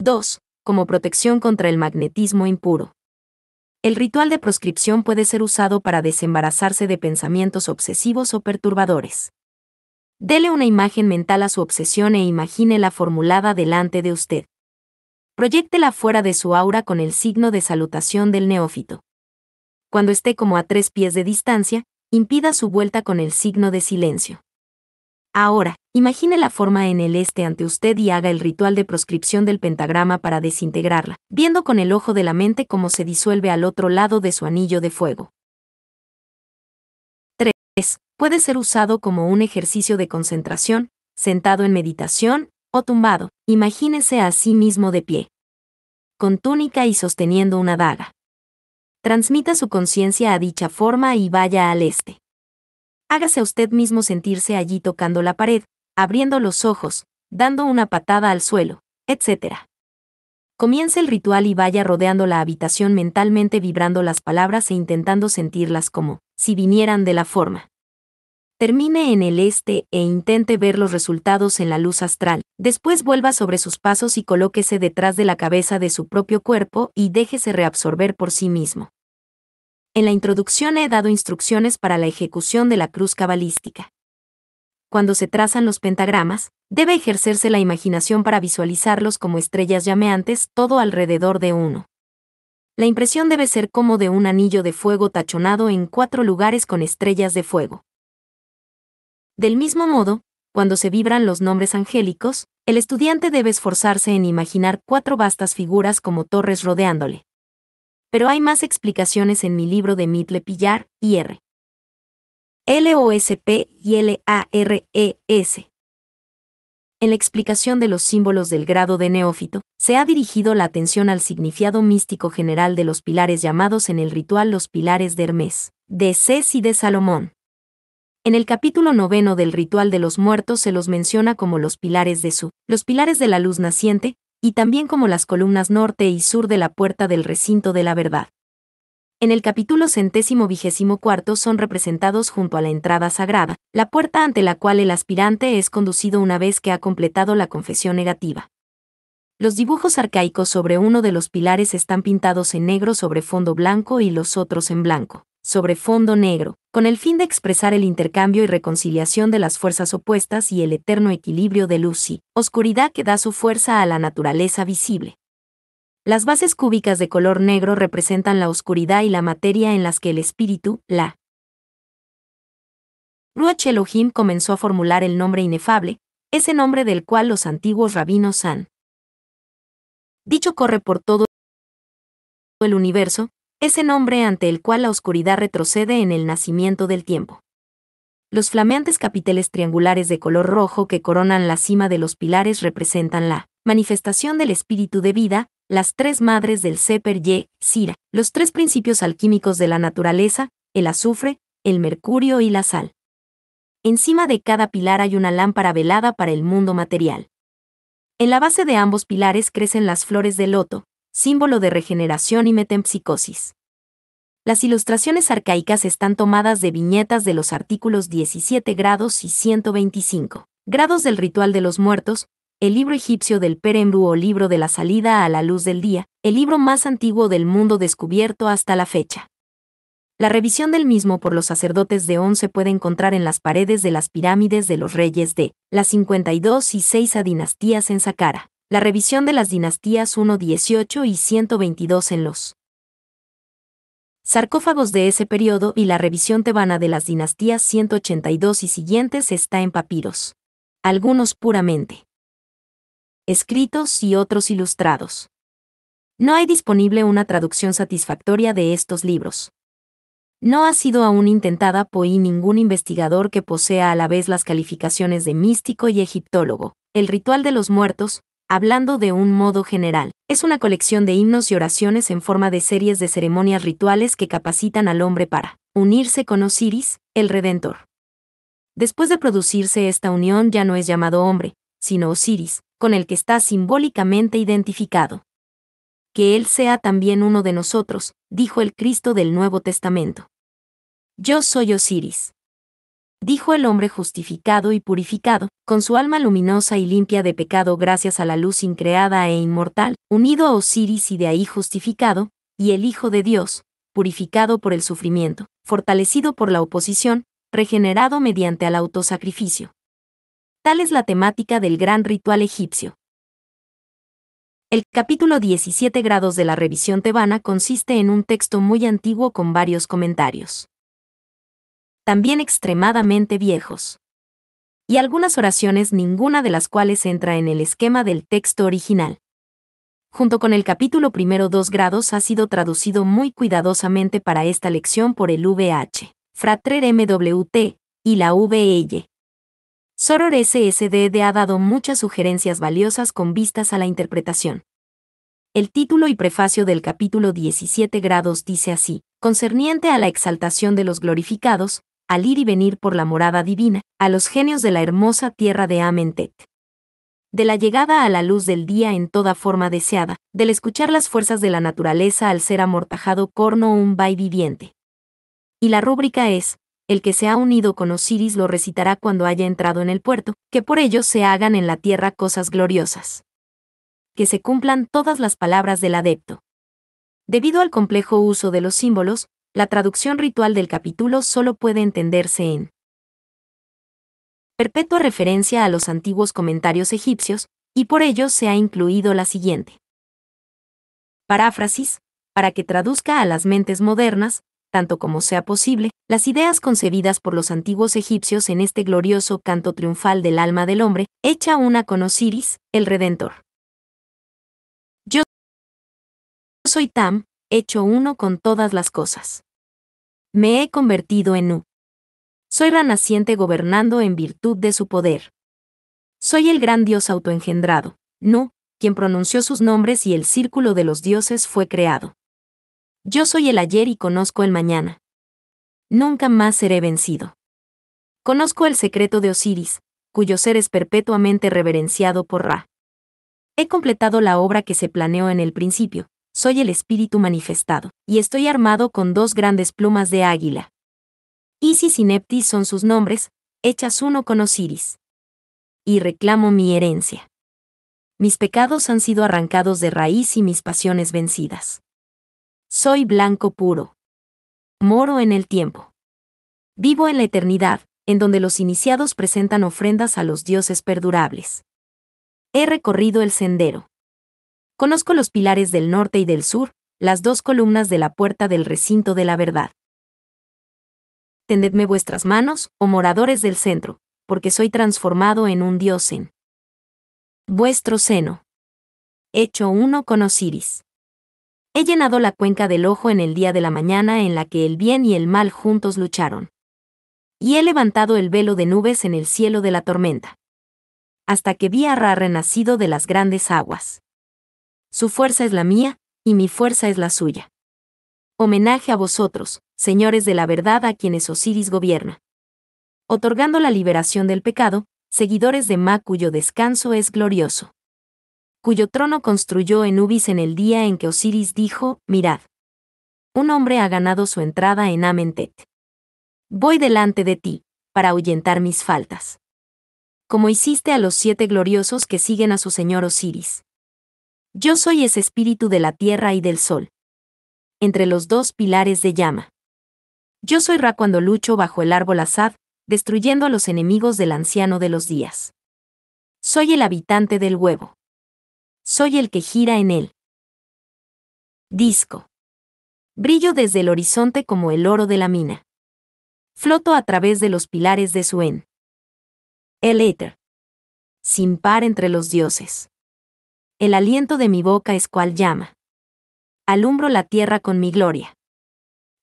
2. Como protección contra el magnetismo impuro. El ritual de proscripción puede ser usado para desembarazarse de pensamientos obsesivos o perturbadores. Dele una imagen mental a su obsesión e imagínela formulada delante de usted. Proyectela fuera de su aura con el signo de salutación del neófito. Cuando esté como a tres pies de distancia, impida su vuelta con el signo de silencio. Ahora, imagine la forma en el este ante usted y haga el ritual de proscripción del pentagrama para desintegrarla, viendo con el ojo de la mente cómo se disuelve al otro lado de su anillo de fuego. 3. Puede ser usado como un ejercicio de concentración, sentado en meditación o tumbado. Imagínese a sí mismo de pie con túnica y sosteniendo una daga. Transmita su conciencia a dicha forma y vaya al este. Hágase usted mismo sentirse allí tocando la pared, abriendo los ojos, dando una patada al suelo, etc. Comience el ritual y vaya rodeando la habitación mentalmente vibrando las palabras e intentando sentirlas como si vinieran de la forma termine en el este e intente ver los resultados en la luz astral. Después vuelva sobre sus pasos y colóquese detrás de la cabeza de su propio cuerpo y déjese reabsorber por sí mismo. En la introducción he dado instrucciones para la ejecución de la cruz cabalística. Cuando se trazan los pentagramas, debe ejercerse la imaginación para visualizarlos como estrellas llameantes todo alrededor de uno. La impresión debe ser como de un anillo de fuego tachonado en cuatro lugares con estrellas de fuego. Del mismo modo, cuando se vibran los nombres angélicos, el estudiante debe esforzarse en imaginar cuatro vastas figuras como torres rodeándole. Pero hay más explicaciones en mi libro de Mitle Pillar, IR. LOSP y LARES. E en la explicación de los símbolos del grado de neófito, se ha dirigido la atención al significado místico general de los pilares llamados en el ritual los pilares de Hermes, de Cés y de Salomón. En el capítulo noveno del Ritual de los Muertos se los menciona como los pilares de su, los pilares de la luz naciente, y también como las columnas norte y sur de la puerta del recinto de la verdad. En el capítulo centésimo vigésimo cuarto son representados junto a la entrada sagrada, la puerta ante la cual el aspirante es conducido una vez que ha completado la confesión negativa. Los dibujos arcaicos sobre uno de los pilares están pintados en negro sobre fondo blanco y los otros en blanco sobre fondo negro, con el fin de expresar el intercambio y reconciliación de las fuerzas opuestas y el eterno equilibrio de luz y oscuridad que da su fuerza a la naturaleza visible. Las bases cúbicas de color negro representan la oscuridad y la materia en las que el espíritu, la Ruach Elohim comenzó a formular el nombre inefable, ese nombre del cual los antiguos rabinos han dicho corre por todo el universo, ese nombre ante el cual la oscuridad retrocede en el nacimiento del tiempo. Los flameantes capiteles triangulares de color rojo que coronan la cima de los pilares representan la manifestación del espíritu de vida, las tres madres del Seper ye, Sira, los tres principios alquímicos de la naturaleza, el azufre, el mercurio y la sal. Encima de cada pilar hay una lámpara velada para el mundo material. En la base de ambos pilares crecen las flores de loto, símbolo de regeneración y metempsicosis. Las ilustraciones arcaicas están tomadas de viñetas de los artículos 17 grados y 125 grados del Ritual de los Muertos, el libro egipcio del Perembu o libro de la salida a la luz del día, el libro más antiguo del mundo descubierto hasta la fecha. La revisión del mismo por los sacerdotes de On se puede encontrar en las paredes de las pirámides de los reyes de las 52 y 6 dinastías en Saqqara la revisión de las dinastías 118 y 122 en los sarcófagos de ese periodo y la revisión tebana de las dinastías 182 y siguientes está en papiros, algunos puramente escritos y otros ilustrados. No hay disponible una traducción satisfactoria de estos libros. No ha sido aún intentada por ningún investigador que posea a la vez las calificaciones de místico y egiptólogo, el ritual de los muertos, hablando de un modo general. Es una colección de himnos y oraciones en forma de series de ceremonias rituales que capacitan al hombre para unirse con Osiris, el Redentor. Después de producirse esta unión ya no es llamado hombre, sino Osiris, con el que está simbólicamente identificado. Que Él sea también uno de nosotros, dijo el Cristo del Nuevo Testamento. Yo soy Osiris dijo el hombre justificado y purificado, con su alma luminosa y limpia de pecado gracias a la luz increada e inmortal, unido a Osiris y de ahí justificado, y el Hijo de Dios, purificado por el sufrimiento, fortalecido por la oposición, regenerado mediante el autosacrificio. Tal es la temática del gran ritual egipcio. El capítulo 17 grados de la revisión tebana consiste en un texto muy antiguo con varios comentarios también extremadamente viejos. Y algunas oraciones ninguna de las cuales entra en el esquema del texto original. Junto con el capítulo primero dos grados ha sido traducido muy cuidadosamente para esta lección por el VH, Fratrer MWT y la VL. Soror SSDD ha dado muchas sugerencias valiosas con vistas a la interpretación. El título y prefacio del capítulo 17 grados dice así, concerniente a la exaltación de los glorificados, al ir y venir por la morada divina, a los genios de la hermosa tierra de Amentet. De la llegada a la luz del día en toda forma deseada, del escuchar las fuerzas de la naturaleza al ser amortajado corno un vai viviente. Y la rúbrica es, el que se ha unido con Osiris lo recitará cuando haya entrado en el puerto, que por ello se hagan en la tierra cosas gloriosas. Que se cumplan todas las palabras del adepto. Debido al complejo uso de los símbolos, la traducción ritual del capítulo solo puede entenderse en perpetua referencia a los antiguos comentarios egipcios, y por ello se ha incluido la siguiente. Paráfrasis, para que traduzca a las mentes modernas, tanto como sea posible, las ideas concebidas por los antiguos egipcios en este glorioso canto triunfal del alma del hombre, hecha una con Osiris, el Redentor. Yo soy Tam, hecho uno con todas las cosas. Me he convertido en U. Soy ranaciente gobernando en virtud de su poder. Soy el gran Dios autoengendrado, Nu, quien pronunció sus nombres y el círculo de los dioses fue creado. Yo soy el ayer y conozco el mañana. Nunca más seré vencido. Conozco el secreto de Osiris, cuyo ser es perpetuamente reverenciado por Ra. He completado la obra que se planeó en el principio, soy el espíritu manifestado, y estoy armado con dos grandes plumas de águila. Isis y Neptis son sus nombres, hechas uno con Osiris. Y reclamo mi herencia. Mis pecados han sido arrancados de raíz y mis pasiones vencidas. Soy blanco puro. Moro en el tiempo. Vivo en la eternidad, en donde los iniciados presentan ofrendas a los dioses perdurables. He recorrido el sendero. Conozco los pilares del norte y del sur, las dos columnas de la puerta del recinto de la verdad. Tendedme vuestras manos, oh moradores del centro, porque soy transformado en un dios en vuestro seno. Hecho uno con Osiris. He llenado la cuenca del ojo en el día de la mañana en la que el bien y el mal juntos lucharon. Y he levantado el velo de nubes en el cielo de la tormenta. Hasta que vi a Ra renacido de las grandes aguas. Su fuerza es la mía, y mi fuerza es la suya. Homenaje a vosotros, señores de la verdad a quienes Osiris gobierna. Otorgando la liberación del pecado, seguidores de Ma cuyo descanso es glorioso. Cuyo trono construyó Enubis en el día en que Osiris dijo, mirad. Un hombre ha ganado su entrada en Amentet. Voy delante de ti, para ahuyentar mis faltas. Como hiciste a los siete gloriosos que siguen a su señor Osiris. Yo soy ese espíritu de la tierra y del sol. Entre los dos pilares de llama. Yo soy Ra cuando lucho bajo el árbol Azad, destruyendo a los enemigos del anciano de los días. Soy el habitante del huevo. Soy el que gira en él. Disco. Brillo desde el horizonte como el oro de la mina. Floto a través de los pilares de Suen. El éter. Sin par entre los dioses. El aliento de mi boca es cual llama. Alumbro la tierra con mi gloria.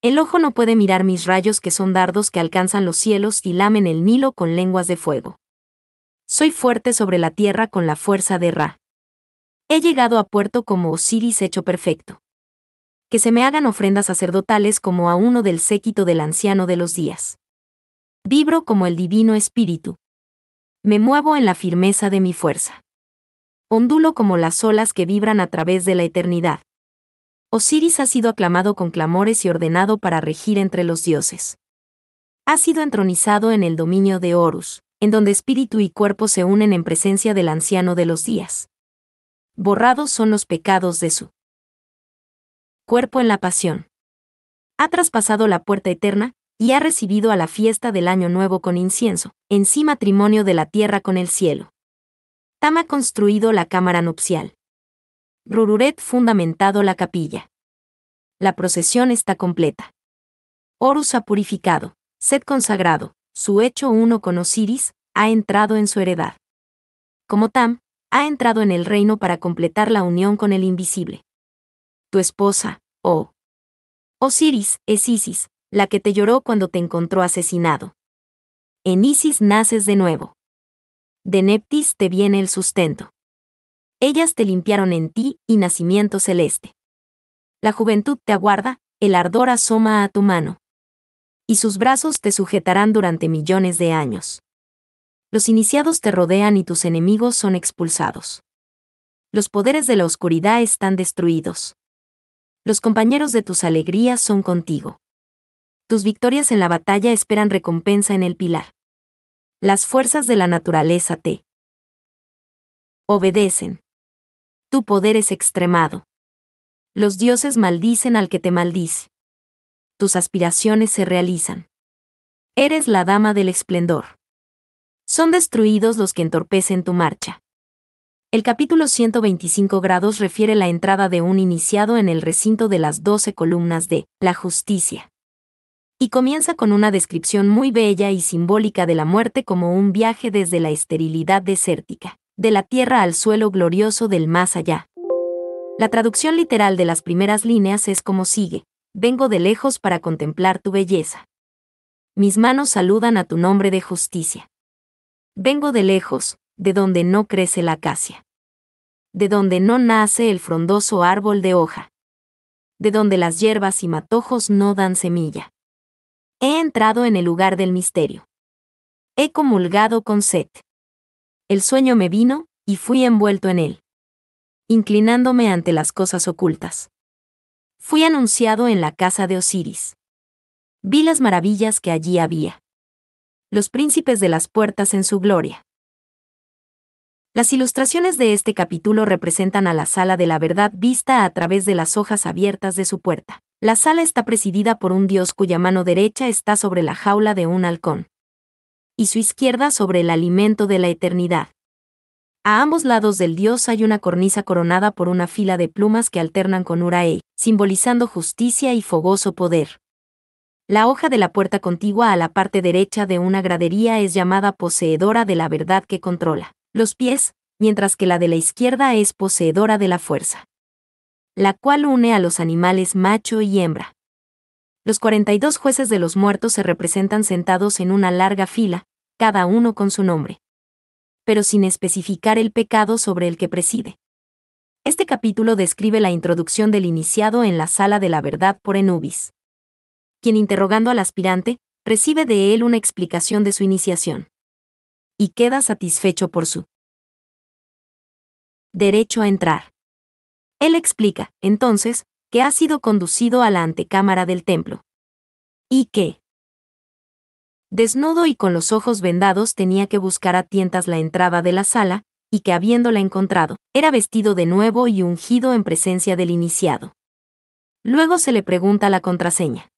El ojo no puede mirar mis rayos que son dardos que alcanzan los cielos y lamen el Nilo con lenguas de fuego. Soy fuerte sobre la tierra con la fuerza de Ra. He llegado a puerto como Osiris hecho perfecto. Que se me hagan ofrendas sacerdotales como a uno del séquito del anciano de los días. Vibro como el divino espíritu. Me muevo en la firmeza de mi fuerza ondulo como las olas que vibran a través de la eternidad. Osiris ha sido aclamado con clamores y ordenado para regir entre los dioses. Ha sido entronizado en el dominio de Horus, en donde espíritu y cuerpo se unen en presencia del anciano de los días. Borrados son los pecados de su cuerpo en la pasión. Ha traspasado la puerta eterna, y ha recibido a la fiesta del año nuevo con incienso, en sí matrimonio de la tierra con el cielo. Tam ha construido la cámara nupcial. Rururet fundamentado la capilla. La procesión está completa. Horus ha purificado, sed consagrado, su hecho uno con Osiris, ha entrado en su heredad. Como Tam, ha entrado en el reino para completar la unión con el invisible. Tu esposa, oh. Osiris, es Isis, la que te lloró cuando te encontró asesinado. En Isis naces de nuevo de Neptis te viene el sustento. Ellas te limpiaron en ti y nacimiento celeste. La juventud te aguarda, el ardor asoma a tu mano. Y sus brazos te sujetarán durante millones de años. Los iniciados te rodean y tus enemigos son expulsados. Los poderes de la oscuridad están destruidos. Los compañeros de tus alegrías son contigo. Tus victorias en la batalla esperan recompensa en el pilar. Las fuerzas de la naturaleza te obedecen. Tu poder es extremado. Los dioses maldicen al que te maldice. Tus aspiraciones se realizan. Eres la dama del esplendor. Son destruidos los que entorpecen tu marcha. El capítulo 125 grados refiere la entrada de un iniciado en el recinto de las doce columnas de la justicia y comienza con una descripción muy bella y simbólica de la muerte como un viaje desde la esterilidad desértica, de la tierra al suelo glorioso del más allá. La traducción literal de las primeras líneas es como sigue, vengo de lejos para contemplar tu belleza. Mis manos saludan a tu nombre de justicia. Vengo de lejos, de donde no crece la acacia. De donde no nace el frondoso árbol de hoja. De donde las hierbas y matojos no dan semilla He entrado en el lugar del misterio. He comulgado con Set. El sueño me vino, y fui envuelto en él. Inclinándome ante las cosas ocultas. Fui anunciado en la casa de Osiris. Vi las maravillas que allí había. Los príncipes de las puertas en su gloria. Las ilustraciones de este capítulo representan a la sala de la verdad vista a través de las hojas abiertas de su puerta. La sala está presidida por un dios cuya mano derecha está sobre la jaula de un halcón y su izquierda sobre el alimento de la eternidad. A ambos lados del dios hay una cornisa coronada por una fila de plumas que alternan con Uraei, simbolizando justicia y fogoso poder. La hoja de la puerta contigua a la parte derecha de una gradería es llamada poseedora de la verdad que controla los pies, mientras que la de la izquierda es poseedora de la fuerza la cual une a los animales macho y hembra. Los 42 jueces de los muertos se representan sentados en una larga fila, cada uno con su nombre, pero sin especificar el pecado sobre el que preside. Este capítulo describe la introducción del iniciado en la sala de la verdad por Enubis, quien interrogando al aspirante, recibe de él una explicación de su iniciación. Y queda satisfecho por su derecho a entrar. Él explica, entonces, que ha sido conducido a la antecámara del templo. Y que, desnudo y con los ojos vendados, tenía que buscar a tientas la entrada de la sala, y que habiéndola encontrado, era vestido de nuevo y ungido en presencia del iniciado. Luego se le pregunta la contraseña.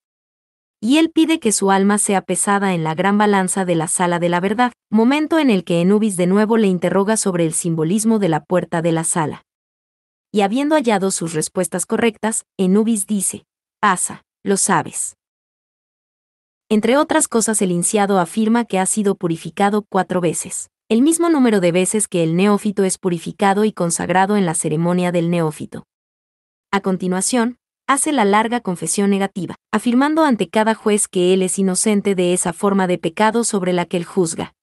Y él pide que su alma sea pesada en la gran balanza de la sala de la verdad, momento en el que Enubis de nuevo le interroga sobre el simbolismo de la puerta de la sala y habiendo hallado sus respuestas correctas, Enubis dice, Asa, lo sabes. Entre otras cosas, el iniciado afirma que ha sido purificado cuatro veces, el mismo número de veces que el neófito es purificado y consagrado en la ceremonia del neófito. A continuación, hace la larga confesión negativa, afirmando ante cada juez que él es inocente de esa forma de pecado sobre la que él juzga,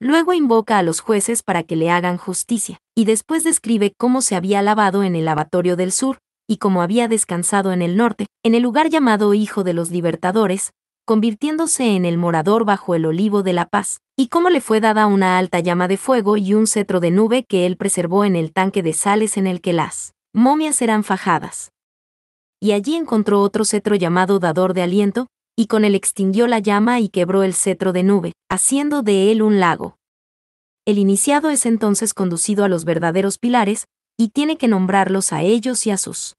Luego invoca a los jueces para que le hagan justicia, y después describe cómo se había lavado en el lavatorio del sur, y cómo había descansado en el norte, en el lugar llamado Hijo de los Libertadores, convirtiéndose en el morador bajo el olivo de la paz, y cómo le fue dada una alta llama de fuego y un cetro de nube que él preservó en el tanque de sales en el que las momias eran fajadas. Y allí encontró otro cetro llamado dador de aliento, y con él extinguió la llama y quebró el cetro de nube, haciendo de él un lago. El iniciado es entonces conducido a los verdaderos pilares, y tiene que nombrarlos a ellos y a sus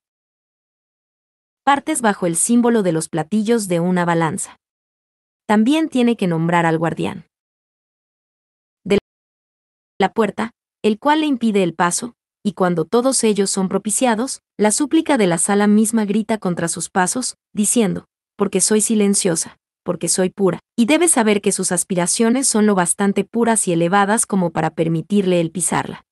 partes bajo el símbolo de los platillos de una balanza. También tiene que nombrar al guardián de la puerta, el cual le impide el paso, y cuando todos ellos son propiciados, la súplica de la sala misma grita contra sus pasos, diciendo, porque soy silenciosa, porque soy pura, y debe saber que sus aspiraciones son lo bastante puras y elevadas como para permitirle el pisarla.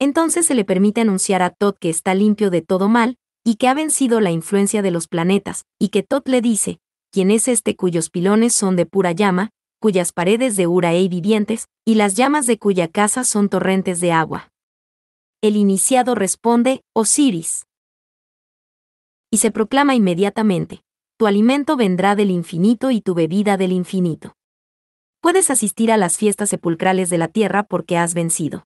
Entonces se le permite anunciar a Todd que está limpio de todo mal, y que ha vencido la influencia de los planetas, y que Todd le dice, ¿quién es este cuyos pilones son de pura llama, cuyas paredes de ura Uraei vivientes, y las llamas de cuya casa son torrentes de agua? El iniciado responde, Osiris. Y se proclama inmediatamente, tu alimento vendrá del infinito y tu bebida del infinito. Puedes asistir a las fiestas sepulcrales de la tierra porque has vencido.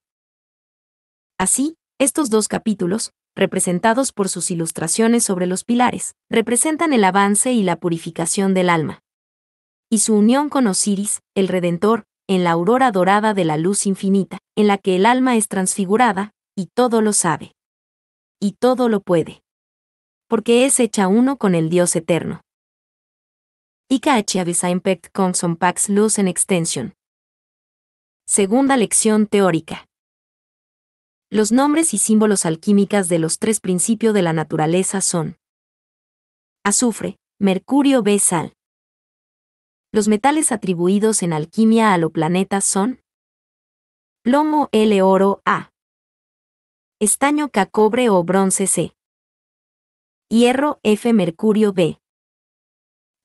Así, estos dos capítulos, representados por sus ilustraciones sobre los pilares, representan el avance y la purificación del alma. Y su unión con Osiris, el Redentor, en la aurora dorada de la luz infinita, en la que el alma es transfigurada, y todo lo sabe. Y todo lo puede porque es hecha uno con el Dios eterno. Ica Impact con Pax Luz en Extension. Segunda lección teórica. Los nombres y símbolos alquímicas de los tres principios de la naturaleza son azufre, mercurio, B, sal. Los metales atribuidos en alquimia a los planetas son plomo, L oro A. Estaño K cobre o bronce C hierro F, mercurio B,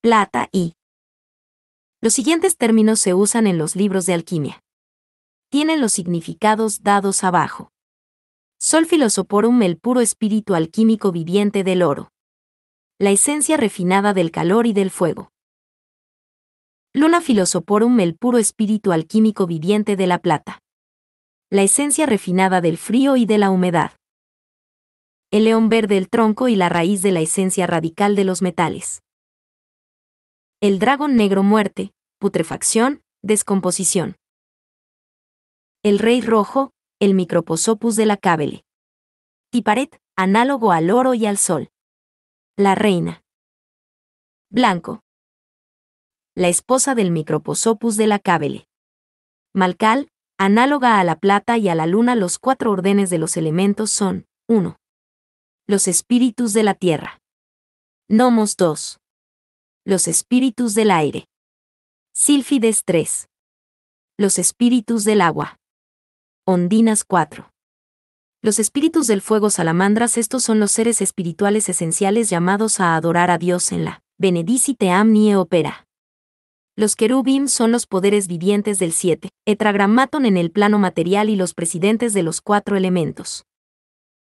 plata I. Los siguientes términos se usan en los libros de alquimia. Tienen los significados dados abajo. Sol Filosoporum, el puro espíritu alquímico viviente del oro. La esencia refinada del calor y del fuego. Luna Filosoporum, el puro espíritu alquímico viviente de la plata. La esencia refinada del frío y de la humedad el león verde el tronco y la raíz de la esencia radical de los metales. El dragón negro muerte, putrefacción, descomposición. El rey rojo, el microposopus de la cábele. Tiparet, análogo al oro y al sol. La reina. Blanco. La esposa del microposopus de la cábele. Malcal, análoga a la plata y a la luna, los cuatro órdenes de los elementos son 1. Los espíritus de la tierra. Nomos 2. Los espíritus del aire. Silfides 3. Los espíritus del agua. Ondinas 4. Los espíritus del fuego salamandras, estos son los seres espirituales esenciales llamados a adorar a Dios en la Benedicite Amnie Opera. Los querubim son los poderes vivientes del 7, Etragrammaton en el plano material y los presidentes de los cuatro elementos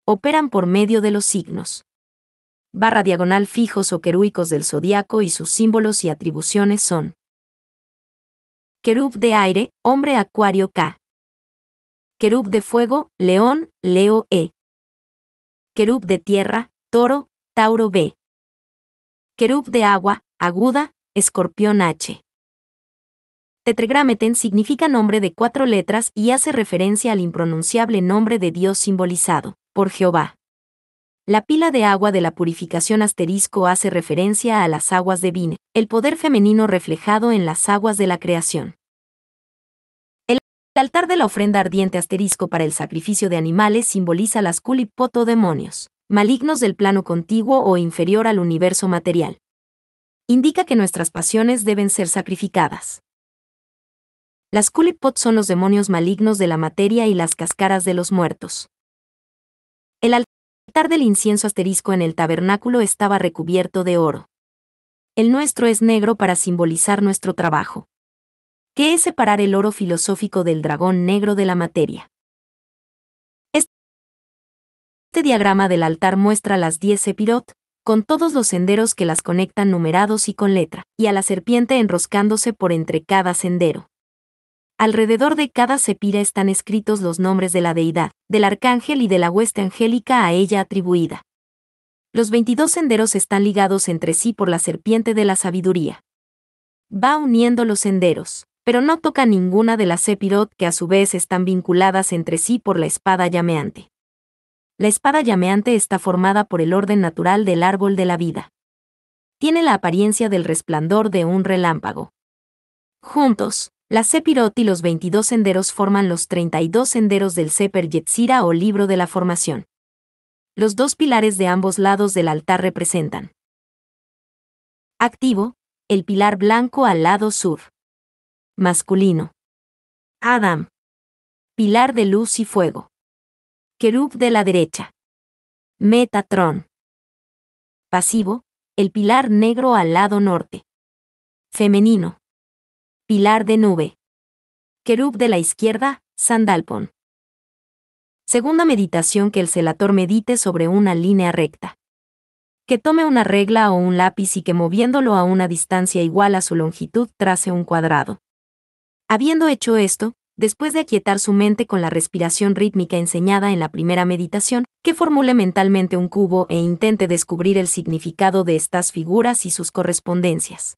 operan por medio de los signos. Barra diagonal fijos o querúicos del zodiaco y sus símbolos y atribuciones son. Querub de aire, hombre acuario K. Querub de fuego, león, Leo E. Querub de tierra, toro, Tauro B. Querub de agua, aguda, escorpión H. Tetragrameten significa nombre de cuatro letras y hace referencia al impronunciable nombre de Dios simbolizado por Jehová. La pila de agua de la purificación asterisco hace referencia a las aguas de Vine, el poder femenino reflejado en las aguas de la creación. El altar de la ofrenda ardiente asterisco para el sacrificio de animales simboliza las o demonios, malignos del plano contiguo o inferior al universo material. Indica que nuestras pasiones deben ser sacrificadas. Las culipot son los demonios malignos de la materia y las cascaras de los muertos. El altar del incienso asterisco en el tabernáculo estaba recubierto de oro. El nuestro es negro para simbolizar nuestro trabajo. ¿Qué es separar el oro filosófico del dragón negro de la materia? Este diagrama del altar muestra las 10 epirot, con todos los senderos que las conectan numerados y con letra, y a la serpiente enroscándose por entre cada sendero. Alrededor de cada sepira están escritos los nombres de la deidad, del arcángel y de la hueste angélica a ella atribuida. Los 22 senderos están ligados entre sí por la serpiente de la sabiduría. Va uniendo los senderos, pero no toca ninguna de las sepirot que a su vez están vinculadas entre sí por la espada llameante. La espada llameante está formada por el orden natural del árbol de la vida. Tiene la apariencia del resplandor de un relámpago. Juntos, la Sepirot y los 22 senderos forman los 32 senderos del Seper Yetzira o Libro de la Formación. Los dos pilares de ambos lados del altar representan. Activo, el pilar blanco al lado sur. Masculino. Adam. Pilar de luz y fuego. Kerub de la derecha. Metatron. Pasivo, el pilar negro al lado norte. Femenino. Pilar de nube. Querub de la izquierda, Sandalpon. Segunda meditación que el celator medite sobre una línea recta. Que tome una regla o un lápiz y que moviéndolo a una distancia igual a su longitud trace un cuadrado. Habiendo hecho esto, después de aquietar su mente con la respiración rítmica enseñada en la primera meditación, que formule mentalmente un cubo e intente descubrir el significado de estas figuras y sus correspondencias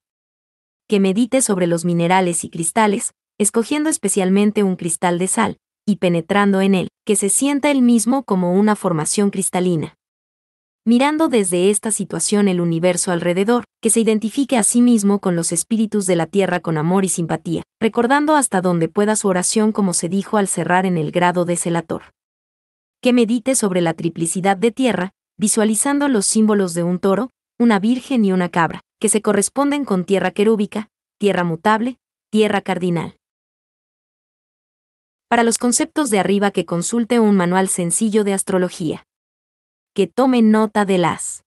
que medite sobre los minerales y cristales, escogiendo especialmente un cristal de sal, y penetrando en él, que se sienta él mismo como una formación cristalina. Mirando desde esta situación el universo alrededor, que se identifique a sí mismo con los espíritus de la tierra con amor y simpatía, recordando hasta donde pueda su oración como se dijo al cerrar en el grado de celator. Que medite sobre la triplicidad de tierra, visualizando los símbolos de un toro, una virgen y una cabra, que se corresponden con tierra querúbica, tierra mutable, tierra cardinal. Para los conceptos de arriba que consulte un manual sencillo de astrología. Que tome nota de las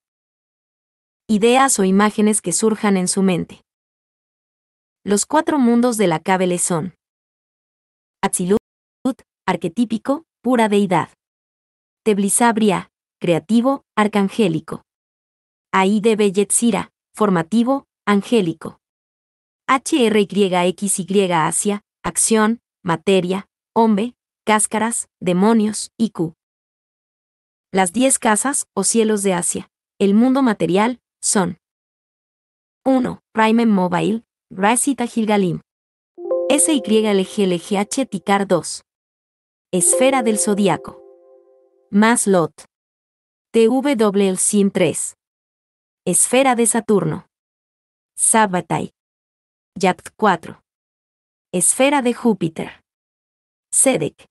ideas o imágenes que surjan en su mente. Los cuatro mundos de la Cábele son Atsilut, arquetípico, pura deidad. Teblisabria, creativo, arcangélico. de formativo, angélico. HRYXY Asia, acción, materia, hombre, cáscaras, demonios, Q. Las 10 casas o cielos de Asia, el mundo material, son 1. Prime Mobile, Rasita Gilgalim. SYLGLGH TICAR 2. Esfera del Zodíaco. Más Lot. TWL SIM 3. Esfera de Saturno. Sabbatai. Yapt 4. Esfera de Júpiter. Sedec.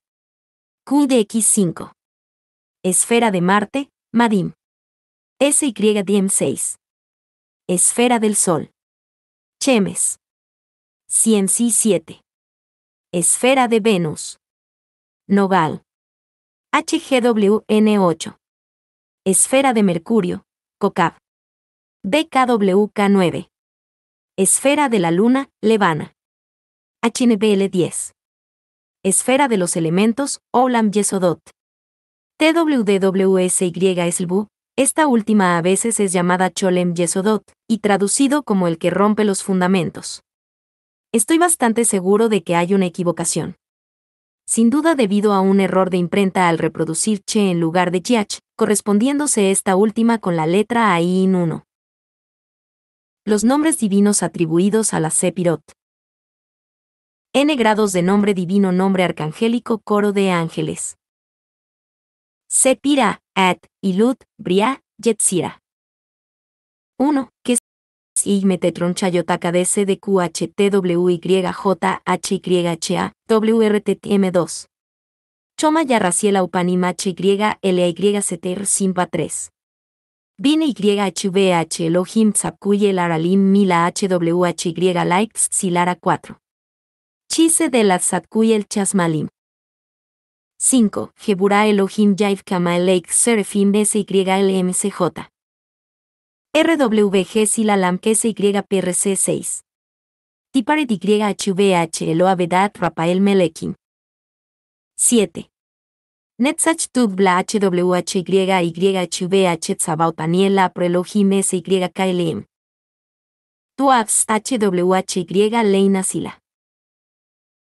QDX5. Esfera de Marte, Madim. SYDM6. Esfera del Sol. Chemes. Cienci 7. Esfera de Venus. Nogal. HGWN8. Esfera de Mercurio, COCAP bkwk 9 Esfera de la Luna, Levana. HNBL10. Esfera de los elementos, Olam Yesodot. Eslbu, esta última a veces es llamada Cholem Yesodot, y traducido como el que rompe los fundamentos. Estoy bastante seguro de que hay una equivocación. Sin duda debido a un error de imprenta al reproducir Che en lugar de Chiach, correspondiéndose esta última con la letra A 1. Los nombres divinos atribuidos a la Sepirot. N grados de nombre divino, nombre arcangélico, coro de ángeles. Sepira, At, Ilut, Bria, Yetzira. 1. Que se Chayotaka DC de QHTWYJHYHA, 2 Choma Yarraciela Upanima Y Simba 3. Y YHVH Elohim Tzapkuy el Aralim Mila HWH, Likes Silara 4. Chise de la el Chasmalim. 5. Jebura Elohim Yaiv Kamal Lake Serefim SYLMCJ. RWG Silalam PRC 6. Tiparet YHVH Eloavedat Rafael Melekim. 7. Netzach tubla HWHYYHVH Tzabaut s y KLM Tuavs Y Leina Sila.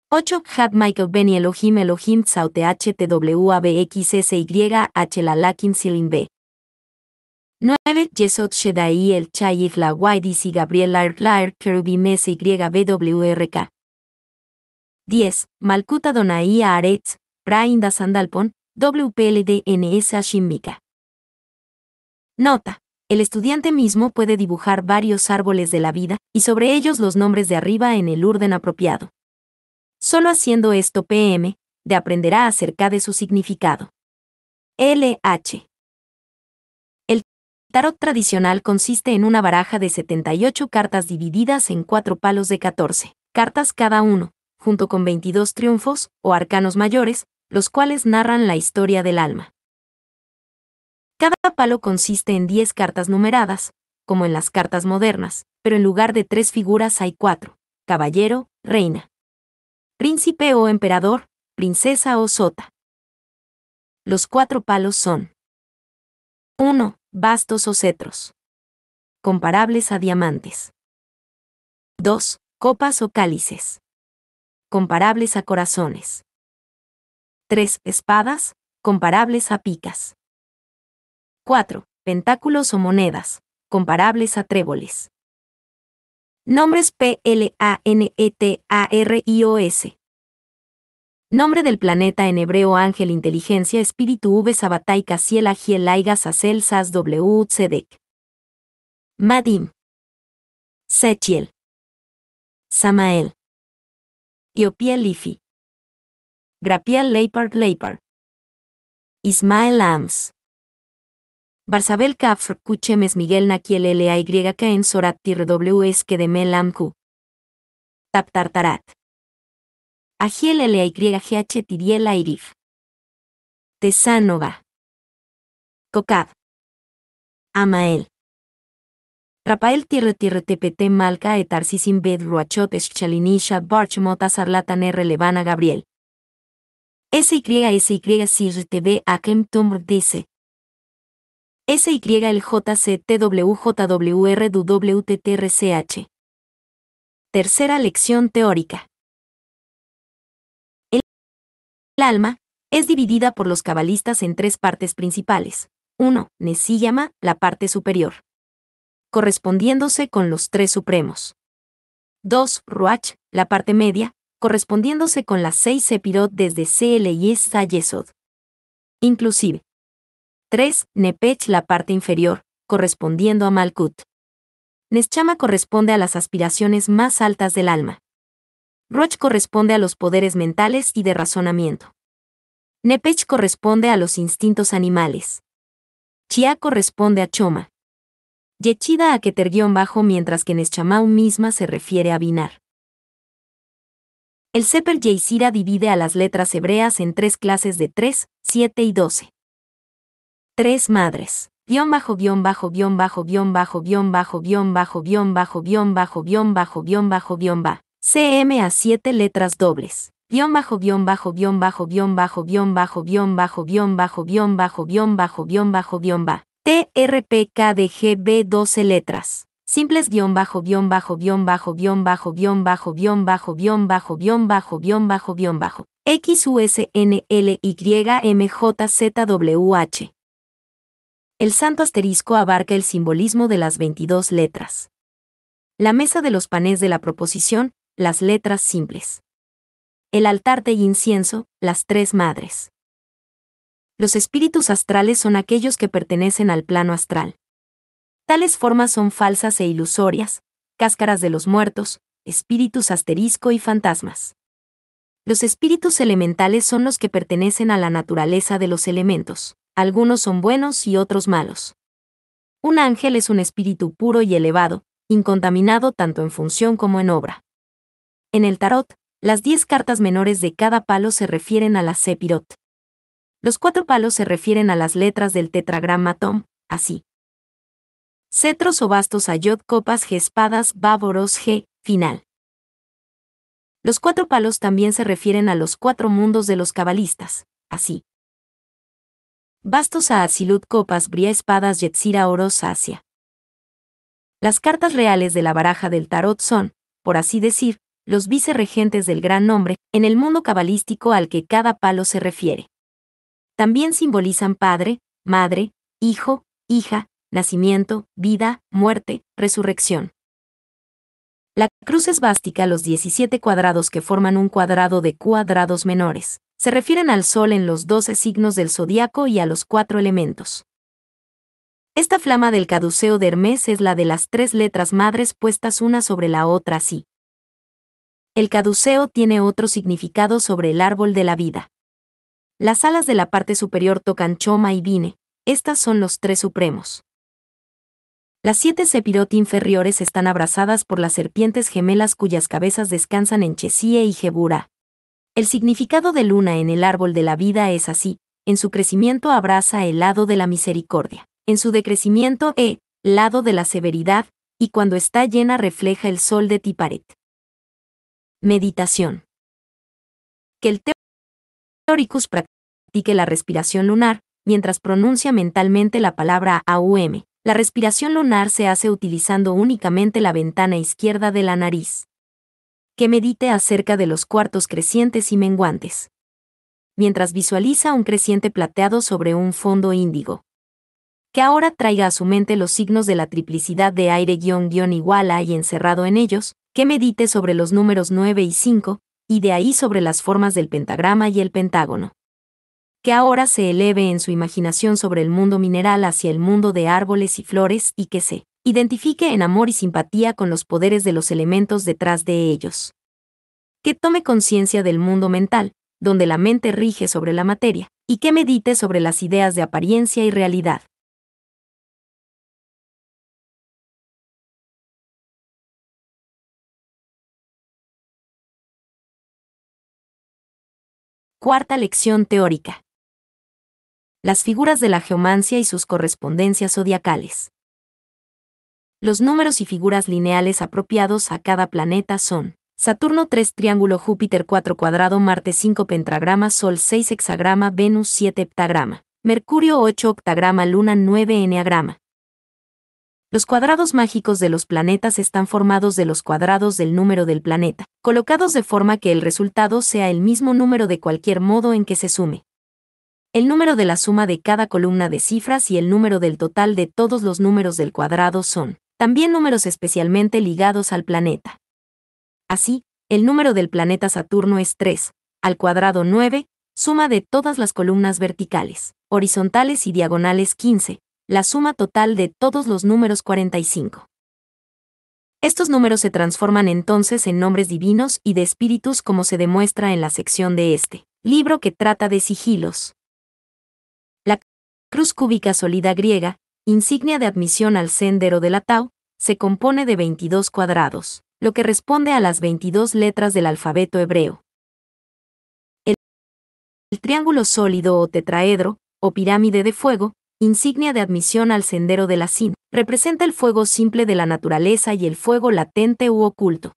8 Had Michael Ben Elohim Elohim Tsaut HTWABXSY H Silin B. 9 Yesot Shedai El chayif La YDC Gabriel Lair Lair Kerubim BWRK. 10 Malkuta Donaia Aretz Prainda Sandalpon, WPLDNS Ashimika. Nota. El estudiante mismo puede dibujar varios árboles de la vida, y sobre ellos los nombres de arriba en el orden apropiado. Solo haciendo esto PM, de aprenderá acerca de su significado. LH. El tarot tradicional consiste en una baraja de 78 cartas divididas en cuatro palos de 14 cartas cada uno, junto con 22 triunfos, o arcanos mayores, los cuales narran la historia del alma. Cada palo consiste en 10 cartas numeradas, como en las cartas modernas, pero en lugar de tres figuras hay cuatro, caballero, reina, príncipe o emperador, princesa o sota. Los cuatro palos son 1. Bastos o cetros. Comparables a diamantes. 2. Copas o cálices. Comparables a corazones. Tres espadas, comparables a picas. 4. Pentáculos o monedas, comparables a tréboles. Nombres P-L-A-N-E-T-A-R-I-O-S. Nombre del planeta en hebreo Ángel Inteligencia Espíritu V casiel ajiel Aigas azel Sas W Tzedek. Madim. Sechiel. Samael. Iopiel Lifi. Grapiel Leipard Leipard. Ismael Ams. Barzabel Kafr Kuchemes Miguel Nakiel en Sorat Tir WS Kedemel Amku. Tap Tartarat. Agiel G.H. Tiriel Airif. Tesanova. Cocab. Amael. Rapael Tirre Tirre TPT Malca etarsisim Bed Ruachot Schalinisha Barch Mota Sarlatan R. Levana Gabriel. SYSYSIRTB Akemtumr dice. H Tercera lección teórica. El alma es dividida por los cabalistas en tres partes principales. 1. Nesiyama, la parte superior. Correspondiéndose con los tres supremos. 2. Ruach, la parte media, correspondiéndose con las seis Sepirot desde CL y Yesod. Inclusive. 3. Nepech la parte inferior, correspondiendo a Malkut. Neschama corresponde a las aspiraciones más altas del alma. Roch corresponde a los poderes mentales y de razonamiento. Nepech corresponde a los instintos animales. Chia corresponde a Choma. Yechida a Keter-bajo mientras que Neschamau misma se refiere a Binar. El Sefer Yeizira divide a las letras hebreas en tres clases de 3, 7 y 12. Tres madres. Guión bajo guión bajo guión bajo guión bajo guión bajo guión bajo guión bajo guión bajo guión bajo guión bajo guión bajo CM a 7 letras dobles. Guión bajo guión bajo guión bajo guión bajo guión bajo guión bajo guión bajo guión bajo guión bajo guión bajo guión bajo TRPKDGB 12 letras simples guión bajo guión bajo guión bajo guión bajo guión bajo guión bajo guión bajo guión bajo guión bajo guión bajo x u s n l y m j z w h el santo asterisco abarca el simbolismo de las 22 letras. La mesa de los panes de la proposición, las letras simples. El altar de incienso, las tres madres. Los espíritus astrales son aquellos que pertenecen al plano astral. Tales formas son falsas e ilusorias, cáscaras de los muertos, espíritus asterisco y fantasmas. Los espíritus elementales son los que pertenecen a la naturaleza de los elementos, algunos son buenos y otros malos. Un ángel es un espíritu puro y elevado, incontaminado tanto en función como en obra. En el tarot, las diez cartas menores de cada palo se refieren a la Sepirot. Los cuatro palos se refieren a las letras del Tom. así cetros o bastos ayot copas g espadas bávoros g final. Los cuatro palos también se refieren a los cuatro mundos de los cabalistas, así. Bastos a Asilut copas bria espadas yetzira oros asia. Las cartas reales de la baraja del tarot son, por así decir, los vicerregentes del gran nombre, en el mundo cabalístico al que cada palo se refiere. También simbolizan padre, madre, hijo, hija, nacimiento, vida, muerte, resurrección. La cruz esvástica, los 17 cuadrados que forman un cuadrado de cuadrados menores, se refieren al sol en los 12 signos del zodiaco y a los cuatro elementos. Esta flama del caduceo de Hermes es la de las tres letras madres puestas una sobre la otra así. El caduceo tiene otro significado sobre el árbol de la vida. Las alas de la parte superior tocan choma y vine, estas son los tres supremos. Las siete sepiroti inferiores están abrazadas por las serpientes gemelas cuyas cabezas descansan en Chesie y Jebura. El significado de luna en el árbol de la vida es así, en su crecimiento abraza el lado de la misericordia, en su decrecimiento e, lado de la severidad, y cuando está llena refleja el sol de Tiparet. Meditación. Que el teóricus practique la respiración lunar, mientras pronuncia mentalmente la palabra AUM, la respiración lunar se hace utilizando únicamente la ventana izquierda de la nariz. Que medite acerca de los cuartos crecientes y menguantes. Mientras visualiza un creciente plateado sobre un fondo índigo. Que ahora traiga a su mente los signos de la triplicidad de aire-iguala y encerrado en ellos, que medite sobre los números 9 y 5, y de ahí sobre las formas del pentagrama y el pentágono que ahora se eleve en su imaginación sobre el mundo mineral hacia el mundo de árboles y flores y que se identifique en amor y simpatía con los poderes de los elementos detrás de ellos. Que tome conciencia del mundo mental, donde la mente rige sobre la materia, y que medite sobre las ideas de apariencia y realidad. Cuarta lección teórica las figuras de la geomancia y sus correspondencias zodiacales. Los números y figuras lineales apropiados a cada planeta son Saturno 3 triángulo Júpiter 4 cuadrado Marte 5 pentagrama Sol 6 hexagrama Venus 7 heptagrama Mercurio 8 octagrama Luna 9 Enneagrama. Los cuadrados mágicos de los planetas están formados de los cuadrados del número del planeta, colocados de forma que el resultado sea el mismo número de cualquier modo en que se sume el número de la suma de cada columna de cifras y el número del total de todos los números del cuadrado son también números especialmente ligados al planeta. Así, el número del planeta Saturno es 3, al cuadrado 9, suma de todas las columnas verticales, horizontales y diagonales 15, la suma total de todos los números 45. Estos números se transforman entonces en nombres divinos y de espíritus como se demuestra en la sección de este libro que trata de sigilos cruz cúbica sólida griega, insignia de admisión al sendero de la Tau, se compone de 22 cuadrados, lo que responde a las 22 letras del alfabeto hebreo. El, el triángulo sólido o tetraedro, o pirámide de fuego, insignia de admisión al sendero de la Sin, representa el fuego simple de la naturaleza y el fuego latente u oculto.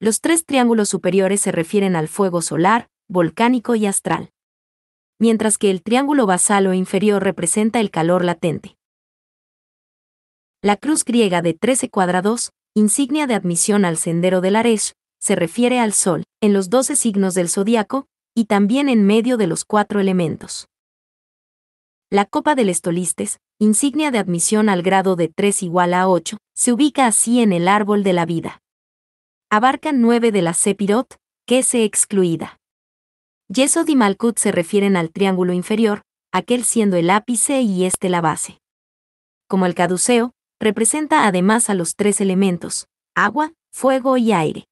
Los tres triángulos superiores se refieren al fuego solar, volcánico y astral mientras que el triángulo basal o inferior representa el calor latente. La cruz griega de 13 cuadrados, insignia de admisión al sendero del ares, se refiere al sol, en los 12 signos del zodiaco, y también en medio de los cuatro elementos. La copa del Estolistes, insignia de admisión al grado de 3 igual a 8, se ubica así en el árbol de la vida. Abarca 9 de la Sepirot, que se excluida. Yesod y Malkut se refieren al triángulo inferior, aquel siendo el ápice y este la base. Como el caduceo, representa además a los tres elementos, agua, fuego y aire.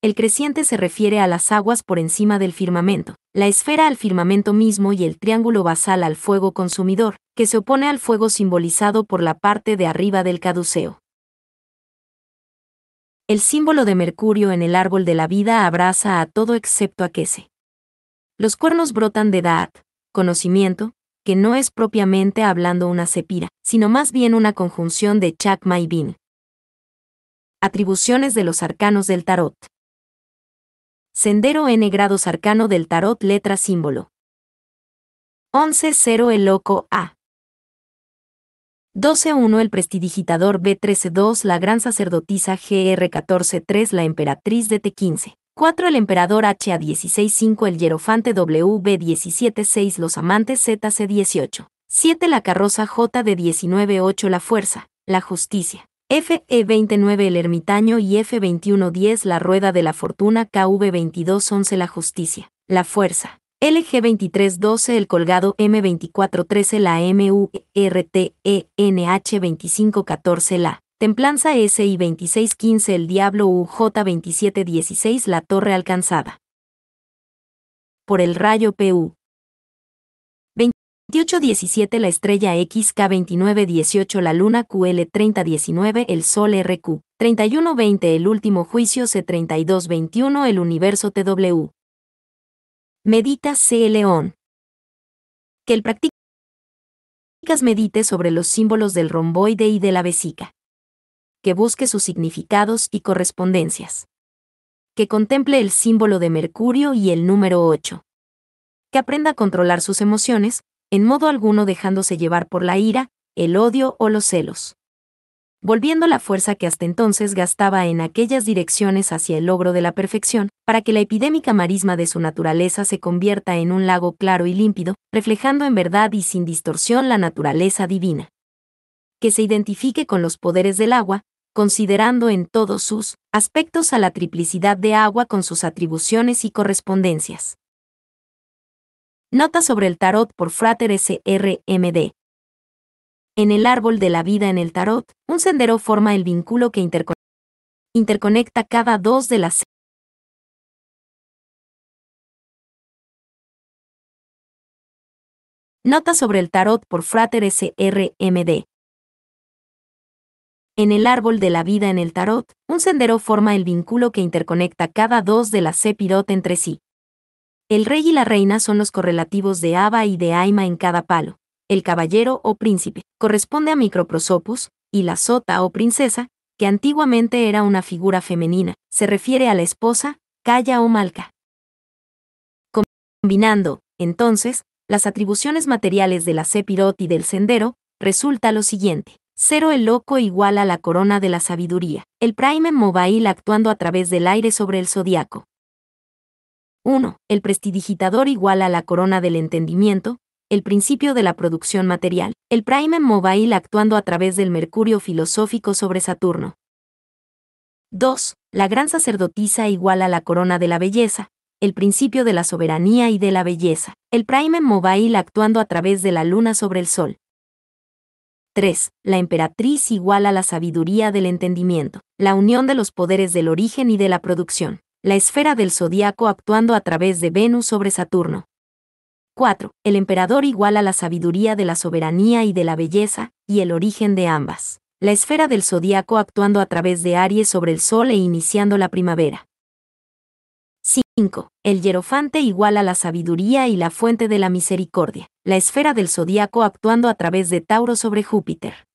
El creciente se refiere a las aguas por encima del firmamento, la esfera al firmamento mismo y el triángulo basal al fuego consumidor, que se opone al fuego simbolizado por la parte de arriba del caduceo. El símbolo de Mercurio en el árbol de la vida abraza a todo excepto a Quese. Los cuernos brotan de Daat, conocimiento, que no es propiamente hablando una sepira, sino más bien una conjunción de Chakma y Bin. Atribuciones de los arcanos del tarot. Sendero N grados arcano del tarot letra símbolo. 11-0 el loco A. 12-1 el prestidigitador B13-2 la gran sacerdotisa GR14-3 la emperatriz de T15. 4. El emperador H a 16.5 El hierofante WB 17.6 Los amantes Z. C. 18. 7. La carroza J de 19.8 La fuerza, la justicia. FE 29 El ermitaño y F2110 La rueda de la fortuna KV2211 La justicia, la fuerza. LG2312 El colgado M2413 La MURTENH2514 e La Templanza si 2615 El Diablo UJ 2716 La Torre Alcanzada. Por el rayo PU. 2817 La Estrella XK 2918 La Luna QL 3019 El Sol RQ 3120 El Último Juicio C3221 El Universo TW. Medita C. León. Que el practicas medite sobre los símbolos del romboide y de la vesica que busque sus significados y correspondencias. Que contemple el símbolo de Mercurio y el número 8. Que aprenda a controlar sus emociones, en modo alguno dejándose llevar por la ira, el odio o los celos. Volviendo la fuerza que hasta entonces gastaba en aquellas direcciones hacia el logro de la perfección, para que la epidémica marisma de su naturaleza se convierta en un lago claro y límpido, reflejando en verdad y sin distorsión la naturaleza divina. Que se identifique con los poderes del agua, considerando en todos sus aspectos a la triplicidad de agua con sus atribuciones y correspondencias. Nota sobre el tarot por Frater SRMD. En el árbol de la vida en el tarot, un sendero forma el vínculo que interconecta cada dos de las Nota sobre el tarot por Frater SRMD. En el árbol de la vida en el tarot, un sendero forma el vínculo que interconecta cada dos de la Sepirot entre sí. El rey y la reina son los correlativos de Ava y de Aima en cada palo. El caballero o príncipe corresponde a Microprosopus, y la sota o princesa, que antiguamente era una figura femenina, se refiere a la esposa, kaya o Malca. Combinando, entonces, las atribuciones materiales de la Sepirot y del sendero, resulta lo siguiente. 0. el loco igual a la corona de la sabiduría. El Prime Mobile actuando a través del aire sobre el zodiaco. 1. El prestidigitador igual a la corona del entendimiento, el principio de la producción material. El Prime Mobile actuando a través del mercurio filosófico sobre Saturno. 2. La gran sacerdotisa igual a la corona de la belleza, el principio de la soberanía y de la belleza. El Prime Mobile actuando a través de la luna sobre el sol. 3. La emperatriz igual a la sabiduría del entendimiento, la unión de los poderes del origen y de la producción, la esfera del zodíaco actuando a través de Venus sobre Saturno. 4. El emperador igual a la sabiduría de la soberanía y de la belleza, y el origen de ambas, la esfera del zodíaco actuando a través de Aries sobre el Sol e iniciando la primavera. 5. El hierofante a la sabiduría y la fuente de la misericordia, la esfera del zodíaco actuando a través de Tauro sobre Júpiter.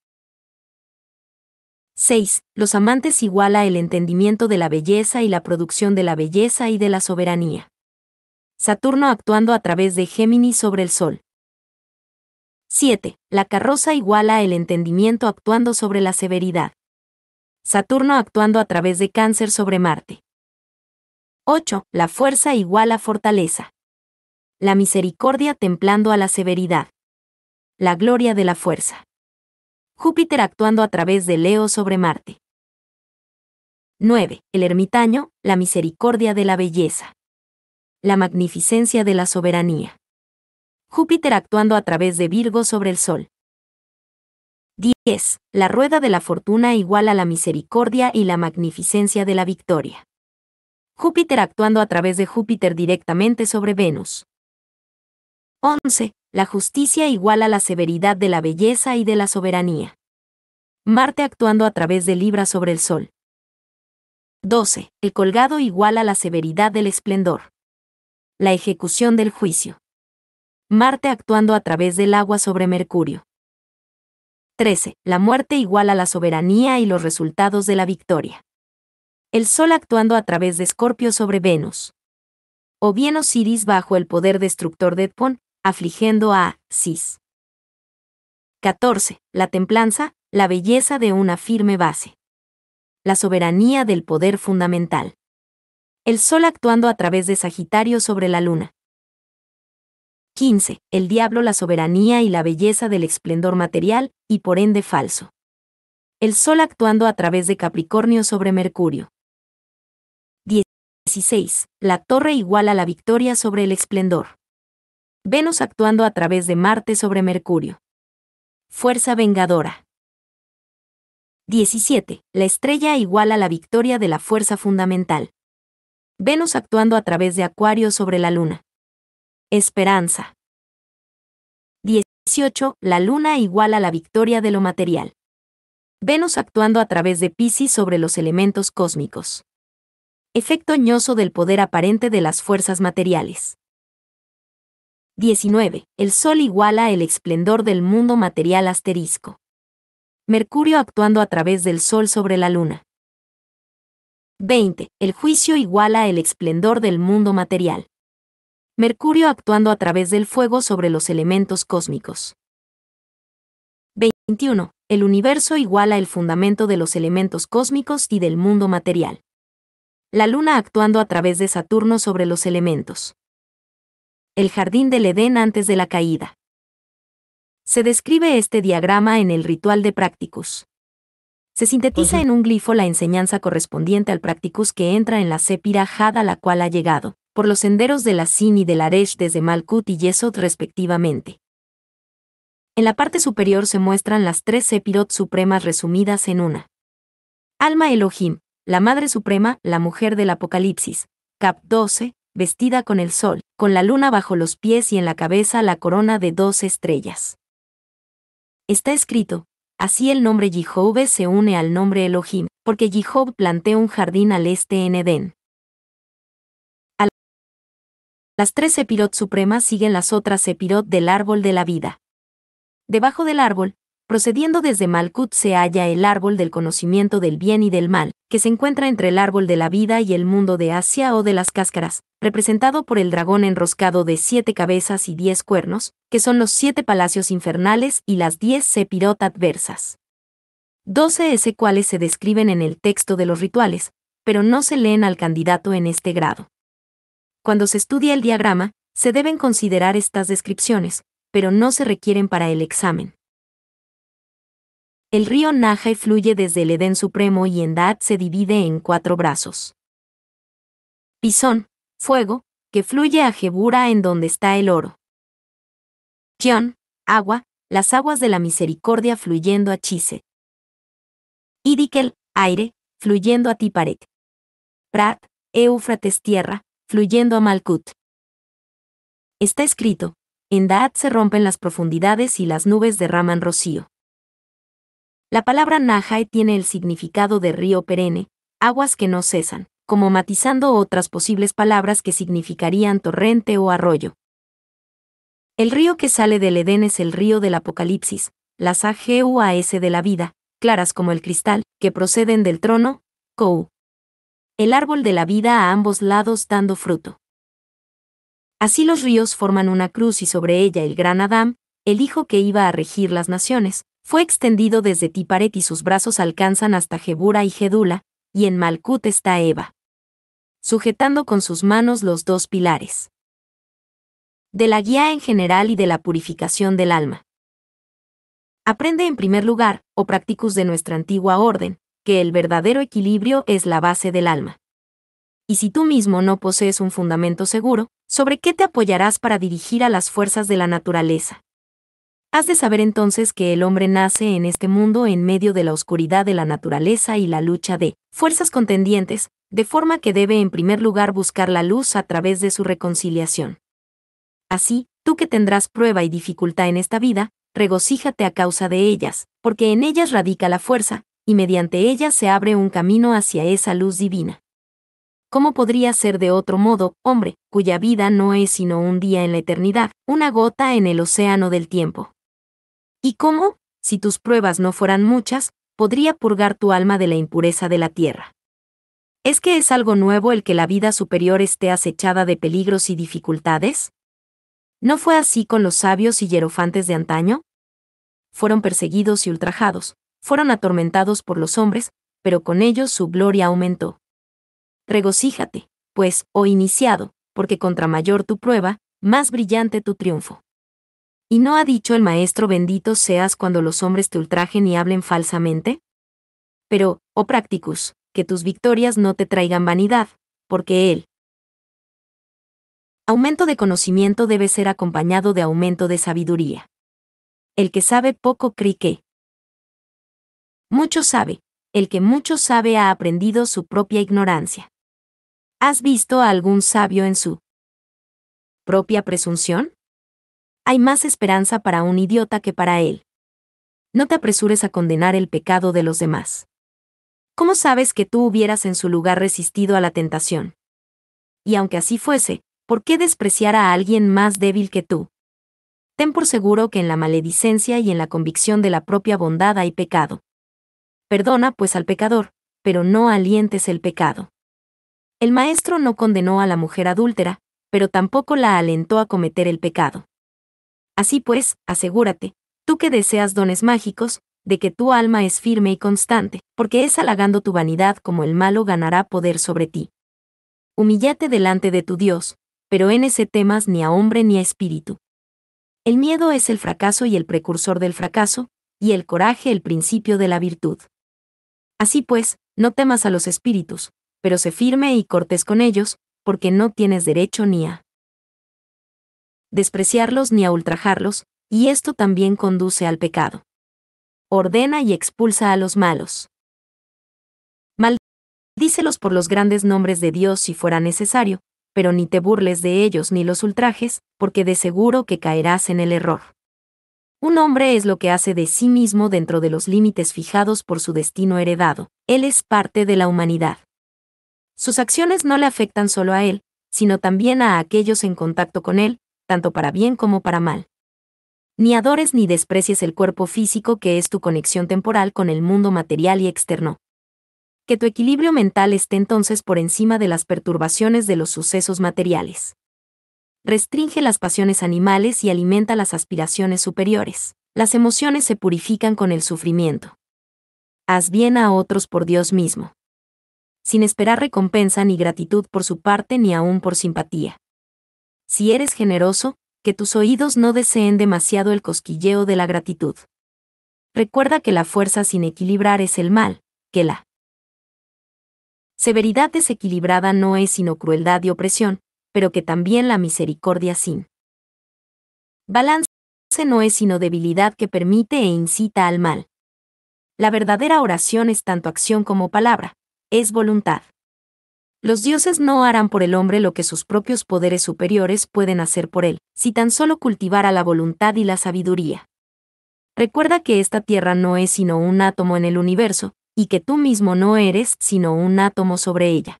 6. Los amantes iguala el entendimiento de la belleza y la producción de la belleza y de la soberanía. Saturno actuando a través de Géminis sobre el Sol. 7. La carroza iguala el entendimiento actuando sobre la severidad. Saturno actuando a través de Cáncer sobre Marte. 8. La fuerza iguala fortaleza la misericordia templando a la severidad, la gloria de la fuerza. Júpiter actuando a través de Leo sobre Marte. 9. El ermitaño, la misericordia de la belleza. La magnificencia de la soberanía. Júpiter actuando a través de Virgo sobre el Sol. 10. La rueda de la fortuna igual a la misericordia y la magnificencia de la victoria. Júpiter actuando a través de Júpiter directamente sobre Venus. 11. La justicia iguala la severidad de la belleza y de la soberanía. Marte actuando a través de Libra sobre el Sol. 12. El colgado iguala la severidad del esplendor. La ejecución del juicio. Marte actuando a través del agua sobre Mercurio. 13. La muerte iguala la soberanía y los resultados de la victoria. El Sol actuando a través de Escorpio sobre Venus. O bien Osiris bajo el poder destructor de Edpon, afligiendo a Cis. 14. La templanza, la belleza de una firme base. La soberanía del poder fundamental. El Sol actuando a través de Sagitario sobre la Luna. 15. El diablo, la soberanía y la belleza del esplendor material, y por ende falso. El Sol actuando a través de Capricornio sobre Mercurio. 16. La torre igual a la victoria sobre el esplendor. Venus actuando a través de Marte sobre Mercurio. Fuerza vengadora. 17. La estrella iguala la victoria de la fuerza fundamental. Venus actuando a través de Acuario sobre la Luna. Esperanza. 18. La Luna iguala la victoria de lo material. Venus actuando a través de Pisces sobre los elementos cósmicos. Efecto ñoso del poder aparente de las fuerzas materiales. 19. El Sol iguala el esplendor del mundo material asterisco. Mercurio actuando a través del Sol sobre la Luna. 20. El juicio iguala el esplendor del mundo material. Mercurio actuando a través del fuego sobre los elementos cósmicos. 21. El universo iguala el fundamento de los elementos cósmicos y del mundo material. La Luna actuando a través de Saturno sobre los elementos el jardín del Edén antes de la caída. Se describe este diagrama en el ritual de Practicus. Se sintetiza en un glifo la enseñanza correspondiente al Practicus que entra en la sépira Had a la cual ha llegado, por los senderos de la Sin y del Aresh desde Malkut y Yesod respectivamente. En la parte superior se muestran las tres Sepirot supremas resumidas en una. Alma Elohim, la Madre Suprema, la Mujer del Apocalipsis, Cap 12, vestida con el sol, con la luna bajo los pies y en la cabeza la corona de dos estrellas. Está escrito, así el nombre Jehová se une al nombre Elohim, porque Jehová plantea un jardín al este en Edén. las tres Sepirot supremas siguen las otras Sepirot del árbol de la vida. Debajo del árbol, Procediendo desde Malkut se halla el árbol del conocimiento del bien y del mal, que se encuentra entre el árbol de la vida y el mundo de Asia o de las cáscaras, representado por el dragón enroscado de siete cabezas y diez cuernos, que son los siete palacios infernales y las diez sepirot adversas. Doce es cuales se describen en el texto de los rituales, pero no se leen al candidato en este grado. Cuando se estudia el diagrama, se deben considerar estas descripciones, pero no se requieren para el examen. El río Naja fluye desde el Edén Supremo y en Daat se divide en cuatro brazos. Pisón, fuego, que fluye a Jebura en donde está el oro. Kion, agua, las aguas de la misericordia fluyendo a Chise. Idikel, aire, fluyendo a Tiparet. Prat, Éufrates tierra, fluyendo a Malkut. Está escrito, en Daat se rompen las profundidades y las nubes derraman rocío. La palabra Nahai tiene el significado de río perenne, aguas que no cesan, como matizando otras posibles palabras que significarían torrente o arroyo. El río que sale del Edén es el río del Apocalipsis, las AGUAS de la vida, claras como el cristal, que proceden del trono, Kou. El árbol de la vida a ambos lados dando fruto. Así los ríos forman una cruz y sobre ella el gran Adán, el hijo que iba a regir las naciones, fue extendido desde Tiparet y sus brazos alcanzan hasta Jebura y Gedula, y en Malkut está Eva. Sujetando con sus manos los dos pilares. De la guía en general y de la purificación del alma. Aprende en primer lugar, o practicus de nuestra antigua orden, que el verdadero equilibrio es la base del alma. Y si tú mismo no posees un fundamento seguro, ¿sobre qué te apoyarás para dirigir a las fuerzas de la naturaleza? Has de saber entonces que el hombre nace en este mundo en medio de la oscuridad de la naturaleza y la lucha de fuerzas contendientes, de forma que debe en primer lugar buscar la luz a través de su reconciliación. Así, tú que tendrás prueba y dificultad en esta vida, regocíjate a causa de ellas, porque en ellas radica la fuerza, y mediante ellas se abre un camino hacia esa luz divina. ¿Cómo podría ser de otro modo, hombre, cuya vida no es sino un día en la eternidad, una gota en el océano del tiempo? ¿Y cómo, si tus pruebas no fueran muchas, podría purgar tu alma de la impureza de la tierra? ¿Es que es algo nuevo el que la vida superior esté acechada de peligros y dificultades? ¿No fue así con los sabios y hierofantes de antaño? Fueron perseguidos y ultrajados, fueron atormentados por los hombres, pero con ellos su gloria aumentó. Regocíjate, pues, oh iniciado, porque contra mayor tu prueba, más brillante tu triunfo. ¿Y no ha dicho el Maestro bendito seas cuando los hombres te ultrajen y hablen falsamente? Pero, oh Practicus, que tus victorias no te traigan vanidad, porque Él. Aumento de conocimiento debe ser acompañado de aumento de sabiduría. El que sabe poco cree que. Mucho sabe, el que mucho sabe ha aprendido su propia ignorancia. ¿Has visto a algún sabio en su propia presunción? hay más esperanza para un idiota que para él. No te apresures a condenar el pecado de los demás. ¿Cómo sabes que tú hubieras en su lugar resistido a la tentación? Y aunque así fuese, ¿por qué despreciar a alguien más débil que tú? Ten por seguro que en la maledicencia y en la convicción de la propia bondad hay pecado. Perdona pues al pecador, pero no alientes el pecado. El maestro no condenó a la mujer adúltera, pero tampoco la alentó a cometer el pecado. Así pues, asegúrate, tú que deseas dones mágicos, de que tu alma es firme y constante, porque es halagando tu vanidad como el malo ganará poder sobre ti. Humillate delante de tu Dios, pero en ese temas ni a hombre ni a espíritu. El miedo es el fracaso y el precursor del fracaso, y el coraje el principio de la virtud. Así pues, no temas a los espíritus, pero sé firme y cortes con ellos, porque no tienes derecho ni a despreciarlos ni a ultrajarlos, y esto también conduce al pecado. Ordena y expulsa a los malos. díselos por los grandes nombres de Dios si fuera necesario, pero ni te burles de ellos ni los ultrajes, porque de seguro que caerás en el error. Un hombre es lo que hace de sí mismo dentro de los límites fijados por su destino heredado, él es parte de la humanidad. Sus acciones no le afectan solo a él, sino también a aquellos en contacto con él, tanto para bien como para mal. Ni adores ni desprecies el cuerpo físico que es tu conexión temporal con el mundo material y externo. Que tu equilibrio mental esté entonces por encima de las perturbaciones de los sucesos materiales. Restringe las pasiones animales y alimenta las aspiraciones superiores. Las emociones se purifican con el sufrimiento. Haz bien a otros por Dios mismo sin esperar recompensa ni gratitud por su parte ni aún por simpatía si eres generoso, que tus oídos no deseen demasiado el cosquilleo de la gratitud. Recuerda que la fuerza sin equilibrar es el mal, que la severidad desequilibrada no es sino crueldad y opresión, pero que también la misericordia sin balance no es sino debilidad que permite e incita al mal. La verdadera oración es tanto acción como palabra, es voluntad. Los dioses no harán por el hombre lo que sus propios poderes superiores pueden hacer por él, si tan solo cultivara la voluntad y la sabiduría. Recuerda que esta tierra no es sino un átomo en el universo, y que tú mismo no eres sino un átomo sobre ella.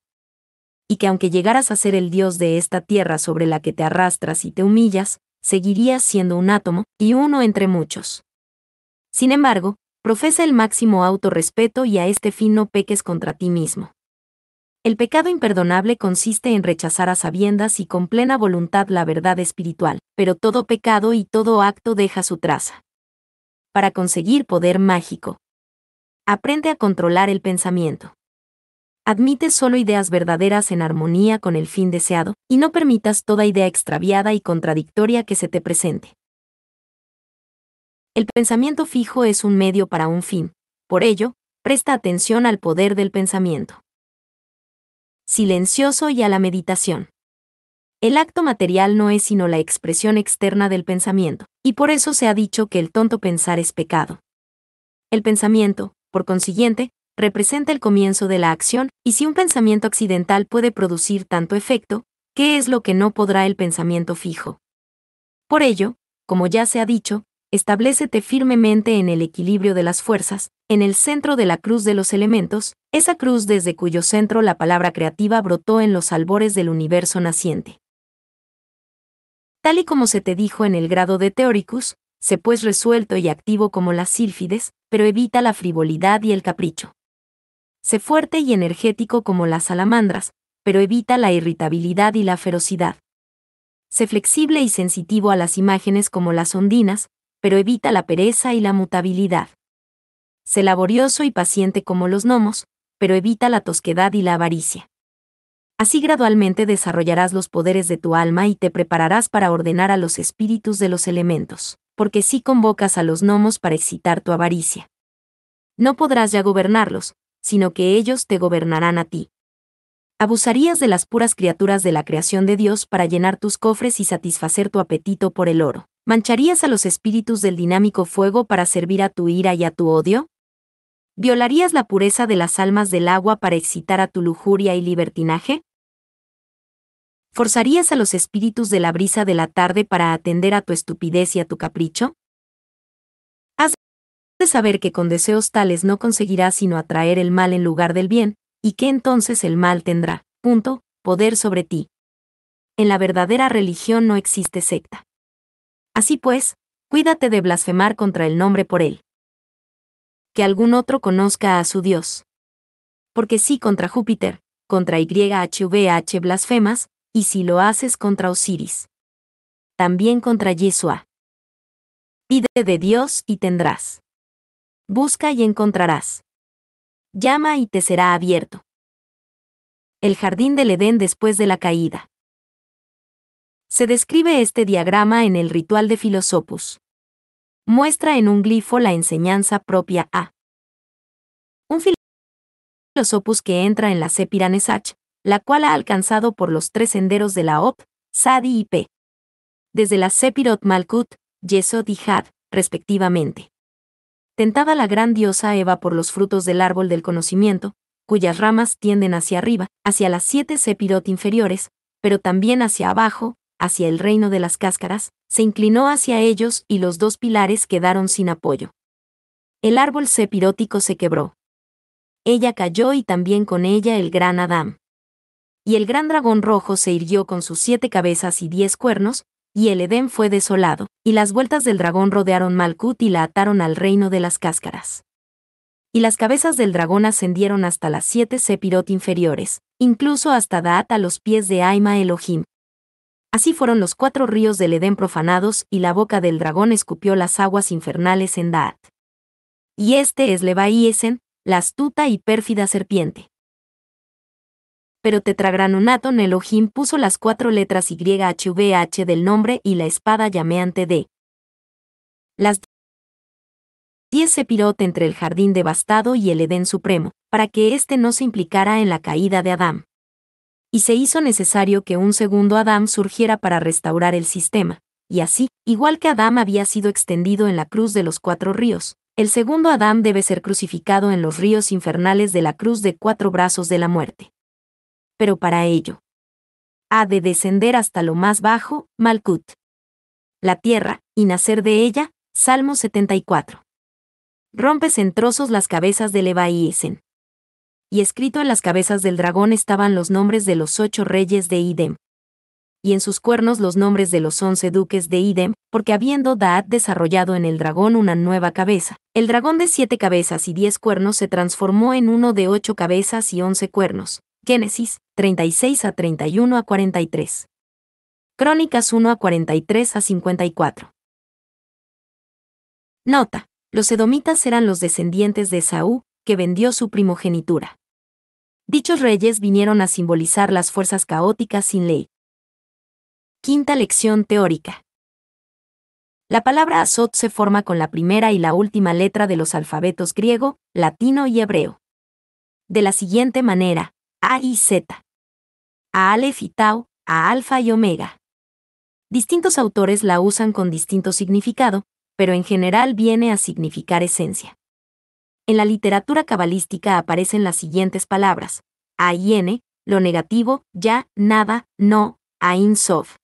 Y que aunque llegaras a ser el dios de esta tierra sobre la que te arrastras y te humillas, seguirías siendo un átomo, y uno entre muchos. Sin embargo, profesa el máximo autorrespeto y a este fin no peques contra ti mismo. El pecado imperdonable consiste en rechazar a sabiendas y con plena voluntad la verdad espiritual, pero todo pecado y todo acto deja su traza. Para conseguir poder mágico. Aprende a controlar el pensamiento. Admite solo ideas verdaderas en armonía con el fin deseado, y no permitas toda idea extraviada y contradictoria que se te presente. El pensamiento fijo es un medio para un fin, por ello, presta atención al poder del pensamiento silencioso y a la meditación. El acto material no es sino la expresión externa del pensamiento, y por eso se ha dicho que el tonto pensar es pecado. El pensamiento, por consiguiente, representa el comienzo de la acción, y si un pensamiento accidental puede producir tanto efecto, ¿qué es lo que no podrá el pensamiento fijo? Por ello, como ya se ha dicho, establécete firmemente en el equilibrio de las fuerzas, en el centro de la cruz de los elementos, esa cruz desde cuyo centro la palabra creativa brotó en los albores del universo naciente. Tal y como se te dijo en el grado de Teoricus, sé pues resuelto y activo como las sílfides, pero evita la frivolidad y el capricho. Sé fuerte y energético como las salamandras, pero evita la irritabilidad y la ferocidad. Sé flexible y sensitivo a las imágenes como las ondinas, pero evita la pereza y la mutabilidad. Sé laborioso y paciente como los gnomos, pero evita la tosquedad y la avaricia. Así gradualmente desarrollarás los poderes de tu alma y te prepararás para ordenar a los espíritus de los elementos, porque si sí convocas a los gnomos para excitar tu avaricia. No podrás ya gobernarlos, sino que ellos te gobernarán a ti. Abusarías de las puras criaturas de la creación de Dios para llenar tus cofres y satisfacer tu apetito por el oro. ¿Mancharías a los espíritus del dinámico fuego para servir a tu ira y a tu odio? ¿Violarías la pureza de las almas del agua para excitar a tu lujuria y libertinaje? ¿Forzarías a los espíritus de la brisa de la tarde para atender a tu estupidez y a tu capricho? Haz de saber que con deseos tales no conseguirás sino atraer el mal en lugar del bien, y que entonces el mal tendrá, punto, poder sobre ti. En la verdadera religión no existe secta. Así pues, cuídate de blasfemar contra el nombre por él. Que algún otro conozca a su Dios. Porque si contra Júpiter, contra YHVH blasfemas, y si lo haces contra Osiris. También contra Yeshua. Pide de Dios y tendrás. Busca y encontrarás. Llama y te será abierto. El jardín del Edén después de la caída. Se describe este diagrama en el ritual de Filosopus. Muestra en un glifo la enseñanza propia a un Filosopus que entra en la Nesach, la cual ha alcanzado por los tres senderos de la Op, Sadi y P. Desde la Sepirot Malkut, Yesod y Had, respectivamente. Tentada la gran diosa Eva por los frutos del árbol del conocimiento, cuyas ramas tienden hacia arriba, hacia las siete Sepirot inferiores, pero también hacia abajo, hacia el reino de las cáscaras, se inclinó hacia ellos y los dos pilares quedaron sin apoyo. El árbol sepirótico se quebró. Ella cayó y también con ella el gran Adán. Y el gran dragón rojo se irguió con sus siete cabezas y diez cuernos, y el Edén fue desolado, y las vueltas del dragón rodearon Malkut y la ataron al reino de las cáscaras. Y las cabezas del dragón ascendieron hasta las siete Sepirot inferiores, incluso hasta Daat a los pies de Aima Elohim, Así fueron los cuatro ríos del Edén profanados, y la boca del dragón escupió las aguas infernales en Daat. Y este es Levaíesen, la astuta y pérfida serpiente. Pero Tetragranunaton Elohim puso las cuatro letras YHVH del nombre y la espada llameante de las diez sepirot entre el jardín devastado y el Edén supremo, para que éste no se implicara en la caída de Adán y se hizo necesario que un segundo Adán surgiera para restaurar el sistema. Y así, igual que Adán había sido extendido en la cruz de los cuatro ríos, el segundo Adán debe ser crucificado en los ríos infernales de la cruz de cuatro brazos de la muerte. Pero para ello, ha de descender hasta lo más bajo, Malkut. La tierra, y nacer de ella, Salmo 74. Rompes en trozos las cabezas de Levi y y escrito en las cabezas del dragón estaban los nombres de los ocho reyes de Idem. Y en sus cuernos los nombres de los once duques de Idem, porque habiendo Daad desarrollado en el dragón una nueva cabeza, el dragón de siete cabezas y diez cuernos se transformó en uno de ocho cabezas y once cuernos. Génesis 36 a 31 a 43. Crónicas 1 a 43 a 54. Nota. Los edomitas eran los descendientes de Saúl, que vendió su primogenitura. Dichos reyes vinieron a simbolizar las fuerzas caóticas sin ley. Quinta lección teórica. La palabra azot se forma con la primera y la última letra de los alfabetos griego, latino y hebreo. De la siguiente manera, A y Z. A Aleph y Tau, A Alfa y Omega. Distintos autores la usan con distinto significado, pero en general viene a significar esencia. En la literatura cabalística aparecen las siguientes palabras: N, lo negativo, ya, nada, no, Ain Sof,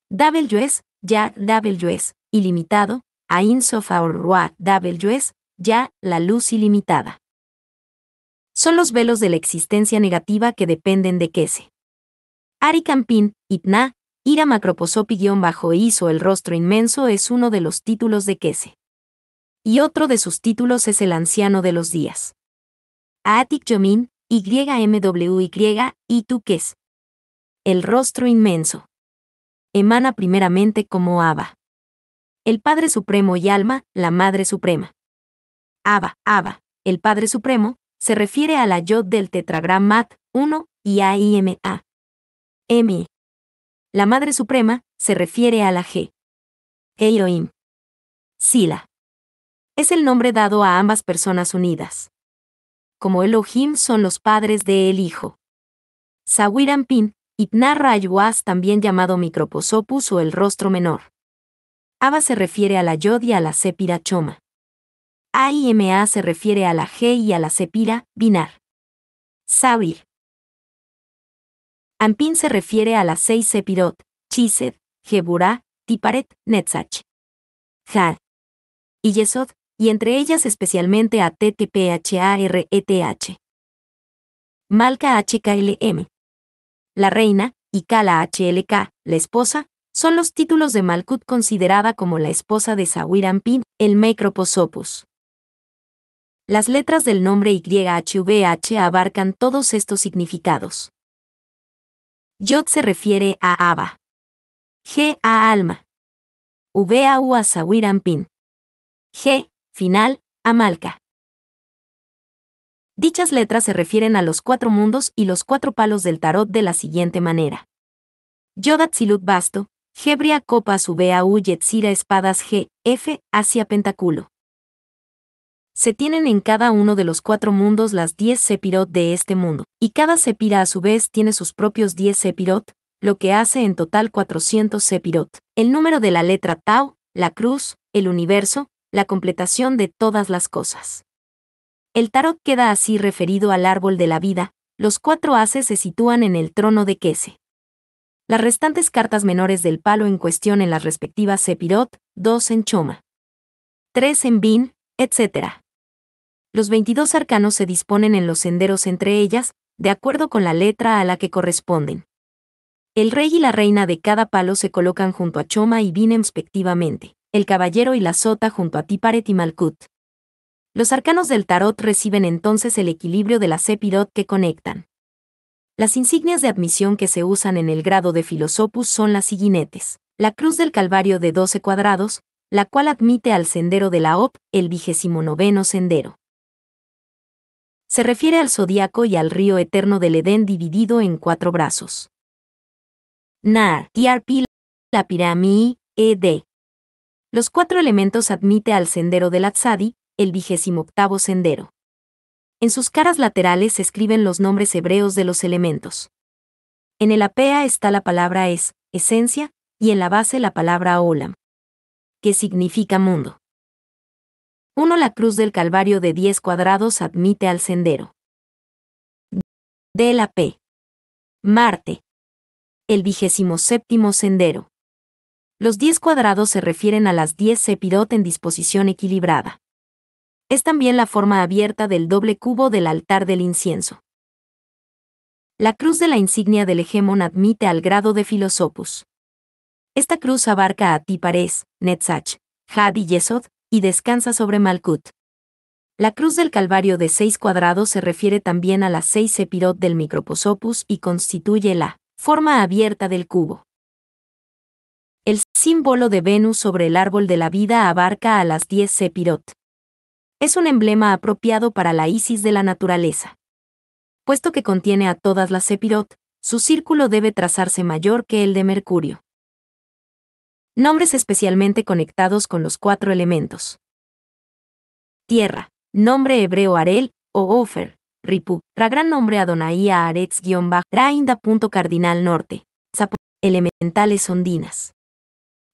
yues, ya, yues, ilimitado, Ain Sof Aurua, yues, ya, la luz ilimitada. Son los velos de la existencia negativa que dependen de Kese. Ari Campin, Itna, Ira Macroposopi-Bajo hizo el rostro inmenso es uno de los títulos de Kese y otro de sus títulos es El Anciano de los Días. Atik Yomin, YMWY, y es? El rostro inmenso. Emana primeramente como Abba. El Padre Supremo y Alma, la Madre Suprema. Abba, Abba, el Padre Supremo, se refiere a la Yod del tetragrammat 1 y AIMA. M. La Madre Suprema se refiere a la G. Eloim Sila es el nombre dado a ambas personas unidas. Como Elohim son los padres de el Hijo. Ampin, Itnarra Ayuas, también llamado Microposopus o el rostro menor. Ava se refiere a la Yod y a la Sepira Choma. AIMA se refiere a la G y a la Sepira, Binar. Sawir. Ampin se refiere a las seis Sepirot, Chised, Geburah, Tiparet, Netzach. jah Y Yesod, y entre ellas especialmente a TTPHARETH. E Malca HKLM. La reina, y Kala HLK, la esposa, son los títulos de Malkut considerada como la esposa de Zawirampin, el Microposopus. Las letras del nombre YHVH abarcan todos estos significados. Yod se refiere a Ava. G a alma. V a u G Final, Amalca. Dichas letras se refieren a los cuatro mundos y los cuatro palos del tarot de la siguiente manera. Yodat Basto, Gebria Copa Subea U Yetzira Espadas G, F, hacia Pentaculo. Se tienen en cada uno de los cuatro mundos las diez sepirot de este mundo, y cada sepira a su vez tiene sus propios 10 sepirot, lo que hace en total 400 sepirot. El número de la letra Tau, la cruz, el universo, la completación de todas las cosas. El tarot queda así referido al árbol de la vida, los cuatro haces se sitúan en el trono de Kese. Las restantes cartas menores del palo en cuestión en las respectivas Sepirot, dos en Choma, tres en Bin, etc. Los 22 arcanos se disponen en los senderos entre ellas, de acuerdo con la letra a la que corresponden. El rey y la reina de cada palo se colocan junto a Choma y Bin respectivamente el caballero y la sota junto a Tiparet y Malkut. Los arcanos del tarot reciben entonces el equilibrio de la Sepirot que conectan. Las insignias de admisión que se usan en el grado de Filosopus son las siguientes. La cruz del Calvario de 12 cuadrados, la cual admite al sendero de la OP, el vigésimo noveno sendero. Se refiere al zodiaco y al río eterno del Edén dividido en cuatro brazos. Nar, la pirámide, ED. Los cuatro elementos admite al sendero del Atsadi, el vigésimo octavo sendero. En sus caras laterales se escriben los nombres hebreos de los elementos. En el Apea está la palabra es, esencia, y en la base la palabra olam, que significa mundo. 1. La cruz del Calvario de 10 cuadrados admite al sendero. De la P. Marte. El vigésimo séptimo sendero. Los 10 cuadrados se refieren a las 10 sepirot en disposición equilibrada. Es también la forma abierta del doble cubo del altar del incienso. La cruz de la insignia del hegemón admite al grado de filosopus. Esta cruz abarca a Tipares, Netzach, Had y Yesod, y descansa sobre Malkut. La cruz del Calvario de seis cuadrados se refiere también a las seis sepirot del microposopus y constituye la forma abierta del cubo. El símbolo de Venus sobre el árbol de la vida abarca a las 10 Sepirot. Es un emblema apropiado para la Isis de la naturaleza. Puesto que contiene a todas las Sepirot, su círculo debe trazarse mayor que el de Mercurio. Nombres especialmente conectados con los cuatro elementos. Tierra. Nombre hebreo Arel o Ofer, Ripu, gran nombre Adonai aretz arex rainda Cardinal Norte, Zapo, elementales ondinas.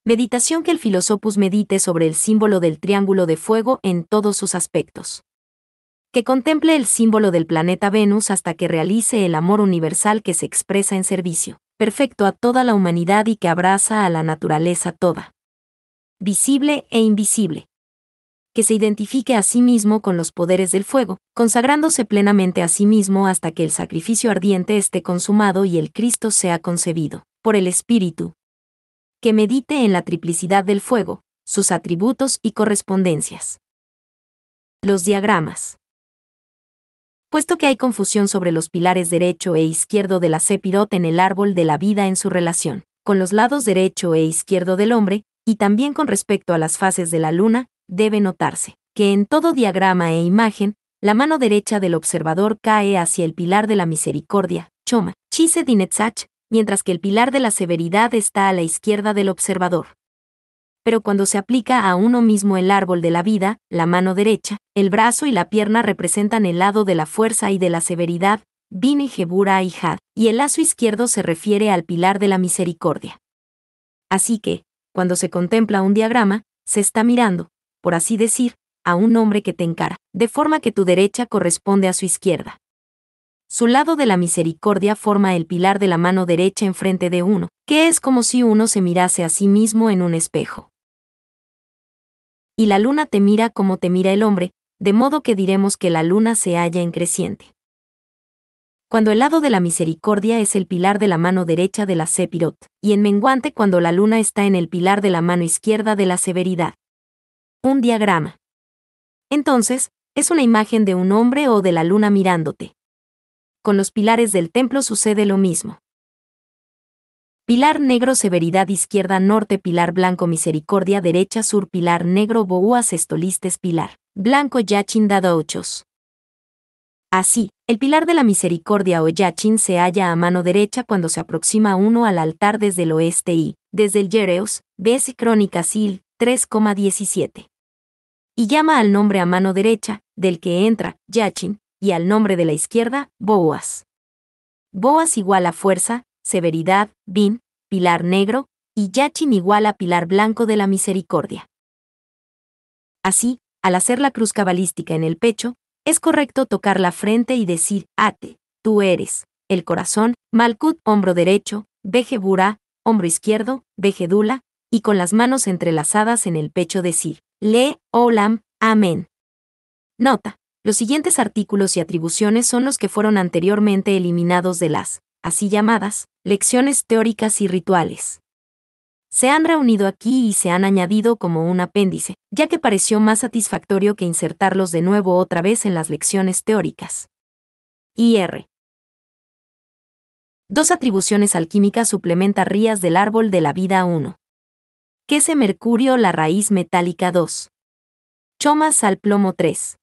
Meditación que el filósofo medite sobre el símbolo del triángulo de fuego en todos sus aspectos. Que contemple el símbolo del planeta Venus hasta que realice el amor universal que se expresa en servicio, perfecto a toda la humanidad y que abraza a la naturaleza toda. Visible e invisible. Que se identifique a sí mismo con los poderes del fuego, consagrándose plenamente a sí mismo hasta que el sacrificio ardiente esté consumado y el Cristo sea concebido, por el Espíritu, que medite en la triplicidad del fuego, sus atributos y correspondencias. Los diagramas. Puesto que hay confusión sobre los pilares derecho e izquierdo de la Sepirot en el árbol de la vida en su relación, con los lados derecho e izquierdo del hombre, y también con respecto a las fases de la luna, debe notarse que en todo diagrama e imagen, la mano derecha del observador cae hacia el pilar de la misericordia, Choma, Chise mientras que el pilar de la severidad está a la izquierda del observador. Pero cuando se aplica a uno mismo el árbol de la vida, la mano derecha, el brazo y la pierna representan el lado de la fuerza y de la severidad, Vine jebura y y el lazo izquierdo se refiere al pilar de la misericordia. Así que, cuando se contempla un diagrama, se está mirando, por así decir, a un hombre que te encara, de forma que tu derecha corresponde a su izquierda. Su lado de la misericordia forma el pilar de la mano derecha enfrente de uno, que es como si uno se mirase a sí mismo en un espejo. Y la luna te mira como te mira el hombre, de modo que diremos que la luna se halla en creciente. Cuando el lado de la misericordia es el pilar de la mano derecha de la Sepirot, y en menguante cuando la luna está en el pilar de la mano izquierda de la severidad. Un diagrama. Entonces, es una imagen de un hombre o de la luna mirándote con los pilares del templo sucede lo mismo. Pilar negro severidad izquierda norte pilar blanco misericordia derecha sur pilar negro boúas estolistes pilar blanco yachin dado ochos. Así, el pilar de la misericordia o yachin se halla a mano derecha cuando se aproxima uno al altar desde el oeste y, desde el Yereus, ves Crónicas 3,17. Y llama al nombre a mano derecha, del que entra, yachin, y al nombre de la izquierda, Boas. Boas igual a fuerza, severidad, bin, pilar negro, y Yachin igual a pilar blanco de la misericordia. Así, al hacer la cruz cabalística en el pecho, es correcto tocar la frente y decir, Ate, tú eres, el corazón, Malkut, hombro derecho, Bejebura, hombro izquierdo, Bejedula, y con las manos entrelazadas en el pecho decir, Le, Olam, oh Amén. Nota. Los siguientes artículos y atribuciones son los que fueron anteriormente eliminados de las, así llamadas, lecciones teóricas y rituales. Se han reunido aquí y se han añadido como un apéndice, ya que pareció más satisfactorio que insertarlos de nuevo otra vez en las lecciones teóricas. IR. Dos atribuciones alquímicas suplementa Rías del Árbol de la Vida 1. Quese Mercurio la raíz metálica 2. Chomas al plomo 3.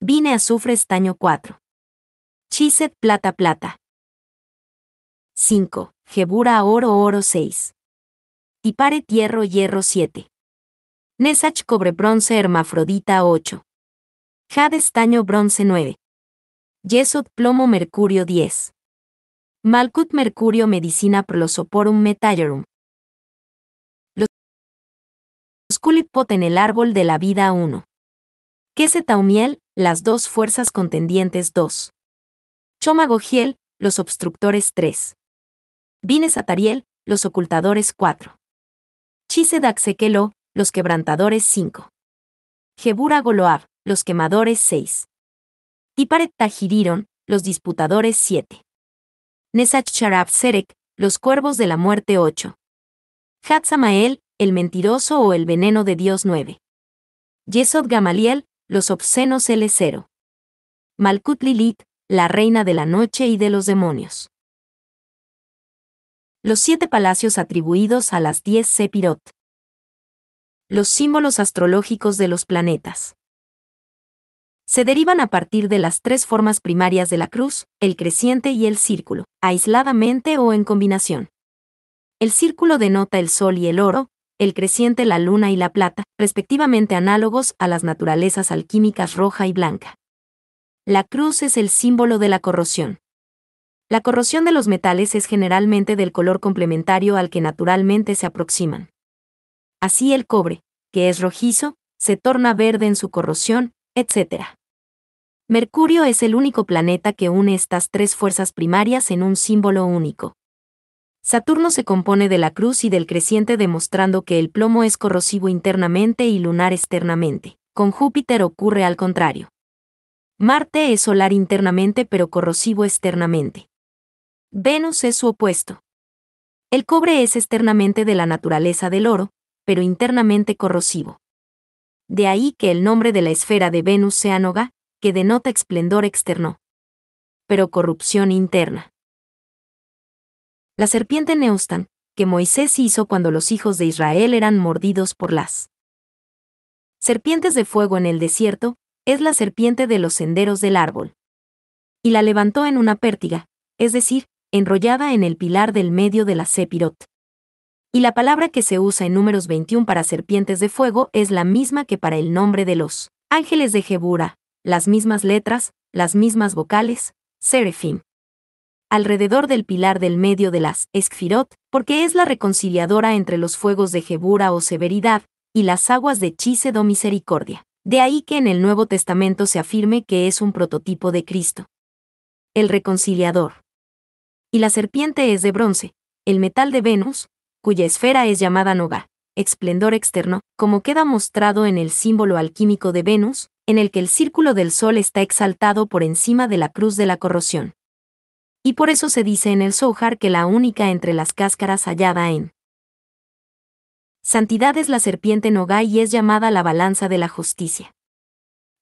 Vine azufre estaño 4. Chiset plata plata. 5. Jebura oro oro 6. Tipare hierro hierro 7. Nesach cobre bronce hermafrodita 8. Jade estaño bronce 9. Yesod plomo mercurio 10. Malkut mercurio medicina prolosoporum metallorum. Los culipot en el árbol de la vida 1. Queseta las dos fuerzas contendientes 2. Choma los obstructores 3. Vines Atariel, los ocultadores 4. Chise los quebrantadores 5. Jebura Goloab, los quemadores 6. Tiparet Tajiriron, los disputadores 7. Nesach los cuervos de la muerte 8. Hatzamael, el mentiroso o el veneno de Dios 9. Yesod Gamaliel, los obscenos L0. Malkut Lilith, la reina de la noche y de los demonios. Los siete palacios atribuidos a las diez Sepirot. Los símbolos astrológicos de los planetas. Se derivan a partir de las tres formas primarias de la cruz, el creciente y el círculo, aisladamente o en combinación. El círculo denota el sol y el oro, el creciente, la luna y la plata, respectivamente análogos a las naturalezas alquímicas roja y blanca. La cruz es el símbolo de la corrosión. La corrosión de los metales es generalmente del color complementario al que naturalmente se aproximan. Así el cobre, que es rojizo, se torna verde en su corrosión, etc. Mercurio es el único planeta que une estas tres fuerzas primarias en un símbolo único. Saturno se compone de la cruz y del creciente demostrando que el plomo es corrosivo internamente y lunar externamente. Con Júpiter ocurre al contrario. Marte es solar internamente pero corrosivo externamente. Venus es su opuesto. El cobre es externamente de la naturaleza del oro, pero internamente corrosivo. De ahí que el nombre de la esfera de Venus sea Noga, que denota esplendor externo, pero corrupción interna. La serpiente Neustan, que Moisés hizo cuando los hijos de Israel eran mordidos por las serpientes de fuego en el desierto, es la serpiente de los senderos del árbol. Y la levantó en una pértiga, es decir, enrollada en el pilar del medio de la Sepirot. Y la palabra que se usa en números 21 para serpientes de fuego es la misma que para el nombre de los ángeles de Jebura, las mismas letras, las mismas vocales, serefim alrededor del pilar del medio de las Esfirot, porque es la reconciliadora entre los fuegos de Jebura o severidad y las aguas de Chisedo misericordia. De ahí que en el Nuevo Testamento se afirme que es un prototipo de Cristo. El reconciliador. Y la serpiente es de bronce, el metal de Venus, cuya esfera es llamada Noga, esplendor externo, como queda mostrado en el símbolo alquímico de Venus, en el que el círculo del Sol está exaltado por encima de la cruz de la corrosión y por eso se dice en el Zohar que la única entre las cáscaras hallada en santidad es la serpiente Nogai y es llamada la balanza de la justicia.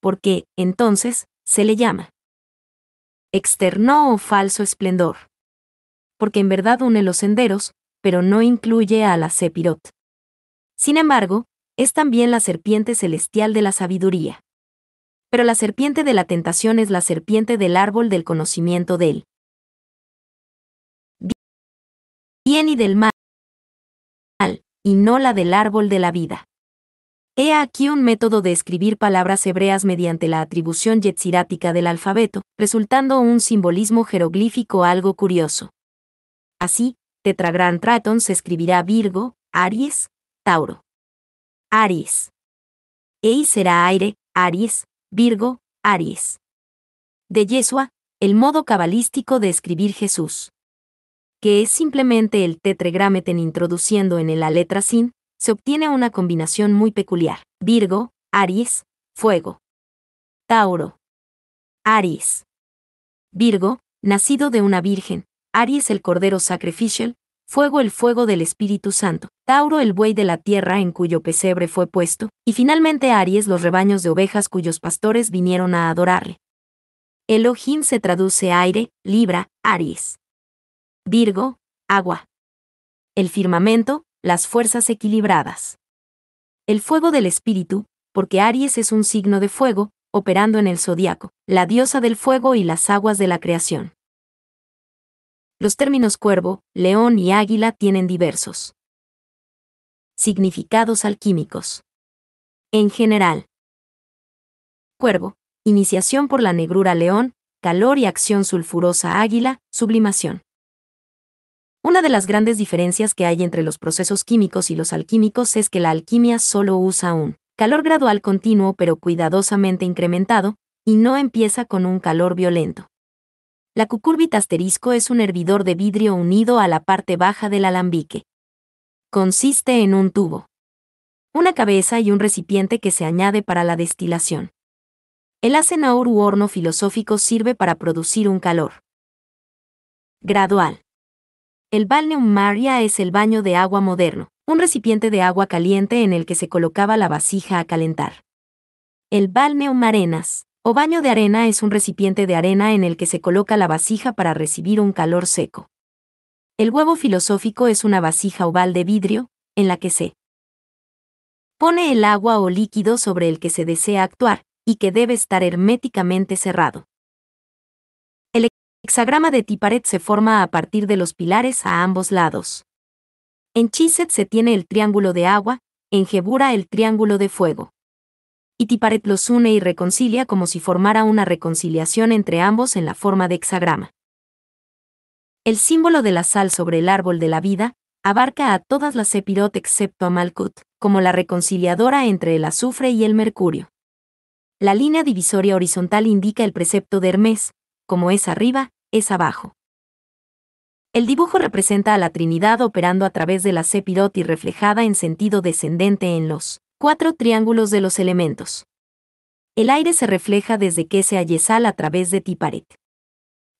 Porque, entonces, se le llama externo o falso esplendor. Porque en verdad une los senderos, pero no incluye a la Sepirot. Sin embargo, es también la serpiente celestial de la sabiduría. Pero la serpiente de la tentación es la serpiente del árbol del conocimiento de él. bien y del mal, y no la del árbol de la vida. He aquí un método de escribir palabras hebreas mediante la atribución yetzirática del alfabeto, resultando un simbolismo jeroglífico algo curioso. Así, Tetragran Traton se escribirá Virgo, Aries, Tauro. Aries. Ei será aire, Aries, Virgo, Aries. De Yeshua, el modo cabalístico de escribir Jesús que es simplemente el tetregrameten introduciendo en la letra sin, se obtiene una combinación muy peculiar. Virgo, Aries, Fuego. Tauro. Aries. Virgo, nacido de una virgen, Aries el Cordero Sacrificial, Fuego el fuego del Espíritu Santo, Tauro el buey de la tierra en cuyo pesebre fue puesto, y finalmente Aries los rebaños de ovejas cuyos pastores vinieron a adorarle. Elohim se traduce aire, Libra, Aries. Virgo, agua. El firmamento, las fuerzas equilibradas. El fuego del espíritu, porque Aries es un signo de fuego, operando en el zodiaco, la diosa del fuego y las aguas de la creación. Los términos cuervo, león y águila tienen diversos significados alquímicos. En general, cuervo, iniciación por la negrura león, calor y acción sulfurosa águila, sublimación. Una de las grandes diferencias que hay entre los procesos químicos y los alquímicos es que la alquimia solo usa un calor gradual continuo pero cuidadosamente incrementado, y no empieza con un calor violento. La cucúrbita asterisco es un hervidor de vidrio unido a la parte baja del alambique. Consiste en un tubo, una cabeza y un recipiente que se añade para la destilación. El acenaur u horno filosófico sirve para producir un calor gradual el balneum-maria es el baño de agua moderno, un recipiente de agua caliente en el que se colocaba la vasija a calentar. El balneum-arenas o baño de arena es un recipiente de arena en el que se coloca la vasija para recibir un calor seco. El huevo filosófico es una vasija oval de vidrio, en la que se pone el agua o líquido sobre el que se desea actuar, y que debe estar herméticamente cerrado hexagrama de Tiparet se forma a partir de los pilares a ambos lados. En Chiset se tiene el triángulo de agua, en Gebura el triángulo de fuego. Y Tiparet los une y reconcilia como si formara una reconciliación entre ambos en la forma de hexagrama. El símbolo de la sal sobre el árbol de la vida abarca a todas las Epirot excepto a Malkut, como la reconciliadora entre el azufre y el mercurio. La línea divisoria horizontal indica el precepto de Hermes, como es arriba, es abajo. El dibujo representa a la Trinidad operando a través de la Sepirot y reflejada en sentido descendente en los cuatro triángulos de los elementos. El aire se refleja desde Kese a Yesal a través de Tiparet.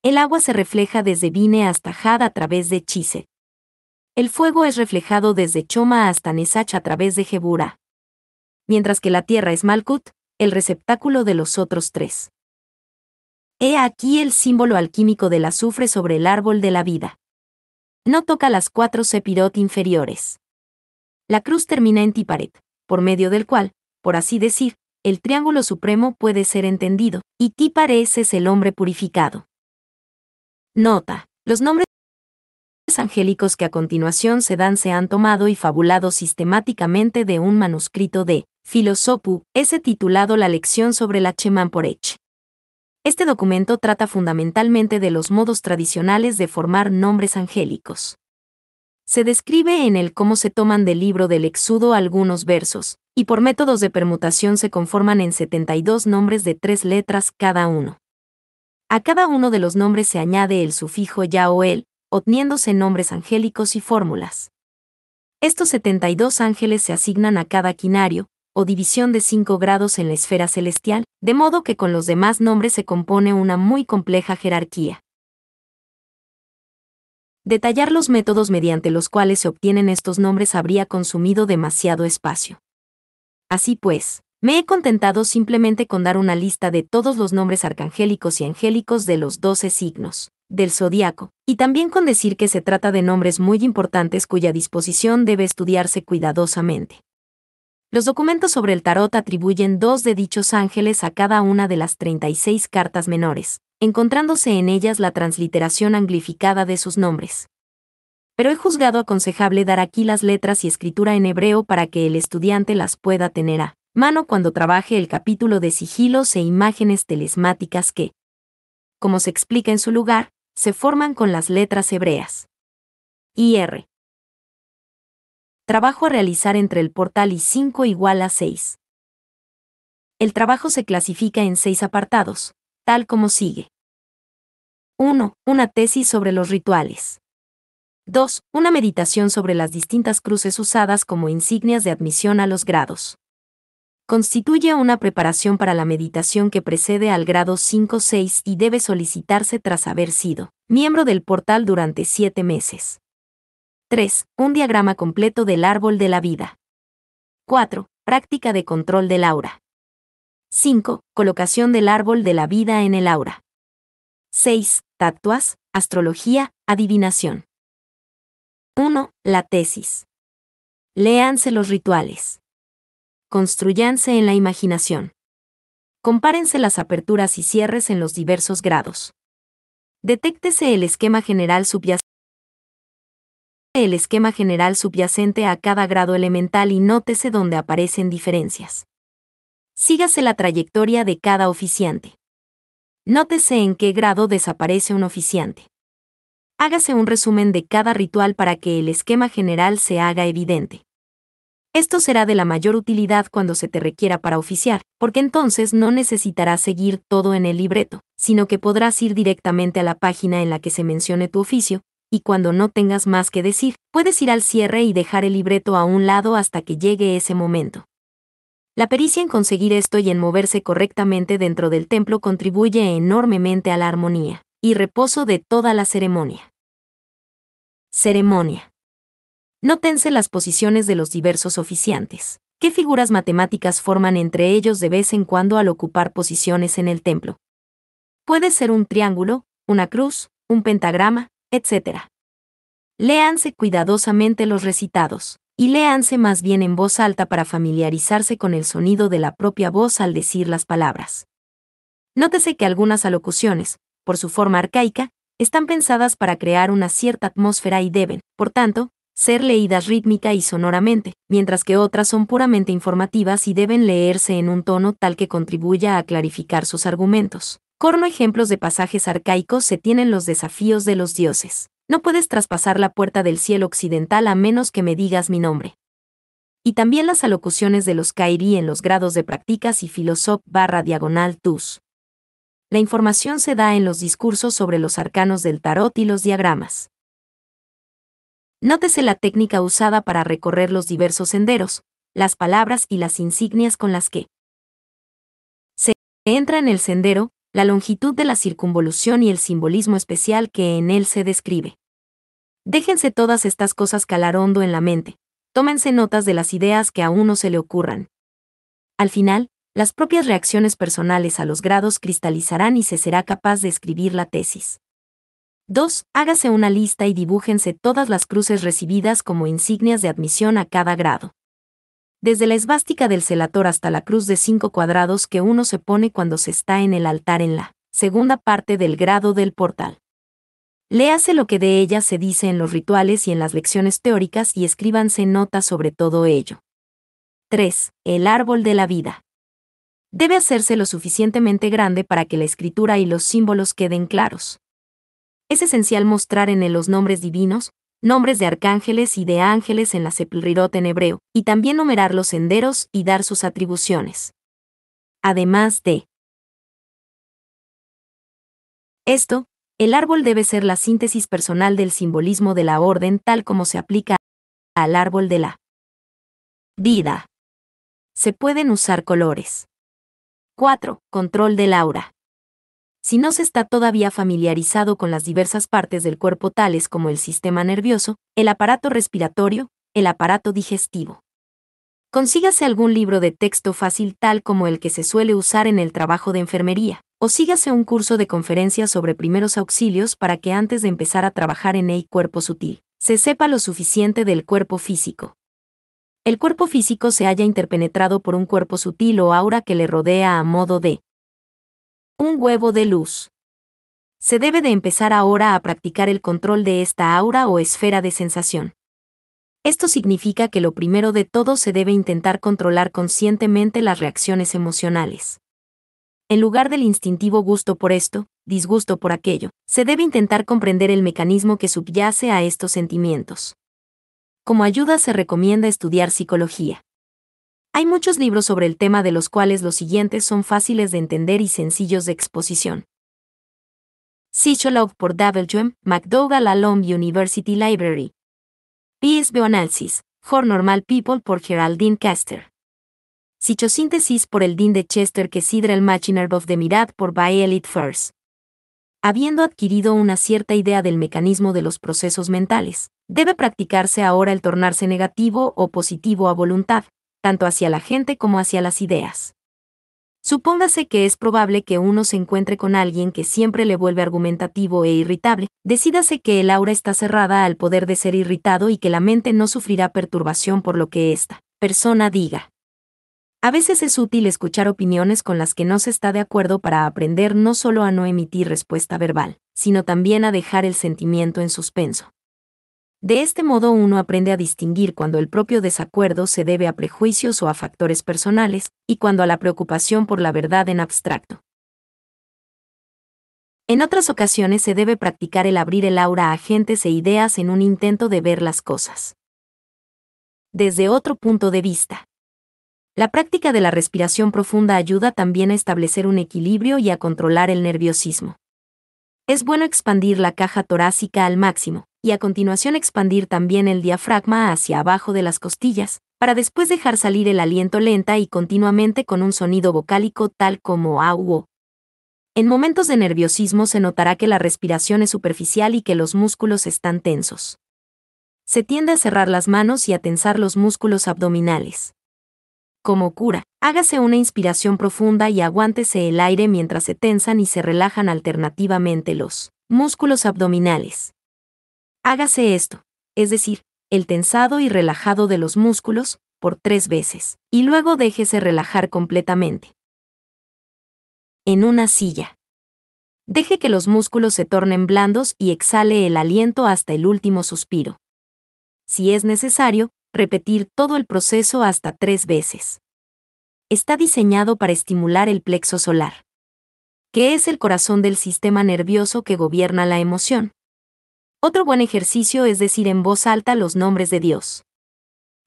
El agua se refleja desde Vine hasta Had a través de Chise. El fuego es reflejado desde Choma hasta Nesach a través de Jebura. Mientras que la tierra es Malkut, el receptáculo de los otros tres. He aquí el símbolo alquímico del azufre sobre el árbol de la vida. No toca las cuatro sepirot inferiores. La cruz termina en Tiparet, por medio del cual, por así decir, el triángulo supremo puede ser entendido, y Tiparet es el hombre purificado. Nota. Los nombres angélicos que a continuación se dan se han tomado y fabulado sistemáticamente de un manuscrito de Filosopu, ese titulado La lección sobre la Eche. Este documento trata fundamentalmente de los modos tradicionales de formar nombres angélicos. Se describe en el cómo se toman del libro del exudo algunos versos, y por métodos de permutación se conforman en 72 nombres de tres letras cada uno. A cada uno de los nombres se añade el sufijo ya o el, obteniéndose nombres angélicos y fórmulas. Estos 72 ángeles se asignan a cada quinario, o división de 5 grados en la esfera celestial, de modo que con los demás nombres se compone una muy compleja jerarquía. Detallar los métodos mediante los cuales se obtienen estos nombres habría consumido demasiado espacio. Así pues, me he contentado simplemente con dar una lista de todos los nombres arcangélicos y angélicos de los doce signos del zodiaco, y también con decir que se trata de nombres muy importantes cuya disposición debe estudiarse cuidadosamente. Los documentos sobre el tarot atribuyen dos de dichos ángeles a cada una de las 36 cartas menores, encontrándose en ellas la transliteración anglificada de sus nombres. Pero he juzgado aconsejable dar aquí las letras y escritura en hebreo para que el estudiante las pueda tener a mano cuando trabaje el capítulo de sigilos e imágenes telesmáticas que, como se explica en su lugar, se forman con las letras hebreas. IR. Trabajo a realizar entre el portal y 5 igual a 6. El trabajo se clasifica en seis apartados, tal como sigue. 1. Una tesis sobre los rituales. 2. Una meditación sobre las distintas cruces usadas como insignias de admisión a los grados. Constituye una preparación para la meditación que precede al grado 5-6 y debe solicitarse tras haber sido miembro del portal durante 7 meses. 3. Un diagrama completo del árbol de la vida. 4. Práctica de control del aura. 5. Colocación del árbol de la vida en el aura. 6. Tatuas, astrología, adivinación. 1. La tesis. Léanse los rituales. Construyanse en la imaginación. Compárense las aperturas y cierres en los diversos grados. Detéctese el esquema general subyacente el esquema general subyacente a cada grado elemental y nótese donde aparecen diferencias. Sígase la trayectoria de cada oficiante. Nótese en qué grado desaparece un oficiante. Hágase un resumen de cada ritual para que el esquema general se haga evidente. Esto será de la mayor utilidad cuando se te requiera para oficiar, porque entonces no necesitarás seguir todo en el libreto, sino que podrás ir directamente a la página en la que se mencione tu oficio, y cuando no tengas más que decir, puedes ir al cierre y dejar el libreto a un lado hasta que llegue ese momento. La pericia en conseguir esto y en moverse correctamente dentro del templo contribuye enormemente a la armonía y reposo de toda la ceremonia. Ceremonia. Nótense las posiciones de los diversos oficiantes. ¿Qué figuras matemáticas forman entre ellos de vez en cuando al ocupar posiciones en el templo? Puede ser un triángulo, una cruz, un pentagrama, etc. Léanse cuidadosamente los recitados, y léanse más bien en voz alta para familiarizarse con el sonido de la propia voz al decir las palabras. Nótese que algunas alocuciones, por su forma arcaica, están pensadas para crear una cierta atmósfera y deben, por tanto, ser leídas rítmica y sonoramente, mientras que otras son puramente informativas y deben leerse en un tono tal que contribuya a clarificar sus argumentos corno ejemplos de pasajes arcaicos se tienen los desafíos de los dioses. No puedes traspasar la puerta del cielo occidental a menos que me digas mi nombre. Y también las alocuciones de los Kairi en los grados de prácticas y filosof barra diagonal tus. La información se da en los discursos sobre los arcanos del tarot y los diagramas. Nótese la técnica usada para recorrer los diversos senderos, las palabras y las insignias con las que se entra en el sendero, la longitud de la circunvolución y el simbolismo especial que en él se describe. Déjense todas estas cosas calar hondo en la mente, tómense notas de las ideas que a uno se le ocurran. Al final, las propias reacciones personales a los grados cristalizarán y se será capaz de escribir la tesis. 2. Hágase una lista y dibújense todas las cruces recibidas como insignias de admisión a cada grado desde la esvástica del celator hasta la cruz de cinco cuadrados que uno se pone cuando se está en el altar en la segunda parte del grado del portal. Léase lo que de ella se dice en los rituales y en las lecciones teóricas y escríbanse notas sobre todo ello. 3. El árbol de la vida. Debe hacerse lo suficientemente grande para que la escritura y los símbolos queden claros. Es esencial mostrar en él los nombres divinos, nombres de arcángeles y de ángeles en la Sepulrirote en hebreo, y también numerar los senderos y dar sus atribuciones. Además de esto, el árbol debe ser la síntesis personal del simbolismo de la orden tal como se aplica al árbol de la vida. Se pueden usar colores. 4. Control del aura si no se está todavía familiarizado con las diversas partes del cuerpo tales como el sistema nervioso, el aparato respiratorio, el aparato digestivo. Consígase algún libro de texto fácil tal como el que se suele usar en el trabajo de enfermería, o sígase un curso de conferencias sobre primeros auxilios para que antes de empezar a trabajar en el cuerpo sutil, se sepa lo suficiente del cuerpo físico. El cuerpo físico se haya interpenetrado por un cuerpo sutil o aura que le rodea a modo de un huevo de luz. Se debe de empezar ahora a practicar el control de esta aura o esfera de sensación. Esto significa que lo primero de todo se debe intentar controlar conscientemente las reacciones emocionales. En lugar del instintivo gusto por esto, disgusto por aquello, se debe intentar comprender el mecanismo que subyace a estos sentimientos. Como ayuda se recomienda estudiar psicología. Hay muchos libros sobre el tema de los cuales los siguientes son fáciles de entender y sencillos de exposición. Psychologue por W.M. McDougall Alum University Library. PSB Analysis, Hor Normal People por Geraldine Caster. síntesis por el Dean de Chester que Sidra el of the Mirad por Violet First. Habiendo adquirido una cierta idea del mecanismo de los procesos mentales, debe practicarse ahora el tornarse negativo o positivo a voluntad, tanto hacia la gente como hacia las ideas. Supóngase que es probable que uno se encuentre con alguien que siempre le vuelve argumentativo e irritable, decídase que el aura está cerrada al poder de ser irritado y que la mente no sufrirá perturbación por lo que esta persona diga. A veces es útil escuchar opiniones con las que no se está de acuerdo para aprender no solo a no emitir respuesta verbal, sino también a dejar el sentimiento en suspenso. De este modo uno aprende a distinguir cuando el propio desacuerdo se debe a prejuicios o a factores personales, y cuando a la preocupación por la verdad en abstracto. En otras ocasiones se debe practicar el abrir el aura a agentes e ideas en un intento de ver las cosas. Desde otro punto de vista. La práctica de la respiración profunda ayuda también a establecer un equilibrio y a controlar el nerviosismo. Es bueno expandir la caja torácica al máximo, y a continuación expandir también el diafragma hacia abajo de las costillas, para después dejar salir el aliento lenta y continuamente con un sonido vocálico tal como AUO. En momentos de nerviosismo se notará que la respiración es superficial y que los músculos están tensos. Se tiende a cerrar las manos y a tensar los músculos abdominales. Como cura, hágase una inspiración profunda y aguántese el aire mientras se tensan y se relajan alternativamente los músculos abdominales. Hágase esto, es decir, el tensado y relajado de los músculos, por tres veces, y luego déjese relajar completamente. En una silla. Deje que los músculos se tornen blandos y exhale el aliento hasta el último suspiro. Si es necesario, repetir todo el proceso hasta tres veces. Está diseñado para estimular el plexo solar, que es el corazón del sistema nervioso que gobierna la emoción. Otro buen ejercicio es decir en voz alta los nombres de Dios.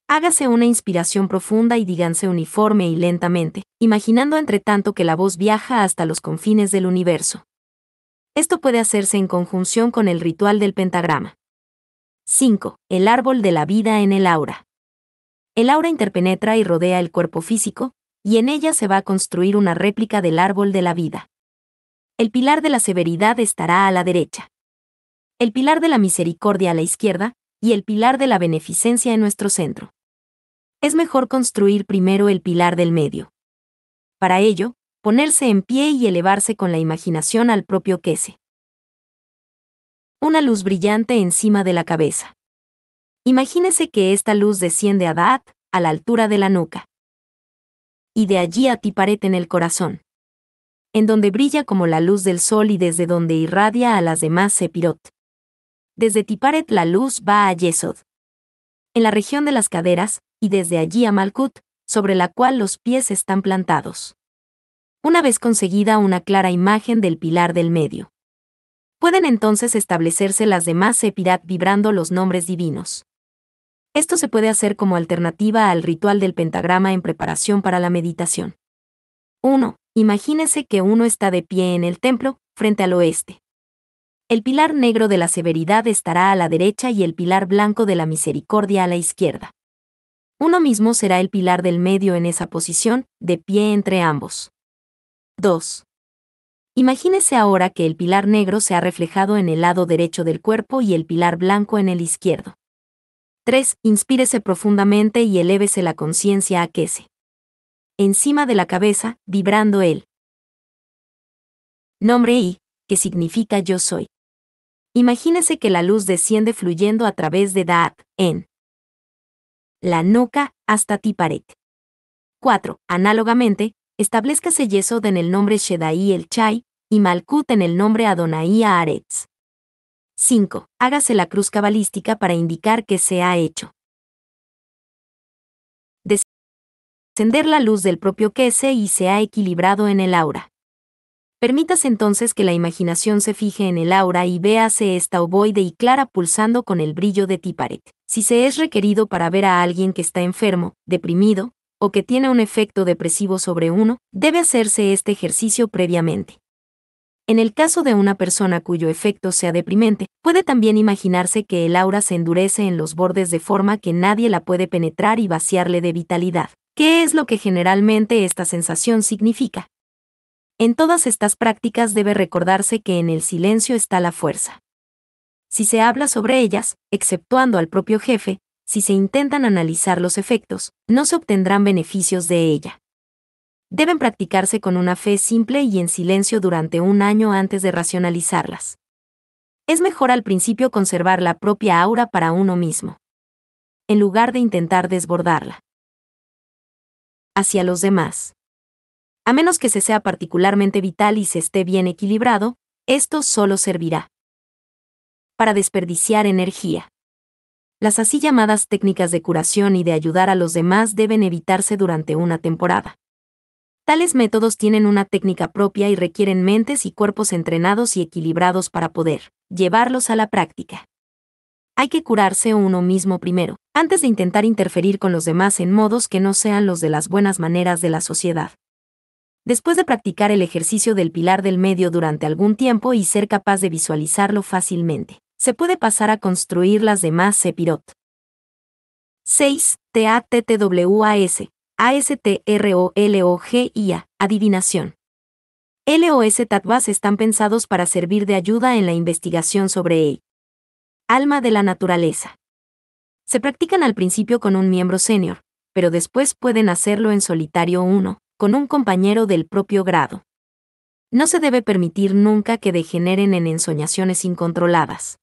Hágase una inspiración profunda y díganse uniforme y lentamente, imaginando entre tanto que la voz viaja hasta los confines del universo. Esto puede hacerse en conjunción con el ritual del pentagrama. 5. El árbol de la vida en el aura. El aura interpenetra y rodea el cuerpo físico, y en ella se va a construir una réplica del árbol de la vida. El pilar de la severidad estará a la derecha el pilar de la misericordia a la izquierda y el pilar de la beneficencia en nuestro centro. Es mejor construir primero el pilar del medio. Para ello, ponerse en pie y elevarse con la imaginación al propio quese. Una luz brillante encima de la cabeza. Imagínese que esta luz desciende a Daat, a la altura de la nuca. Y de allí a Tiparet en el corazón. En donde brilla como la luz del sol y desde donde irradia a las demás Sepirot. Desde Tiparet la luz va a Yesod. En la región de las caderas, y desde allí a Malkut, sobre la cual los pies están plantados. Una vez conseguida una clara imagen del pilar del medio. Pueden entonces establecerse las demás Sepirat vibrando los nombres divinos. Esto se puede hacer como alternativa al ritual del pentagrama en preparación para la meditación. 1. Imagínese que uno está de pie en el templo, frente al oeste. El pilar negro de la severidad estará a la derecha y el pilar blanco de la misericordia a la izquierda. Uno mismo será el pilar del medio en esa posición, de pie entre ambos. 2. Imagínese ahora que el pilar negro se ha reflejado en el lado derecho del cuerpo y el pilar blanco en el izquierdo. 3. Inspírese profundamente y elévese la conciencia a que se. Encima de la cabeza, vibrando él. nombre I, que significa yo soy. Imagínese que la luz desciende fluyendo a través de Daat, en la nuca hasta Tiparet. 4. Análogamente, establezcase Yesod en el nombre Shedai el Chai y Malkut en el nombre Adonai Aretz. 5. Hágase la cruz cabalística para indicar que se ha hecho. Descender la luz del propio quese y se ha equilibrado en el aura. Permitas entonces que la imaginación se fije en el aura y véase esta ovoide y clara pulsando con el brillo de Tiparet. Si se es requerido para ver a alguien que está enfermo, deprimido, o que tiene un efecto depresivo sobre uno, debe hacerse este ejercicio previamente. En el caso de una persona cuyo efecto sea deprimente, puede también imaginarse que el aura se endurece en los bordes de forma que nadie la puede penetrar y vaciarle de vitalidad. ¿Qué es lo que generalmente esta sensación significa? En todas estas prácticas debe recordarse que en el silencio está la fuerza. Si se habla sobre ellas, exceptuando al propio jefe, si se intentan analizar los efectos, no se obtendrán beneficios de ella. Deben practicarse con una fe simple y en silencio durante un año antes de racionalizarlas. Es mejor al principio conservar la propia aura para uno mismo, en lugar de intentar desbordarla hacia los demás a menos que se sea particularmente vital y se esté bien equilibrado, esto solo servirá para desperdiciar energía. Las así llamadas técnicas de curación y de ayudar a los demás deben evitarse durante una temporada. Tales métodos tienen una técnica propia y requieren mentes y cuerpos entrenados y equilibrados para poder llevarlos a la práctica. Hay que curarse uno mismo primero, antes de intentar interferir con los demás en modos que no sean los de las buenas maneras de la sociedad después de practicar el ejercicio del pilar del medio durante algún tiempo y ser capaz de visualizarlo fácilmente, se puede pasar a construir las demás Sepirot. 6. I A. Adivinación. LOS Tatvas están pensados para servir de ayuda en la investigación sobre el alma de la naturaleza. Se practican al principio con un miembro senior, pero después pueden hacerlo en solitario uno con un compañero del propio grado. No se debe permitir nunca que degeneren en ensoñaciones incontroladas.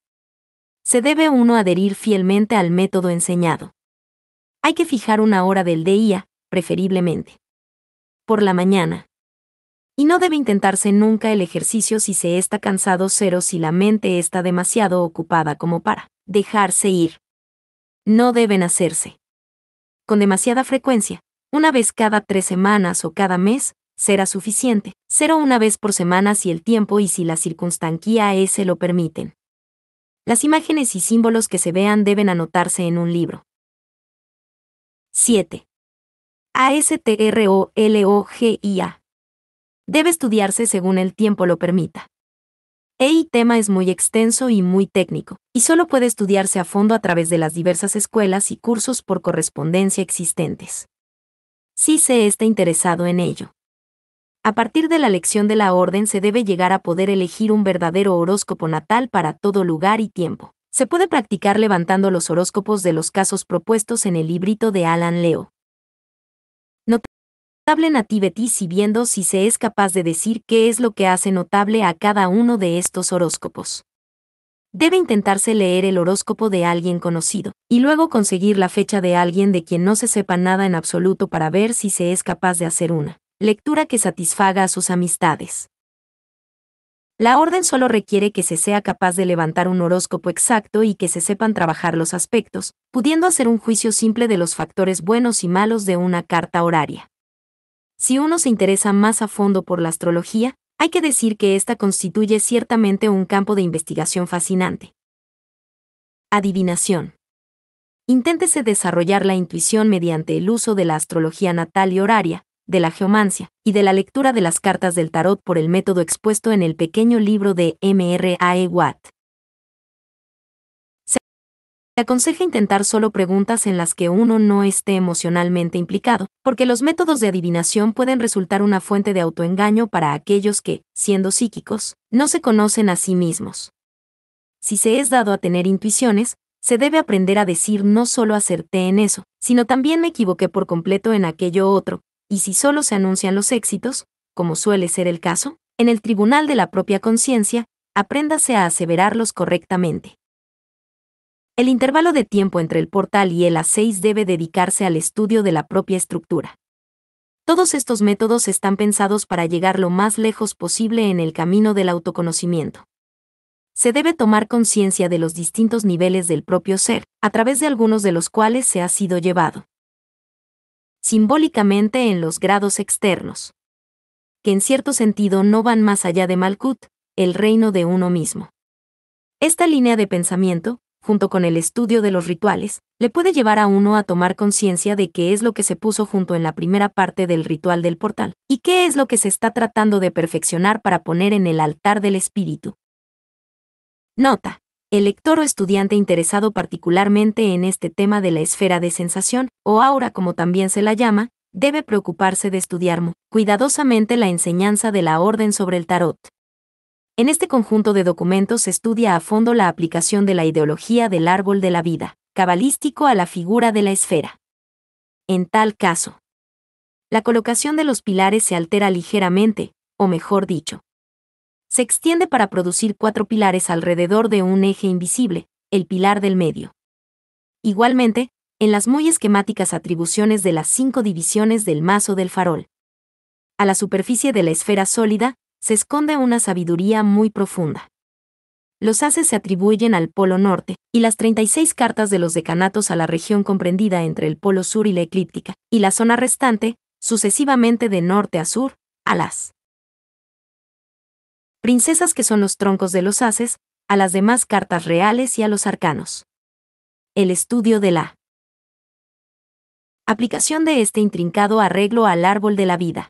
Se debe uno adherir fielmente al método enseñado. Hay que fijar una hora del día, preferiblemente. Por la mañana. Y no debe intentarse nunca el ejercicio si se está cansado cero si la mente está demasiado ocupada como para dejarse ir. No deben hacerse. Con demasiada frecuencia, una vez cada tres semanas o cada mes, será suficiente, cero una vez por semana si el tiempo y si la circunstancia ese lo permiten. Las imágenes y símbolos que se vean deben anotarse en un libro. 7. A. Debe estudiarse según el tiempo lo permita. EI tema es muy extenso y muy técnico, y solo puede estudiarse a fondo a través de las diversas escuelas y cursos por correspondencia existentes si se está interesado en ello. A partir de la lección de la orden se debe llegar a poder elegir un verdadero horóscopo natal para todo lugar y tiempo. Se puede practicar levantando los horóscopos de los casos propuestos en el librito de Alan Leo. Notable Nativetis y viendo si se es capaz de decir qué es lo que hace notable a cada uno de estos horóscopos debe intentarse leer el horóscopo de alguien conocido, y luego conseguir la fecha de alguien de quien no se sepa nada en absoluto para ver si se es capaz de hacer una lectura que satisfaga a sus amistades. La orden solo requiere que se sea capaz de levantar un horóscopo exacto y que se sepan trabajar los aspectos, pudiendo hacer un juicio simple de los factores buenos y malos de una carta horaria. Si uno se interesa más a fondo por la astrología, hay que decir que esta constituye ciertamente un campo de investigación fascinante. Adivinación. Inténtese desarrollar la intuición mediante el uso de la astrología natal y horaria, de la geomancia y de la lectura de las cartas del tarot por el método expuesto en el pequeño libro de M.R.A.E. Watt. Te aconseja intentar solo preguntas en las que uno no esté emocionalmente implicado, porque los métodos de adivinación pueden resultar una fuente de autoengaño para aquellos que, siendo psíquicos, no se conocen a sí mismos. Si se es dado a tener intuiciones, se debe aprender a decir no solo acerté en eso, sino también me equivoqué por completo en aquello otro, y si solo se anuncian los éxitos, como suele ser el caso, en el tribunal de la propia conciencia, apréndase a aseverarlos correctamente. El intervalo de tiempo entre el portal y el A6 debe dedicarse al estudio de la propia estructura. Todos estos métodos están pensados para llegar lo más lejos posible en el camino del autoconocimiento. Se debe tomar conciencia de los distintos niveles del propio ser, a través de algunos de los cuales se ha sido llevado. Simbólicamente en los grados externos. Que en cierto sentido no van más allá de Malkut, el reino de uno mismo. Esta línea de pensamiento, junto con el estudio de los rituales, le puede llevar a uno a tomar conciencia de qué es lo que se puso junto en la primera parte del ritual del portal, y qué es lo que se está tratando de perfeccionar para poner en el altar del espíritu. Nota. El lector o estudiante interesado particularmente en este tema de la esfera de sensación, o aura como también se la llama, debe preocuparse de estudiar cuidadosamente la enseñanza de la orden sobre el tarot. En este conjunto de documentos se estudia a fondo la aplicación de la ideología del árbol de la vida, cabalístico a la figura de la esfera. En tal caso, la colocación de los pilares se altera ligeramente, o mejor dicho, se extiende para producir cuatro pilares alrededor de un eje invisible, el pilar del medio. Igualmente, en las muy esquemáticas atribuciones de las cinco divisiones del mazo del farol. A la superficie de la esfera sólida, se esconde una sabiduría muy profunda. Los haces se atribuyen al Polo Norte, y las 36 cartas de los decanatos a la región comprendida entre el Polo Sur y la eclíptica, y la zona restante, sucesivamente de norte a sur, a las princesas que son los troncos de los haces, a las demás cartas reales y a los arcanos. El estudio de la aplicación de este intrincado arreglo al árbol de la vida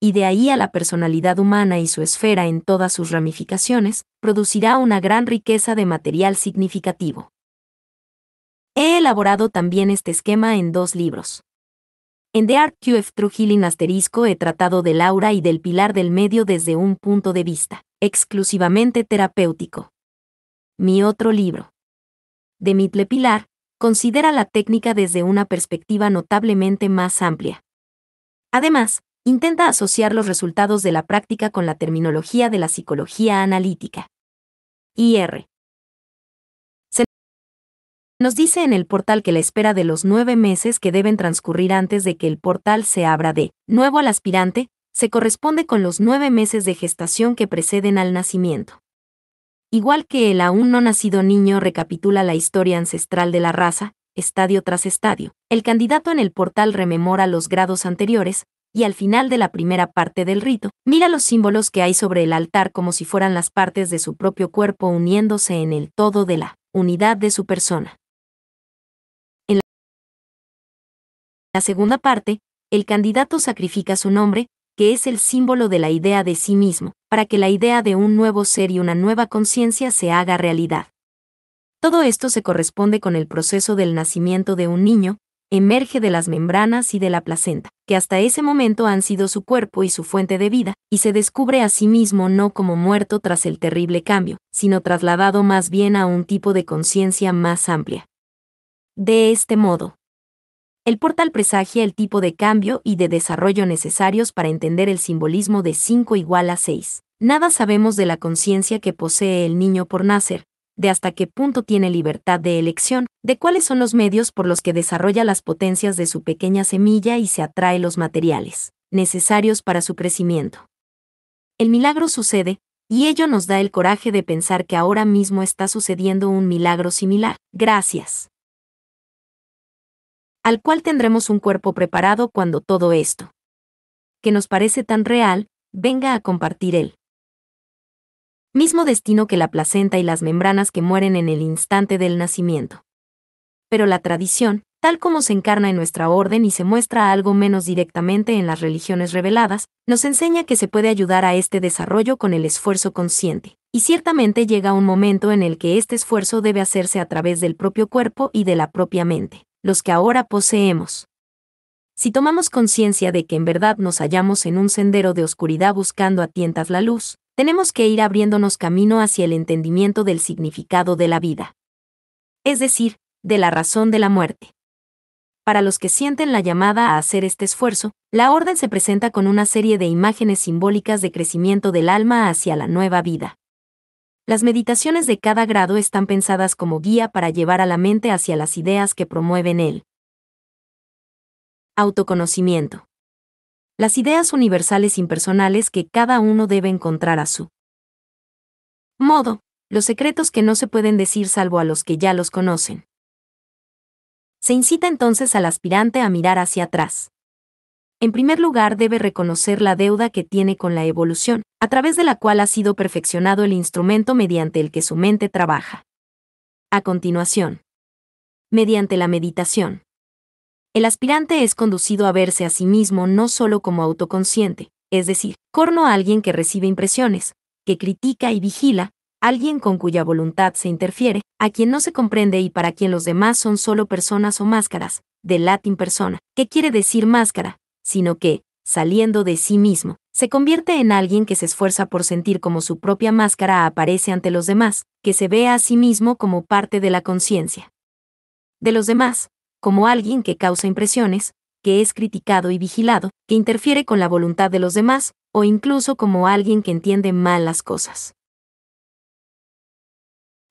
y de ahí a la personalidad humana y su esfera en todas sus ramificaciones, producirá una gran riqueza de material significativo. He elaborado también este esquema en dos libros. En The Art QF True Healing Asterisco he tratado del aura y del pilar del medio desde un punto de vista, exclusivamente terapéutico. Mi otro libro. De Mitle Pilar, considera la técnica desde una perspectiva notablemente más amplia. Además, intenta asociar los resultados de la práctica con la terminología de la psicología analítica. IR. nos dice en el portal que la espera de los nueve meses que deben transcurrir antes de que el portal se abra de nuevo al aspirante se corresponde con los nueve meses de gestación que preceden al nacimiento. Igual que el aún no nacido niño recapitula la historia ancestral de la raza, estadio tras estadio, el candidato en el portal rememora los grados anteriores, y al final de la primera parte del rito, mira los símbolos que hay sobre el altar como si fueran las partes de su propio cuerpo uniéndose en el todo de la unidad de su persona. En la segunda parte, el candidato sacrifica su nombre, que es el símbolo de la idea de sí mismo, para que la idea de un nuevo ser y una nueva conciencia se haga realidad. Todo esto se corresponde con el proceso del nacimiento de un niño, emerge de las membranas y de la placenta, que hasta ese momento han sido su cuerpo y su fuente de vida, y se descubre a sí mismo no como muerto tras el terrible cambio, sino trasladado más bien a un tipo de conciencia más amplia. De este modo, el portal presagia el tipo de cambio y de desarrollo necesarios para entender el simbolismo de 5 igual a 6. Nada sabemos de la conciencia que posee el niño por nacer, de hasta qué punto tiene libertad de elección, de cuáles son los medios por los que desarrolla las potencias de su pequeña semilla y se atrae los materiales necesarios para su crecimiento. El milagro sucede, y ello nos da el coraje de pensar que ahora mismo está sucediendo un milagro similar, gracias. Al cual tendremos un cuerpo preparado cuando todo esto, que nos parece tan real, venga a compartir él mismo destino que la placenta y las membranas que mueren en el instante del nacimiento. Pero la tradición, tal como se encarna en nuestra orden y se muestra algo menos directamente en las religiones reveladas, nos enseña que se puede ayudar a este desarrollo con el esfuerzo consciente, y ciertamente llega un momento en el que este esfuerzo debe hacerse a través del propio cuerpo y de la propia mente, los que ahora poseemos. Si tomamos conciencia de que en verdad nos hallamos en un sendero de oscuridad buscando a tientas la luz, tenemos que ir abriéndonos camino hacia el entendimiento del significado de la vida. Es decir, de la razón de la muerte. Para los que sienten la llamada a hacer este esfuerzo, la orden se presenta con una serie de imágenes simbólicas de crecimiento del alma hacia la nueva vida. Las meditaciones de cada grado están pensadas como guía para llevar a la mente hacia las ideas que promueven él. Autoconocimiento las ideas universales impersonales que cada uno debe encontrar a su modo, los secretos que no se pueden decir salvo a los que ya los conocen. Se incita entonces al aspirante a mirar hacia atrás. En primer lugar, debe reconocer la deuda que tiene con la evolución, a través de la cual ha sido perfeccionado el instrumento mediante el que su mente trabaja. A continuación, mediante la meditación, el aspirante es conducido a verse a sí mismo no solo como autoconsciente, es decir, corno a alguien que recibe impresiones, que critica y vigila, alguien con cuya voluntad se interfiere, a quien no se comprende y para quien los demás son solo personas o máscaras, de latín persona, que quiere decir máscara, sino que, saliendo de sí mismo, se convierte en alguien que se esfuerza por sentir como su propia máscara aparece ante los demás, que se ve a sí mismo como parte de la conciencia. De los demás, como alguien que causa impresiones, que es criticado y vigilado, que interfiere con la voluntad de los demás, o incluso como alguien que entiende mal las cosas.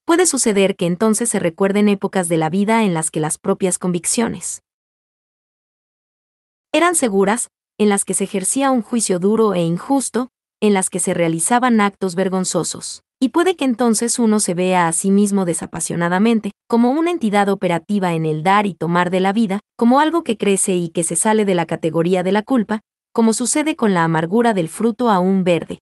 Puede suceder que entonces se recuerden épocas de la vida en las que las propias convicciones eran seguras, en las que se ejercía un juicio duro e injusto, en las que se realizaban actos vergonzosos y puede que entonces uno se vea a sí mismo desapasionadamente, como una entidad operativa en el dar y tomar de la vida, como algo que crece y que se sale de la categoría de la culpa, como sucede con la amargura del fruto aún verde.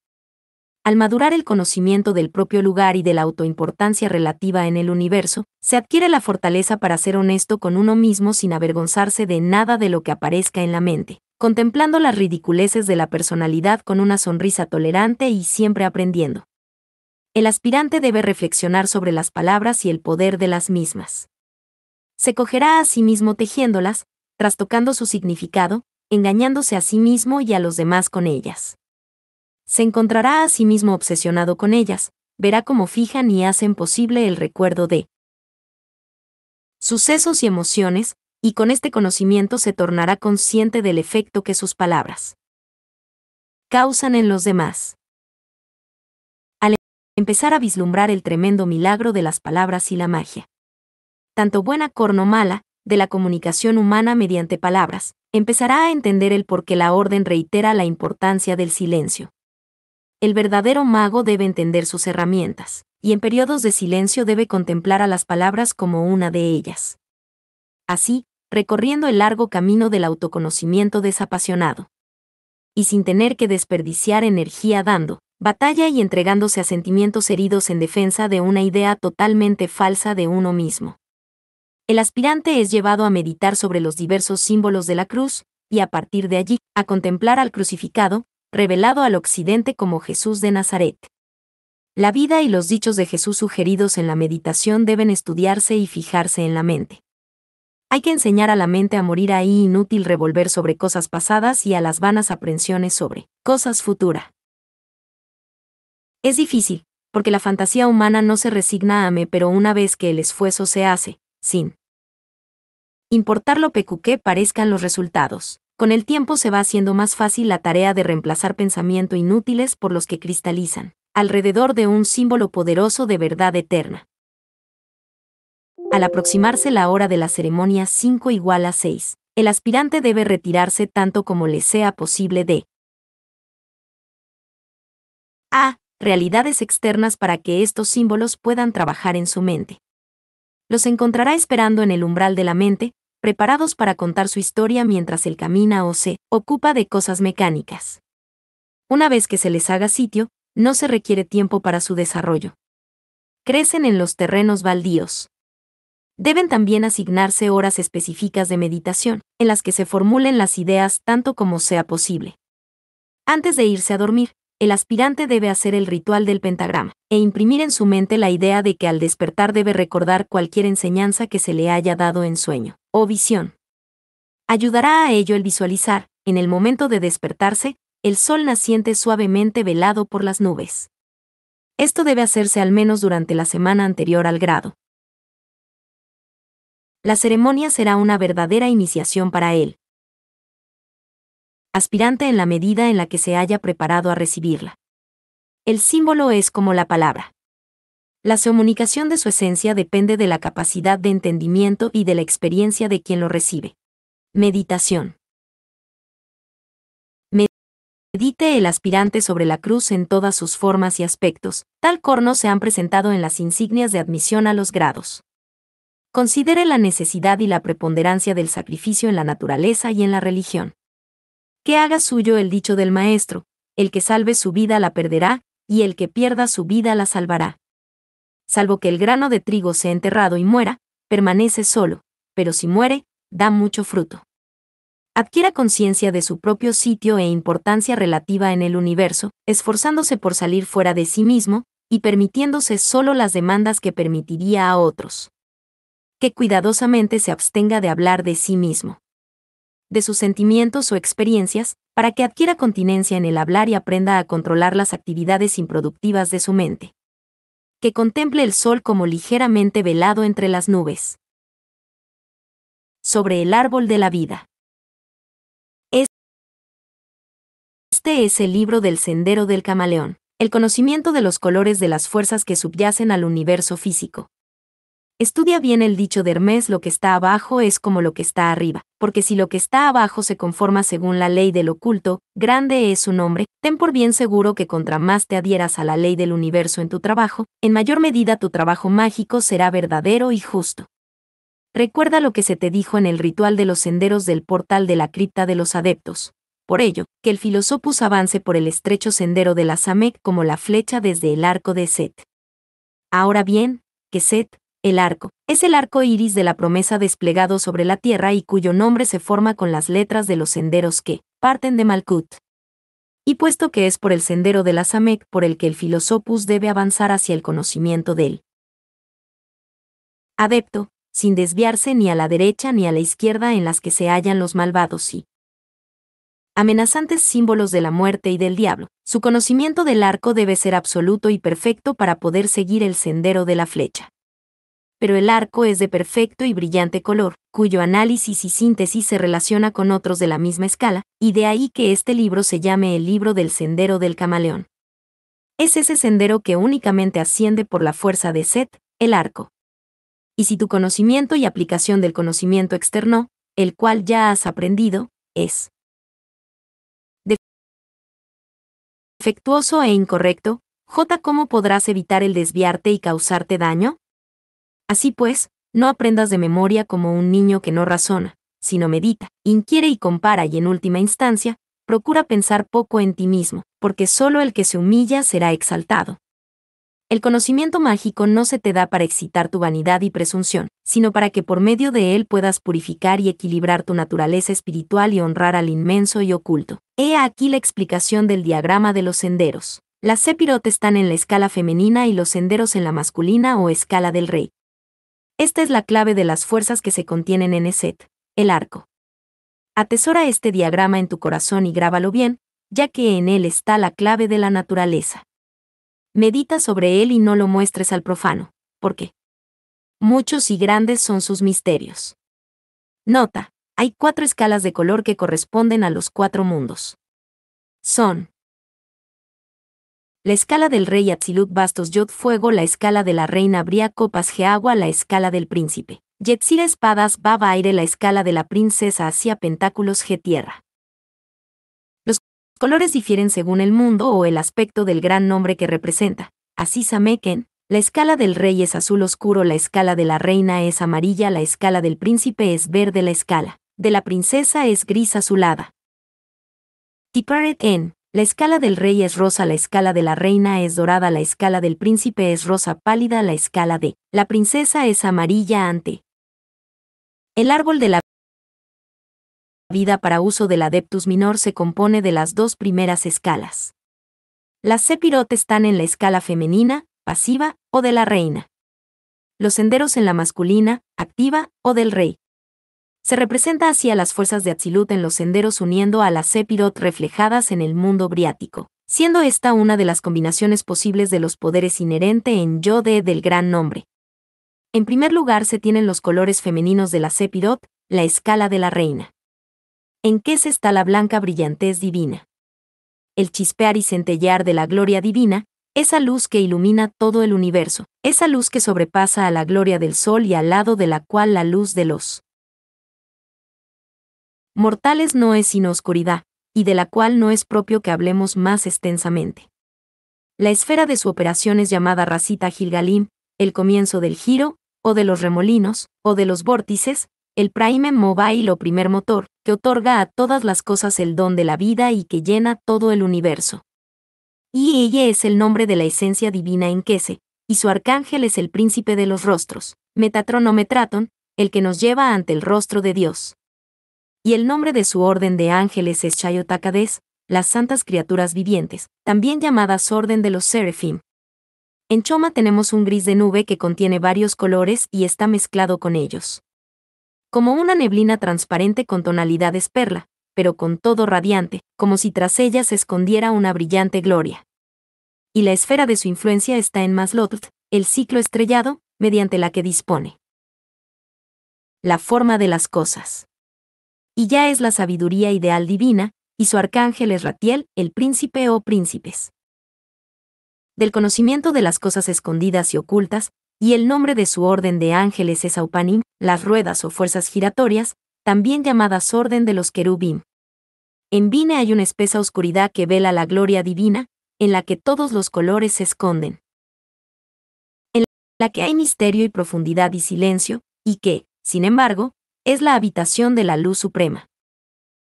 Al madurar el conocimiento del propio lugar y de la autoimportancia relativa en el universo, se adquiere la fortaleza para ser honesto con uno mismo sin avergonzarse de nada de lo que aparezca en la mente, contemplando las ridiculeces de la personalidad con una sonrisa tolerante y siempre aprendiendo el aspirante debe reflexionar sobre las palabras y el poder de las mismas. Se cogerá a sí mismo tejiéndolas, trastocando su significado, engañándose a sí mismo y a los demás con ellas. Se encontrará a sí mismo obsesionado con ellas, verá cómo fijan y hacen posible el recuerdo de sucesos y emociones, y con este conocimiento se tornará consciente del efecto que sus palabras causan en los demás empezar a vislumbrar el tremendo milagro de las palabras y la magia. Tanto buena corno mala, de la comunicación humana mediante palabras, empezará a entender el por qué la orden reitera la importancia del silencio. El verdadero mago debe entender sus herramientas, y en periodos de silencio debe contemplar a las palabras como una de ellas. Así, recorriendo el largo camino del autoconocimiento desapasionado. Y sin tener que desperdiciar energía dando, batalla y entregándose a sentimientos heridos en defensa de una idea totalmente falsa de uno mismo. El aspirante es llevado a meditar sobre los diversos símbolos de la cruz, y a partir de allí, a contemplar al crucificado, revelado al occidente como Jesús de Nazaret. La vida y los dichos de Jesús sugeridos en la meditación deben estudiarse y fijarse en la mente. Hay que enseñar a la mente a morir ahí inútil revolver sobre cosas pasadas y a las vanas aprensiones sobre cosas futuras. Es difícil, porque la fantasía humana no se resigna a me, pero una vez que el esfuerzo se hace, sin importar lo pecuque parezcan los resultados. Con el tiempo se va haciendo más fácil la tarea de reemplazar pensamiento inútiles por los que cristalizan, alrededor de un símbolo poderoso de verdad eterna. Al aproximarse la hora de la ceremonia 5 igual a 6, el aspirante debe retirarse tanto como le sea posible de A realidades externas para que estos símbolos puedan trabajar en su mente. Los encontrará esperando en el umbral de la mente, preparados para contar su historia mientras él camina o se ocupa de cosas mecánicas. Una vez que se les haga sitio, no se requiere tiempo para su desarrollo. Crecen en los terrenos baldíos. Deben también asignarse horas específicas de meditación, en las que se formulen las ideas tanto como sea posible. Antes de irse a dormir, el aspirante debe hacer el ritual del pentagrama, e imprimir en su mente la idea de que al despertar debe recordar cualquier enseñanza que se le haya dado en sueño o visión. Ayudará a ello el visualizar, en el momento de despertarse, el sol naciente suavemente velado por las nubes. Esto debe hacerse al menos durante la semana anterior al grado. La ceremonia será una verdadera iniciación para él, aspirante en la medida en la que se haya preparado a recibirla. El símbolo es como la palabra. La comunicación de su esencia depende de la capacidad de entendimiento y de la experiencia de quien lo recibe. Meditación. Medite el aspirante sobre la cruz en todas sus formas y aspectos, tal corno se han presentado en las insignias de admisión a los grados. Considere la necesidad y la preponderancia del sacrificio en la naturaleza y en la religión que haga suyo el dicho del Maestro, el que salve su vida la perderá, y el que pierda su vida la salvará. Salvo que el grano de trigo sea enterrado y muera, permanece solo, pero si muere, da mucho fruto. Adquiera conciencia de su propio sitio e importancia relativa en el universo, esforzándose por salir fuera de sí mismo, y permitiéndose solo las demandas que permitiría a otros. Que cuidadosamente se abstenga de hablar de sí mismo de sus sentimientos o experiencias, para que adquiera continencia en el hablar y aprenda a controlar las actividades improductivas de su mente. Que contemple el sol como ligeramente velado entre las nubes. Sobre el árbol de la vida. Este es el libro del Sendero del Camaleón, el conocimiento de los colores de las fuerzas que subyacen al universo físico, Estudia bien el dicho de Hermes, lo que está abajo es como lo que está arriba, porque si lo que está abajo se conforma según la ley del oculto, grande es su nombre, ten por bien seguro que contra más te adhieras a la ley del universo en tu trabajo, en mayor medida tu trabajo mágico será verdadero y justo. Recuerda lo que se te dijo en el ritual de los senderos del portal de la cripta de los adeptos. Por ello, que el filosopus avance por el estrecho sendero de la Samek como la flecha desde el arco de Set. Ahora bien, que Set, el arco es el arco iris de la promesa desplegado sobre la tierra y cuyo nombre se forma con las letras de los senderos que parten de Malkut. Y puesto que es por el sendero de la Samek por el que el filosopus debe avanzar hacia el conocimiento del adepto, sin desviarse ni a la derecha ni a la izquierda en las que se hallan los malvados y amenazantes símbolos de la muerte y del diablo. Su conocimiento del arco debe ser absoluto y perfecto para poder seguir el sendero de la flecha pero el arco es de perfecto y brillante color, cuyo análisis y síntesis se relaciona con otros de la misma escala, y de ahí que este libro se llame el libro del sendero del camaleón. Es ese sendero que únicamente asciende por la fuerza de Set, el arco. Y si tu conocimiento y aplicación del conocimiento externo, el cual ya has aprendido, es defectuoso e incorrecto, J. ¿Cómo podrás evitar el desviarte y causarte daño? Así pues, no aprendas de memoria como un niño que no razona, sino medita, inquiere y compara y en última instancia, procura pensar poco en ti mismo, porque solo el que se humilla será exaltado. El conocimiento mágico no se te da para excitar tu vanidad y presunción, sino para que por medio de él puedas purificar y equilibrar tu naturaleza espiritual y honrar al inmenso y oculto. He aquí la explicación del diagrama de los senderos. Las Sepirot están en la escala femenina y los senderos en la masculina o escala del rey. Esta es la clave de las fuerzas que se contienen en ESET, el arco. Atesora este diagrama en tu corazón y grábalo bien, ya que en él está la clave de la naturaleza. Medita sobre él y no lo muestres al profano, porque muchos y grandes son sus misterios. Nota, hay cuatro escalas de color que corresponden a los cuatro mundos. Son la escala del rey Absilut Bastos Yod Fuego, la escala de la reina Bria Copas agua, la escala del príncipe. Yetzira Espadas Baba Aire, la escala de la princesa hacia Pentáculos G Tierra. Los colores difieren según el mundo o el aspecto del gran nombre que representa. Así Sameken, la escala del rey es azul oscuro, la escala de la reina es amarilla, la escala del príncipe es verde, la escala de la princesa es gris azulada. Tiparet en la escala del rey es rosa, la escala de la reina es dorada, la escala del príncipe es rosa pálida, la escala de la princesa es amarilla ante. El árbol de la vida para uso del adeptus minor se compone de las dos primeras escalas. Las sepirot están en la escala femenina, pasiva, o de la reina. Los senderos en la masculina, activa, o del rey. Se representa así a las fuerzas de Atsilut en los senderos uniendo a las Sephiroth reflejadas en el mundo briático, siendo esta una de las combinaciones posibles de los poderes inherente en Yode del Gran Nombre. En primer lugar se tienen los colores femeninos de la Sephiroth, la escala de la reina. ¿En qué se está la blanca brillantez divina? El chispear y centellar de la gloria divina, esa luz que ilumina todo el universo, esa luz que sobrepasa a la gloria del sol y al lado de la cual la luz de los Mortales no es sino oscuridad, y de la cual no es propio que hablemos más extensamente. La esfera de su operación es llamada racita Gilgalim, el comienzo del giro, o de los remolinos, o de los vórtices, el prime mobile o primer motor, que otorga a todas las cosas el don de la vida y que llena todo el universo. Y ella es el nombre de la esencia divina en que se, y su arcángel es el príncipe de los rostros, Metatron o Metraton, el que nos lleva ante el rostro de Dios y el nombre de su orden de ángeles es Chayotacades, las santas criaturas vivientes, también llamadas Orden de los Serefim. En Choma tenemos un gris de nube que contiene varios colores y está mezclado con ellos. Como una neblina transparente con tonalidades perla, pero con todo radiante, como si tras ella se escondiera una brillante gloria. Y la esfera de su influencia está en Maslotl, el ciclo estrellado, mediante la que dispone. La forma de las cosas y ya es la sabiduría ideal divina, y su arcángel es Ratiel, el príncipe o príncipes. Del conocimiento de las cosas escondidas y ocultas, y el nombre de su orden de ángeles es Aupanim, las ruedas o fuerzas giratorias, también llamadas orden de los querubín. En Vine hay una espesa oscuridad que vela la gloria divina, en la que todos los colores se esconden. En la que hay misterio y profundidad y silencio, y que, sin embargo, es la habitación de la luz suprema.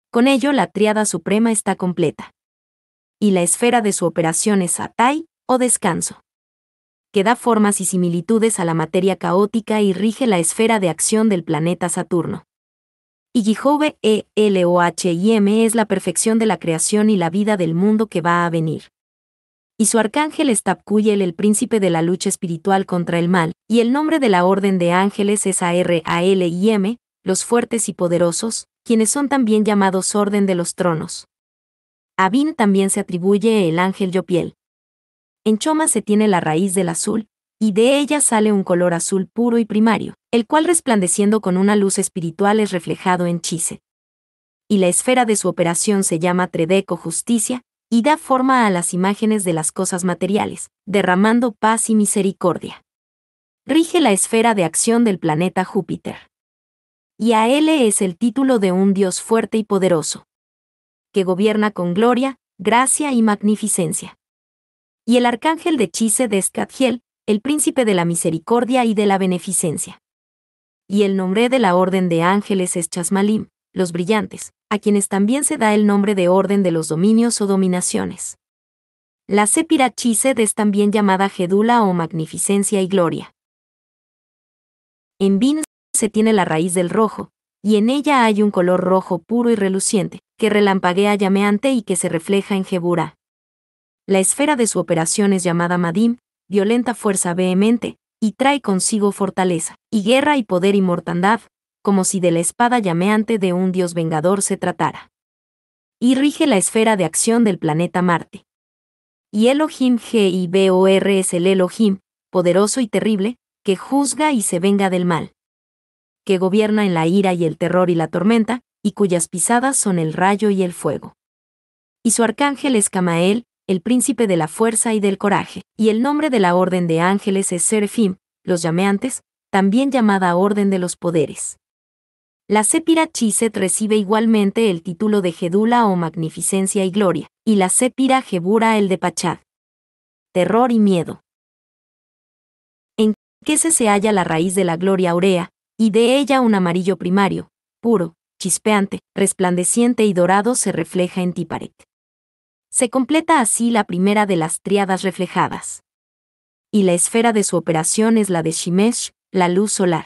Con ello la triada suprema está completa. Y la esfera de su operación es Atay, o descanso, que da formas y similitudes a la materia caótica y rige la esfera de acción del planeta Saturno. Y Gijove, E L O H I M es la perfección de la creación y la vida del mundo que va a venir. Y su arcángel es Tapkuyel, el príncipe de la lucha espiritual contra el mal, y el nombre de la orden de ángeles es A R A L I M, los fuertes y poderosos, quienes son también llamados Orden de los Tronos. A Bin también se atribuye el ángel Yopiel. En Choma se tiene la raíz del azul, y de ella sale un color azul puro y primario, el cual resplandeciendo con una luz espiritual es reflejado en Chise. Y la esfera de su operación se llama Tredeco Justicia, y da forma a las imágenes de las cosas materiales, derramando paz y misericordia. Rige la esfera de acción del planeta Júpiter y a él es el título de un Dios fuerte y poderoso, que gobierna con gloria, gracia y magnificencia. Y el arcángel de Chise de el príncipe de la misericordia y de la beneficencia. Y el nombre de la orden de ángeles es Chasmalim, los brillantes, a quienes también se da el nombre de orden de los dominios o dominaciones. La sépira Chised es también llamada Gedula o Magnificencia y Gloria. En Bin se tiene la raíz del rojo, y en ella hay un color rojo puro y reluciente, que relampaguea llameante y que se refleja en Jeburá. La esfera de su operación es llamada Madim, violenta fuerza vehemente, y trae consigo fortaleza, y guerra y poder y mortandad, como si de la espada llameante de un dios vengador se tratara. Y rige la esfera de acción del planeta Marte. Y Elohim g y b es el Elohim, poderoso y terrible, que juzga y se venga del mal que gobierna en la ira y el terror y la tormenta, y cuyas pisadas son el rayo y el fuego. Y su arcángel es Camael, el príncipe de la fuerza y del coraje, y el nombre de la orden de ángeles es Serefim, los llameantes, también llamada Orden de los Poderes. La Sépira Chiset recibe igualmente el título de Gedula o Magnificencia y Gloria, y la Sépira Gebura el de Pachad. Terror y miedo. ¿En qué se, se halla la raíz de la gloria aurea, y de ella un amarillo primario, puro, chispeante, resplandeciente y dorado se refleja en Tiparet. Se completa así la primera de las triadas reflejadas. Y la esfera de su operación es la de Shimesh, la luz solar.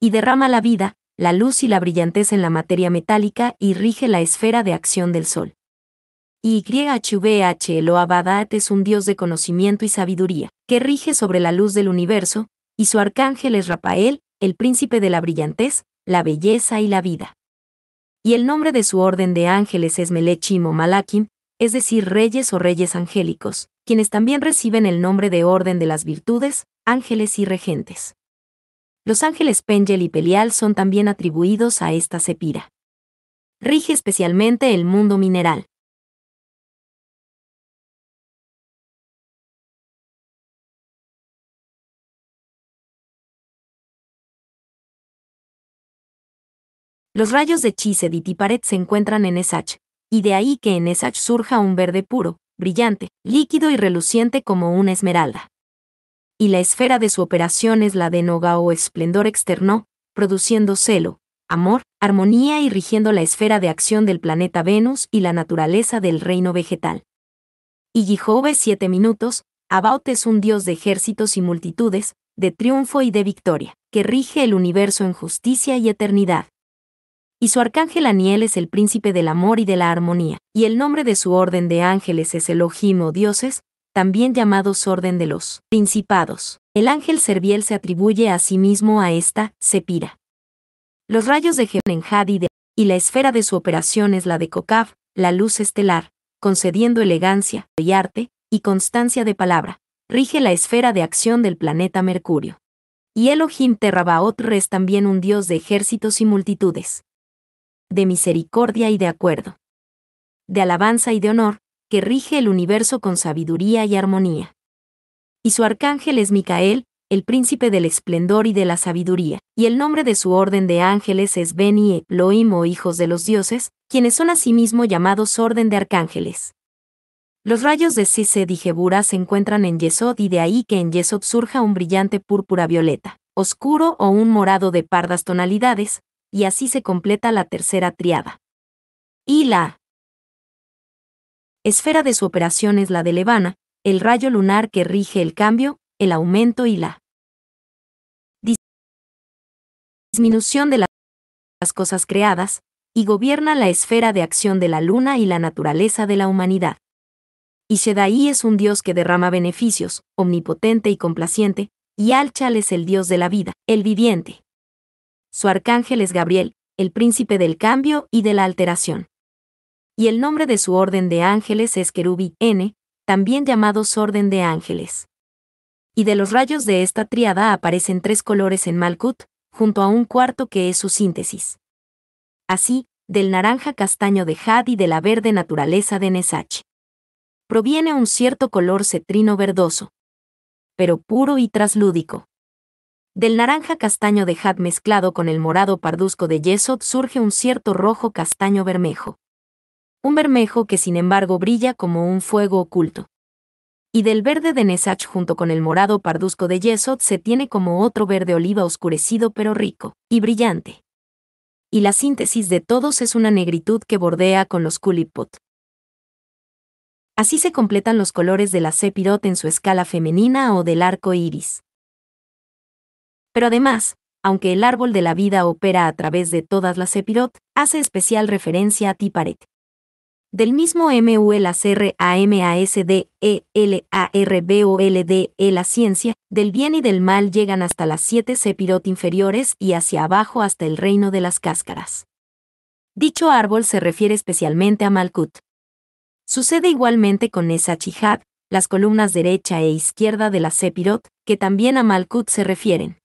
Y derrama la vida, la luz y la brillantez en la materia metálica y rige la esfera de acción del sol. Y YHVH Eloabadat es un dios de conocimiento y sabiduría, que rige sobre la luz del universo, y su arcángel es Rafael, el príncipe de la brillantez, la belleza y la vida. Y el nombre de su orden de ángeles es Melechim o Malakim, es decir, reyes o reyes angélicos, quienes también reciben el nombre de orden de las virtudes, ángeles y regentes. Los ángeles Pengel y Pelial son también atribuidos a esta sepira. Rige especialmente el mundo mineral. Los rayos de Chised y Tiparet se encuentran en Esach, y de ahí que en Esach surja un verde puro, brillante, líquido y reluciente como una esmeralda. Y la esfera de su operación es la de Noga o esplendor externo, produciendo celo, amor, armonía y rigiendo la esfera de acción del planeta Venus y la naturaleza del reino vegetal. Y Gijove siete minutos, Abaut es un dios de ejércitos y multitudes, de triunfo y de victoria, que rige el universo en justicia y eternidad y su arcángel Aniel es el príncipe del amor y de la armonía, y el nombre de su orden de ángeles es Elohim o dioses, también llamados orden de los principados. El ángel serviel se atribuye a sí mismo a esta, Sepira. Los rayos de Jehová en y la esfera de su operación es la de Kokav, la luz estelar, concediendo elegancia, y arte, y constancia de palabra, rige la esfera de acción del planeta Mercurio. Y Elohim Terrabaotra es también un dios de ejércitos y multitudes de misericordia y de acuerdo, de alabanza y de honor, que rige el universo con sabiduría y armonía. Y su arcángel es Micael, el príncipe del esplendor y de la sabiduría, y el nombre de su orden de ángeles es Beni Elohim o hijos de los dioses, quienes son asimismo llamados orden de arcángeles. Los rayos de Sised y Jebura se encuentran en Yesod y de ahí que en Yesod surja un brillante púrpura violeta, oscuro o un morado de pardas tonalidades, y así se completa la tercera triada. Y la esfera de su operación es la de Levana, el rayo lunar que rige el cambio, el aumento y la disminución de las cosas creadas, y gobierna la esfera de acción de la luna y la naturaleza de la humanidad. Y Shedai es un dios que derrama beneficios, omnipotente y complaciente, y Alchal es el dios de la vida, el viviente su arcángel es Gabriel, el príncipe del cambio y de la alteración. Y el nombre de su orden de ángeles es Kerubi N, también llamados orden de ángeles. Y de los rayos de esta triada aparecen tres colores en Malkut, junto a un cuarto que es su síntesis. Así, del naranja castaño de Had y de la verde naturaleza de Nesach. Proviene un cierto color cetrino verdoso, pero puro y traslúdico. Del naranja castaño de Hat mezclado con el morado parduzco de Yesod surge un cierto rojo castaño bermejo. Un bermejo que sin embargo brilla como un fuego oculto. Y del verde de Nesach junto con el morado parduzco de Yesod se tiene como otro verde oliva oscurecido pero rico y brillante. Y la síntesis de todos es una negritud que bordea con los culipot. Así se completan los colores de la Sepirot en su escala femenina o del arco iris. Pero además, aunque el árbol de la vida opera a través de todas las Sepirot, hace especial referencia a Tiparet. Del mismo M-U-L-A-C-R-A-M-A-S-D-E-L-A-R-B-O-L-D-E e la ciencia, del bien y del mal llegan hasta las siete Sepirot inferiores y hacia abajo hasta el reino de las cáscaras. Dicho árbol se refiere especialmente a Malkut. Sucede igualmente con esa chihad, las columnas derecha e izquierda de las Sepirot, que también a Malkut se refieren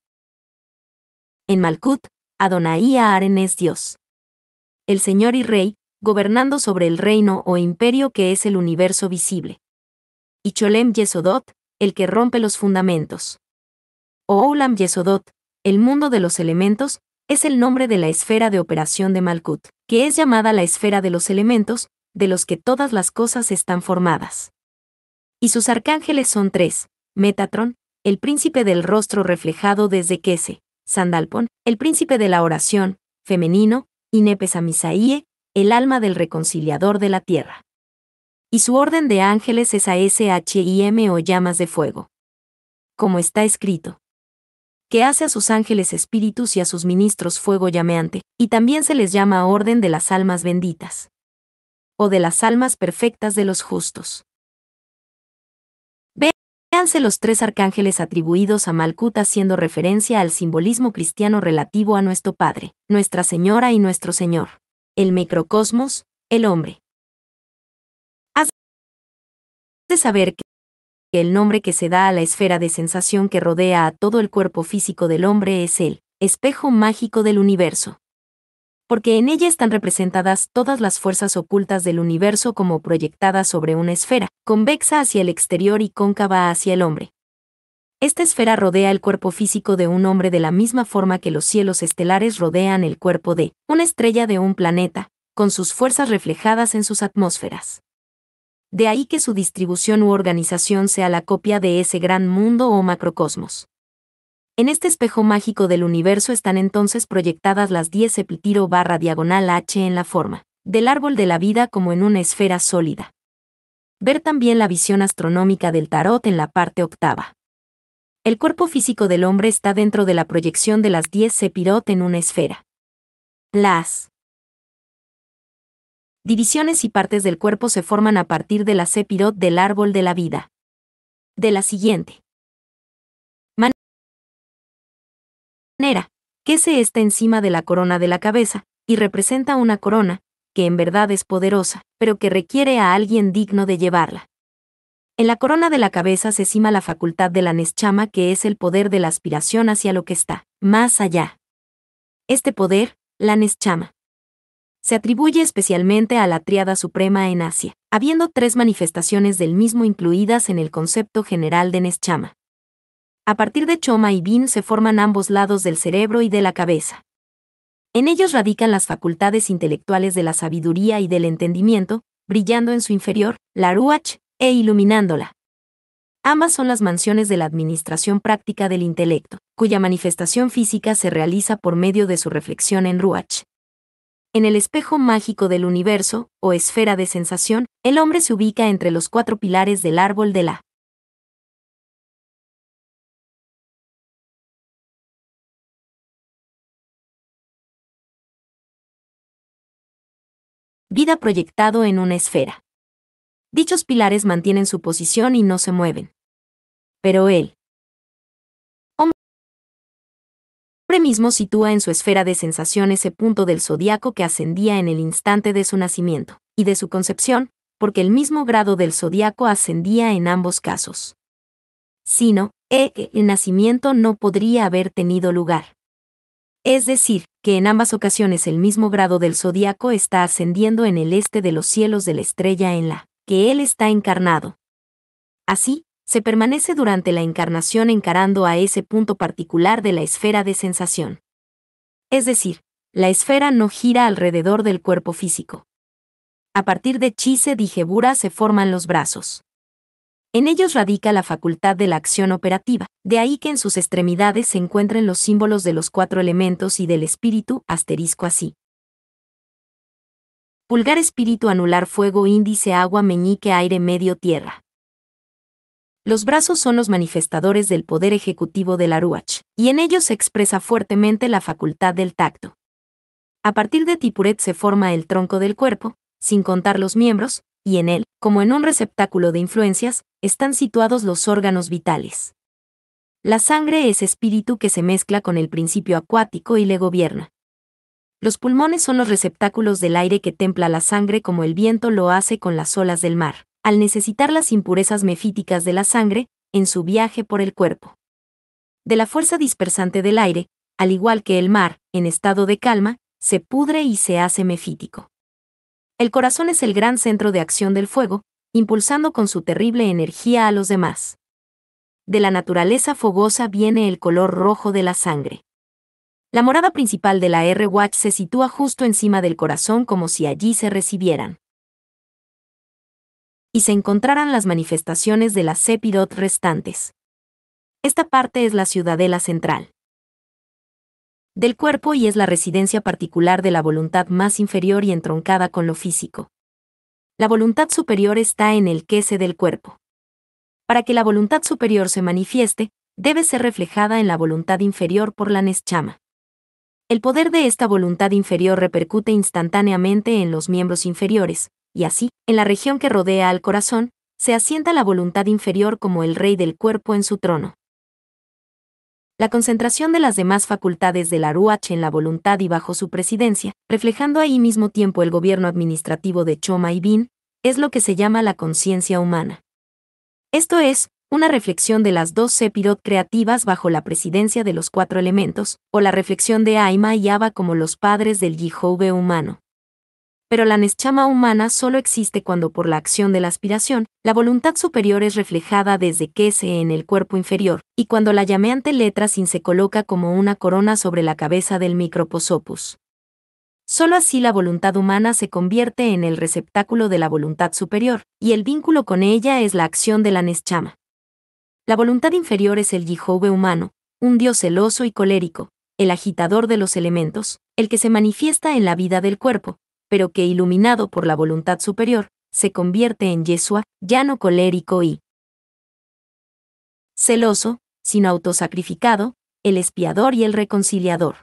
en Malkut, Adonai Aaren es Dios. El Señor y Rey, gobernando sobre el reino o imperio que es el universo visible. Y Cholem Yesodot, el que rompe los fundamentos. O Oulam Yesodot, el mundo de los elementos, es el nombre de la esfera de operación de Malkut, que es llamada la esfera de los elementos, de los que todas las cosas están formadas. Y sus arcángeles son tres, Metatron, el príncipe del rostro reflejado desde que se Sandalpon, el príncipe de la oración, femenino, y Nepesamisaíe, el alma del reconciliador de la tierra. Y su orden de ángeles es a SHIM o llamas de fuego. Como está escrito. Que hace a sus ángeles espíritus y a sus ministros fuego llameante, y también se les llama orden de las almas benditas. O de las almas perfectas de los justos los tres arcángeles atribuidos a Malcuta haciendo referencia al simbolismo cristiano relativo a nuestro Padre, Nuestra Señora y nuestro Señor. El microcosmos, el hombre. haz de saber que el nombre que se da a la esfera de sensación que rodea a todo el cuerpo físico del hombre es el espejo mágico del universo porque en ella están representadas todas las fuerzas ocultas del universo como proyectadas sobre una esfera, convexa hacia el exterior y cóncava hacia el hombre. Esta esfera rodea el cuerpo físico de un hombre de la misma forma que los cielos estelares rodean el cuerpo de una estrella de un planeta, con sus fuerzas reflejadas en sus atmósferas. De ahí que su distribución u organización sea la copia de ese gran mundo o macrocosmos. En este espejo mágico del universo están entonces proyectadas las 10 epitiro barra diagonal H en la forma del árbol de la vida como en una esfera sólida. Ver también la visión astronómica del tarot en la parte octava. El cuerpo físico del hombre está dentro de la proyección de las 10 sepirot en una esfera. Las divisiones y partes del cuerpo se forman a partir de la sepirot del árbol de la vida. De la siguiente que se está encima de la corona de la cabeza, y representa una corona, que en verdad es poderosa, pero que requiere a alguien digno de llevarla. En la corona de la cabeza se cima la facultad de la neschama que es el poder de la aspiración hacia lo que está, más allá. Este poder, la neschama, se atribuye especialmente a la triada suprema en Asia, habiendo tres manifestaciones del mismo incluidas en el concepto general de neschama. A partir de Choma y Bin se forman ambos lados del cerebro y de la cabeza. En ellos radican las facultades intelectuales de la sabiduría y del entendimiento, brillando en su inferior, la Ruach, e iluminándola. Ambas son las mansiones de la administración práctica del intelecto, cuya manifestación física se realiza por medio de su reflexión en Ruach. En el espejo mágico del universo, o esfera de sensación, el hombre se ubica entre los cuatro pilares del árbol de la vida proyectado en una esfera. Dichos pilares mantienen su posición y no se mueven. Pero él, mismo sitúa en su esfera de sensación ese punto del zodiaco que ascendía en el instante de su nacimiento y de su concepción, porque el mismo grado del zodiaco ascendía en ambos casos. Sino, eh, el nacimiento no podría haber tenido lugar. Es decir, que en ambas ocasiones el mismo grado del zodíaco está ascendiendo en el este de los cielos de la estrella en la que él está encarnado. Así, se permanece durante la encarnación encarando a ese punto particular de la esfera de sensación. Es decir, la esfera no gira alrededor del cuerpo físico. A partir de Chise Dijebura se forman los brazos. En ellos radica la facultad de la acción operativa, de ahí que en sus extremidades se encuentren los símbolos de los cuatro elementos y del espíritu asterisco así. Pulgar espíritu anular fuego índice agua meñique aire medio tierra. Los brazos son los manifestadores del poder ejecutivo del Aruach, y en ellos se expresa fuertemente la facultad del tacto. A partir de Tipuret se forma el tronco del cuerpo, sin contar los miembros, y en él, como en un receptáculo de influencias, están situados los órganos vitales. La sangre es espíritu que se mezcla con el principio acuático y le gobierna. Los pulmones son los receptáculos del aire que templa la sangre como el viento lo hace con las olas del mar, al necesitar las impurezas mefíticas de la sangre, en su viaje por el cuerpo. De la fuerza dispersante del aire, al igual que el mar, en estado de calma, se pudre y se hace mefítico. El corazón es el gran centro de acción del fuego, impulsando con su terrible energía a los demás. De la naturaleza fogosa viene el color rojo de la sangre. La morada principal de la R-Watch se sitúa justo encima del corazón como si allí se recibieran. Y se encontraran las manifestaciones de las sépidot restantes. Esta parte es la ciudadela central del cuerpo y es la residencia particular de la voluntad más inferior y entroncada con lo físico. La voluntad superior está en el quese del cuerpo. Para que la voluntad superior se manifieste, debe ser reflejada en la voluntad inferior por la neschama. El poder de esta voluntad inferior repercute instantáneamente en los miembros inferiores, y así, en la región que rodea al corazón, se asienta la voluntad inferior como el rey del cuerpo en su trono la concentración de las demás facultades de la ruach en la voluntad y bajo su presidencia, reflejando ahí mismo tiempo el gobierno administrativo de Choma y Bin, es lo que se llama la conciencia humana. Esto es, una reflexión de las dos Sepirot creativas bajo la presidencia de los cuatro elementos, o la reflexión de Aima y Ava como los padres del Yihove humano pero la neschama humana solo existe cuando por la acción de la aspiración, la voluntad superior es reflejada desde que se en el cuerpo inferior, y cuando la llameante letra sin se coloca como una corona sobre la cabeza del microposopus. Solo así la voluntad humana se convierte en el receptáculo de la voluntad superior, y el vínculo con ella es la acción de la neschama. La voluntad inferior es el Yihove humano, un dios celoso y colérico, el agitador de los elementos, el que se manifiesta en la vida del cuerpo, pero que iluminado por la voluntad superior, se convierte en Yeshua, llano colérico y celoso, sino autosacrificado, el espiador y el reconciliador.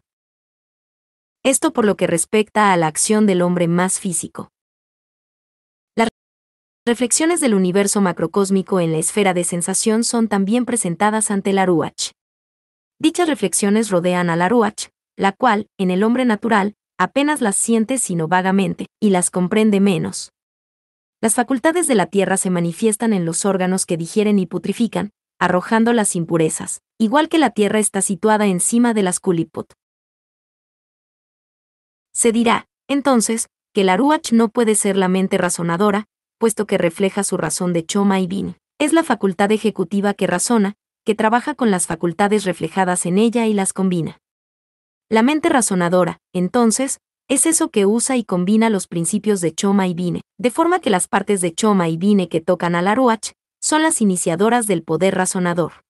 Esto por lo que respecta a la acción del hombre más físico. Las reflexiones del universo macrocósmico en la esfera de sensación son también presentadas ante la Ruach. Dichas reflexiones rodean a la Ruach, la cual, en el hombre natural, apenas las siente sino vagamente, y las comprende menos. Las facultades de la tierra se manifiestan en los órganos que digieren y putrifican, arrojando las impurezas, igual que la tierra está situada encima de las culiput. Se dirá, entonces, que la Ruach no puede ser la mente razonadora, puesto que refleja su razón de Choma y Bin. Es la facultad ejecutiva que razona, que trabaja con las facultades reflejadas en ella y las combina. La mente razonadora, entonces, es eso que usa y combina los principios de Choma y Vine, de forma que las partes de Choma y Vine que tocan al Aruach son las iniciadoras del poder razonador.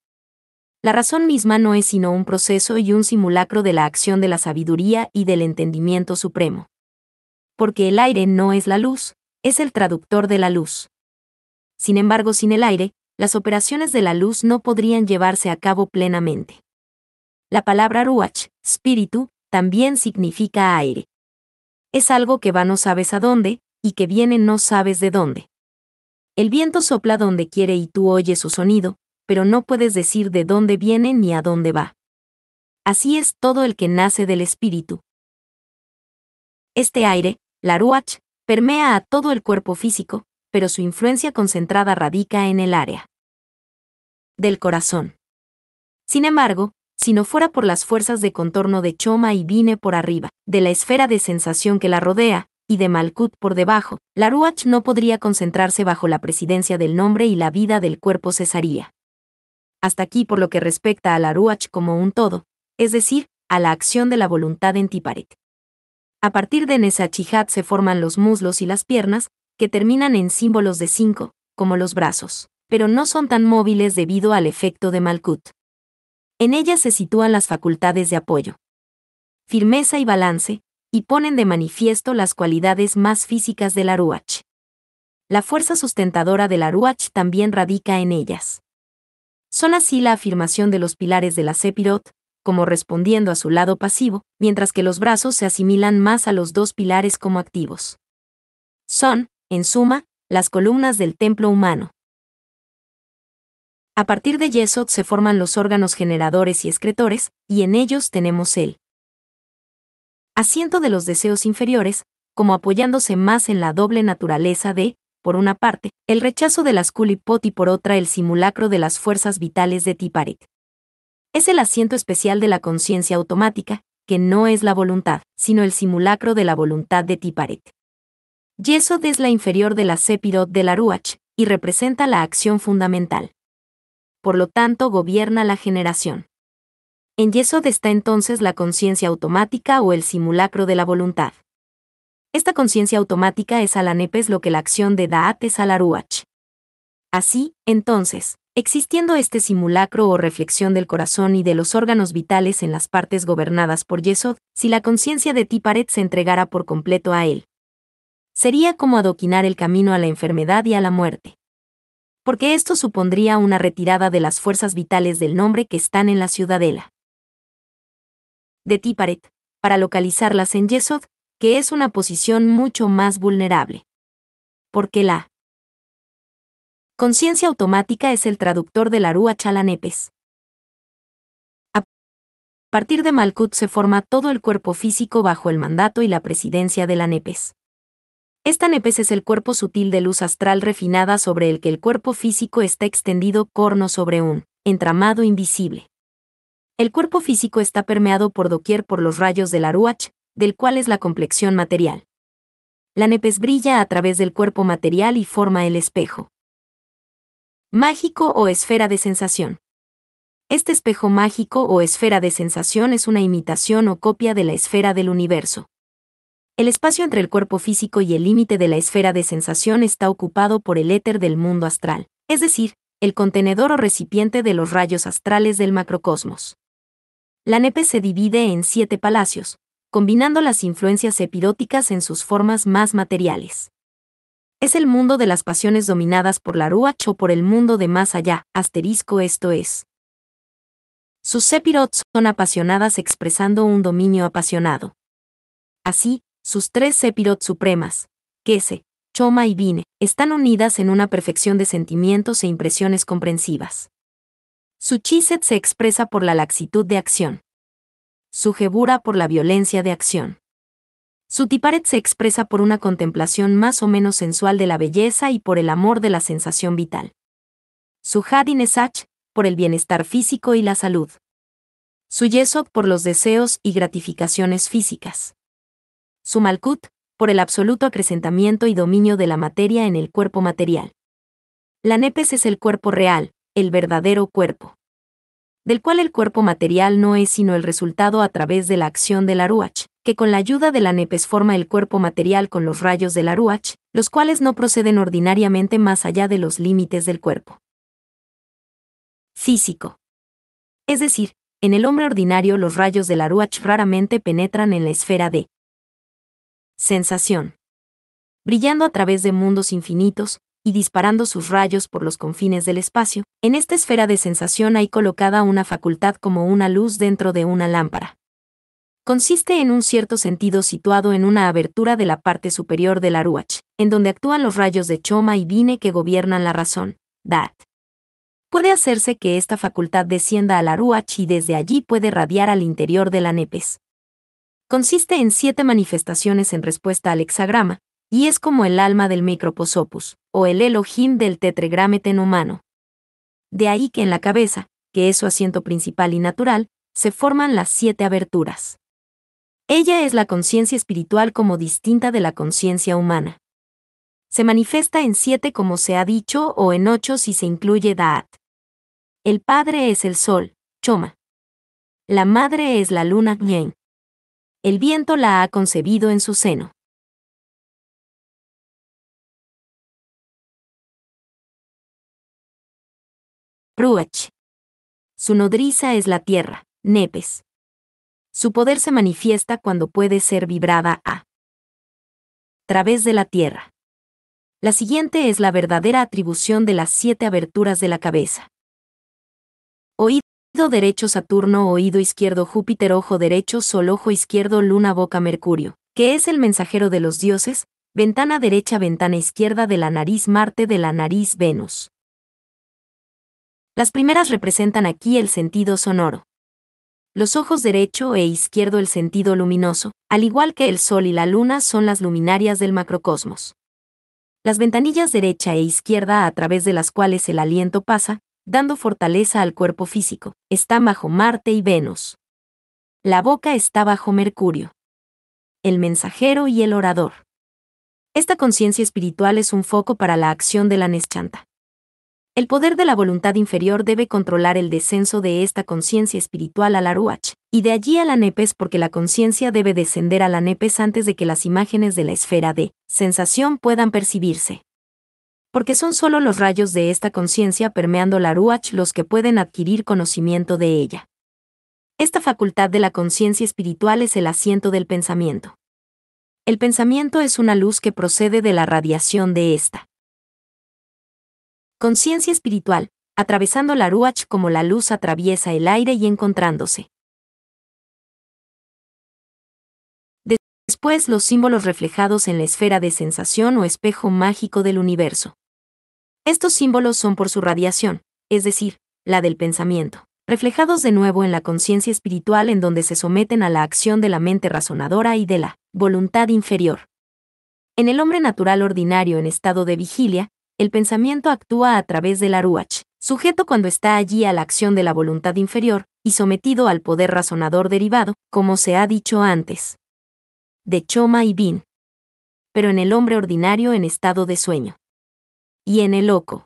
La razón misma no es sino un proceso y un simulacro de la acción de la sabiduría y del entendimiento supremo. Porque el aire no es la luz, es el traductor de la luz. Sin embargo, sin el aire, las operaciones de la luz no podrían llevarse a cabo plenamente. La palabra ruach, espíritu, también significa aire. Es algo que va no sabes a dónde, y que viene no sabes de dónde. El viento sopla donde quiere y tú oyes su sonido, pero no puedes decir de dónde viene ni a dónde va. Así es todo el que nace del espíritu. Este aire, la ruach, permea a todo el cuerpo físico, pero su influencia concentrada radica en el área del corazón. Sin embargo, si no fuera por las fuerzas de contorno de Choma y Vine por arriba, de la esfera de sensación que la rodea, y de Malkut por debajo, la Ruach no podría concentrarse bajo la presidencia del nombre y la vida del cuerpo cesaría. Hasta aquí por lo que respecta a la Ruach como un todo, es decir, a la acción de la voluntad en Tiparet. A partir de Nesachihat se forman los muslos y las piernas, que terminan en símbolos de cinco, como los brazos, pero no son tan móviles debido al efecto de Malkut. En ellas se sitúan las facultades de apoyo, firmeza y balance, y ponen de manifiesto las cualidades más físicas del Aruach. La fuerza sustentadora del Ruach también radica en ellas. Son así la afirmación de los pilares de la Sepirot, como respondiendo a su lado pasivo, mientras que los brazos se asimilan más a los dos pilares como activos. Son, en suma, las columnas del templo humano. A partir de Yesod se forman los órganos generadores y excretores, y en ellos tenemos el asiento de los deseos inferiores, como apoyándose más en la doble naturaleza de, por una parte, el rechazo de las Kulipot y por otra el simulacro de las fuerzas vitales de Tiparet. Es el asiento especial de la conciencia automática, que no es la voluntad, sino el simulacro de la voluntad de Tiparet. Yesod es la inferior de la Sepirot de la Ruach, y representa la acción fundamental por lo tanto gobierna la generación. En Yesod está entonces la conciencia automática o el simulacro de la voluntad. Esta conciencia automática es a la nepes lo que la acción de Daat es a la Ruach. Así, entonces, existiendo este simulacro o reflexión del corazón y de los órganos vitales en las partes gobernadas por Yesod, si la conciencia de Tiparet se entregara por completo a él, sería como adoquinar el camino a la enfermedad y a la muerte porque esto supondría una retirada de las fuerzas vitales del nombre que están en la ciudadela. De Tiparet, para localizarlas en Yesod, que es una posición mucho más vulnerable. Porque la conciencia automática es el traductor de la Rúa Chalanepes. A partir de Malkut se forma todo el cuerpo físico bajo el mandato y la presidencia de la Nepes. Esta nepes es el cuerpo sutil de luz astral refinada sobre el que el cuerpo físico está extendido corno sobre un entramado invisible. El cuerpo físico está permeado por doquier por los rayos del aruach, del cual es la complexión material. La nepes brilla a través del cuerpo material y forma el espejo. Mágico o esfera de sensación. Este espejo mágico o esfera de sensación es una imitación o copia de la esfera del universo. El espacio entre el cuerpo físico y el límite de la esfera de sensación está ocupado por el éter del mundo astral, es decir, el contenedor o recipiente de los rayos astrales del macrocosmos. La nepe se divide en siete palacios, combinando las influencias epiróticas en sus formas más materiales. Es el mundo de las pasiones dominadas por la Ruach o por el mundo de más allá, asterisco esto es. Sus sepirots son apasionadas expresando un dominio apasionado. Así, sus tres Sepirot supremas, Kese, Choma y Vine, están unidas en una perfección de sentimientos e impresiones comprensivas. Su Chiset se expresa por la laxitud de acción. Su Jebura por la violencia de acción. Su Tiparet se expresa por una contemplación más o menos sensual de la belleza y por el amor de la sensación vital. Su Hadin Esach, por el bienestar físico y la salud. Su Yesod por los deseos y gratificaciones físicas su malkut, por el absoluto acrecentamiento y dominio de la materia en el cuerpo material. La nepes es el cuerpo real, el verdadero cuerpo. Del cual el cuerpo material no es sino el resultado a través de la acción del aruach, que con la ayuda de la nepes forma el cuerpo material con los rayos del Ruach, los cuales no proceden ordinariamente más allá de los límites del cuerpo. Físico. Es decir, en el hombre ordinario los rayos del aruach raramente penetran en la esfera de Sensación. Brillando a través de mundos infinitos, y disparando sus rayos por los confines del espacio, en esta esfera de sensación hay colocada una facultad como una luz dentro de una lámpara. Consiste en un cierto sentido situado en una abertura de la parte superior del aruach, en donde actúan los rayos de choma y vine que gobiernan la razón, dat. Puede hacerse que esta facultad descienda al aruach y desde allí puede radiar al interior de la nepes, Consiste en siete manifestaciones en respuesta al hexagrama, y es como el alma del Microposopus, o el Elohim del tetragrámate humano. De ahí que en la cabeza, que es su asiento principal y natural, se forman las siete aberturas. Ella es la conciencia espiritual como distinta de la conciencia humana. Se manifiesta en siete como se ha dicho o en ocho si se incluye Da'at. El padre es el sol, Choma. La madre es la luna, el viento la ha concebido en su seno. Ruach. Su nodriza es la tierra, Nepes. Su poder se manifiesta cuando puede ser vibrada a través de la tierra. La siguiente es la verdadera atribución de las siete aberturas de la cabeza. Oíd Oído derecho Saturno, oído izquierdo Júpiter, ojo derecho Sol, ojo izquierdo Luna, boca Mercurio, que es el mensajero de los dioses, ventana derecha, ventana izquierda de la nariz Marte, de la nariz Venus. Las primeras representan aquí el sentido sonoro. Los ojos derecho e izquierdo el sentido luminoso, al igual que el Sol y la Luna son las luminarias del macrocosmos. Las ventanillas derecha e izquierda a través de las cuales el aliento pasa, dando fortaleza al cuerpo físico, está bajo Marte y Venus. La boca está bajo Mercurio. El mensajero y el orador. Esta conciencia espiritual es un foco para la acción de la neschanta. El poder de la voluntad inferior debe controlar el descenso de esta conciencia espiritual a la Ruach, y de allí a la Nepes porque la conciencia debe descender a la Nepes antes de que las imágenes de la esfera de sensación puedan percibirse porque son solo los rayos de esta conciencia permeando la Ruach los que pueden adquirir conocimiento de ella. Esta facultad de la conciencia espiritual es el asiento del pensamiento. El pensamiento es una luz que procede de la radiación de esta. Conciencia espiritual, atravesando la Ruach como la luz atraviesa el aire y encontrándose. después los símbolos reflejados en la esfera de sensación o espejo mágico del universo. Estos símbolos son por su radiación, es decir, la del pensamiento, reflejados de nuevo en la conciencia espiritual en donde se someten a la acción de la mente razonadora y de la voluntad inferior. En el hombre natural ordinario en estado de vigilia, el pensamiento actúa a través del aruach, sujeto cuando está allí a la acción de la voluntad inferior, y sometido al poder razonador derivado, como se ha dicho antes de Choma y Bin. Pero en el hombre ordinario en estado de sueño. Y en el loco.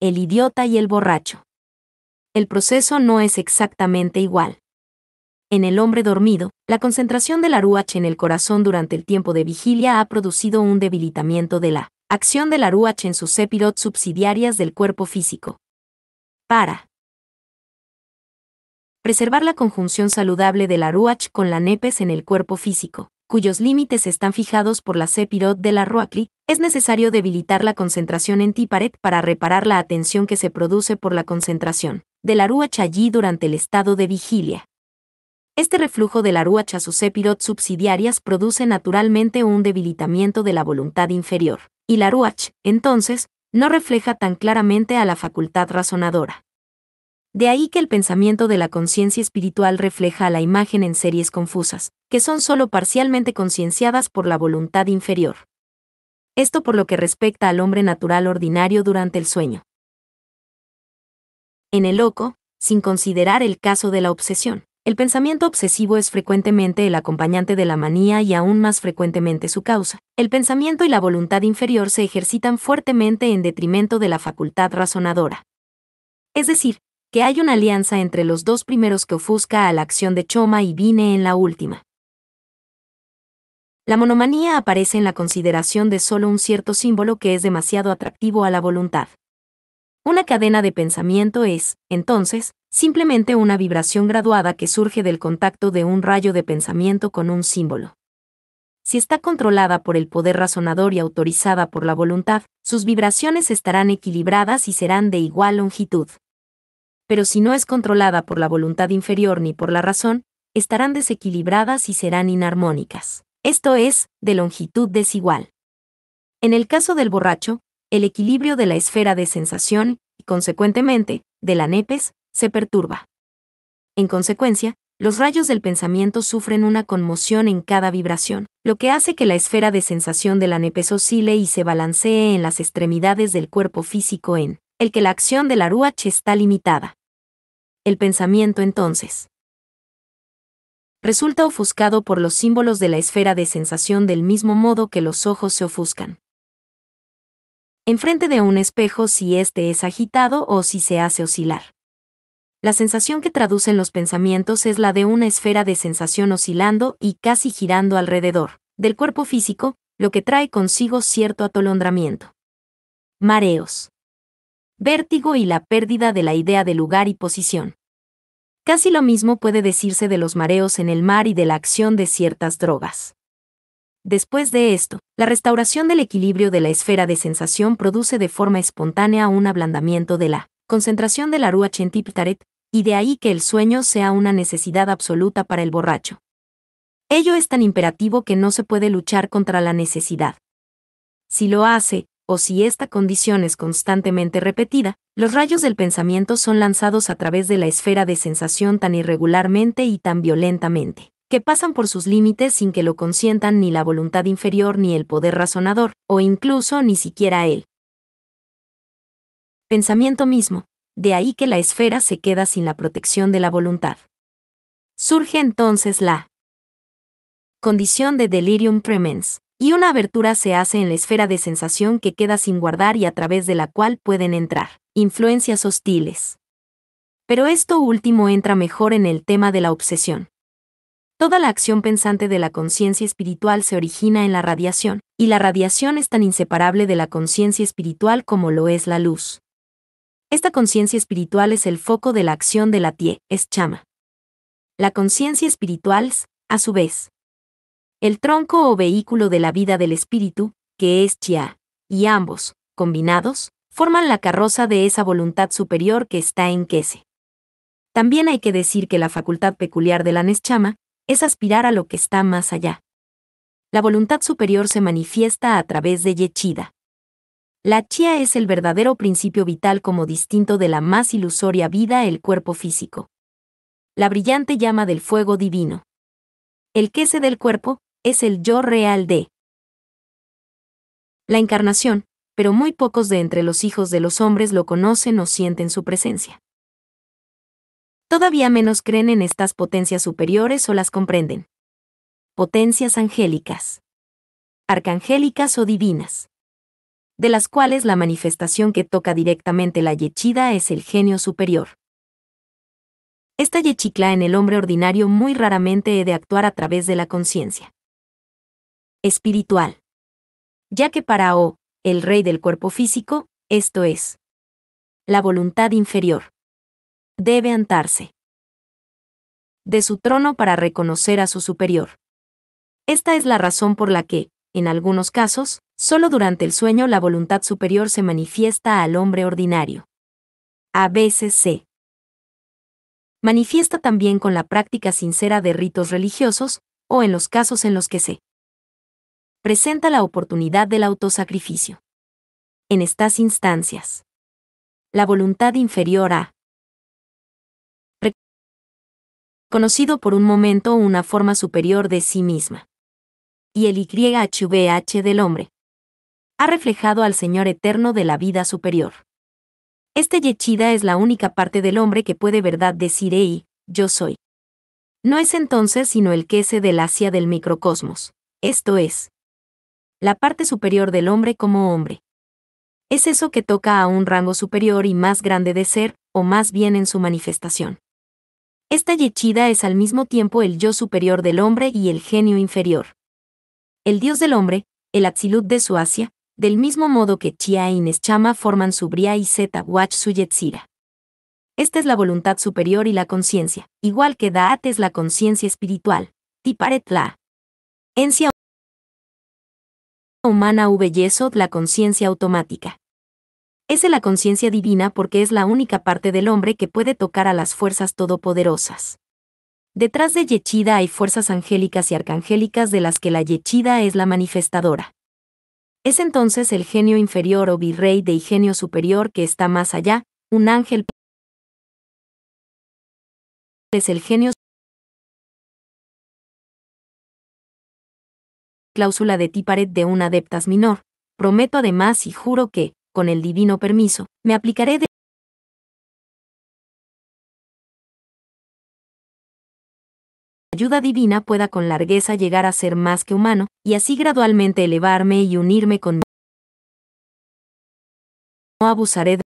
El idiota y el borracho. El proceso no es exactamente igual. En el hombre dormido, la concentración del ruach en el corazón durante el tiempo de vigilia ha producido un debilitamiento de la acción del ruach en sus sépirot subsidiarias del cuerpo físico. Para preservar la conjunción saludable del ruach con la NEPES en el cuerpo físico cuyos límites están fijados por la Cepirot de la Roacli, es necesario debilitar la concentración en Tiparet para reparar la atención que se produce por la concentración de la Ruach allí durante el estado de vigilia. Este reflujo de la Ruach a sus Cepirot subsidiarias produce naturalmente un debilitamiento de la voluntad inferior, y la Ruach, entonces, no refleja tan claramente a la facultad razonadora. De ahí que el pensamiento de la conciencia espiritual refleja a la imagen en series confusas, que son sólo parcialmente concienciadas por la voluntad inferior. Esto por lo que respecta al hombre natural ordinario durante el sueño. En el loco, sin considerar el caso de la obsesión, el pensamiento obsesivo es frecuentemente el acompañante de la manía y aún más frecuentemente su causa. El pensamiento y la voluntad inferior se ejercitan fuertemente en detrimento de la facultad razonadora. Es decir, que hay una alianza entre los dos primeros que ofusca a la acción de Choma y Vine en la última. La monomanía aparece en la consideración de solo un cierto símbolo que es demasiado atractivo a la voluntad. Una cadena de pensamiento es, entonces, simplemente una vibración graduada que surge del contacto de un rayo de pensamiento con un símbolo. Si está controlada por el poder razonador y autorizada por la voluntad, sus vibraciones estarán equilibradas y serán de igual longitud pero si no es controlada por la voluntad inferior ni por la razón, estarán desequilibradas y serán inarmónicas. Esto es, de longitud desigual. En el caso del borracho, el equilibrio de la esfera de sensación, y consecuentemente, de la nepes, se perturba. En consecuencia, los rayos del pensamiento sufren una conmoción en cada vibración, lo que hace que la esfera de sensación de la nepes oscile y se balancee en las extremidades del cuerpo físico en el que la acción de la ruach está limitada. El pensamiento entonces resulta ofuscado por los símbolos de la esfera de sensación del mismo modo que los ojos se ofuscan. Enfrente de un espejo si éste es agitado o si se hace oscilar. La sensación que traducen los pensamientos es la de una esfera de sensación oscilando y casi girando alrededor del cuerpo físico, lo que trae consigo cierto atolondramiento. Mareos vértigo y la pérdida de la idea de lugar y posición. Casi lo mismo puede decirse de los mareos en el mar y de la acción de ciertas drogas. Después de esto, la restauración del equilibrio de la esfera de sensación produce de forma espontánea un ablandamiento de la concentración de la chentiptaret, y de ahí que el sueño sea una necesidad absoluta para el borracho. Ello es tan imperativo que no se puede luchar contra la necesidad. Si lo hace, si esta condición es constantemente repetida, los rayos del pensamiento son lanzados a través de la esfera de sensación tan irregularmente y tan violentamente, que pasan por sus límites sin que lo consientan ni la voluntad inferior ni el poder razonador, o incluso ni siquiera él. Pensamiento mismo, de ahí que la esfera se queda sin la protección de la voluntad. Surge entonces la condición de delirium tremens, y una abertura se hace en la esfera de sensación que queda sin guardar y a través de la cual pueden entrar influencias hostiles. Pero esto último entra mejor en el tema de la obsesión. Toda la acción pensante de la conciencia espiritual se origina en la radiación, y la radiación es tan inseparable de la conciencia espiritual como lo es la luz. Esta conciencia espiritual es el foco de la acción de la tie, es chama. La conciencia espiritual, a su vez, el tronco o vehículo de la vida del espíritu, que es Chia, y ambos, combinados, forman la carroza de esa voluntad superior que está en Kese. También hay que decir que la facultad peculiar de la Neschama es aspirar a lo que está más allá. La voluntad superior se manifiesta a través de Yechida. La Chia es el verdadero principio vital como distinto de la más ilusoria vida, el cuerpo físico. La brillante llama del fuego divino. El quese del cuerpo es el yo real de la encarnación, pero muy pocos de entre los hijos de los hombres lo conocen o sienten su presencia. Todavía menos creen en estas potencias superiores o las comprenden. Potencias angélicas, arcangélicas o divinas, de las cuales la manifestación que toca directamente la yechida es el genio superior. Esta yechicla en el hombre ordinario muy raramente he de actuar a través de la conciencia espiritual. Ya que para O, el rey del cuerpo físico, esto es, la voluntad inferior, debe antarse de su trono para reconocer a su superior. Esta es la razón por la que, en algunos casos, solo durante el sueño la voluntad superior se manifiesta al hombre ordinario. A veces se manifiesta también con la práctica sincera de ritos religiosos, o en los casos en los que se presenta la oportunidad del autosacrificio. En estas instancias, la voluntad inferior ha conocido por un momento una forma superior de sí misma. Y el YHVH del hombre ha reflejado al Señor eterno de la vida superior. Este Yechida es la única parte del hombre que puede verdad decir Ey, yo soy. No es entonces sino el que se del Asia del microcosmos, esto es, la parte superior del hombre como hombre. Es eso que toca a un rango superior y más grande de ser, o más bien en su manifestación. Esta Yechida es al mismo tiempo el yo superior del hombre y el genio inferior. El dios del hombre, el Atzilut de su Asia, del mismo modo que Chia y chama forman su Bria y Zeta Watch su Yetzira. Esta es la voluntad superior y la conciencia, igual que Daat es la conciencia espiritual, Tiparetla. la. Encia humana Yesod la conciencia automática. Es la conciencia divina porque es la única parte del hombre que puede tocar a las fuerzas todopoderosas. Detrás de Yechida hay fuerzas angélicas y arcangélicas de las que la Yechida es la manifestadora. Es entonces el genio inferior o virrey de genio superior que está más allá, un ángel es el genio cláusula de Tiparet de un adeptas minor. Prometo además y juro que, con el divino permiso, me aplicaré de ayuda divina pueda con largueza llegar a ser más que humano, y así gradualmente elevarme y unirme con mi... No abusaré de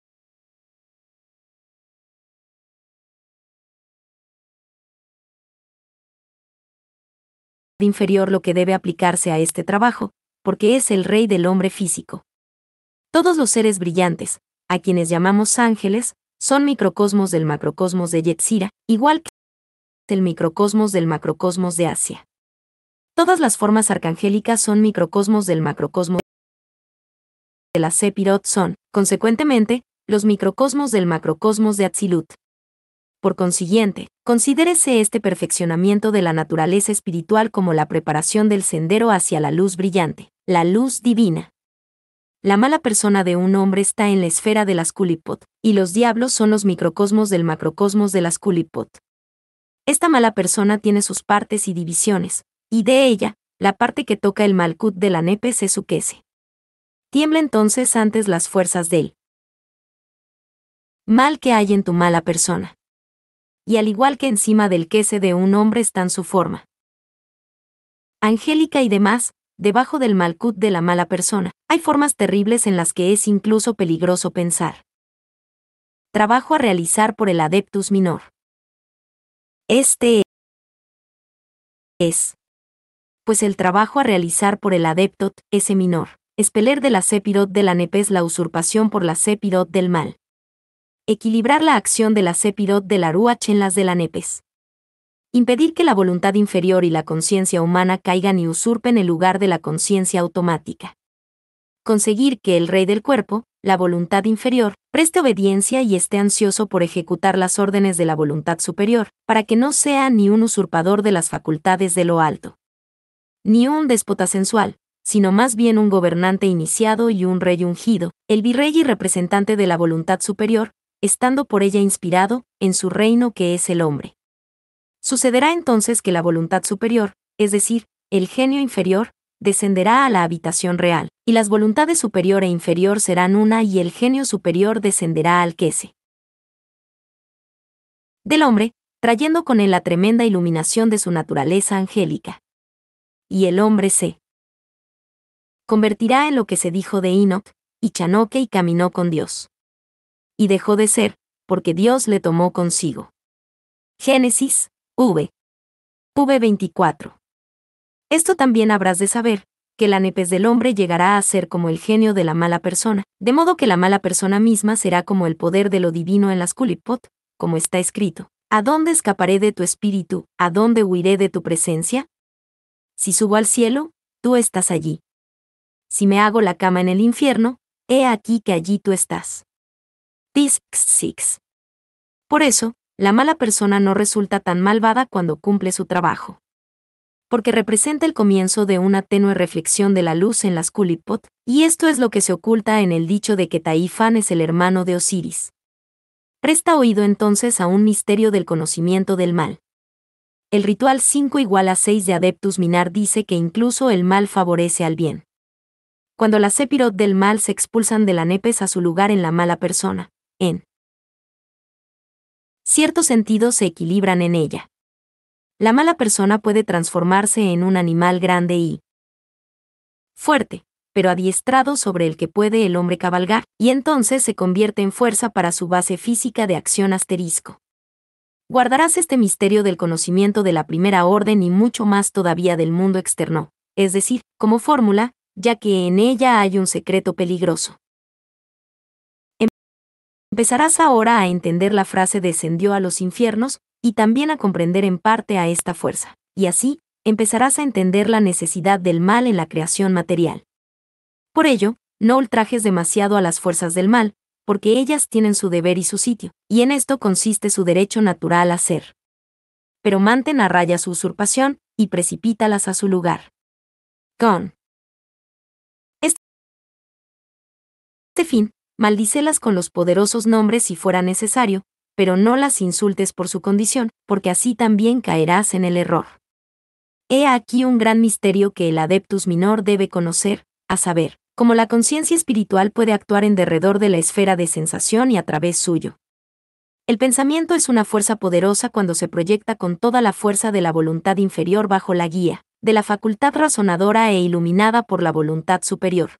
inferior lo que debe aplicarse a este trabajo, porque es el rey del hombre físico. Todos los seres brillantes, a quienes llamamos ángeles, son microcosmos del macrocosmos de Yetzira, igual que el microcosmos del macrocosmos de Asia. Todas las formas arcangélicas son microcosmos del macrocosmos de la Sepirot son, consecuentemente, los microcosmos del macrocosmos de Atzilut. Por consiguiente, considérese este perfeccionamiento de la naturaleza espiritual como la preparación del sendero hacia la luz brillante, la luz divina. La mala persona de un hombre está en la esfera de las culipot, y los diablos son los microcosmos del macrocosmos de las culipot. Esta mala persona tiene sus partes y divisiones, y de ella, la parte que toca el malcut de la nepe se suquece. Tiembla entonces antes las fuerzas de él. mal que hay en tu mala persona y al igual que encima del quese de un hombre están su forma. Angélica y demás, debajo del malcut de la mala persona, hay formas terribles en las que es incluso peligroso pensar. Trabajo a realizar por el adeptus minor. Este es. Pues el trabajo a realizar por el adeptot, ese minor, es de la sepirot de la nepes la usurpación por la sepirot del mal equilibrar la acción de la Cepidot de la Ruach en las de la Nepes. Impedir que la voluntad inferior y la conciencia humana caigan y usurpen el lugar de la conciencia automática. Conseguir que el rey del cuerpo, la voluntad inferior, preste obediencia y esté ansioso por ejecutar las órdenes de la voluntad superior, para que no sea ni un usurpador de las facultades de lo alto. Ni un déspota sensual, sino más bien un gobernante iniciado y un rey ungido, el virrey y representante de la voluntad superior, estando por ella inspirado, en su reino que es el hombre. Sucederá entonces que la voluntad superior, es decir, el genio inferior, descenderá a la habitación real, y las voluntades superior e inferior serán una y el genio superior descenderá al que se del hombre, trayendo con él la tremenda iluminación de su naturaleza angélica. Y el hombre se convertirá en lo que se dijo de Enoch, y Chanoque y caminó con Dios y dejó de ser, porque Dios le tomó consigo. Génesis, V. V24. Esto también habrás de saber, que la nepes del hombre llegará a ser como el genio de la mala persona, de modo que la mala persona misma será como el poder de lo divino en las culipot, como está escrito. ¿A dónde escaparé de tu espíritu? ¿A dónde huiré de tu presencia? Si subo al cielo, tú estás allí. Si me hago la cama en el infierno, he aquí que allí tú estás. Disc 6. Por eso, la mala persona no resulta tan malvada cuando cumple su trabajo. Porque representa el comienzo de una tenue reflexión de la luz en las culipot, y esto es lo que se oculta en el dicho de que Taifán es el hermano de Osiris. Presta oído entonces a un misterio del conocimiento del mal. El ritual 5 igual a 6 de Adeptus Minar dice que incluso el mal favorece al bien. Cuando las épirot del mal se expulsan de la nepes a su lugar en la mala persona, en ciertos sentidos se equilibran en ella. La mala persona puede transformarse en un animal grande y fuerte, pero adiestrado sobre el que puede el hombre cabalgar, y entonces se convierte en fuerza para su base física de acción asterisco. Guardarás este misterio del conocimiento de la primera orden y mucho más todavía del mundo externo, es decir, como fórmula, ya que en ella hay un secreto peligroso. Empezarás ahora a entender la frase descendió a los infiernos, y también a comprender en parte a esta fuerza, y así, empezarás a entender la necesidad del mal en la creación material. Por ello, no ultrajes demasiado a las fuerzas del mal, porque ellas tienen su deber y su sitio, y en esto consiste su derecho natural a ser. Pero mantén a raya su usurpación, y precipítalas a su lugar. Con este fin, maldicelas con los poderosos nombres si fuera necesario, pero no las insultes por su condición, porque así también caerás en el error. He aquí un gran misterio que el adeptus minor debe conocer, a saber, cómo la conciencia espiritual puede actuar en derredor de la esfera de sensación y a través suyo. El pensamiento es una fuerza poderosa cuando se proyecta con toda la fuerza de la voluntad inferior bajo la guía, de la facultad razonadora e iluminada por la voluntad superior.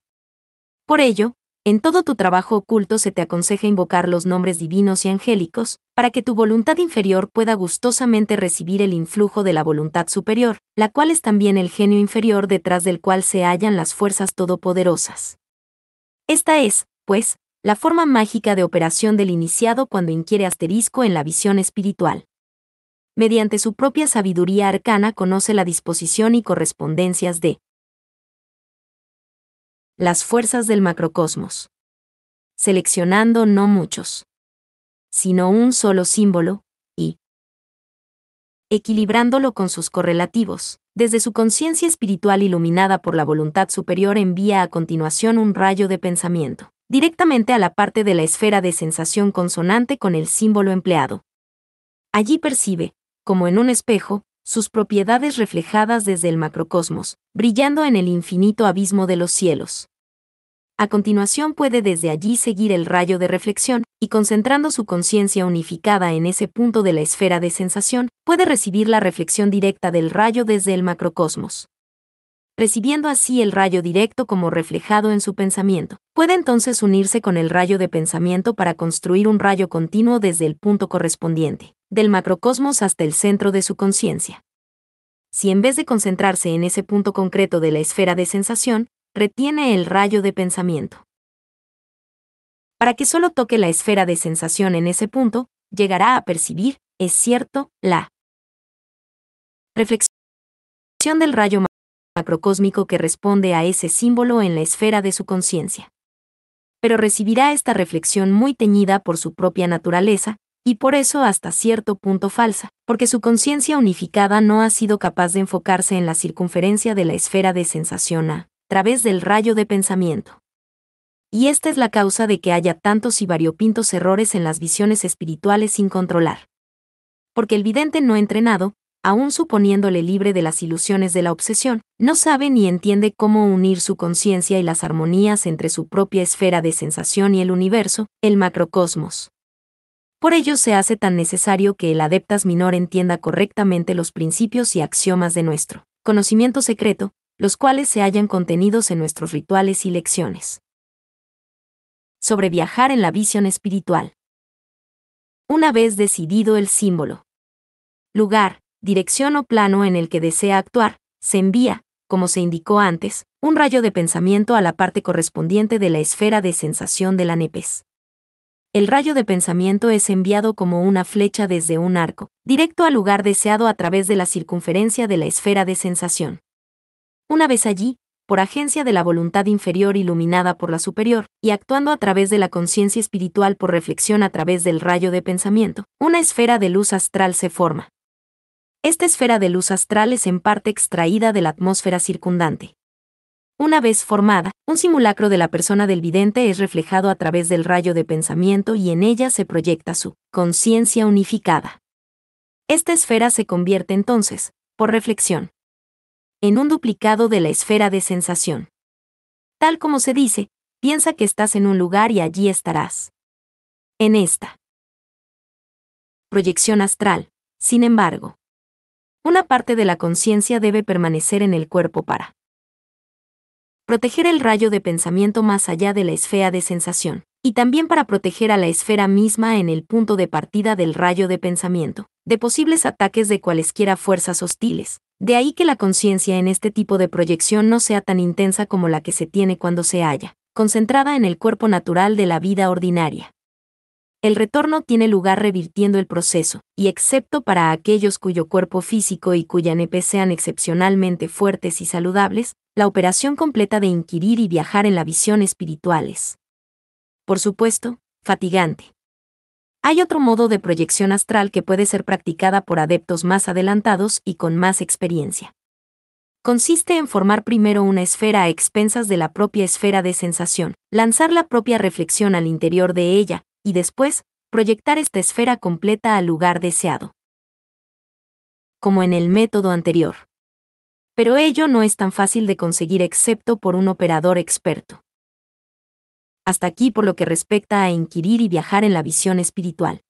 Por ello, en todo tu trabajo oculto se te aconseja invocar los nombres divinos y angélicos, para que tu voluntad inferior pueda gustosamente recibir el influjo de la voluntad superior, la cual es también el genio inferior detrás del cual se hallan las fuerzas todopoderosas. Esta es, pues, la forma mágica de operación del iniciado cuando inquiere asterisco en la visión espiritual. Mediante su propia sabiduría arcana conoce la disposición y correspondencias de las fuerzas del macrocosmos. Seleccionando no muchos, sino un solo símbolo, y equilibrándolo con sus correlativos. Desde su conciencia espiritual iluminada por la voluntad superior envía a continuación un rayo de pensamiento, directamente a la parte de la esfera de sensación consonante con el símbolo empleado. Allí percibe, como en un espejo, sus propiedades reflejadas desde el macrocosmos, brillando en el infinito abismo de los cielos. A continuación puede desde allí seguir el rayo de reflexión, y concentrando su conciencia unificada en ese punto de la esfera de sensación, puede recibir la reflexión directa del rayo desde el macrocosmos. Recibiendo así el rayo directo como reflejado en su pensamiento, puede entonces unirse con el rayo de pensamiento para construir un rayo continuo desde el punto correspondiente, del macrocosmos hasta el centro de su conciencia si en vez de concentrarse en ese punto concreto de la esfera de sensación, retiene el rayo de pensamiento. Para que solo toque la esfera de sensación en ese punto, llegará a percibir, es cierto, la reflexión del rayo macrocósmico que responde a ese símbolo en la esfera de su conciencia. Pero recibirá esta reflexión muy teñida por su propia naturaleza, y por eso hasta cierto punto falsa, porque su conciencia unificada no ha sido capaz de enfocarse en la circunferencia de la esfera de sensación A través del rayo de pensamiento. Y esta es la causa de que haya tantos y variopintos errores en las visiones espirituales sin controlar. Porque el vidente no entrenado, aun suponiéndole libre de las ilusiones de la obsesión, no sabe ni entiende cómo unir su conciencia y las armonías entre su propia esfera de sensación y el universo, el macrocosmos. Por ello se hace tan necesario que el adeptas minor entienda correctamente los principios y axiomas de nuestro conocimiento secreto, los cuales se hallan contenidos en nuestros rituales y lecciones. Sobre viajar en la visión espiritual. Una vez decidido el símbolo, lugar, dirección o plano en el que desea actuar, se envía, como se indicó antes, un rayo de pensamiento a la parte correspondiente de la esfera de sensación de la nepes. El rayo de pensamiento es enviado como una flecha desde un arco, directo al lugar deseado a través de la circunferencia de la esfera de sensación. Una vez allí, por agencia de la voluntad inferior iluminada por la superior, y actuando a través de la conciencia espiritual por reflexión a través del rayo de pensamiento, una esfera de luz astral se forma. Esta esfera de luz astral es en parte extraída de la atmósfera circundante. Una vez formada, un simulacro de la persona del vidente es reflejado a través del rayo de pensamiento y en ella se proyecta su conciencia unificada. Esta esfera se convierte entonces, por reflexión, en un duplicado de la esfera de sensación. Tal como se dice, piensa que estás en un lugar y allí estarás. En esta proyección astral, sin embargo, una parte de la conciencia debe permanecer en el cuerpo para proteger el rayo de pensamiento más allá de la esfera de sensación, y también para proteger a la esfera misma en el punto de partida del rayo de pensamiento, de posibles ataques de cualesquiera fuerzas hostiles, de ahí que la conciencia en este tipo de proyección no sea tan intensa como la que se tiene cuando se halla, concentrada en el cuerpo natural de la vida ordinaria. El retorno tiene lugar revirtiendo el proceso, y excepto para aquellos cuyo cuerpo físico y cuya nepe sean excepcionalmente fuertes y saludables, la operación completa de inquirir y viajar en la visión espiritual es, por supuesto, fatigante, hay otro modo de proyección astral que puede ser practicada por adeptos más adelantados y con más experiencia. Consiste en formar primero una esfera a expensas de la propia esfera de sensación, lanzar la propia reflexión al interior de ella, y después, proyectar esta esfera completa al lugar deseado. Como en el método anterior. Pero ello no es tan fácil de conseguir excepto por un operador experto. Hasta aquí por lo que respecta a inquirir y viajar en la visión espiritual.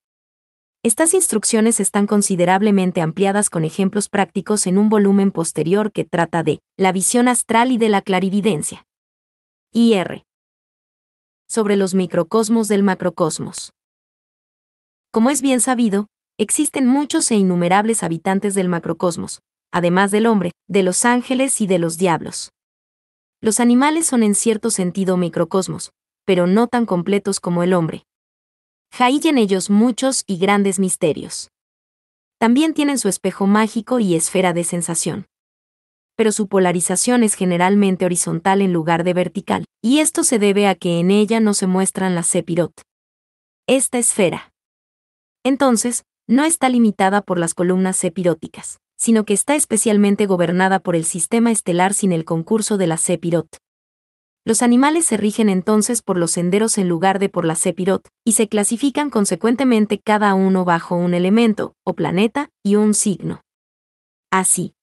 Estas instrucciones están considerablemente ampliadas con ejemplos prácticos en un volumen posterior que trata de la visión astral y de la clarividencia. IR. Sobre los microcosmos del macrocosmos. Como es bien sabido, existen muchos e innumerables habitantes del macrocosmos, además del hombre, de los ángeles y de los diablos. Los animales son en cierto sentido microcosmos, pero no tan completos como el hombre. Hay en ellos muchos y grandes misterios. También tienen su espejo mágico y esfera de sensación. Pero su polarización es generalmente horizontal en lugar de vertical, y esto se debe a que en ella no se muestran las sepirot. Esta esfera. Entonces, no está limitada por las columnas cepiróticas, sino que está especialmente gobernada por el sistema estelar sin el concurso de las sepirot. Los animales se rigen entonces por los senderos en lugar de por la Sepirot, y se clasifican consecuentemente cada uno bajo un elemento, o planeta, y un signo. Así.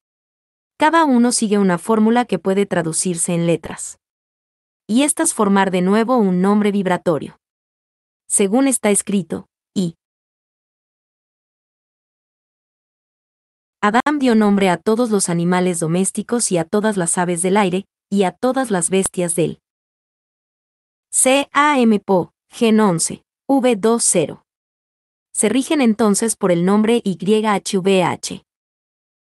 Cada uno sigue una fórmula que puede traducirse en letras. Y estas formar de nuevo un nombre vibratorio. Según está escrito, y. Adán dio nombre a todos los animales domésticos y a todas las aves del aire, y a todas las bestias del CAMPO, Gen 11, V20. Se rigen entonces por el nombre YHVH,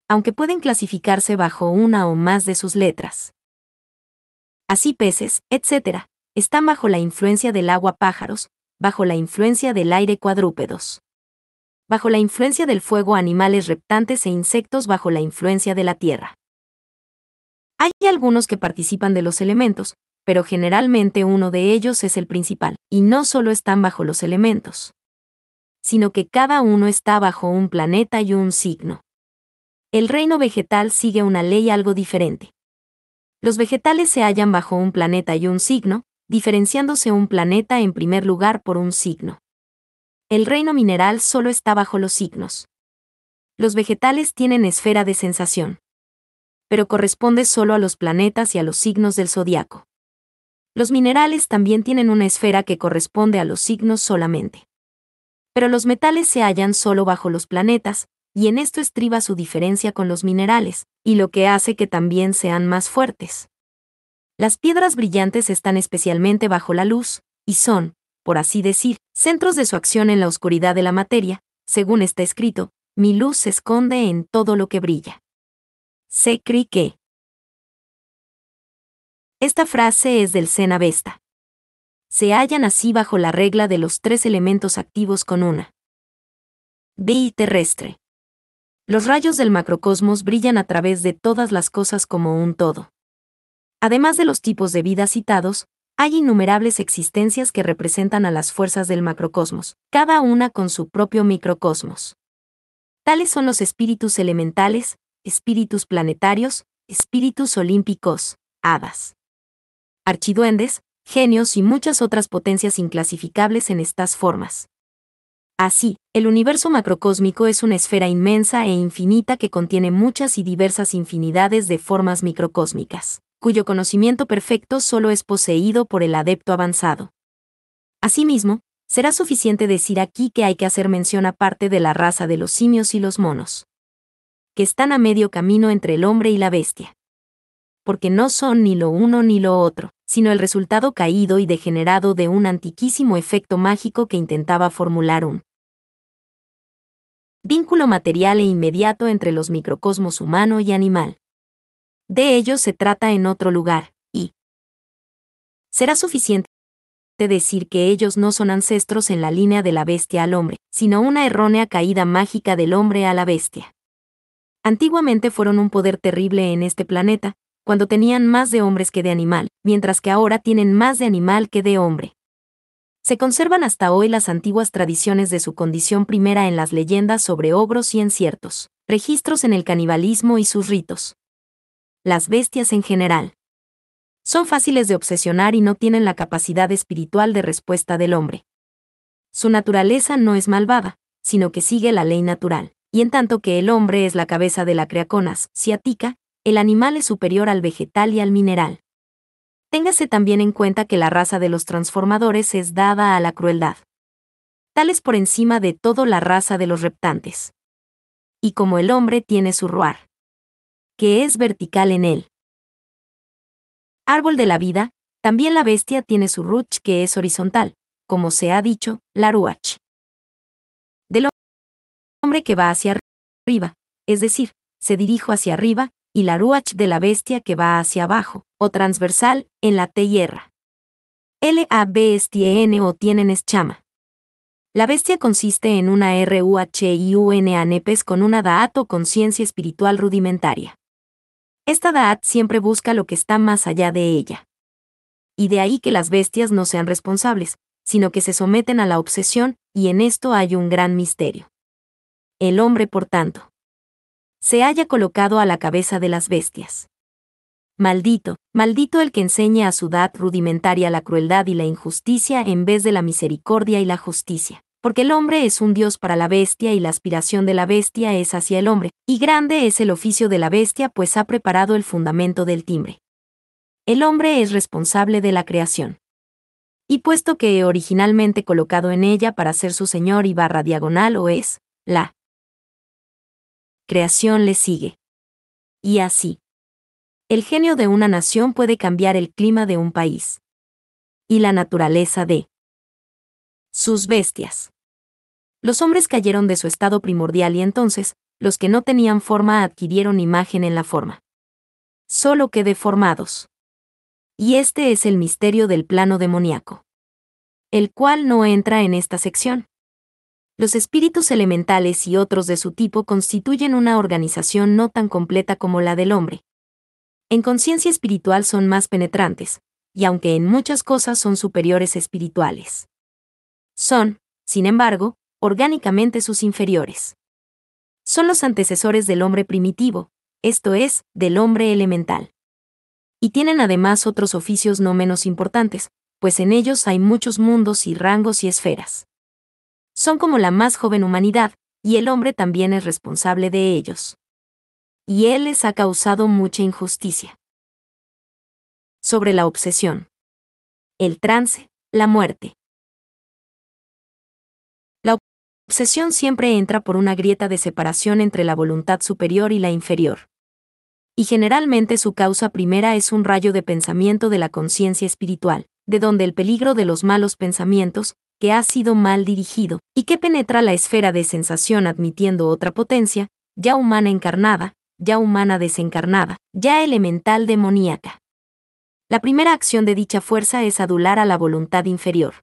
aunque pueden clasificarse bajo una o más de sus letras. Así peces, etc., están bajo la influencia del agua pájaros, bajo la influencia del aire cuadrúpedos, bajo la influencia del fuego animales reptantes e insectos bajo la influencia de la tierra. Hay algunos que participan de los elementos, pero generalmente uno de ellos es el principal, y no solo están bajo los elementos, sino que cada uno está bajo un planeta y un signo. El reino vegetal sigue una ley algo diferente. Los vegetales se hallan bajo un planeta y un signo, diferenciándose un planeta en primer lugar por un signo. El reino mineral solo está bajo los signos. Los vegetales tienen esfera de sensación pero corresponde solo a los planetas y a los signos del zodiaco. Los minerales también tienen una esfera que corresponde a los signos solamente. Pero los metales se hallan solo bajo los planetas, y en esto estriba su diferencia con los minerales, y lo que hace que también sean más fuertes. Las piedras brillantes están especialmente bajo la luz, y son, por así decir, centros de su acción en la oscuridad de la materia, según está escrito, mi luz se esconde en todo lo que brilla. Se cree que. Esta frase es del Sena Vesta. Se hallan así bajo la regla de los tres elementos activos con una. B terrestre. Los rayos del macrocosmos brillan a través de todas las cosas como un todo. Además de los tipos de vida citados, hay innumerables existencias que representan a las fuerzas del macrocosmos, cada una con su propio microcosmos. Tales son los espíritus elementales, espíritus planetarios, espíritus olímpicos, hadas, archiduendes, genios y muchas otras potencias inclasificables en estas formas. Así, el universo macrocósmico es una esfera inmensa e infinita que contiene muchas y diversas infinidades de formas microcósmicas, cuyo conocimiento perfecto solo es poseído por el adepto avanzado. Asimismo, será suficiente decir aquí que hay que hacer mención aparte de la raza de los simios y los monos que están a medio camino entre el hombre y la bestia. Porque no son ni lo uno ni lo otro, sino el resultado caído y degenerado de un antiquísimo efecto mágico que intentaba formular un vínculo material e inmediato entre los microcosmos humano y animal. De ellos se trata en otro lugar, y será suficiente decir que ellos no son ancestros en la línea de la bestia al hombre, sino una errónea caída mágica del hombre a la bestia. Antiguamente fueron un poder terrible en este planeta, cuando tenían más de hombres que de animal, mientras que ahora tienen más de animal que de hombre. Se conservan hasta hoy las antiguas tradiciones de su condición primera en las leyendas sobre ogros y enciertos, registros en el canibalismo y sus ritos. Las bestias en general. Son fáciles de obsesionar y no tienen la capacidad espiritual de respuesta del hombre. Su naturaleza no es malvada, sino que sigue la ley natural y en tanto que el hombre es la cabeza de la creaconas atica el animal es superior al vegetal y al mineral. Téngase también en cuenta que la raza de los transformadores es dada a la crueldad. Tal es por encima de todo la raza de los reptantes. Y como el hombre tiene su ruar, que es vertical en él. Árbol de la vida, también la bestia tiene su ruch que es horizontal, como se ha dicho, la ruach hombre que va hacia arriba, es decir, se dirijo hacia arriba, y la ruach de la bestia que va hacia abajo, o transversal, en la tierra. l a b s t e n o tienen chama. La bestia consiste en una ruach y e con una daat o conciencia espiritual rudimentaria. Esta daat siempre busca lo que está más allá de ella. Y de ahí que las bestias no sean responsables, sino que se someten a la obsesión, y en esto hay un gran misterio el hombre por tanto, se haya colocado a la cabeza de las bestias. Maldito, maldito el que enseña a su edad rudimentaria la crueldad y la injusticia en vez de la misericordia y la justicia, porque el hombre es un dios para la bestia y la aspiración de la bestia es hacia el hombre, y grande es el oficio de la bestia pues ha preparado el fundamento del timbre. El hombre es responsable de la creación. Y puesto que he originalmente colocado en ella para ser su señor y barra diagonal o es, la creación le sigue. Y así. El genio de una nación puede cambiar el clima de un país. Y la naturaleza de sus bestias. Los hombres cayeron de su estado primordial y entonces, los que no tenían forma adquirieron imagen en la forma. Solo que deformados. Y este es el misterio del plano demoníaco. El cual no entra en esta sección los espíritus elementales y otros de su tipo constituyen una organización no tan completa como la del hombre. En conciencia espiritual son más penetrantes, y aunque en muchas cosas son superiores espirituales. Son, sin embargo, orgánicamente sus inferiores. Son los antecesores del hombre primitivo, esto es, del hombre elemental. Y tienen además otros oficios no menos importantes, pues en ellos hay muchos mundos y rangos y esferas son como la más joven humanidad, y el hombre también es responsable de ellos. Y él les ha causado mucha injusticia. Sobre la obsesión. El trance, la muerte. La obsesión siempre entra por una grieta de separación entre la voluntad superior y la inferior. Y generalmente su causa primera es un rayo de pensamiento de la conciencia espiritual, de donde el peligro de los malos pensamientos, que ha sido mal dirigido, y que penetra la esfera de sensación admitiendo otra potencia, ya humana encarnada, ya humana desencarnada, ya elemental demoníaca. La primera acción de dicha fuerza es adular a la voluntad inferior.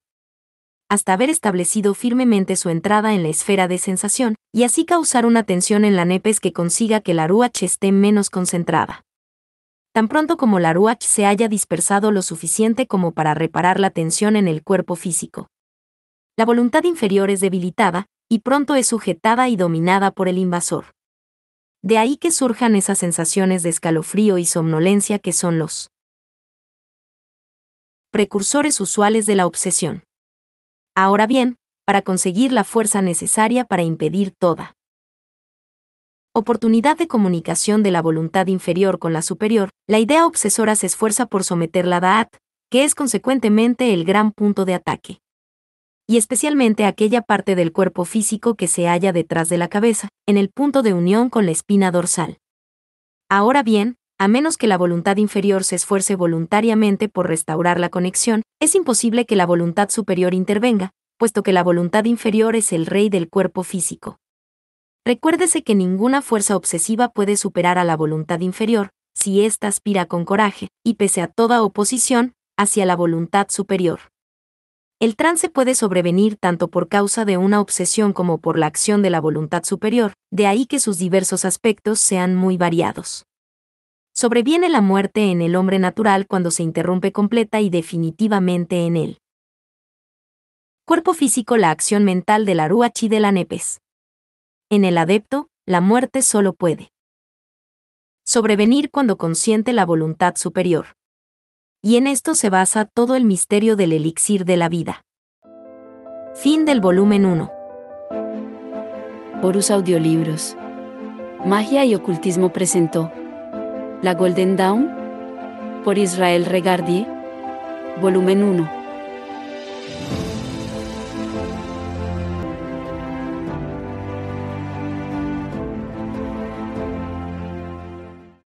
Hasta haber establecido firmemente su entrada en la esfera de sensación, y así causar una tensión en la nepes que consiga que la ruach esté menos concentrada. Tan pronto como la ruach se haya dispersado lo suficiente como para reparar la tensión en el cuerpo físico, la voluntad inferior es debilitada, y pronto es sujetada y dominada por el invasor. De ahí que surjan esas sensaciones de escalofrío y somnolencia que son los precursores usuales de la obsesión. Ahora bien, para conseguir la fuerza necesaria para impedir toda oportunidad de comunicación de la voluntad inferior con la superior, la idea obsesora se esfuerza por someter la Da'at, que es consecuentemente el gran punto de ataque y especialmente aquella parte del cuerpo físico que se halla detrás de la cabeza, en el punto de unión con la espina dorsal. Ahora bien, a menos que la voluntad inferior se esfuerce voluntariamente por restaurar la conexión, es imposible que la voluntad superior intervenga, puesto que la voluntad inferior es el rey del cuerpo físico. Recuérdese que ninguna fuerza obsesiva puede superar a la voluntad inferior, si ésta aspira con coraje, y pese a toda oposición, hacia la voluntad superior. El trance puede sobrevenir tanto por causa de una obsesión como por la acción de la voluntad superior, de ahí que sus diversos aspectos sean muy variados. Sobreviene la muerte en el hombre natural cuando se interrumpe completa y definitivamente en él. Cuerpo físico La acción mental de la y de la Nepes. En el adepto, la muerte solo puede sobrevenir cuando consiente la voluntad superior y en esto se basa todo el misterio del elixir de la vida. Fin del volumen 1. Horus Audiolibros. Magia y Ocultismo presentó La Golden Dawn por Israel Regardie. Volumen 1.